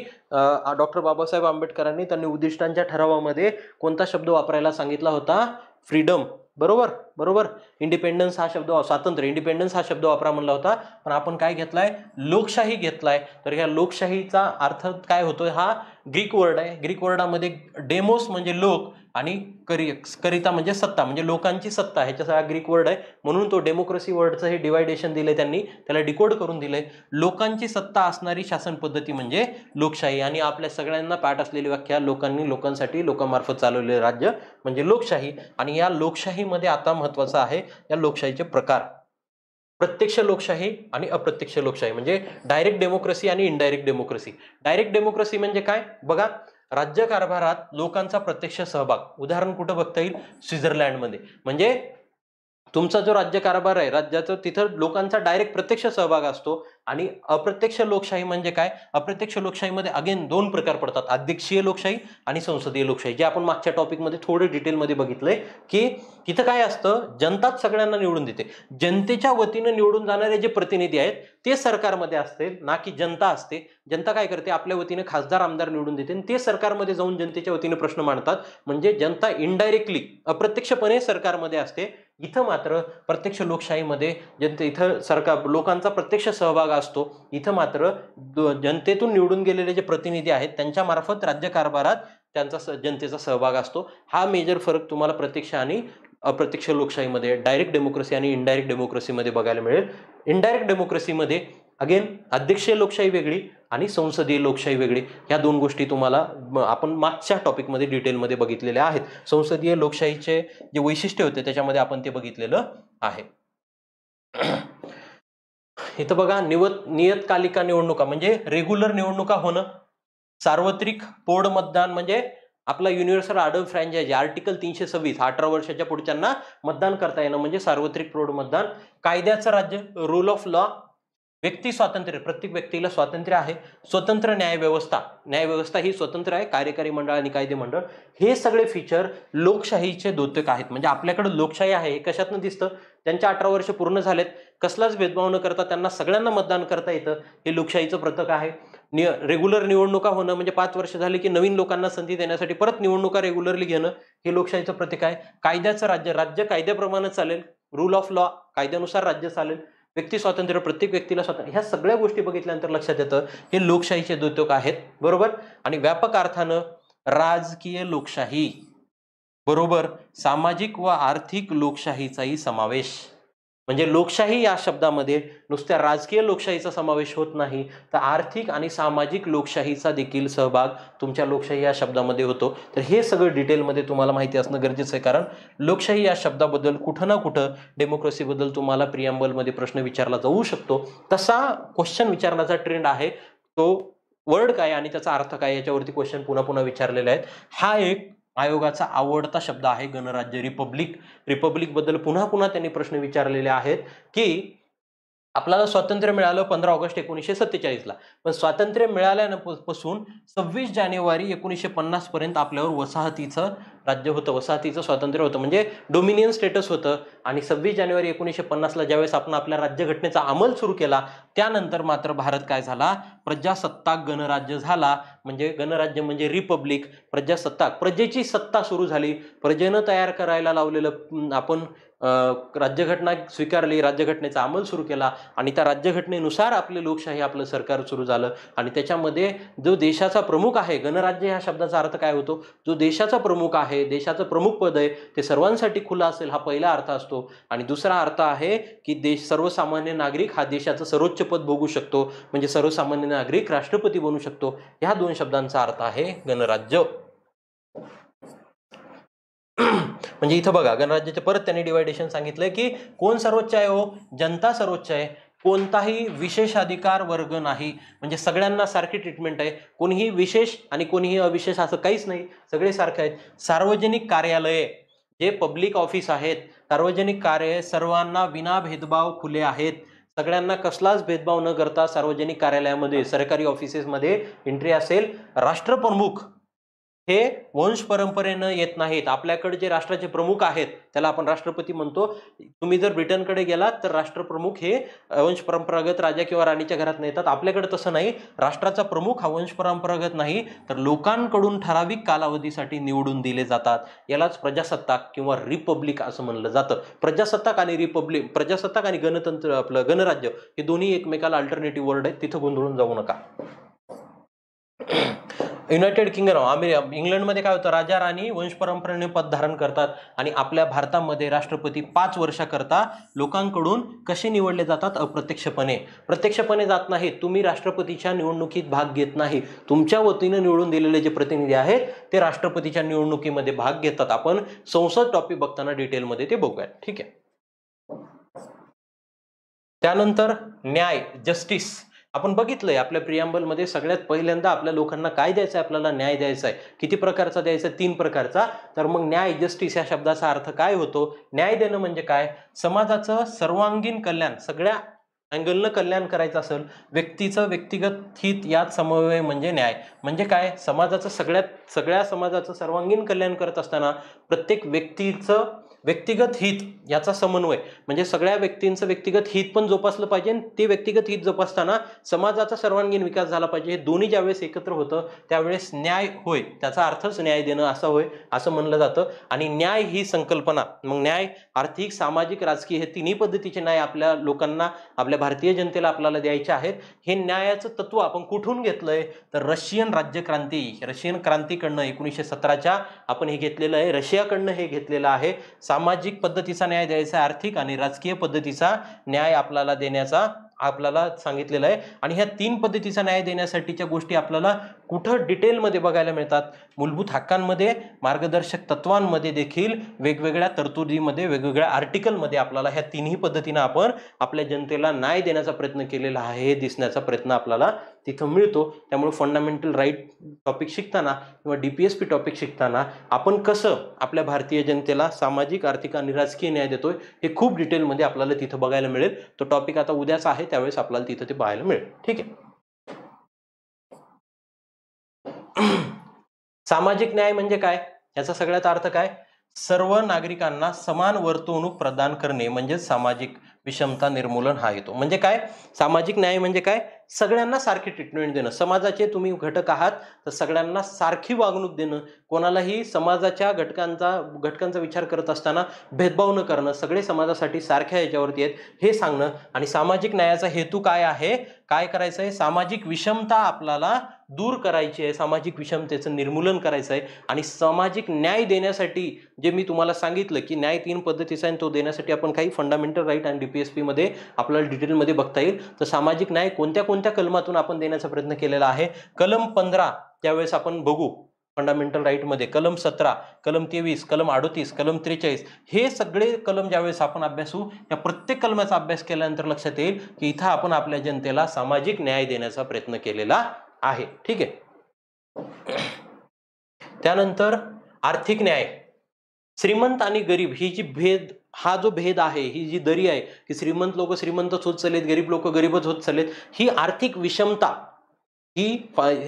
डॉक्टर बाबासाहेब आंबेडकरांनी त्यांनी उद्दिष्टांच्या ठरावामध्ये कोणता शब्द वापरायला सांगितला होता फ्रीडम बरोबर बरोबर इंडिपेंडन्स हा शब्द स्वातंत्र्य इंडिपेंडन्स हा शब्द वापरा म्हणला होता पण आपण काय घेतलाय लोकशाही घेतलाय तर ह्या लोकशाहीचा अर्थ काय होतो हा ग्रीक वर्ड आहे ग्रीक वर्डामध्ये डेमोस म्हणजे लोक आणि करि करिता म्हणजे सत्ता म्हणजे लोकांची सत्ता त्याचा ग्रीक वर्ड आहे म्हणून तो डेमोक्रेसी वर्डचं हे डिवायडेशन दिलं त्यांनी त्याला डिकोड करून दिलं लोकांची सत्ता असणारी शासन पद्धती म्हणजे लोकशाही आणि आपल्या सगळ्यांना पाठ असलेली व्याख्या लोकांनी लोकांसाठी लोकांमार्फत चालवलेले राज्य म्हणजे लोकशाही आणि या लोकशाहीमध्ये आता महत्वाचं आहे या लोकशाहीचे प्रकार प्रत्यक्ष लोकशाही आणि अप्रत्यक्ष लोकशाही म्हणजे डायरेक्ट डेमोक्रेसी आणि इनडायरेक्ट डेमोक्रेसी डायरेक्ट डेमोक्रेसी म्हणजे काय बघा राज्यकारभारात लोकांचा प्रत्यक्ष सहभाग उदाहरण कुठं बघता येईल स्वित्झर्लंडमध्ये म्हणजे तुमचा जो राज्यकारभार आहे राज्याचा तिथं लोकांचा डायरेक्ट प्रत्यक्ष सहभाग असतो आणि अप्रत्यक्ष लोकशाही म्हणजे काय अप्रत्यक्ष लोकशाहीमध्ये अगेन दोन प्रकार पडतात अध्यक्षीय लोकशाही आणि संसदीय लोकशाही जे आपण मागच्या टॉपिकमध्ये थोडं डिटेलमध्ये बघितलंय की तिथं काय असतं जनताच सगळ्यांना निवडून देते जनतेच्या वतीनं निवडून जाणारे जे प्रतिनिधी आहेत ते सरकारमध्ये असते ना की जनता असते जनता काय करते आपल्या वतीनं खासदार आमदार निवडून देते आणि ते सरकारमध्ये जाऊन जनतेच्या वतीनं प्रश्न मांडतात म्हणजे जनता इनडायरेक्टली अप्रत्यक्षपणे सरकारमध्ये असते इथं मात्र प्रत्यक्ष लोकशाहीमध्ये जनते इथं सरकार लोकांचा प्रत्यक्ष सहभाग असतो इथं मात्र जनतेतून निवडून गेलेले जे प्रतिनिधी आहेत त्यांच्यामार्फत राज्यकारभारात त्यांचा स जनतेचा सहभाग असतो हा मेजर फरक तुम्हाला प्रत्यक्ष आणि अप्रत्यक्ष लोकशाहीमध्ये डायरेक्ट डेमोक्रेसी आणि इनडायरेक्ट डेमोक्रेसीमध्ये बघायला मिळेल इनडायरेक्ट डेमोक्रेसीमध्ये अगेन अध्यक्षीय लोकशाही वेगळी आणि संसदीय लोकशाही वेगळी ह्या दोन गोष्टी तुम्हाला आपण मागच्या टॉपिकमध्ये डिटेलमध्ये बघितलेल्या आहेत संसदीय लोकशाहीचे जे वैशिष्ट्य होते त्याच्यामध्ये आपण ते बघितलेलं आहे इथं बघा निवत नियतकालिका निवडणुका म्हणजे रेग्युलर निवडणुका होणं सार्वत्रिक पोड मतदान म्हणजे आपला युनिव्हर्सल आर्डर फ्रँचायज आर्टिकल तीनशे सव्वीस अठरा वर्षाच्या पुढच्यांना मतदान करता येणं म्हणजे सार्वत्रिक प्रौढ मतदान कायद्याचं राज्य रूल ऑफ लॉ व्यक्ती स्वातंत्र्य प्रत्येक व्यक्तीला स्वातंत्र्य आहे स्वतंत्र न्यायव्यवस्था न्यायव्यवस्था ही स्वतंत्र आहे कार्यकारी मंडळ आणि कायदे मंडळ हे सगळे फीचर लोकशाहीचे द्योतक आहेत म्हणजे आपल्याकडे लोकशाही आहे हे कशातनं दिसतं त्यांच्या अठरा वर्ष पूर्ण झालेत कसलाच भेदभाव न करता त्यांना सगळ्यांना मतदान करता येतं हे लोकशाहीचं प्रथक आहे नि रेग्युलर निवडणुका होणं म्हणजे पाच वर्ष झाले की नवीन लोकांना संधी देण्यासाठी परत निवडणुका रेग्युलरली घेणं हे लोकशाहीचं प्रतीक आहे कायद्याचं राज्य राज्य कायद्याप्रमाणे चालेल रूल ऑफ लॉ कायद्यानुसार राज्य चालेल व्यक्ती स्वातंत्र्य प्रत्येक व्यक्तीला स्वातंत्र्य ह्या सगळ्या गोष्टी बघितल्यानंतर लक्षात येतं हे लोकशाहीचे द्योतक आहेत बरोबर आणि व्यापक अर्थानं राजकीय लोकशाही बरोबर सामाजिक व आर्थिक लोकशाहीचाही समावेश म्हणजे लोकशाही या शब्दामध्ये नुसत्या राजकीय लोकशाहीचा समावेश होत नाही तर आर्थिक आणि सामाजिक लोकशाहीचा देखील सहभाग तुमच्या लोकशाही या शब्दामध्ये होतो तर हे सगळं डिटेलमध्ये तुम्हाला माहिती असणं गरजेचं आहे कारण लोकशाही या शब्दाबद्दल कुठं ना कुठं डेमोक्रेसीबद्दल तुम्हाला प्रियांबलमध्ये प्रश्न विचारला जाऊ शकतो तसा क्वेश्चन विचारण्याचा ट्रेंड आहे तो वर्ड काय आणि त्याचा अर्थ काय याच्यावरती क्वेश्चन पुन्हा पुन्हा विचारलेले आहेत हा एक आयोगाचा आवडता शब्द आहे गणराज्य रिपब्लिक रिपब्लिकबद्दल पुन्हा पुन्हा त्यांनी प्रश्न विचारलेले आहेत की आपल्याला स्वातंत्र्य मिळालं पंधरा ऑगस्ट एकोणीसशे सत्तेचाळीसला पण स्वातंत्र्य मिळाल्यापासून सव्वीस जानेवारी एकोणीसशे पन्नास पर्यंत आपल्यावर वसाहतीचं राज्य होतं वसाहतीचं स्वातंत्र्य होतं म्हणजे डोमिनियन स्टेटस होतं आणि सव्वीस जानेवारी एकोणीसशे पन्नासला ज्यावेळेस आपण आपल्या राज्यघटनेचा अंमल सुरू केला त्यानंतर मात्र भारत काय झाला प्रजासत्ताक गणराज्य झाला म्हणजे गणराज्य म्हणजे रिपब्लिक प्रजासत्ताक प्रजेची सत्ता सुरू झाली प्रजेनं तयार करायला लावलेलं आपण राज्यघटना स्वीकारली राज्यघटनेचा अंमल सुरू केला आणि त्या राज्यघटनेनुसार आपले लोकशाही आपलं सरकार सुरू झालं आणि त्याच्यामध्ये जो देशाचा प्रमुख आहे गणराज्य ह्या शब्दाचा अर्थ काय होतो जो देशाचा प्रमुख आहे देशाचं प्रमुख पद आहे ते सर्वांसाठी खुलं असेल हा पहिला अर्थ असतो आणि दुसरा अर्थ आहे की देश सर्वसामान्य नागरिक हा देशाचं सर्वोच्च पद भोगू शकतो म्हणजे सर्वसामान्य नागरिक राष्ट्रपती बनू शकतो ह्या दोन शब्दांचा अर्थ आहे गणराज्य म्हणजे इथं बघा गणराज्याचे परत त्यांनी डिवायडेशन सांगितलं की कोण सर्वोच्च आहे हो जनता सर्वोच्च आहे कोणताही विशेष अधिकार वर्ग नाही म्हणजे सगळ्यांना सारखी ट्रीटमेंट आहे कोणीही विशेष आणि कोणीही अविशेष असं काहीच नाही सगळे सारखे आहेत सार्वजनिक कार्यालये जे पब्लिक ऑफिस आहेत सार्वजनिक कार्य सर्वांना विना भेदभाव खुले आहेत सगळ्यांना कसलाच भेदभाव न करता सार्वजनिक कार्यालयामध्ये सरकारी ऑफिसेसमध्ये एंट्री असेल राष्ट्रप्रमुख हे वंश परंपरेनं येत नाहीत आपल्याकडे जे राष्ट्राचे प्रमुख आहेत त्याला आपण राष्ट्रपती म्हणतो तुम्ही जर ब्रिटनकडे गेलात तर राष्ट्रप्रमुख हे वंश परंपरागत राजा किंवा राणीच्या घरात नाही येतात आपल्याकडे तसं नाही राष्ट्राचा प्रमुख हा वंश परंपरागत नाही तर लोकांकडून ठराविक कालावधीसाठी निवडून दिले जातात यालाच प्रजासत्ताक किंवा रिपब्लिक असं म्हणलं जातं प्रजासत्ताक आणि रिपब्लिक प्रजासत्ताक आणि गणतंत्र आपलं गणराज्य हे दोन्ही एकमेकाला अल्टरनेटिव्ह वर्ड आहेत तिथं गोंधळून जाऊ नका युनायटेड किंगडम अमेरिका इंग्लंडमध्ये काय होतं राजा राणी वंशपरंपरेने पद धारण करतात आणि आपल्या भारतामध्ये राष्ट्रपती पाच वर्षाकरता लोकांकडून कसे निवडले जातात अप्रत्यक्षपणे प्रत्यक्षपणे जात नाही तुम्ही राष्ट्रपतीच्या निवडणुकीत भाग घेत नाही तुमच्या वतीनं निवडून दिलेले जे प्रतिनिधी आहेत ते राष्ट्रपतीच्या निवडणुकीमध्ये भाग घेतात आपण संसद टॉपिक बघताना डिटेलमध्ये ते बघूयात ठीक आहे त्यानंतर न्याय जस्टिस आपण बघितलंय आपल्या प्रियांबलमध्ये सगळ्यात पहिल्यांदा आपल्या लोकांना काय द्यायचं आहे आपल्याला न्याय द्यायचा आहे किती प्रकारचा द्यायचा तीन प्रकारचा तर मग न्याय जस्टिस या शब्दाचा अर्थ काय होतो न्याय देणं म्हणजे काय समाजाचं सर्वांगीण कल्याण सगळ्या अँगलनं कल्याण करायचं असेल व्यक्तीचं व्यक्तिगत हित यात समवय म्हणजे न्याय म्हणजे काय समाजाचं सगळ्यात सगळ्या समाजाचं सर्वांगीण कल्याण करत असताना प्रत्येक व्यक्तीचं व्यक्तिगत हित याचा समन्वय म्हणजे सगळ्या व्यक्तींचं व्यक्तिगत हित पण जोपासलं पाहिजे आणि ते व्यक्तिगत हित जोपासताना समाजाचा सर्वांगीण विकास झाला पाहिजे हे दोन्ही ज्यावेळेस एकत्र होतं त्यावेळेस न्याय होय त्याचा अर्थच न्याय देणं असं होय असं म्हणलं जातं आणि न्याय ही संकल्पना मग न्याय आर्थिक सामाजिक राजकीय हे तिन्ही पद्धतीचे न्याय आपल्या लोकांना आपल्या भारतीय जनतेला आपल्याला द्यायचे आहेत हे न्यायाचं तत्व आपण कुठून घेतलंय तर रशियन राज्यक्रांती रशियन क्रांतीकडनं एकोणीसशे सतराच्या आपण हे घेतलेलं आहे रशियाकडनं हे घेतलेलं आहे सामाजिक पद्धतीचा न्याय द्यायचा आर्थिक आणि राजकीय पद्धतीचा न्याय आपल्याला देण्याचा आपल्याला सांगितलेलं आहे आणि ह्या तीन पद्धतीचा न्याय देण्यासाठीच्या गोष्टी आपल्याला कुठं डिटेलमध्ये बघायला मिळतात मूलभूत हक्कांमध्ये मार्गदर्शक तत्वांमध्ये देखील वेगवेगळ्या तरतुदीमध्ये वेगवेगळ्या आर्टिकलमध्ये आपल्याला ह्या तिन्ही पद्धतीनं आपण आपल्या जनतेला न्याय देण्याचा प्रयत्न केलेला आहे हे दिसण्याचा प्रयत्न आपल्याला तिथं मिळतो त्यामुळे फंडामेंटल राईट टॉपिक शिकताना किंवा D P S P topic शिकताना आपण कसं आपल्या भारतीय जनतेला सामाजिक आर्थिक आणि राजकीय न्याय देतोय हे खूप डिटेलमध्ये आपल्याला तिथं बघायला मिळेल तो टॉपिक आता उद्याच आहे त्यावेळेस आपल्याला तिथं ते पाहायला मिळेल ठीक आहे सामाजिक न्याय म्हणजे काय याचा सगळ्यात अर्थ काय सर्व नागरिकांना समान वर्तवणूक प्रदान करणे म्हणजे सामाजिक विषमता निर्मूलन हा येतो म्हणजे काय सामाजिक न्याय म्हणजे काय सगळ्यांना सारखी ट्रीटमेंट देणं समाजाचे तुम्ही घटक आहात तर सगळ्यांना सारखी वागणूक देणं कोणालाही समाजाच्या घटकांचा घटकांचा विचार करत असताना भेदभाव न करणं सगळे समाजासाठी सारख्या याच्यावरती आहेत हे सांगणं आणि सामाजिक न्यायाचा हेतू काय आहे काय करायचं आहे सामाजिक विषमता आपल्याला दूर करायची आहे सामाजिक विषमतेचं निर्मूलन करायचं आहे आणि सामाजिक न्याय देण्यासाठी जे मी तुम्हाला सांगितलं की न्याय तीन पद्धतीचा आहे तो देण्यासाठी आपण काही फंडामेंटल राईट आणि डी पी एस मध्ये आपल्याला डिटेलमध्ये बघता येईल तर सामाजिक न्याय कोणत्या कोणत्या कलमातून आपण देण्याचा प्रयत्न केलेला आहे कलम पंधरा त्यावेळेस आपण बघू फंडामेंटल राईटमध्ये कलम सतरा कलम तेवीस कलम अडोतीस कलम त्रेचाळीस हे सगळे कलम ज्यावेळेस आपण अभ्यासू त्या प्रत्येक कलमाचा अभ्यास केल्यानंतर लक्षात येईल की इथं आपण आपल्या जनतेला सामाजिक न्याय देण्याचा प्रयत्न केलेला आहे ठीक आहे त्यानंतर आर्थिक न्याय श्रीमंत आणि गरीब ही जी भेद हा जो भेद आहे ही जी दरी आहे की श्रीमंत लोक श्रीमंतच होत चाललेत गरीब लोक गरीबच होत चालेत ही आर्थिक विषमता ही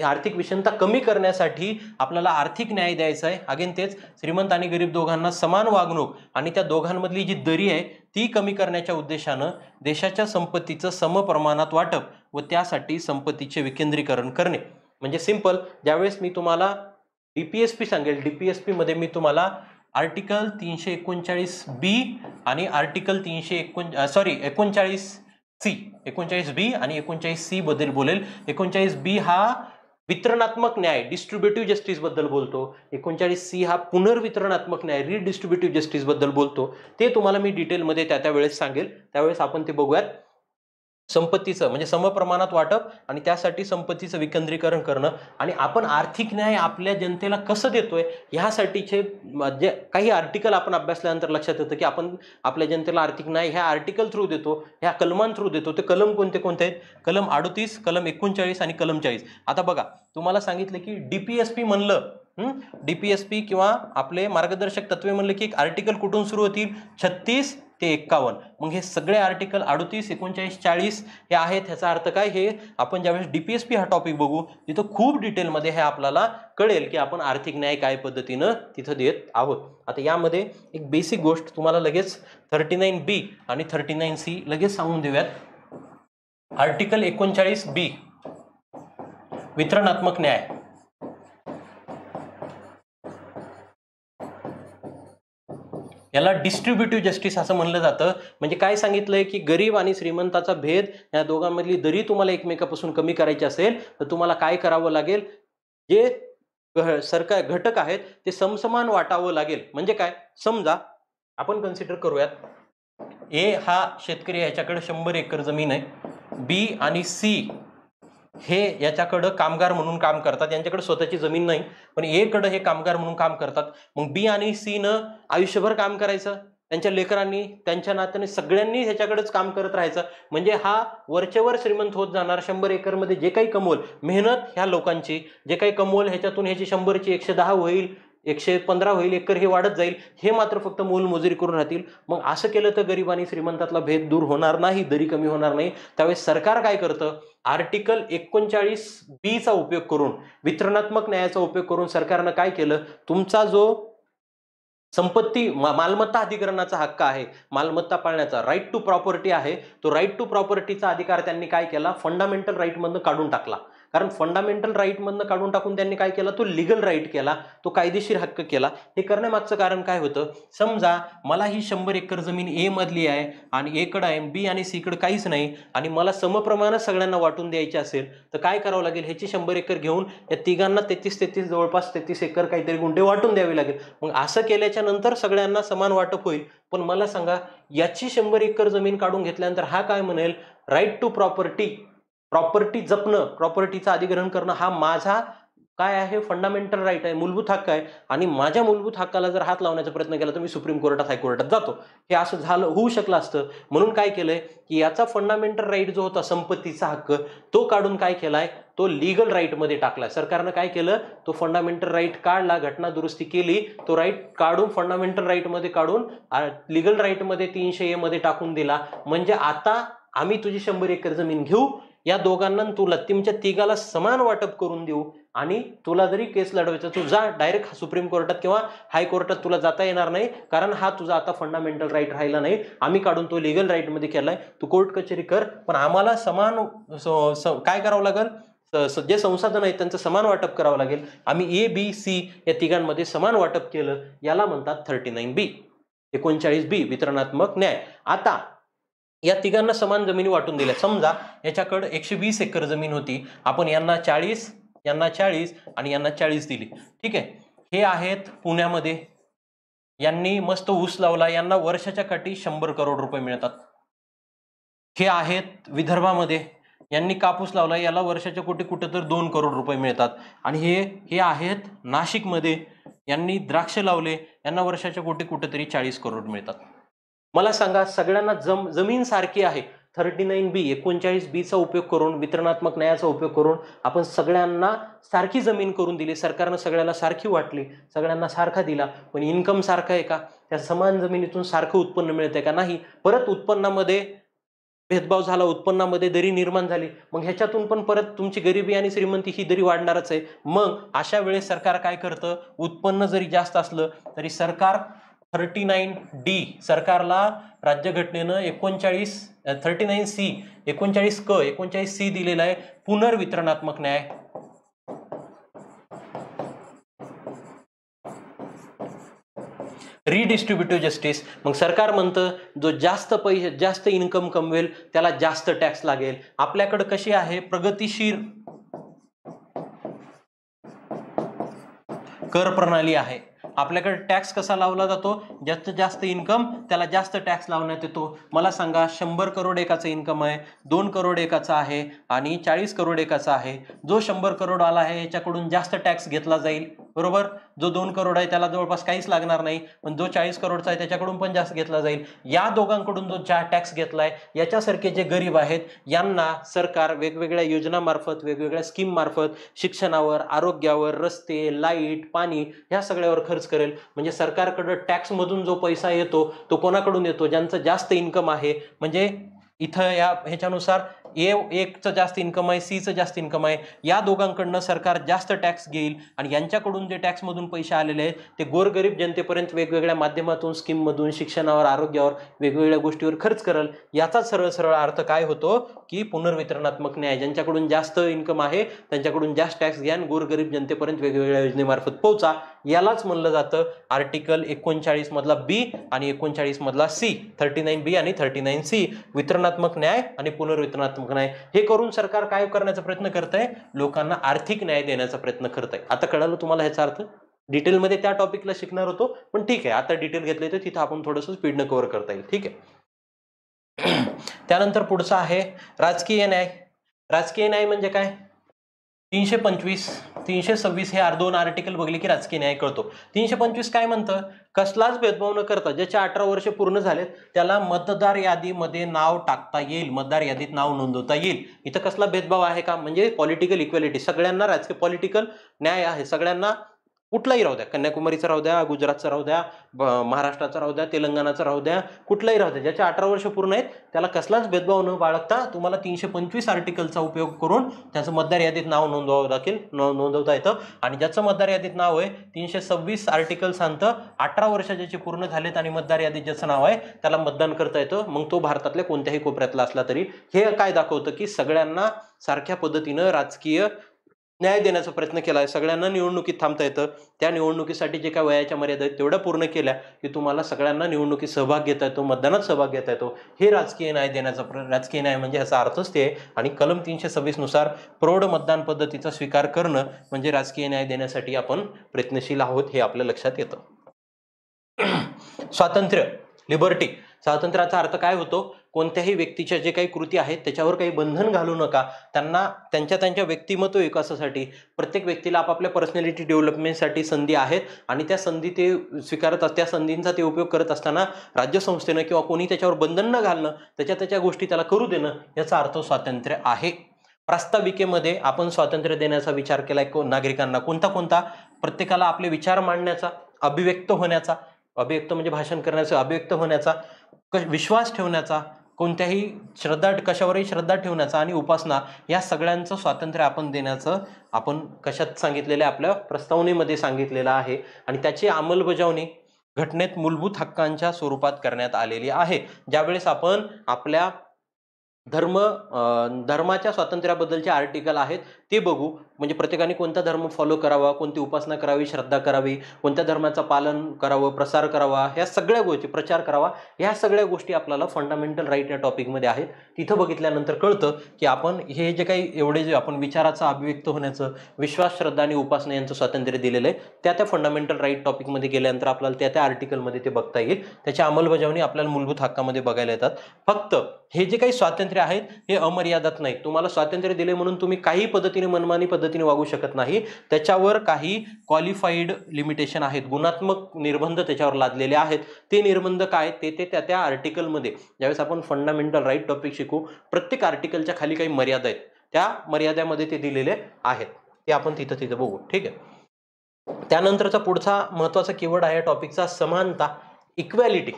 आर्थिक विषमता कमी करण्यासाठी आपल्याला आर्थिक न्याय द्यायचा आहे अगेन तेच श्रीमंत आणि गरीब दोघांना समान वागणूक आणि त्या दोघांमधली जी दरी आहे ती कमी करण्याच्या उद्देशानं देशाच्या संपत्तीचं समप्रमाणात वाटप व त्यासाठी संपत्तीचे विकेंद्रीकरण करणे म्हणजे सिंपल ज्यावेळेस मी तुम्हाला डी पी एस पी सांगेल डी पी एस पीमध्ये मी तुम्हाला आर्टिकल तीनशे एकोणचाळीस बी आणि आर्टिकल तीनशे एकोण सॉरी एकोणचाळीस सी एकोणचाळीस बी आणि एकोणचाळीस सी बद्दल बोलेल एकोणचाळीस बी हा वितरणात्मक न्याय डिस्ट्रीब्युटिव्ह जस्टिसबद्दल बोलतो एकोणचाळीस सी हा पुनर्वितरणात्मक न्याय रिडिस्ट्रीब्युटिव्ह जस्टिसबद्दल बोलतो ते तुम्हाला मी डिटेलमध्ये त्या त्यावेळेस सांगेल त्यावेळेस आपण ते बघूयात संपत्तीचं म्हणजे समप्रमाणात वाटप आणि त्यासाठी संपत्तीचं विकेंद्रीकरण करणं आणि आपण आर्थिक न्याय आपल्या जनतेला कसं देतोय ह्यासाठीचे जे काही आर्टिकल आपण अभ्यासल्यानंतर लक्षात येतं की आपण आपल्या जनतेला आर्थिक न्याय ह्या आर्टिकल थ्रू देतो ह्या कलमां थ्रू देतो ते कलम कोणते कोणते आहेत कलम अडतीस कलम एकोणचाळीस आणि कलम चाळीस आता बघा तुम्हाला सांगितलं की डी पी एस पी म्हणलं डी पी एस पी किंवा आपले मार्गदर्शक तत्वे म्हणले की एक आर्टिकल कुठून सुरू होतील छत्तीस ते एक्कावन्न मग हे सगळे आर्टिकल अडतीस एकोणचाळीस चाळीस हे आहेत ह्याचा अर्थ काय हे आपण ज्यावेळेस डी पी एस पी हा टॉपिक बघू तिथं खूप डिटेलमध्ये हे आपल्याला कळेल की आपण आर्थिक न्याय काय पद्धतीनं तिथं देत आहोत आता यामध्ये एक बेसिक गोष्ट तुम्हाला लगेच थर्टी नाईन बी आणि थर्टी नाईन सी लगेच सांगून देऊयात आर्टिकल एकोणचाळीस बी वितरणात्मक न्याय याला डिस्ट्रीब्युटिव्ह जस्टिस असं म्हणलं जातं म्हणजे काय सांगितलंय की गरीब आणि श्रीमंताचा भेद या दोघांमधली दरी तुम्हाला एकमेकापासून कमी करायची असेल तर तुम्हाला काय करावं लागेल जे सरकार घटक आहेत ते समसमान वाटावं लागेल म्हणजे काय समजा आपण कन्सिडर करूयात ए हा शेतकरी याच्याकडे शंभर एकर जमीन आहे बी आणि सी हे याच्याकडं कामगार म्हणून काम करतात यांच्याकडे स्वतःची जमीन नाही पण एकडं हे कामगार म्हणून काम करतात मग बी आणि सी न आयुष्यभर काम करायचं त्यांच्या लेकरांनी त्यांच्या नात्याने सगळ्यांनी ह्याच्याकडेच काम करत राहायचं म्हणजे हा वरचेवर श्रीमंत होत जाणार शंभर एकरमध्ये जे काही कमवल मेहनत ह्या लोकांची जे काही कमवल ह्याच्यातून ह्याची शंभरची एकशे दहा होईल एकशे पंधरा होईल एकर हे वाढत जाईल हे मात्र फक्त मोलमजुरी करून राहतील मग असं केलं तर गरीब आणि श्रीमंतातला भेद दूर होणार नाही दरी कमी होणार नाही त्यावेळेस सरकार काय करतं आर्टिकल एकोणचाळीस बीचा उपयोग करून वितरणात्मक न्यायाचा उपयोग करून सरकारनं काय केलं तुमचा जो संपत्ती मालमत्ता अधिकरणाचा हक्क आहे मालमत्ता पाळण्याचा राईट टू प्रॉपर्टी आहे तो राईट टू प्रॉपर्टीचा अधिकार त्यांनी काय केला फंडामेंटल राईटमधनं काढून टाकला कारण फंडामेंटल राईटमधनं काढून टाकून त्यांनी काय केला तो लिगल राईट केला तो कायदेशीर हक्क केला हे करण्यामागचं कारण काय होतं समजा मला ही शंभर एकर जमीन ए मधली आहे आणि एकडं आहे बी आणि सीकडं काहीच नाही आणि मला समप्रमाणात सगळ्यांना वाटून द्यायची असेल तर काय करावं लागेल ह्याची शंभर एकर घेऊन या तिघांना तेहतीस तेहतीस जवळपास तेहतीस एकर काहीतरी गुंठे वाटून द्यावे लागेल मग असं केल्याच्या नंतर सगळ्यांना समान वाटप होईल पण मला सांगा याची शंभर एकर जमीन काढून घेतल्यानंतर हा काय म्हणेल राईट टू प्रॉपर्टी प्रॉपर्टी जपणं प्रॉपर्टीचं अधिग्रहण करणं हा माझा काय आहे फंडामेंटल राईट आहे मूलभूत हक्क आहे आणि माझ्या मूलभूत हक्काला जर हात लावण्याचा प्रयत्न केला तर मी सुप्रीम कोर्टात हायकोर्टात जातो हे असं झालं होऊ शकलं असतं म्हणून काय केलंय की याचा फंडामेंटल राईट जो होता संपत्तीचा हक्क तो काढून काय केलाय तो लिगल राईटमध्ये टाकलाय सरकारनं काय केलं तो फंडामेंटल राईट काढला घटना दुरुस्ती केली तो राईट काढून फंडामेंटल राईटमध्ये काढून लिगल राईटमध्ये तीनशे एमध्ये टाकून दिला म्हणजे आता आम्ही तुझी शंभर एकर जमीन घेऊ या दोघांना तुला लत्तीमच्या तिघाला समान वाटप करून देऊ आणि तुला जरी केस लढवायचा तू जा डायरेक्ट सुप्रीम कोर्टात किंवा हायकोर्टात तुला जाता येणार नाही कारण हा तुझा आता फंडामेंटल राईट राहिला नाही आम्ही काढून तो लिगल राईटमध्ये केलाय तू कोर्ट कचेरी कर पण आम्हाला समान काय करावं लागेल जे संसाधन आहेत त्यांचं समान वाटप करावं लागेल आम्ही ए बी सी या तिघांमध्ये समान वाटप केलं याला म्हणतात थर्टी नाईन बी एकोणचाळीस बी वितरणात्मक न्याय आता या तिघांना समान जमिनी वाटून दिल्या समजा याच्याकडं एकशे वीस एकर जमीन होती आपण यांना चाळीस यांना चाळीस आणि यांना चाळीस दिली ठीक आहे हे आहेत पुण्यामध्ये यांनी मस्त ऊस लावला यांना वर्षाच्या काठी शंभर करोड रुपये मिळतात हे आहेत विदर्भामध्ये यांनी कापूस लावला याला वर्षाच्या कोटी कुठं तर दोन करोड रुपये मिळतात आणि हे हे आहेत नाशिकमध्ये यांनी द्राक्ष लावले यांना वर्षाच्या कोटी कुठेतरी चाळीस करोड मिळतात मला सांगा सगळ्यांना जम जमीन सारखी आहे थर्टी नाईन बी एकोणचाळीस बीचा उपयोग करून वितरणात्मक न्यायाचा उपयोग करून आपण सगळ्यांना सारखी जमीन करून दिली सरकारनं सगळ्याला सारखी वाटली सगळ्यांना सारखा दिला पण इन्कम सारखा आहे का त्या समान जमिनीतून सारखं उत्पन्न मिळतंय का नाही परत उत्पन्नामध्ये भेदभाव झाला उत्पन्नामध्ये दरी निर्माण झाली मग ह्याच्यातून पण परत तुमची गरिबी आणि श्रीमंती ही दरी वाढणारच आहे मग अशा वेळेस सरकार काय करतं उत्पन्न जरी जास्त असलं तरी सरकार थर्टी नाईन डी सरकारला राज्यघटनेनं एकोणचाळीस थर्टी नाईन सी एकोणचाळीस क एकोणचाळीस सी दिलेला आहे पुनर्वितरणात्मक न्याय रिडिस्ट्रीब्युटिव्ह जस्टिस मग सरकार म्हणतं जो जास्त पैसे जास्त इन्कम कमवेल त्याला जास्त टॅक्स लागेल आपल्याकडं कशी आहे प्रगतीशील कर प्रणाली आहे आपल्याकडे टॅक्स कसा लावला जातो ज्याचं जास्त इन्कम त्याला जास्त टॅक्स लावण्यात येतो मला सांगा शंभर करोड एकाचं इन्कम आहे दोन करोड एकाचा आहे आणि चाळीस करोड एकाचा आहे जो शंभर करोड आला आहे याच्याकडून जास्त टॅक्स घेतला जाईल बरोबर जो दोन करोड आहे त्याला जवळपास काहीच लागणार नाही पण जो चाळीस करोडचा आहे त्याच्याकडून पण जास्त घेतला जाईल या दोघांकडून जो चहा टॅक्स घेतलाय याच्यासारखे जे गरीब आहेत यांना सरकार वेगवेगळ्या योजनामार्फत वेगवेगळ्या स्कीम मार्फत शिक्षणावर आरोग्यावर रस्ते लाईट पाणी ह्या सगळ्यावर खर्च करेल म्हणजे सरकारकडं टॅक्समधून जो पैसा येतो तो कोणाकडून येतो ज्यांचं जास्त इन्कम आहे म्हणजे इथं या ह्याच्यानुसार ए एकचं जास्त इन्कम आहे सीचं जास्त इन्कम आहे या दोघांकडनं सरकार जास्त टॅक्स घेईल आणि यांच्याकडून जे टॅक्समधून पैसे आलेले आहेत ते गोरगरीब जनतेपर्यंत वेगवेगळ्या माध्यमातून स्कीममधून शिक्षणावर आरोग्यावर वेगवेगळ्या गोष्टीवर खर्च करेल याचा सरळ सरळ अर्थ काय होतो की पुनर्वितरणात्मक न्याय ज्यांच्याकडून जास्त इन्कम आहे त्यांच्याकडून जास्त टॅक्स घ्या आणि गोरगरीब जनतेपर्यंत वेगवेगळ्या योजनेमार्फत पोहोचा यालाच म्हणलं जातं आर्टिकल एकोणचाळीस मधला बी आणि एकोणचाळीस मधला सी थर्टी नाईन बी आणि थर्टी नाईन सी वितरणात्मक न्याय आणि पुनर्वितरणात्मक न्याय हे करून सरकार काय करण्याचा प्रयत्न करत आहे लोकांना आर्थिक न्याय देण्याचा प्रयत्न करत आहे आता कळालं तुम्हाला ह्याचा अर्थ डिटेलमध्ये त्या टॉपिकला शिकणार होतो पण ठीक आहे आता डिटेल घेतले तर तिथं आपण थोडंसं स्पीडनं कव्हर करता येईल ठीक आहे त्यानंतर पुढचा आहे राजकीय न्याय राजकीय न्याय म्हणजे काय तीनशे पंचवीस तीनशे सव्वीस हे दोन आर्टिकल बघले की राजकीय न्याय कळतो तीनशे पंचवीस काय म्हणतं कसलाच भेदभाव न करता ज्याचे अठरा वर्ष पूर्ण झालेत त्याला मतदार यादीमध्ये नाव टाकता येईल मतदार यादीत नाव नोंदवता येईल इथं कसला भेदभाव आहे का म्हणजे पॉलिटिकल इक्वॅलिटी सगळ्यांना राजकीय पॉलिटिकल न्याय आहे सगळ्यांना कुठलाही राहू द्या कन्याकुमारीचा राहू द्या गुजरातचा राहू द्या महाराष्ट्राचा राहू द्या तेलंगणाचा राहू द्या कुठलाही राहू द्या ज्याचे अठरा वर्ष पूर्ण आहेत त्याला कसलाच भेदभाव न बाळगता तुम्हाला तीनशे पंचवीस आर्टिकलचा उपयोग करून त्याचं मतदार यादीत नाव नोंदवावं लागेल नोंदवता येतं आणि ज्याचं मतदार यादीत नाव आहे तीनशे सव्वीस आर्टिकल सांगतं अठरा वर्ष ज्याचे पूर्ण झालेत आणि मतदार यादीत ज्याचं नाव आहे त्याला मतदान करता येतं मग तो भारतातल्या कोणत्याही कोपऱ्यातला असला तरी हे काय दाखवतं की सगळ्यांना सारख्या पद्धतीनं राजकीय न्याय देण्याचा प्रयत्न केला आहे सगळ्यांना निवडणुकीत थांबता येतं त्या निवडणुकीसाठी जे काय वयाच्या मर्यादा आहेत तेवढ्या पूर्ण केल्या की तुम्हाला सगळ्यांना निवडणुकीत सहभाग घेता येतो मतदानात सहभाग घेता येतो हे राजकीय न्याय देण्याचा राजकीय न्याय म्हणजे याचा अर्थच ते आणि कलम तीनशे सव्वीसनुसार प्रौढ मतदान पद्धतीचा स्वीकार करणं म्हणजे राजकीय न्याय देण्यासाठी आपण प्रयत्नशील आहोत हे आपल्या लक्षात येतं स्वातंत्र्य लिबर्टी स्वातंत्र्याचा अर्थ काय होतो कोणत्याही व्यक्तीच्या जे काही कृती आहेत त्याच्यावर काही बंधन घालू नका त्यांना त्यांच्या त्यांच्या व्यक्तिमत्व विकासासाठी प्रत्येक व्यक्तीला आपापल्या पर्सनॅलिटी डेव्हलपमेंटसाठी संधी आहेत आणि त्या संधी ते स्वीकारत त्या संधींचा ते उपयोग करत असताना राज्यसंस्थेनं किंवा कोणी त्याच्यावर बंधन न घालणं त्याच्या त्याच्या गोष्टी त्याला करू देणं याचा अर्थ स्वातंत्र्य आहे प्रास्ताविकेमध्ये आपण स्वातंत्र्य देण्याचा विचार केला आहे को नागरिकांना कोणता कोणता प्रत्येकाला आपले विचार मांडण्याचा अभिव्यक्त होण्याचा अभिव्यक्त म्हणजे भाषण करण्याचा अभिव्यक्त होण्याचा विश्वास ठेवण्याचा कोणत्याही श्रद्धा कशावरही श्रद्धा ठेवण्याचा आणि उपासना या सगळ्यांचं स्वातंत्र्य आपण देण्याचं आपण कशात सांगितलेलं आहे आपल्या प्रस्तावनेमध्ये सांगितलेलं आहे आणि त्याची अंमलबजावणी घटनेत मूलभूत हक्कांच्या स्वरूपात करण्यात आलेली आहे ज्यावेळेस आपण आपल्या धर्म धर्माच्या स्वातंत्र्याबद्दलचे आर्टिकल आहेत ते बघू म्हणजे प्रत्येकाने कोणता धर्म फॉलो करावा कोणती उपासना करावी श्रद्धा करावी कोणत्या धर्माचं पालन करावं प्रसार करावा ह्या सगळ्या गोष्टी प्रचार करावा ह्या सगळ्या गोष्टी आपल्याला फंडामेंटल राईट या टॉपिकमध्ये आहेत तिथं बघितल्यानंतर कळतं की आपण हे जे काही एवढे जे आपण विचाराचा अभिव्यक्त होण्याचं विश्वास श्रद्धा आणि उपासना यांचं स्वातंत्र्य दिलेलं आहे त्या त्या फंडामेंटल राईट टॉपिकमध्ये गेल्यानंतर आपल्याला त्या त्या आर्टिकलमध्ये ते बघता येईल त्याच्या अंमलबजावणी आपल्याला मूलभूत हक्कामध्ये बघायला येतात फक्त हे जे काही स्वातंत्र्य आहेत हे अमर्यादात नाही तुम्हाला स्वातंत्र्य दिले म्हणून तुम्ही काही पद्धती पद्धतीने मनमानी पद्धतीने वागू शकत नाही त्याच्यावर काही क्वालिफाईड लिमिटेशन आहेत गुणात्मक निर्बंध त्याच्यावर लादलेले आहेत ते निर्बंध काय ते ते त्या त्या आर्टिकलमध्ये ज्यावेळेस आपण फंडामेंटल राईट टॉपिक शिकू प्रत्येक आर्टिकलच्या खाली काही मर्यादा आहेत त्या मर्यादेमध्ये ते दिलेले आहेत ते आपण तिथं तिथं बघू ठीक आहे त्यानंतरचा पुढचा महत्वाचा किवर्ड आहे टॉपिकचा समानता इक्वॅलिटी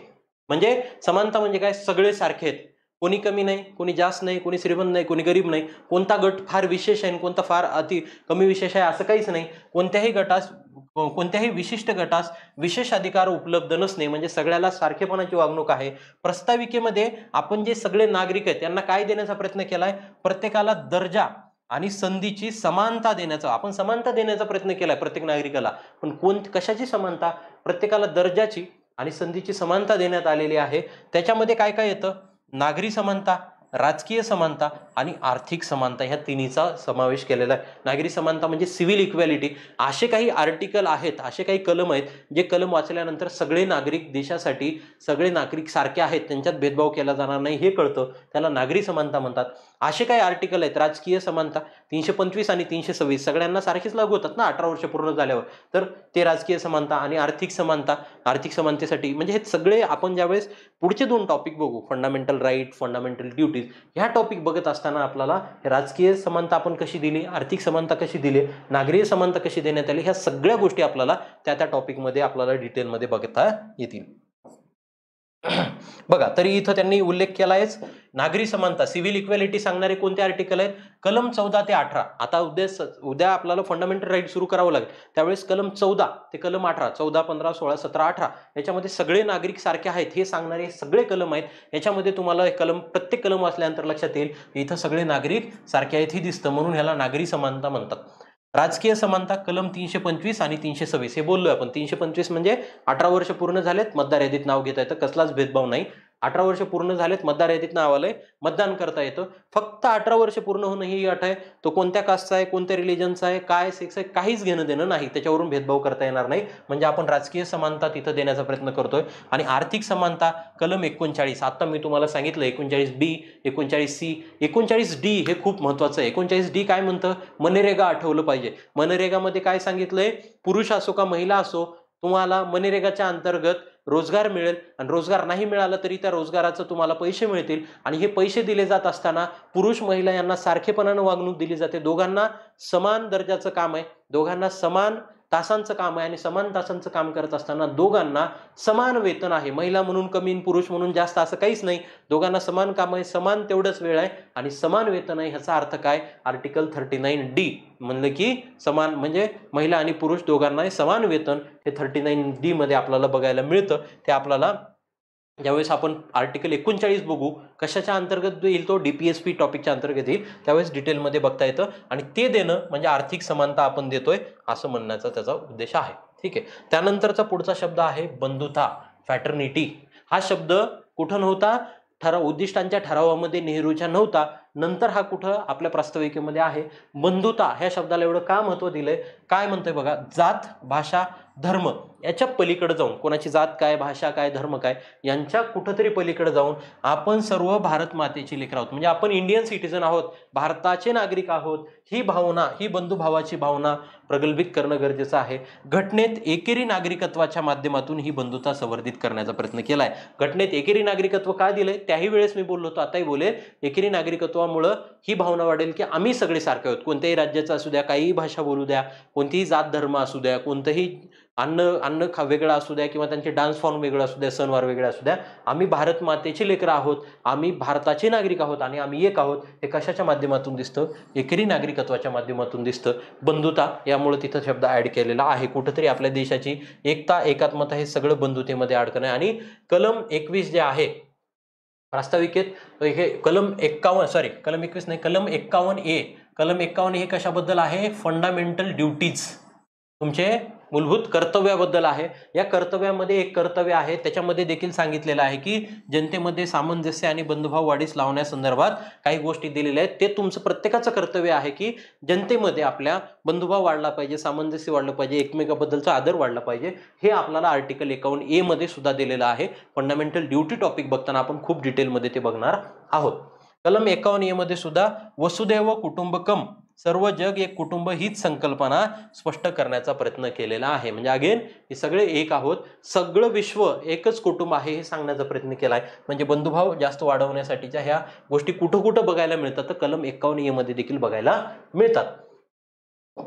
म्हणजे समानता म्हणजे काय सगळे सारखे आहेत कोणी कमी नाही कोणी जास्त नाही कोणी श्रीमंत नाही कोणी गरीब नाही कोणता गट फार विशेष आहे कोणता फार अति कमी विशेष आहे असं काहीच नाही कोणत्याही गटास कोणत्याही विशिष्ट गटास विशेष अधिकार उपलब्ध नसणे म्हणजे सगळ्याला सारखेपणाची वागणूक आहे प्रस्ताविकेमध्ये आपण जे सगळे नागरिक आहेत त्यांना काय देण्याचा प्रयत्न केला आहे प्रत्येकाला दर्जा आणि संधीची समानता देण्याचा आपण समानता देण्याचा प्रयत्न केला आहे प्रत्येक नागरिकाला पण कोण कशाची समानता प्रत्येकाला दर्जाची आणि संधीची समानता देण्यात आलेली आहे त्याच्यामध्ये काय काय येतं नागरी समानता राजकीय समानता आणि आर्थिक समानता ह्या तिन्हीचा समावेश केलेला आहे नागरी समानता म्हणजे सिव्हिल इक्वॅलिटी असे काही आर्टिकल आहेत असे काही कलम आहेत जे कलम वाचल्यानंतर सगळे नागरिक देशासाठी सगळे नागरिक सारखे आहेत त्यांच्यात भेदभाव केला जाणार नाही हे कळतं त्याला नागरी समानता म्हणतात असे काही आर्टिकल आहेत राजकीय समानता तीनशे पंचवीस आणि तीनशे सव्वीस सगळ्यांना सारखीच लागू होतात ना अठरा वर्ष पूर्ण झाल्यावर तर ते राजकीय समानता आणि आर्थिक समानता आर्थिक समानतेसाठी म्हणजे हे सगळे आपण ज्यावेळेस पुढचे दोन टॉपिक बघू फंडामेंटल राईट फंडामेंटल ड्युटीज ह्या टॉपिक बघत असताना आपल्याला राजकीय समानता आपण कशी दिली आर्थिक समानता कशी दिली नागरीय समानता कशी देण्यात आली ह्या सगळ्या गोष्टी आपल्याला त्या त्या टॉपिकमध्ये आपल्याला डिटेलमध्ये बघता येतील बघा तरी इथं त्यांनी उल्लेख केला आहेच नागरी समानता सिव्हिल इक्वॅलिटी सांगणारे कोणते आर्टिकल आहेत कलम चौदा ते अठरा आता उद्या उद्या आपल्याला फंडामेंटल राईट सुरू करावं लागेल त्यावेळेस कलम चौदा ते कलम अठरा चौदा पंधरा सोळा सतरा अठरा याच्यामध्ये सगळे नागरिक सारखे आहेत हे सांगणारे सगळे कलम आहेत याच्यामध्ये तुम्हाला हे कलम प्रत्येक कलम वाचल्यानंतर लक्षात येईल इथं सगळे नागरिक सारखे आहेत हे दिसतं म्हणून ह्याला नागरी समानता म्हणतात राजकीय समानता कलम तीनशे पंचवीस आणि तीनशे सव्वीस हे बोललोय आपण तीनशे पंचवीस म्हणजे अठरा वर्ष पूर्ण झालेत मतदार यादीत नाव घेता येतं कसलाच भेदभाव नाही अठरा वर्ष पूर्ण झालेत मतदार यादीत नाव आलंय मतदान करता येतं फक्त अठरा वर्ष पूर्ण होणं ही अट आहे तो कोणत्या कास्टचा आहे कोणत्या रिलिजनचा आहे काय सेक्स आहे काहीच घेणं देणं नाही त्याच्यावरून भेदभाव करता येणार नाही म्हणजे आपण राजकीय समानता तिथं देण्याचा प्रयत्न करतोय आणि आर्थिक समानता कलम एकोणचाळीस आत्ता मी तुम्हाला सांगितलं एकोणचाळीस बी एकोणचाळीस सी एकोणचाळीस डी हे खूप महत्त्वाचं आहे एकोणचाळीस डी काय म्हणतं मनरेगा आठवलं पाहिजे मनरेगामध्ये काय सांगितलंय पुरुष असो का महिला असो तुम्हाला मनरेगाच्या अंतर्गत रोजगार मिळेल आणि रोजगार नाही मिळाला तरी त्या रोजगाराचं तुम्हाला पैसे मिळतील आणि हे पैसे दिले जात असताना पुरुष महिला यांना सारखेपणानं वागणूक दिली जाते दोघांना समान दर्जाचं काम आहे दोघांना समान तासांचं काम आहे आणि समान तासांचं काम करत असताना दोघांना समान वेतन आहे महिला म्हणून कमी पुरुष म्हणून जास्त असं काहीच नाही दोघांना समान काम आहे समान तेवढंच वेळ आहे आणि समान वेतन आहे ह्याचा अर्थ काय आर्टिकल थर्टी नाईन डी म्हणलं की समान म्हणजे महिला आणि पुरुष दोघांनाही समान वेतन हे थर्टी नाईन डीमध्ये आपल्याला बघायला मिळतं ते आपल्याला ज्यावेळेस आपण आर्टिकल एकोणचाळीस बघू कशाच्या अंतर्गत येईल तो डी पी एस पी टॉपिकच्या अंतर्गत येईल त्यावेळेस डिटेलमध्ये बघता येतं आणि ते देणं म्हणजे आर्थिक समानता आपण देतोय असं म्हणण्याचा त्याचा उद्देश आहे ठीक आहे त्यानंतरचा पुढचा शब्द आहे बंधुता फॅटर्निटी हा शब्द कुठं नव्हता ठराव उद्दिष्टांच्या ठरावामध्ये नेहरूच्या नव्हता नंतर हा कुठं आपल्या प्रास्ताविकेमध्ये आहे बंधुता ह्या शब्दाला एवढं का महत्त्व दिलं आहे काय म्हणतोय बघा जात भाषा धर्म याच्या पलीकडे जाऊन कोणाची जात काय भाषा काय धर्म काय यांच्या कुठंतरी पलीकडे जाऊन आपण सर्व भारत मातेची लेकर आहोत म्हणजे आपण इंडियन सिटीजन आहोत भारताचे नागरिक आहोत ही भावना ही बंधुभावाची भावना प्रगल्भित करणं गरजेचं आहे घटनेत एकेरी नागरिकत्वाच्या माध्यमातून ही बंधुता संवर्धित करण्याचा प्रयत्न केला आहे घटनेत एकेरी नागरिकत्व का दिलंय त्याही वेळेस मी बोललो होतो आताही बोले एकेरी नागरिकत्वामुळं ही भावना वाढेल की आम्ही सगळे सारखे आहोत कोणत्याही राज्याचं असू द्या काहीही भाषा बोलू द्या कोणतीही जात धर्म असू द्या कोणतंही अन्न अन्न खा वेगळा असू द्या किंवा त्यांचे डान्स फॉर्म वेगळं असू द्या सणवार वेगळे असू द्या आम्ही भारत मातेचे लेकरं आहोत आम्ही भारताचे नागरिक आहोत आणि आम्ही एक आहोत हे कशाच्या माध्यमातून दिसतं एकेरी नागरिकत्वाच्या माध्यमातून दिसतं बंधुता यामुळे तिथं शब्द ॲड केलेला आहे कुठंतरी आपल्या देशाची एकता एकात्मता हे सगळं बंधुतेमध्ये ॲड आहे आणि कलम एकवीस जे आहे प्रास्ताविकेत हे कलम एक्कावन्न सॉरी कलम एकवीस नाही कलम एक्कावन्न ए कलम एक्कावन्न हे कशाबद्दल आहे फंडामेंटल ड्युटीज तुमचे मूलभूत कर्तव्याबद्दल आहे या कर्तव्यामध्ये एक कर्तव्य आहे त्याच्यामध्ये देखील सांगितलेलं आहे की जनतेमध्ये सामंजस्य आणि बंधुभाव वाढीस लावण्यासंदर्भात काही गोष्टी दिलेल्या आहेत ते तुमचं प्रत्येकाचं कर्तव्य आहे की जनतेमध्ये आपल्या बंधुभाव वाढला पाहिजे सामंजस्य वाढलं पाहिजे एकमेकाबद्दलचा आदर वाढला पाहिजे हे आपल्याला आर्टिकल एकावन्न ए मध्ये सुद्धा दिलेलं आहे फंडामेंटल ड्युटी टॉपिक बघताना आपण खूप डिटेलमध्ये ते बघणार आहोत कलम एकावन्न ए मध्ये सुद्धा वसुदैव कुटुंबकम सर्व जग एक कुटुंब हीच संकल्पना स्पष्ट करण्याचा प्रयत्न केलेला आहे म्हणजे अगेन हे सगळे एक आहोत सगळं विश्व एकच कुटुंब आहे हे सांगण्याचा प्रयत्न केला आहे म्हणजे बंधुभाव जास्त वाढवण्यासाठीच्या ह्या गोष्टी कुठं कुठं बघायला मिळतात तर कलम एकावन्न ए मध्ये देखील बघायला मिळतात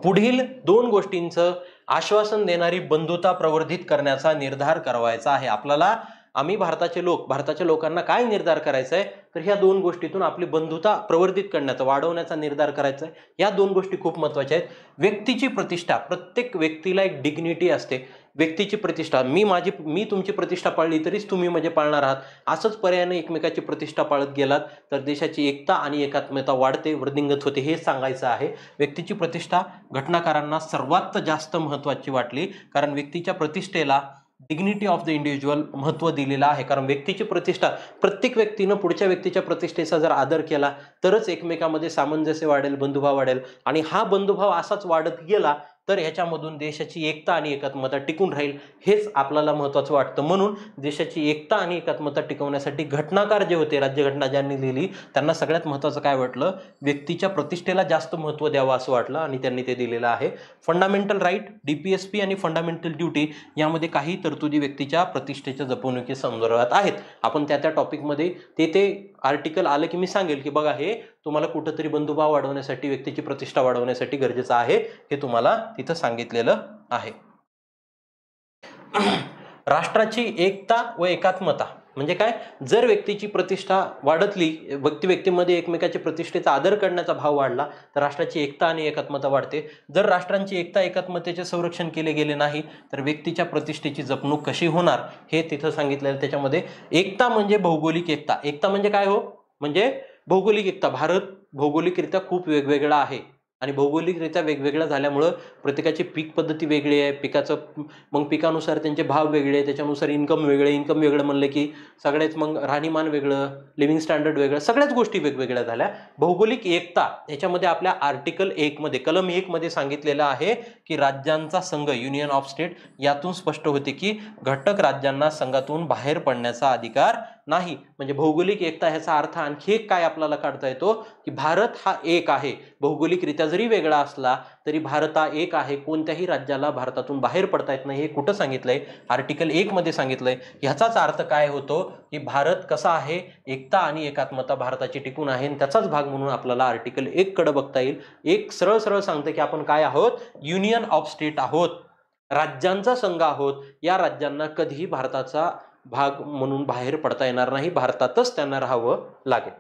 पुढील दोन गोष्टींचं आश्वासन देणारी बंधुता प्रवर्धित करण्याचा निर्धार करावायचा आहे आपल्याला आम्ही भारताचे लोक भारताच्या लोकांना काय निर्धार करायचा आहे तर ह्या दोन गोष्टीतून आपली बंधुता प्रवर्धित करण्याचा वाढवण्याचा निर्धार करायचा आहे ह्या दोन गोष्टी खूप महत्त्वाच्या आहेत व्यक्तीची प्रतिष्ठा प्रत्येक व्यक्तीला एक डिग्निटी असते व्यक्तीची प्रतिष्ठा मी माझी मी तुमची प्रतिष्ठा पाळली तरीच तुम्ही म्हणजे पाळणार आहात असंच पर्यायाने एकमेकाची प्रतिष्ठा पाळत गेलात तर देशाची एकता आणि एकात्मता वाढते वृद्धिंगत होते हे सांगायचं आहे व्यक्तीची प्रतिष्ठा घटनाकारांना सर्वात जास्त महत्त्वाची वाटली कारण व्यक्तीच्या प्रतिष्ठेला डिग्निटी ऑफ द इंडिव्हिज्युअल महत्त्व दिलेलं आहे कारण व्यक्तीची प्रतिष्ठा प्रत्येक व्यक्तीनं पुढच्या व्यक्तीच्या प्रतिष्ठेचा जर आदर केला तरच एकमेकामध्ये सामंजस्य वाढेल बंधुभाव वाढेल आणि हा बंधुभाव असाच वाढत गेला तर ह्याच्यामधून देशाची एकता आणि एकात्मता टिकून राहील हेच आपल्याला महत्त्वाचं वाटतं म्हणून देशाची एकता आणि एकात्मता टिकवण्यासाठी घटनाकार जे होते राज्यघटना ज्यांनी लिहिली त्यांना सगळ्यात महत्त्वाचं काय वाटलं व्यक्तीच्या प्रतिष्ठेला जास्त महत्त्व द्यावं असं वाटलं आणि त्यांनी ते दिलेलं आहे fundamental right D P S P आणि फंडामेंटल ड्युटी यामध्ये काही तरतुदी व्यक्तीच्या प्रतिष्ठेच्या जपवणुकी संदर्भात आहेत आपण त्या त्या टॉपिकमध्ये ते ते आर्टिकल आलं की मी सांगेल की बघा हे तुम्हाला कुठंतरी बंधुभाव वाढवण्यासाठी व्यक्तीची प्रतिष्ठा वाढवण्यासाठी गरजेचं आहे हे तुम्हाला तिथं सांगितलेलं आहे राष्ट्राची एकता व एकात्मता म्हणजे काय जर व्यक्तीची प्रतिष्ठा वाढतली व्यक्ती व्यक्तीमध्ये एकमेकाच्या प्रतिष्ठेचा आदर करण्याचा भाव वाढला तर राष्ट्राची एकता आणि एकात्मता वाढते जर राष्ट्रांची एकता एकात्मतेचे संरक्षण केले गेले नाही तर व्यक्तीच्या प्रतिष्ठेची जपणूक कशी होणार हे तिथं सांगितलेलं त्याच्यामध्ये एकता म्हणजे भौगोलिक एकता एकता म्हणजे काय हो म्हणजे भौगोलिक एकता भारत भौगोलिकरित्या खूप वेगवेगळा आहे आणि भौगोलिकरित्या वेगवेगळ्या झाल्यामुळं प्रत्येकाची पीक पद्धती वेगळी आहे पिकाचं मग पिकानुसार त्यांचे भाव वेगळे त्याच्यानुसार इन्कम वेगळे इन्कम वेगळं म्हणलं की सगळ्याच मग राहणीमान वेगळं लिव्हिंग स्टँडर्ड वेगळं सगळ्याच गोष्टी वेगवेगळ्या झाल्या भौगोलिक एकता ह्याच्यामध्ये आपल्या आर्टिकल एकमध्ये कलम एकमध्ये सांगितलेलं आहे की राज्यांचा संघ युनियन ऑफ स्टेट यातून स्पष्ट होते की घटक राज्यांना संघातून बाहेर पडण्याचा अधिकार नाही म्हणजे भौगोलिक एकता ह्याचा अर्थ आणखी एक काय आपल्याला काढता येतो की भारत हा एक आहे भौगोलिकरित्या जरी वेगळा असला तरी भारत हा एक आहे कोणत्याही राज्याला भारतातून बाहेर पडता येत नाही हे कुठं सांगितलंय आर्टिकल एकमध्ये सांगितलंय ह्याचाच अर्थ काय होतो की भारत कसा आहे एकता आणि एकात्मता भारताची टिकून आहे आणि त्याचाच भाग म्हणून आपल्याला आर्टिकल एककडं बघता येईल एक सरळ सरळ सांगतं की आपण काय आहोत युनियन ऑफ स्टेट आहोत राज्यांचा संघ आहोत या राज्यांना कधीही भारताचा भाग म्हणून बाहेर पडता येणार नाही भारतातच त्यांना राहावं लागेल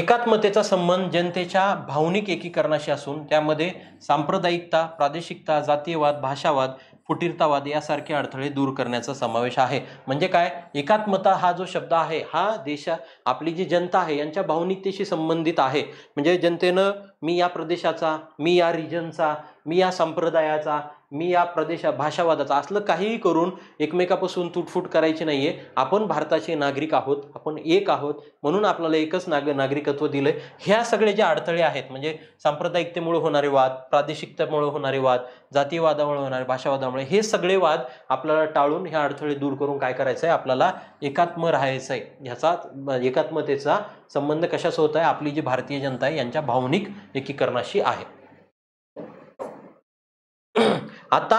एकात्मतेचा संबंध जनतेच्या भावनिक एकीकरणाशी असून त्यामध्ये सांप्रदायिकता प्रादेशिकता जातीयवाद भाषावाद फुटीरतावाद यासारखे अडथळे दूर करण्याचा समावेश आहे म्हणजे काय एकात्मता हा जो शब्द आहे हा देशा आपली जी जनता आहे यांच्या भावनिकतेशी संबंधित आहे म्हणजे जनतेनं मी या प्रदेशाचा मी या रिजनचा मी या संप्रदायाचा मी या प्रदेशा भाषावादाचं असलं काहीही करून एकमेकापासून तुटफूट करायची नाही आहे आपण भारताचे नागरिक आहोत आपण एक आहोत म्हणून आपल्याला एकच नाग नागरिकत्व दिलं ह्या सगळे जे अडथळे आहेत म्हणजे सांप्रदायिकतेमुळे होणारे वाद प्रादेशिकतेमुळे होणारे वाद जातीयवादामुळे होणारे भाषावादामुळे हे सगळे वाद आपल्याला टाळून ह्या अडथळे दूर करून काय करायचं आहे आपल्याला एकात्म राहायचं आहे ह्याचा एकात्मतेचा संबंध कशासोबत आहे आपली जी भारतीय जनता आहे यांच्या भावनिक एकीकरणाशी आहे आता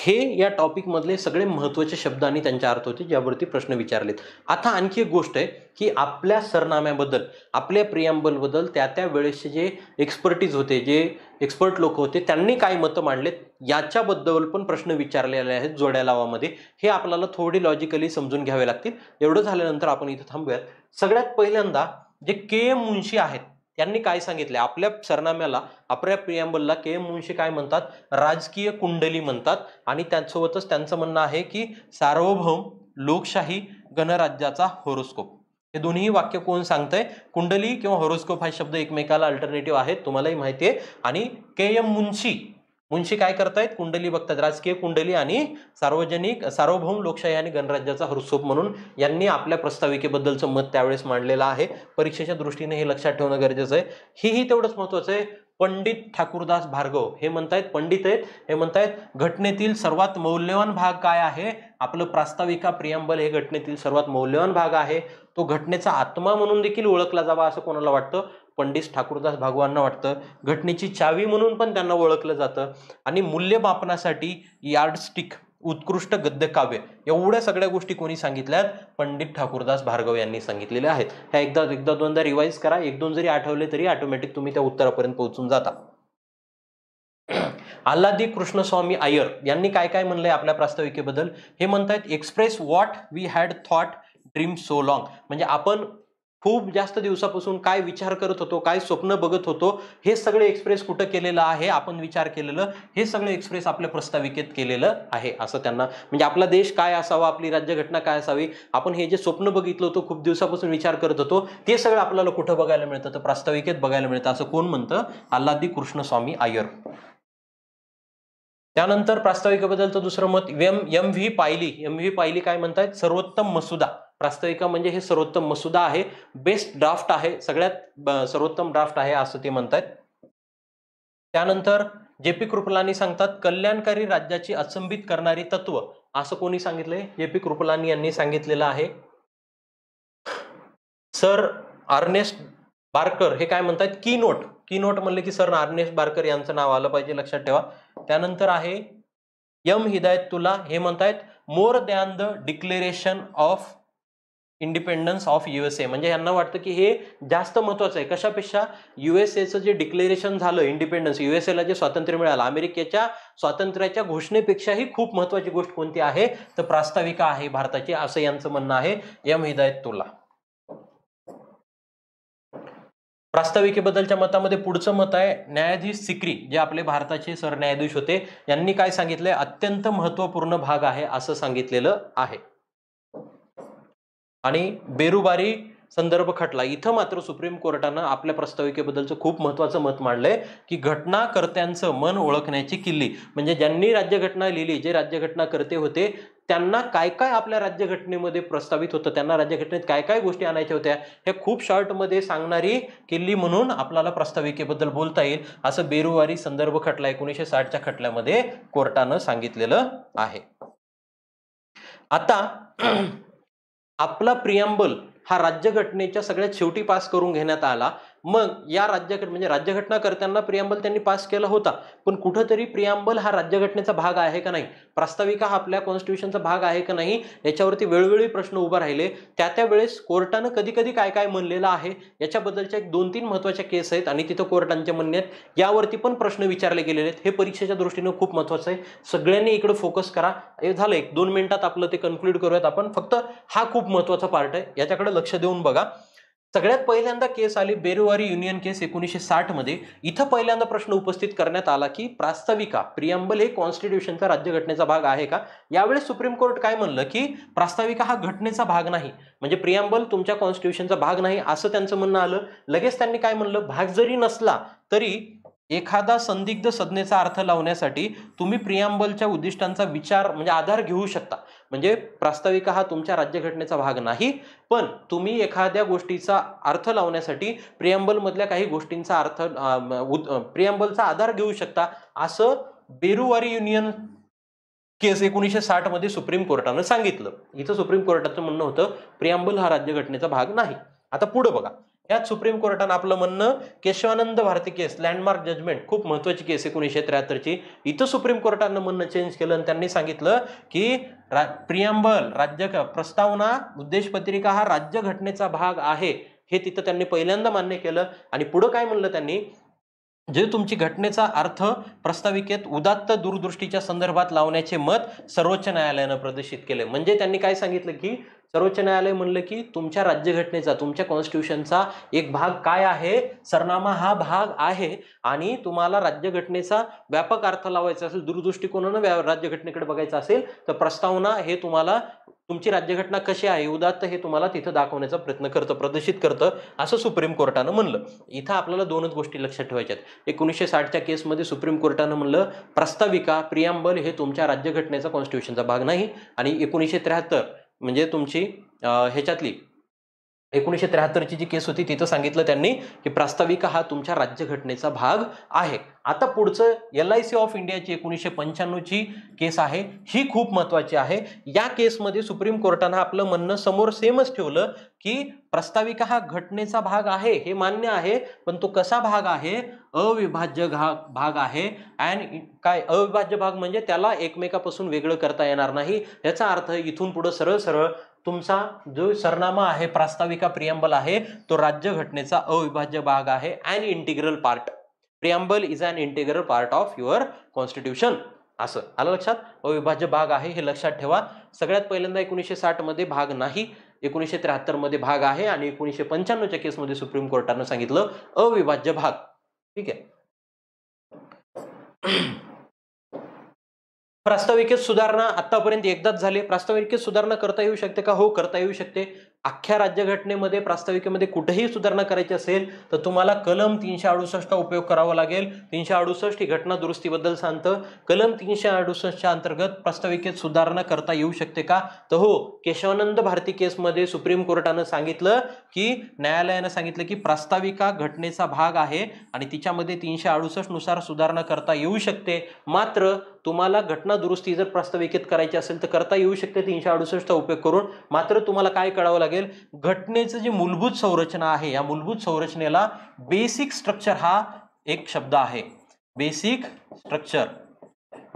हे या टॉपिकमधले सगळे महत्त्वाचे शब्द आणि त्यांच्या अर्थ होते ज्यावरती प्रश्न विचारलेत आता आणखी एक गोष्ट आहे की आपल्या सरनाम्याबद्दल आपल्या प्रियांबलबद्दल त्या त्या वेळेसचे जे एक्सपर्टीज होते जे एक्सपर्ट लोक होते त्यांनी काय मतं मांडलेत याच्याबद्दल पण प्रश्न विचारलेले आहेत जोड्या लावामध्ये हे आपल्याला थोडी लॉजिकली समजून घ्यावे लागतील एवढं झाल्यानंतर आपण इथं थांबूयात सगळ्यात पहिल्यांदा जे के एम मुंशी आहेत त्यांनी काय सांगितले आपल्या सरनाम्याला आपल्या प्रियांबलला के एम मुंशी काय म्हणतात राजकीय कुंडली म्हणतात आणि त्यासोबतच त्यांचं म्हणणं आहे की सार्वभौम लोकशाही गणराज्याचा होरोस्कोप हे दोन्ही वाक्य कोण सांगतंय कुंडली किंवा होरोस्कोप हा शब्द एकमेकाला अल्टरनेटिव्ह आहे तुम्हालाही माहिती आहे आणि के एम मुंशी मुंशी काय करतायत कुंडली बघतात राजकीय कुंडली आणि सार्वजनिक सार्वभौम लोकशाही आणि गणराज्याचा हृसोप म्हणून यांनी आपल्या प्रस्ताविकेबद्दलचं मत त्यावेळेस मांडलेलं आहे परीक्षेच्या दृष्टीने हे लक्षात ठेवणं गरजेचं आहे हेही तेवढंच महत्वाचं आहे पंडित ठाकूरदास भार्गव हे म्हणतायत पंडित आहेत हे म्हणतायत घटनेतील सर्वात मौल्यवान भाग काय आहे आपलं प्रास्ताविका प्रियांबल हे घटनेतील सर्वात मौल्यवान भाग आहे तो घटनेचा आत्मा म्हणून देखील ओळखला जावा असं कोणाला वाटतं पंडित ठाकूरदास भागवांना वाटतं घटनेची चावी म्हणून पण त्यांना ओळखलं जातं आणि मूल्यमापनासाठी यार्डस्टिक उत्कृष्ट गद्यकाव्य एवढ्या सगळ्या गोष्टी कोणी सांगितल्यात पंडित ठाकूरदास भार्गव यांनी सांगितलेल्या आहेत ह्या एकदा एकदा दोनदा रिवाईज करा एक दोन जरी आठवले तरी ऑटोमॅटिक तुम्ही त्या उत्तरापर्यंत पोहोचून जाता आल्हादी कृष्णस्वामी आयर यांनी काय काय म्हणलंय आपल्या प्रास्ताविकेबद्दल हे म्हणतायत express what we had thought dream so long म्हणजे आपण खूप जास्त दिवसापासून काय विचार करत होतो काय स्वप्न बघत होतो हे सगळे एक्सप्रेस कुठं केलेलं आहे आपण विचार केलेलं हे सगळे एक्सप्रेस आपल्या प्रस्ताविकेत केलेलं आहे असं त्यांना म्हणजे आपला देश काय असावा आपली राज्यघटना काय असावी आपण हे जे स्वप्न बघितलं होतं खूप दिवसापासून विचार करत होतो ते सगळं आपल्याला कुठं बघायला मिळतं तर प्रास्ताविकेत बघायला मिळतं असं कोण म्हणतं अल्लादी कृष्णस्वामी अय्यर त्यानंतर प्रास्ताविकेबद्दलचं दुसरं मत M M V Pylee M V Pylee काय म्हणतात सर्वोत्तम मसुदा प्रास्ताविका म्हणजे हे सर्वोत्तम मसुदा आहे बेस्ट ड्राफ्ट आहे सगळ्यात सर्वोत्तम ड्राफ्ट आहे असं ते म्हणतात त्यानंतर जे पी कृपलानी सांगतात कल्याणकारी राज्याची अचंबित करणारी तत्व असं कोणी सांगितलंय जे पी कृपलानी यांनी सांगितलेलं आहे सर आर्नेस्ट बारकर हे काय म्हणतात की नोट की नोट म्हणले की सर आर्नेस्ट बारकर यांचं नाव आलं पाहिजे लक्षात ठेवा त्यानंतर आहे यम हिदायत तुला हे म्हणतायत more than the declaration of independence of a म्हणजे यांना वाटतं की हे जास्त महत्वाचं आहे कशापेक्षा युएसएचं जे डिक्लेरेशन झालं इंडिपेंडन्स ला जे स्वातंत्र्य मिळालं अमेरिकेच्या स्वातंत्र्याच्या घोषणेपेक्षाही खूप महत्वाची गोष्ट कोणती आहे तर प्रास्ताविका आहे भारताची असं यांचं म्हणणं आहे यम हिदायत तुला प्रास्ताविकेबद्दलच्या मतामध्ये पुढचं मत आहे न्यायाधीश सिक्री जे आपले भारताचे सरन्यायाधीश होते यांनी काय सांगितलंय अत्यंत महत्वपूर्ण भाग आहे असं सांगितलेलं आहे आणि बेरुबारी संदर्भ खटला इथं मात्र सुप्रीम कोर्टानं आपल्या प्रस्ताविकेबद्दलचं खूप महत्वाचं मत मांडलंय की घटनाकर्त्यांचं मन ओळखण्याची किल्ली म्हणजे ज्यांनी राज्यघटना लिहिली जे राज्यघटना करते होते त्यांना काय काय आपल्या राज्यघटनेमध्ये प्रस्तावित होतं त्यांना राज्यघटनेत काय काय गोष्टी आणायच्या होत्या हे खूप शॉर्टमध्ये सांगणारी किल्ली म्हणून आपल्याला प्रस्ताविकेबद्दल बोलता येईल असं बेरुवारी संदर्भ खटला एकोणीसशे साठच्या खटल्यामध्ये कोर्टानं सांगितलेलं आहे आता आपला प्रियांबल हा राज्यघटनेच्या सगळ्यात शेवटी पास करून घेण्यात आला मग या राज्यघट म्हणजे राज्यघटना करताना प्रियांबल त्यांनी पास केला होता पण कुठंतरी प्रियांबल हा राज्यघटनेचा भाग आहे का नाही प्रास्ताविका हा आपल्या कॉन्स्टिट्यूशनचा भाग आहे का नाही याच्यावरती वेळोवेळी प्रश्न उभा राहिले त्या त्यावेळेस कोर्टानं कधी कधी काय काय म्हणलेलं आहे याच्याबद्दलच्या एक दोन तीन महत्वाच्या केस आहेत आणि तिथं कोर्टांच्या म्हणण्यात यावरती पण प्रश्न विचारले गेलेले आहेत हे परीक्षेच्या दृष्टीनं खूप महत्त्वाचं आहे सगळ्यांनी इकडे फोकस करा हे झालं एक दोन मिनिटात आपलं ते कन्क्लूड करूयात आपण फक्त हा खूप महत्त्वाचा पार्ट आहे याच्याकडे लक्ष देऊन बघा सगळ्यात पहिल्यांदा केस आली बेरुवारी युनियन केस एकोणीसशे मध्ये इथं पहिल्यांदा प्रश्न उपस्थित करण्यात आला की प्रास्ताविका प्रियंबल हे कॉन्स्टिट्यूशनचा राज्यघटनेचा भाग आहे का यावेळेस सुप्रीम कोर्ट काय म्हणलं की प्रास्ताविका हा घटनेचा भाग नाही म्हणजे प्रियंबल तुमच्या कॉन्स्टिट्यूशनचा भाग नाही असं त्यांचं म्हणणं आलं लगेच त्यांनी काय म्हणलं भाग जरी नसला तरी एखादा संदिग्ध संज्ञेचा अर्थ लावण्यासाठी तुम्ही प्रियांबलच्या उद्दिष्टांचा विचार म्हणजे आधार घेऊ शकता म्हणजे प्रास्ताविका हा तुमच्या राज्यघटनेचा भाग नाही पण तुम्ही एखाद्या गोष्टीचा अर्थ लावण्यासाठी प्रियांबलमधल्या काही गोष्टींचा अर्थ प्रियांबलचा आधार घेऊ शकता असं बेरुवारी युनियन केस एकोणीसशे साठमध्ये सुप्रीम कोर्टानं सांगितलं इथं सुप्रीम कोर्टाचं म्हणणं होतं प्रियांबल हा राज्यघटनेचा भाग नाही आता पुढं बघा यात सुप्रीम कोर्टानं आपलं म्हणणं Keshavananda Bharati case landmark judgement खूप महत्वाची केस एकोणीसशे त्र्याहत्तरची इथं सुप्रीम कोर्टानं म्हणणं चेंज केलं आणि त्यांनी सांगितलं की रा प्रियांबल राज्य प्रस्तावना उद्देशपत्रिका हा राज्यघटनेचा भाग आहे हे तिथं त्यांनी पहिल्यांदा मान्य केलं आणि पुढं काय म्हणलं त्यांनी जे तुमची घटनेचा अर्थ प्रस्ताविकेत उदात्त दूरदृष्टीच्या संदर्भात लावण्याचे मत सर्वोच्च न्यायालयानं प्रदर्शित केले म्हणजे त्यांनी काय सांगितलं की सर्वोच्च न्यायालय म्हणलं की तुमच्या राज्यघटनेचा तुमच्या कॉन्स्टिट्यूशनचा एक भाग काय आहे सरनामा हा भाग आहे आणि तुम्हाला राज्यघटनेचा व्यापक अर्थ लावायचा असेल दूरदृष्टिकोनानं व्या राज्यघटनेकडे बघायचा असेल तर प्रस्तावना हे तुम्हाला तुमची राज्यघटना कशी आहे उदात्त हे तुम्हाला तिथं दाखवण्याचा प्रयत्न करतं प्रदर्शित करतं असं सुप्रीम कोर्टानं म्हणलं इथं आपल्याला दोनच गोष्टी लक्षात ठेवायच्यात एकोणीसशे साठच्या केसमध्ये सुप्रीम कोर्टानं म्हणलं प्रस्ताविका प्रियांबल हे तुमच्या राज्यघटनेचा कॉन्स्टिट्यूशनचा भाग नाही आणि एकोणीसशे त्र्याहत्तर म्हणजे तुमची ह्याच्यातली एकोणीसशे त्र्याहत्तरची जी केस होती तिथं सांगितलं त्यांनी की प्रास्ताविका हा तुमच्या राज्यघटनेचा भाग आहे आता पुढचं एल आय सी ऑफ इंडियाची एकोणीसशे पंच्याण्णवची केस आहे ही खूप महत्वाची आहे या केसमध्ये सुप्रीम कोर्टानं आपलं म्हणणं समोर सेमच ठेवलं की प्रस्ताविका हा घटनेचा भाग आहे हे मान्य आहे पण तो कसा भाग आहे अविभाज्य भाग आहे अँड काय अविभाज्य भाग म्हणजे त्याला एकमेकापासून वेगळं करता येणार नाही याचा अर्थ इथून पुढं सरळ सरळ तुमचा जो सरनामा आहे प्रास्ताविका प्रियंबल आहे तो राज्य घटनेचा अविभाज्य भाग आहे and integral part preamble is an integral part of your constitution असं आलं लक्षात अविभाज्य भाग आहे हे लक्षात ठेवा सगळ्यात पहिल्यांदा एकोणीसशे मध्ये भाग नाही एकोणीसशे मध्ये भाग आहे आणि एकोणीसशे पंच्याण्णवच्या केसमध्ये सुप्रीम कोर्टानं सांगितलं अविभाज्य भाग ठीक आहे प्रास्ताविकेत सुधारणा आतापर्यंत एकदाच झाली प्रास्ताविकेत सुधारणा करता येऊ शकते का हो करता येऊ शकते अख्ख्या राज्यघटनेमध्ये प्रास्ताविकेमध्ये कुठेही सुधारणा करायची असेल तर तुम्हाला कलम तीनशे अडुसष्टचा उपयोग करावा लागेल तीनशे अडुसष्ट ही घटना दुरुस्तीबद्दल सांगतं कलम तीनशे अडुसष्टच्या अंतर्गत प्रास्ताविकेत सुधारणा करता येऊ शकते का तर हो केशवानंद भारती केसमध्ये सुप्रीम कोर्टानं सांगितलं की न्यायालयानं सांगितलं की प्रास्ताविका घटनेचा भाग आहे आणि तिच्यामध्ये तीनशे अडुसष्टनुसार सुधारणा करता येऊ शकते मात्र तुम्हाला घटना दुरुस्ती जर प्रास्ताविकेत करायची असेल तर करता येऊ शकते तीनशे अडुसष्टचा उपयोग करून मात्र तुम्हाला काय कळावं लागेल लागेल घटनेचं जे मूलभूत संरचना आहे या मूलभूत संरचनेला बेसिक स्ट्रक्चर हा एक शब्द आहे बेसिक स्ट्रक्चर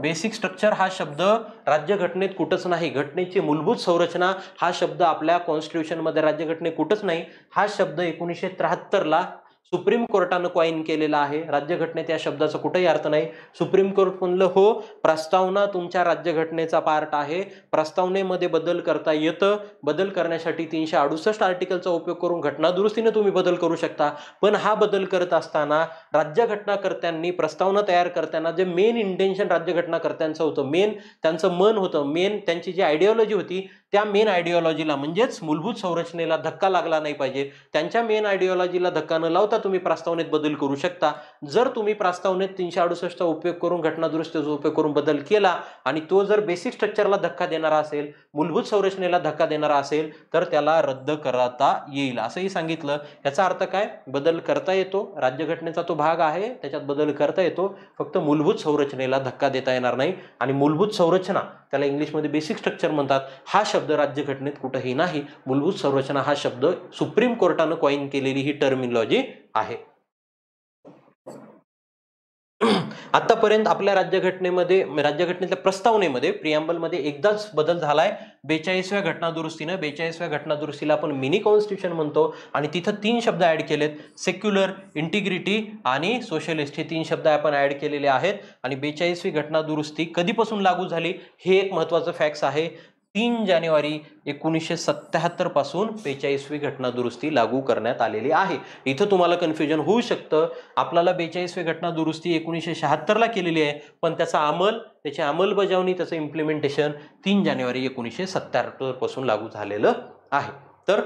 बेसिक स्ट्रक्चर हा शब्द राज्यघटनेत कुठंच नाही घटनेची मूलभूत संरचना हा शब्द आपल्या कॉन्स्टिट्यूशनमध्ये राज्यघटनेत कुठंच नाही हा शब्द एकोणीसशे त्र्याहत्तरला सुप्रीम कोर्टानं कॉईन केलेला आहे राज्यघटनेत या शब्दाचा कुठेही अर्थ नाही सुप्रीम कोर्ट म्हणलं हो प्रस्तावना तुमच्या राज्यघटनेचा पार्ट आहे प्रस्तावनेमध्ये बदल करता येतं बदल करण्यासाठी तीनशे अडुसष्ट आर्टिकलचा उपयोग करून घटना दुरुस्तीने तुम्ही बदल करू शकता पण हा बदल करत असताना राज्यघटनाकर्त्यांनी प्रस्तावना तयार करताना जे मेन इंटेन्शन राज्यघटनाकर्त्यांचं होतं मेन त्यांचं मन होतं मेन त्यांची जी आयडिओलॉजी होती त्या मेन आयडिओलॉजीला म्हणजेच मूलभूत संरचनेला धक्का लागला नाही पाहिजे त्यांच्या मेन आयडिओलॉजीला धक्का न लावता तुम्ही प्रस्तावनेत बदल करू शकता जर तुम्ही प्रस्तावनेत तीनशे अडुसष्टचा उपयोग करून घटनादुरुस्तीचा उपयोग करून बदल केला आणि तो जर बेसिक स्ट्रक्चरला धक्का देणारा असेल मूलभूत संरचनेला धक्का देणारा असेल तर त्याला रद्द करता येईल असंही सांगितलं याचा अर्थ काय बदल करता येतो राज्यघटनेचा तो भाग आहे त्याच्यात बदल करता येतो फक्त मूलभूत संरचनेला धक्का देता येणार नाही आणि मूलभूत संरचना त्याला इंग्लिशमध्ये बेसिक स्ट्रक्चर म्हणतात हा शब्द शब्द राज्यघटनेत कुठेही नाही मूलभूत संरचना हा शब्द सुप्रीम कोर्टानं कॉईन केलेली ही टर्मिनॉलॉजी आहे आतापर्यंत आपल्या राज्यघटनेमध्ये राज्यघटनेच्या प्रस्तावनेमध्ये प्रियांबलमध्ये एकदाच बदल झालाय बेचाळीसव्या घटनादुरुस्तीनं बेचाळीसव्या घटनादुरुस्तीला आपण मिनी कॉन्स्टिट्यूशन म्हणतो आणि तिथं तीन शब्द ऍड केलेत सेक्युलर इंटिग्रिटी आणि सोशलिस्ट हे तीन शब्द आपण ऍड केलेले आहेत आणि बेचाळीसवी घटनादुरुस्ती कधीपासून लागू झाली हे एक महत्त्वाचं फॅक्ट्स आहे तीन जानेवारी एकोणीसशे सत्त्याहत्तरपासून बेचाळीसवी घटना दुरुस्ती लागू करण्यात आलेली आहे इथं तुम्हाला कन्फ्युजन होऊ शकतं आपल्याला बेचाळीसवी घटना दुरुस्ती एकोणीसशे शहात्तरला केलेली आहे पण त्याचा अंमल त्याची अंमलबजावणी त्याचं इम्प्लिमेंटेशन तीन जानेवारी एकोणीसशे सत्त्याहत्तरपासून लागू झालेलं आहे तर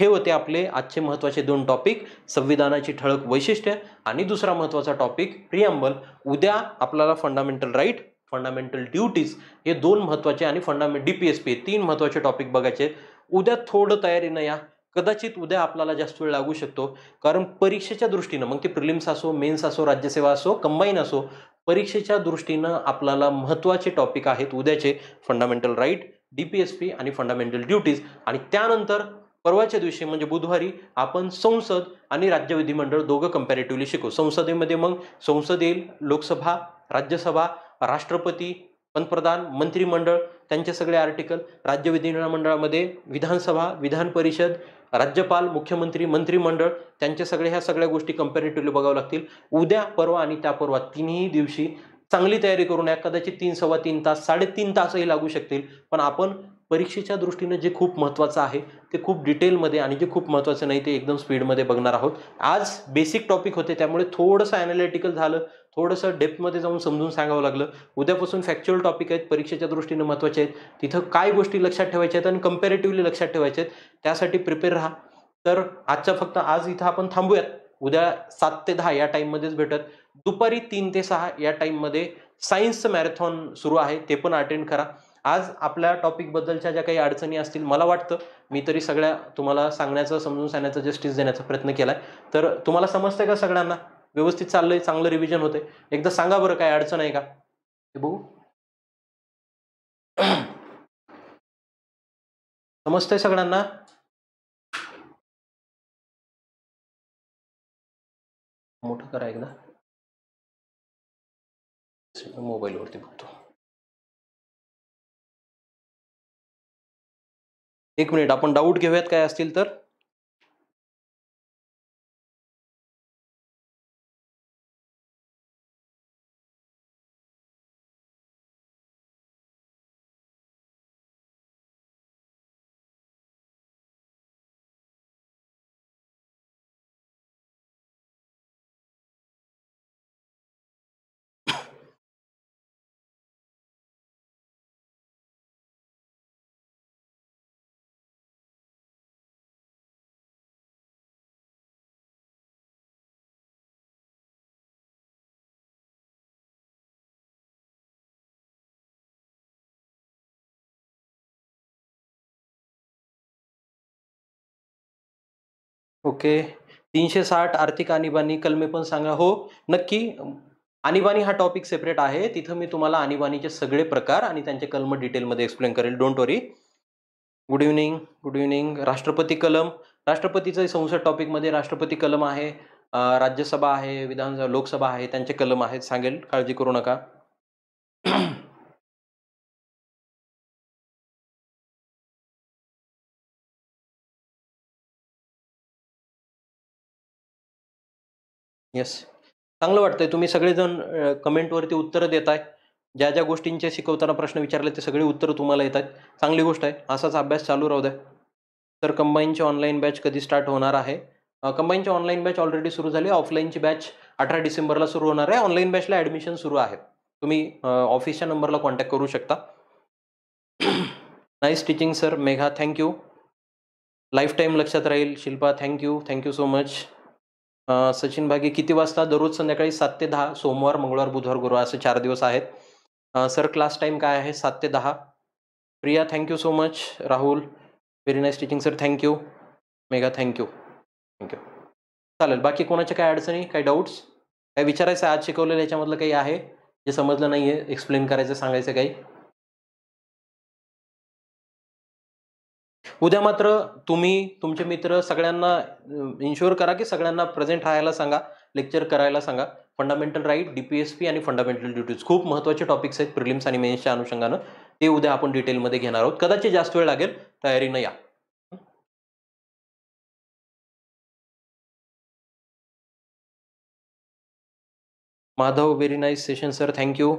हे होते आपले आजचे महत्त्वाचे दोन टॉपिक संविधानाची ठळक वैशिष्ट्य आणि दुसरा महत्त्वाचा टॉपिक प्रियांबल उद्या आपल्याला फंडामेंटल राईट फंडामेंटल ड्युटीज हे दोन महत्त्वाचे आणि fundament D P S P तीन महत्त्वाचे टॉपिक बघायचे उद्या थोडं तयारीनं या कदाचित उद्या आपल्याला जास्त वेळ लागू शकतो कारण परीक्षेच्या दृष्टीनं मग ते प्रिलिम्स असो मेन्स असो राज्यसेवा असो कंबाईन असो परीक्षेच्या दृष्टीनं आपल्याला महत्त्वाचे टॉपिक आहेत उद्याचे fundamental right D P S P आणि फंडामेंटल ड्युटीज आणि त्यानंतर परवाच्या दिवशी म्हणजे बुधवारी आपण संसद आणि राज्य विधिमंडळ दोघं कम्पॅरेटिव्हली शिकू संसदेमध्ये मग संसद येईल लोकसभा राज्यसभा राष्ट्रपती पंतप्रधान मंत्रिमंडळ त्यांचे सगळे आर्टिकल राज्य विधिमंडळामध्ये विधानसभा विधान परिषद राज्यपाल मुख्यमंत्री मंत्रिमंडळ त्यांच्या सगळ्या ह्या सगळ्या गोष्टी कम्पॅरेटिव्हली बघाव्या लागतील उद्या परवा आणि त्या परवा तिन्ही दिवशी चांगली तयारी करून या कदाचित तीन सव्वा तीन तास साडेतीन तासही लागू शकतील पण आपण परीक्षेच्या दृष्टीनं जे खूप महत्त्वाचं आहे ते खूप डिटेलमध्ये आणि जे खूप महत्त्वाचं नाही ते एकदम स्पीडमध्ये बघणार आहोत आज बेसिक टॉपिक होते त्यामुळे थोडंसं ॲनालिटिकल झालं थोडंसं डेप्थमध्ये जाऊन समजून सांगावं लागलं उद्यापासून फॅक्च्युअल टॉपिक आहेत परीक्षेच्या दृष्टीनं महत्त्वाचे आहेत तिथं काय गोष्टी लक्षात ठेवायच्या आहेत आणि कम्पॅरेटिव्हली लक्षात ठेवायच्या आहेत त्यासाठी प्रिपेअर राहा तर आजच्या फक्त आज इथं आपण थांबूयात उद्या सात ते दहा या टाईममध्येच भेटत दुपारी तीन ते सहा या टाईममध्ये सायन्सचं मॅरेथॉन सुरू आहे ते पण अटेंड करा आज आपल्या टॉपिकबद्दलच्या ज्या काही अडचणी असतील मला वाटतं मी तरी सगळ्या तुम्हाला सांगण्याचं समजून सांगण्याचा जस्टिस देण्याचा प्रयत्न केला आहे तर तुम्हाला समजतंय का सगळ्यांना व्यवस्थित चाललं आहे चांगलं रिव्हिजन होते एकदा सांगा बरं काय अडचण आहे का हे बघू समजतंय सगळ्यांना मोठं करा एकदा मोबाईलवरती बघतो एक मिनिट आपण डाऊट घेऊयात काय असतील तर ओके तीनशे साठ आर्थिक आणीबाणी कलमे पण सांगा हो नक्की आणीबाणी हा टॉपिक सेपरेट आहे तिथं मी तुम्हाला आणीबाणीचे सगळे प्रकार आणि त्यांचे कलम डिटेलमध्ये एक्सप्लेन करेल don't worry good evening good evening राष्ट्रपती कलम राष्ट्रपतीचं संसद टॉपिकमध्ये राष्ट्रपती कलम आहे राज्यसभा आहे विधानसभा लोकसभा आहे त्यांचे कलम आहेत सांगेल काळजी करू नका येस चांगलं वाटतंय तुम्ही सगळेजण कमेंटवरती उत्तरं देत आहे ज्या ज्या गोष्टींचे शिकवताना प्रश्न विचारले ते सगळे उत्तरं तुम्हाला येत आहेत चांगली गोष्ट आहे असाच अभ्यास चालू राहू द्या तर कंबाईनची ऑनलाईन बॅच कधी स्टार्ट होणार आहे कंबाईनची ऑनलाईन बॅच ऑलरेडी सुरू झाली ऑफलाईनची बॅच अठरा डिसेंबरला सुरू होणार आहे ऑनलाईन बॅचला ॲडमिशन सुरू आहे तुम्ही ऑफिसच्या नंबरला कॉन्टॅक्ट करू शकता nice teaching sir Megha thank you life time लक्षात राहील Shilpa thank you thank you so much Sachin भागी किती वाजता दररोज संध्याकाळी सात ते दहा सोमवार मंगळवार बुधवार गुरुवार असे चार दिवस आहेत सर क्लास टाईम काय आहे सात ते दहा Priya thank you so much Rahul very nice teaching sir thank you Megha thank you thank you चालेल बाकी कोणाच्या काही अडचणी काही डाऊट्स काही विचारायचं आज शिकवलेलं याच्यामधलं काही आहे जे समजलं नाही आहे एक्सप्लेन करायचं सांगायचं काही उद्या मात्र तुम्ही तुमचे मित्र सगळ्यांना इन्शुअर करा की सगळ्यांना प्रेझेंट राहायला सांगा लेक्चर करायला सांगा fundamental right D P S P आणि फंडामेंटल ड्युटीज खूप महत्त्वाचे टॉपिक्स आहेत प्रिलिम्स आणि मेन्सच्या अनुषंगानं ते उद्या आपण डिटेलमध्ये घेणार आहोत कदाचित जास्त वेळ लागेल तयारीनं या Madhav very nice session sir thank you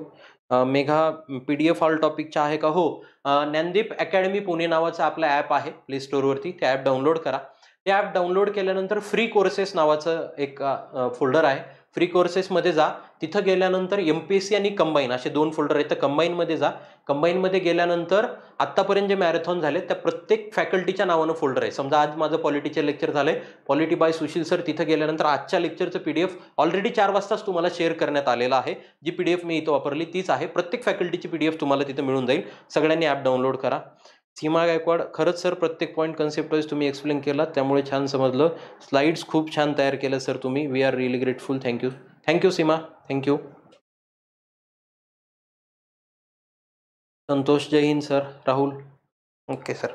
Megha P D F all टॉपिकच्या आहे का हो ज्ञानदीप अकॅडमी पुणे नावाचं आपलं ॲप आहे प्ले स्टोअरवरती ते ॲप डाउनलोड करा ते ॲप डाउनलोड केल्यानंतर फ्री कोर्सेस नावाचं एक फोल्डर आहे फ्री कोर्सेसमध्ये जा तिथं गेल्यानंतर एम पी एस सी आणि कंबाईन असे दोन फोल्डर आहेत तर कंबाईनमध्ये जा कंबाईनमध्ये गेल्यानंतर आत्तापर्यंत जे मॅरेथॉन झाले त्या प्रत्येक फॅकल्टीच्या नावानं फोल्डर आहे समजा आज माझं पॉलिटीचे लेक्चर झाले पॉलिटी बाय सुशील सर तिथं गेल्यानंतर आजच्या लेक्चरचं पीडीएफ ऑलरेडी चार वाजताच तुम्हाला शेअर करण्यात आलेला आहे जी पीडीएफ मी इथं वापरली तीच आहे प्रत्येक फॅकल्टीची पीडीएफ तुम्हाला तिथं मिळून जाईल सगळ्यांनी ॲप डाउनलोड करा सीमा गायकवाड खरंच सर प्रत्येक पॉईंट कन्सेप्ट वाईज तुम्ही एक्सप्लेन केला त्यामुळे छान समजलं स्लाइड्स खूप छान तयार केल्या सर तुम्ही we are really grateful thank you thank you Seema thank you Santosh Jain sir Rahul okay sir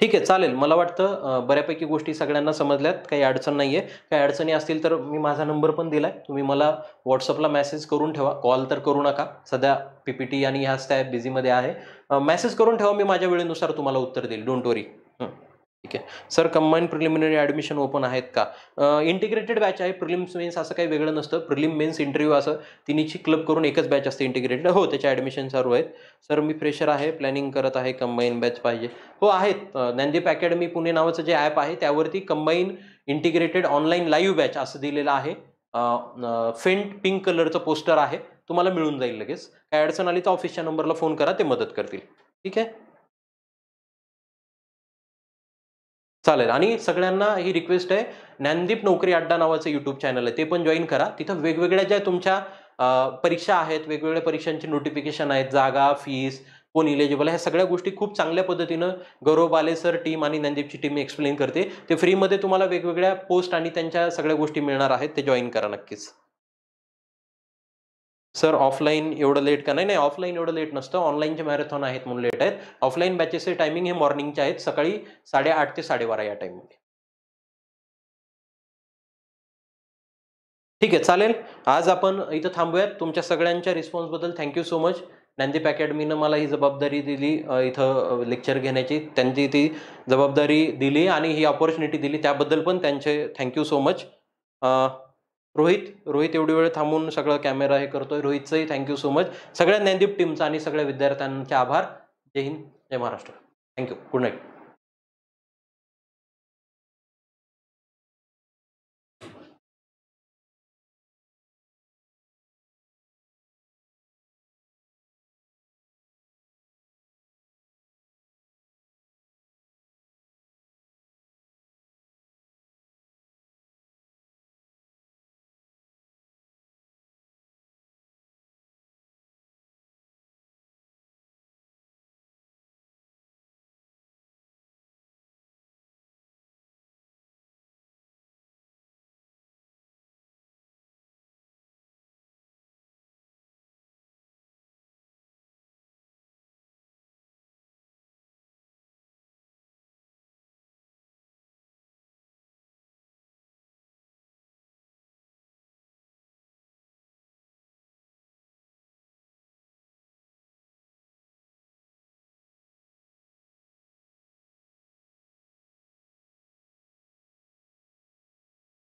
ठीक आहे चालेल मला वाटतं बऱ्यापैकी गोष्टी सगळ्यांना समजल्यात काही अडचण नाही आहे काही अडचणी असतील तर मी माझा नंबर पण दिला आहे तुम्ही मला व्हॉट्सअपला मेसेज करून ठेवा कॉल तर करू नका सध्या पी पी टी आणि ह्या त्या बिझीमध्ये आहे मेसेज करून ठेवा मी माझ्या वेळेनुसार तुम्हाला उत्तर देईल डोंट वरी ठीक आहे sir combine preliminary admission open आहेत का इंटिग्रेटेड बॅच आहे प्रिलिम्स मेन्स असं काही वेगळं नसतं प्रिलिम मेन्स इंटरव्ह्यू असं तिन्हीची क्लब करून एकच बॅच असते इंटिग्रेटेड हो त्याच्या ॲडमिशन चालू आहेत सर मी फ्रेशर आहे प्लॅनिंग करत आहे कंबाईन बॅच पाहिजे हो आहेत ज्ञानदीप अकॅडमी पुणे नावाचं जे ॲप आहे त्यावरती combine integrated online live batch असं दिलेलं आहे फेंट पिंक कलरचं पोस्टर आहे तुम्हाला मिळून जाईल लगेच काय अडचण आली तर ऑफिसच्या नंबरला फोन करा ते मदत करतील ठीक आहे चालेल आणि सगळ्यांना ही रिक्वेस्ट आहे ज्ञानदीप नोकरी अड्डा नावाचं युट्यूब चॅनल आहे ते पण जॉईन करा तिथं वेगवेगळ्या ज्या तुमच्या परीक्षा आहेत वेगवेगळ्या परीक्षांची नोटिफिकेशन आहेत जागा फीस कोण इलिजिबल ह्या सगळ्या गोष्टी खूप चांगल्या पद्धतीनं गौरव बाले सर टीम आणि ज्ञानदीपची टीम एक्सप्लेन करते ते फ्रीमध्ये तुम्हाला वेगवेगळ्या पोस्ट आणि त्यांच्या सगळ्या गोष्टी मिळणार आहेत ते जॉईन करा नक्कीच सर ऑफलाईन एवढं लेट का नाही नाही ऑफलाईन एवढं लेट नसतं ऑनलाईनचे मॅरेथॉन आहेत म्हणून लेट आहेत ऑफलाईन बॅचेसचे टायमिंग हे मॉर्निंगचे आहेत सकाळी साडेआठ ते साडेबारा या टाइममध्ये ठीक आहे चालेल आज आपण इथं थांबूयात तुमच्या सगळ्यांच्या रिस्पॉन्सबद्दल थँक्यू सो मच नॅनदीप अकॅडमीनं मला ही जबाबदारी दिली इथं लेक्चर घेण्याची त्यांची ती जबाबदारी दिली आणि ही ऑपॉर्च्युनिटी दिली त्याबद्दल पण त्यांचे thank you so much Rohit Rohit एवढी वेळ थांबून सगळं कॅमेरा हे करतोय रोहितचंही थँक्यू सो मच सगळ्या ज्ञानदीप टीमचा आणि सगळ्या विद्यार्थ्यांचे आभार जय हिंद जय महाराष्ट्र थँक्यू गुड नाईट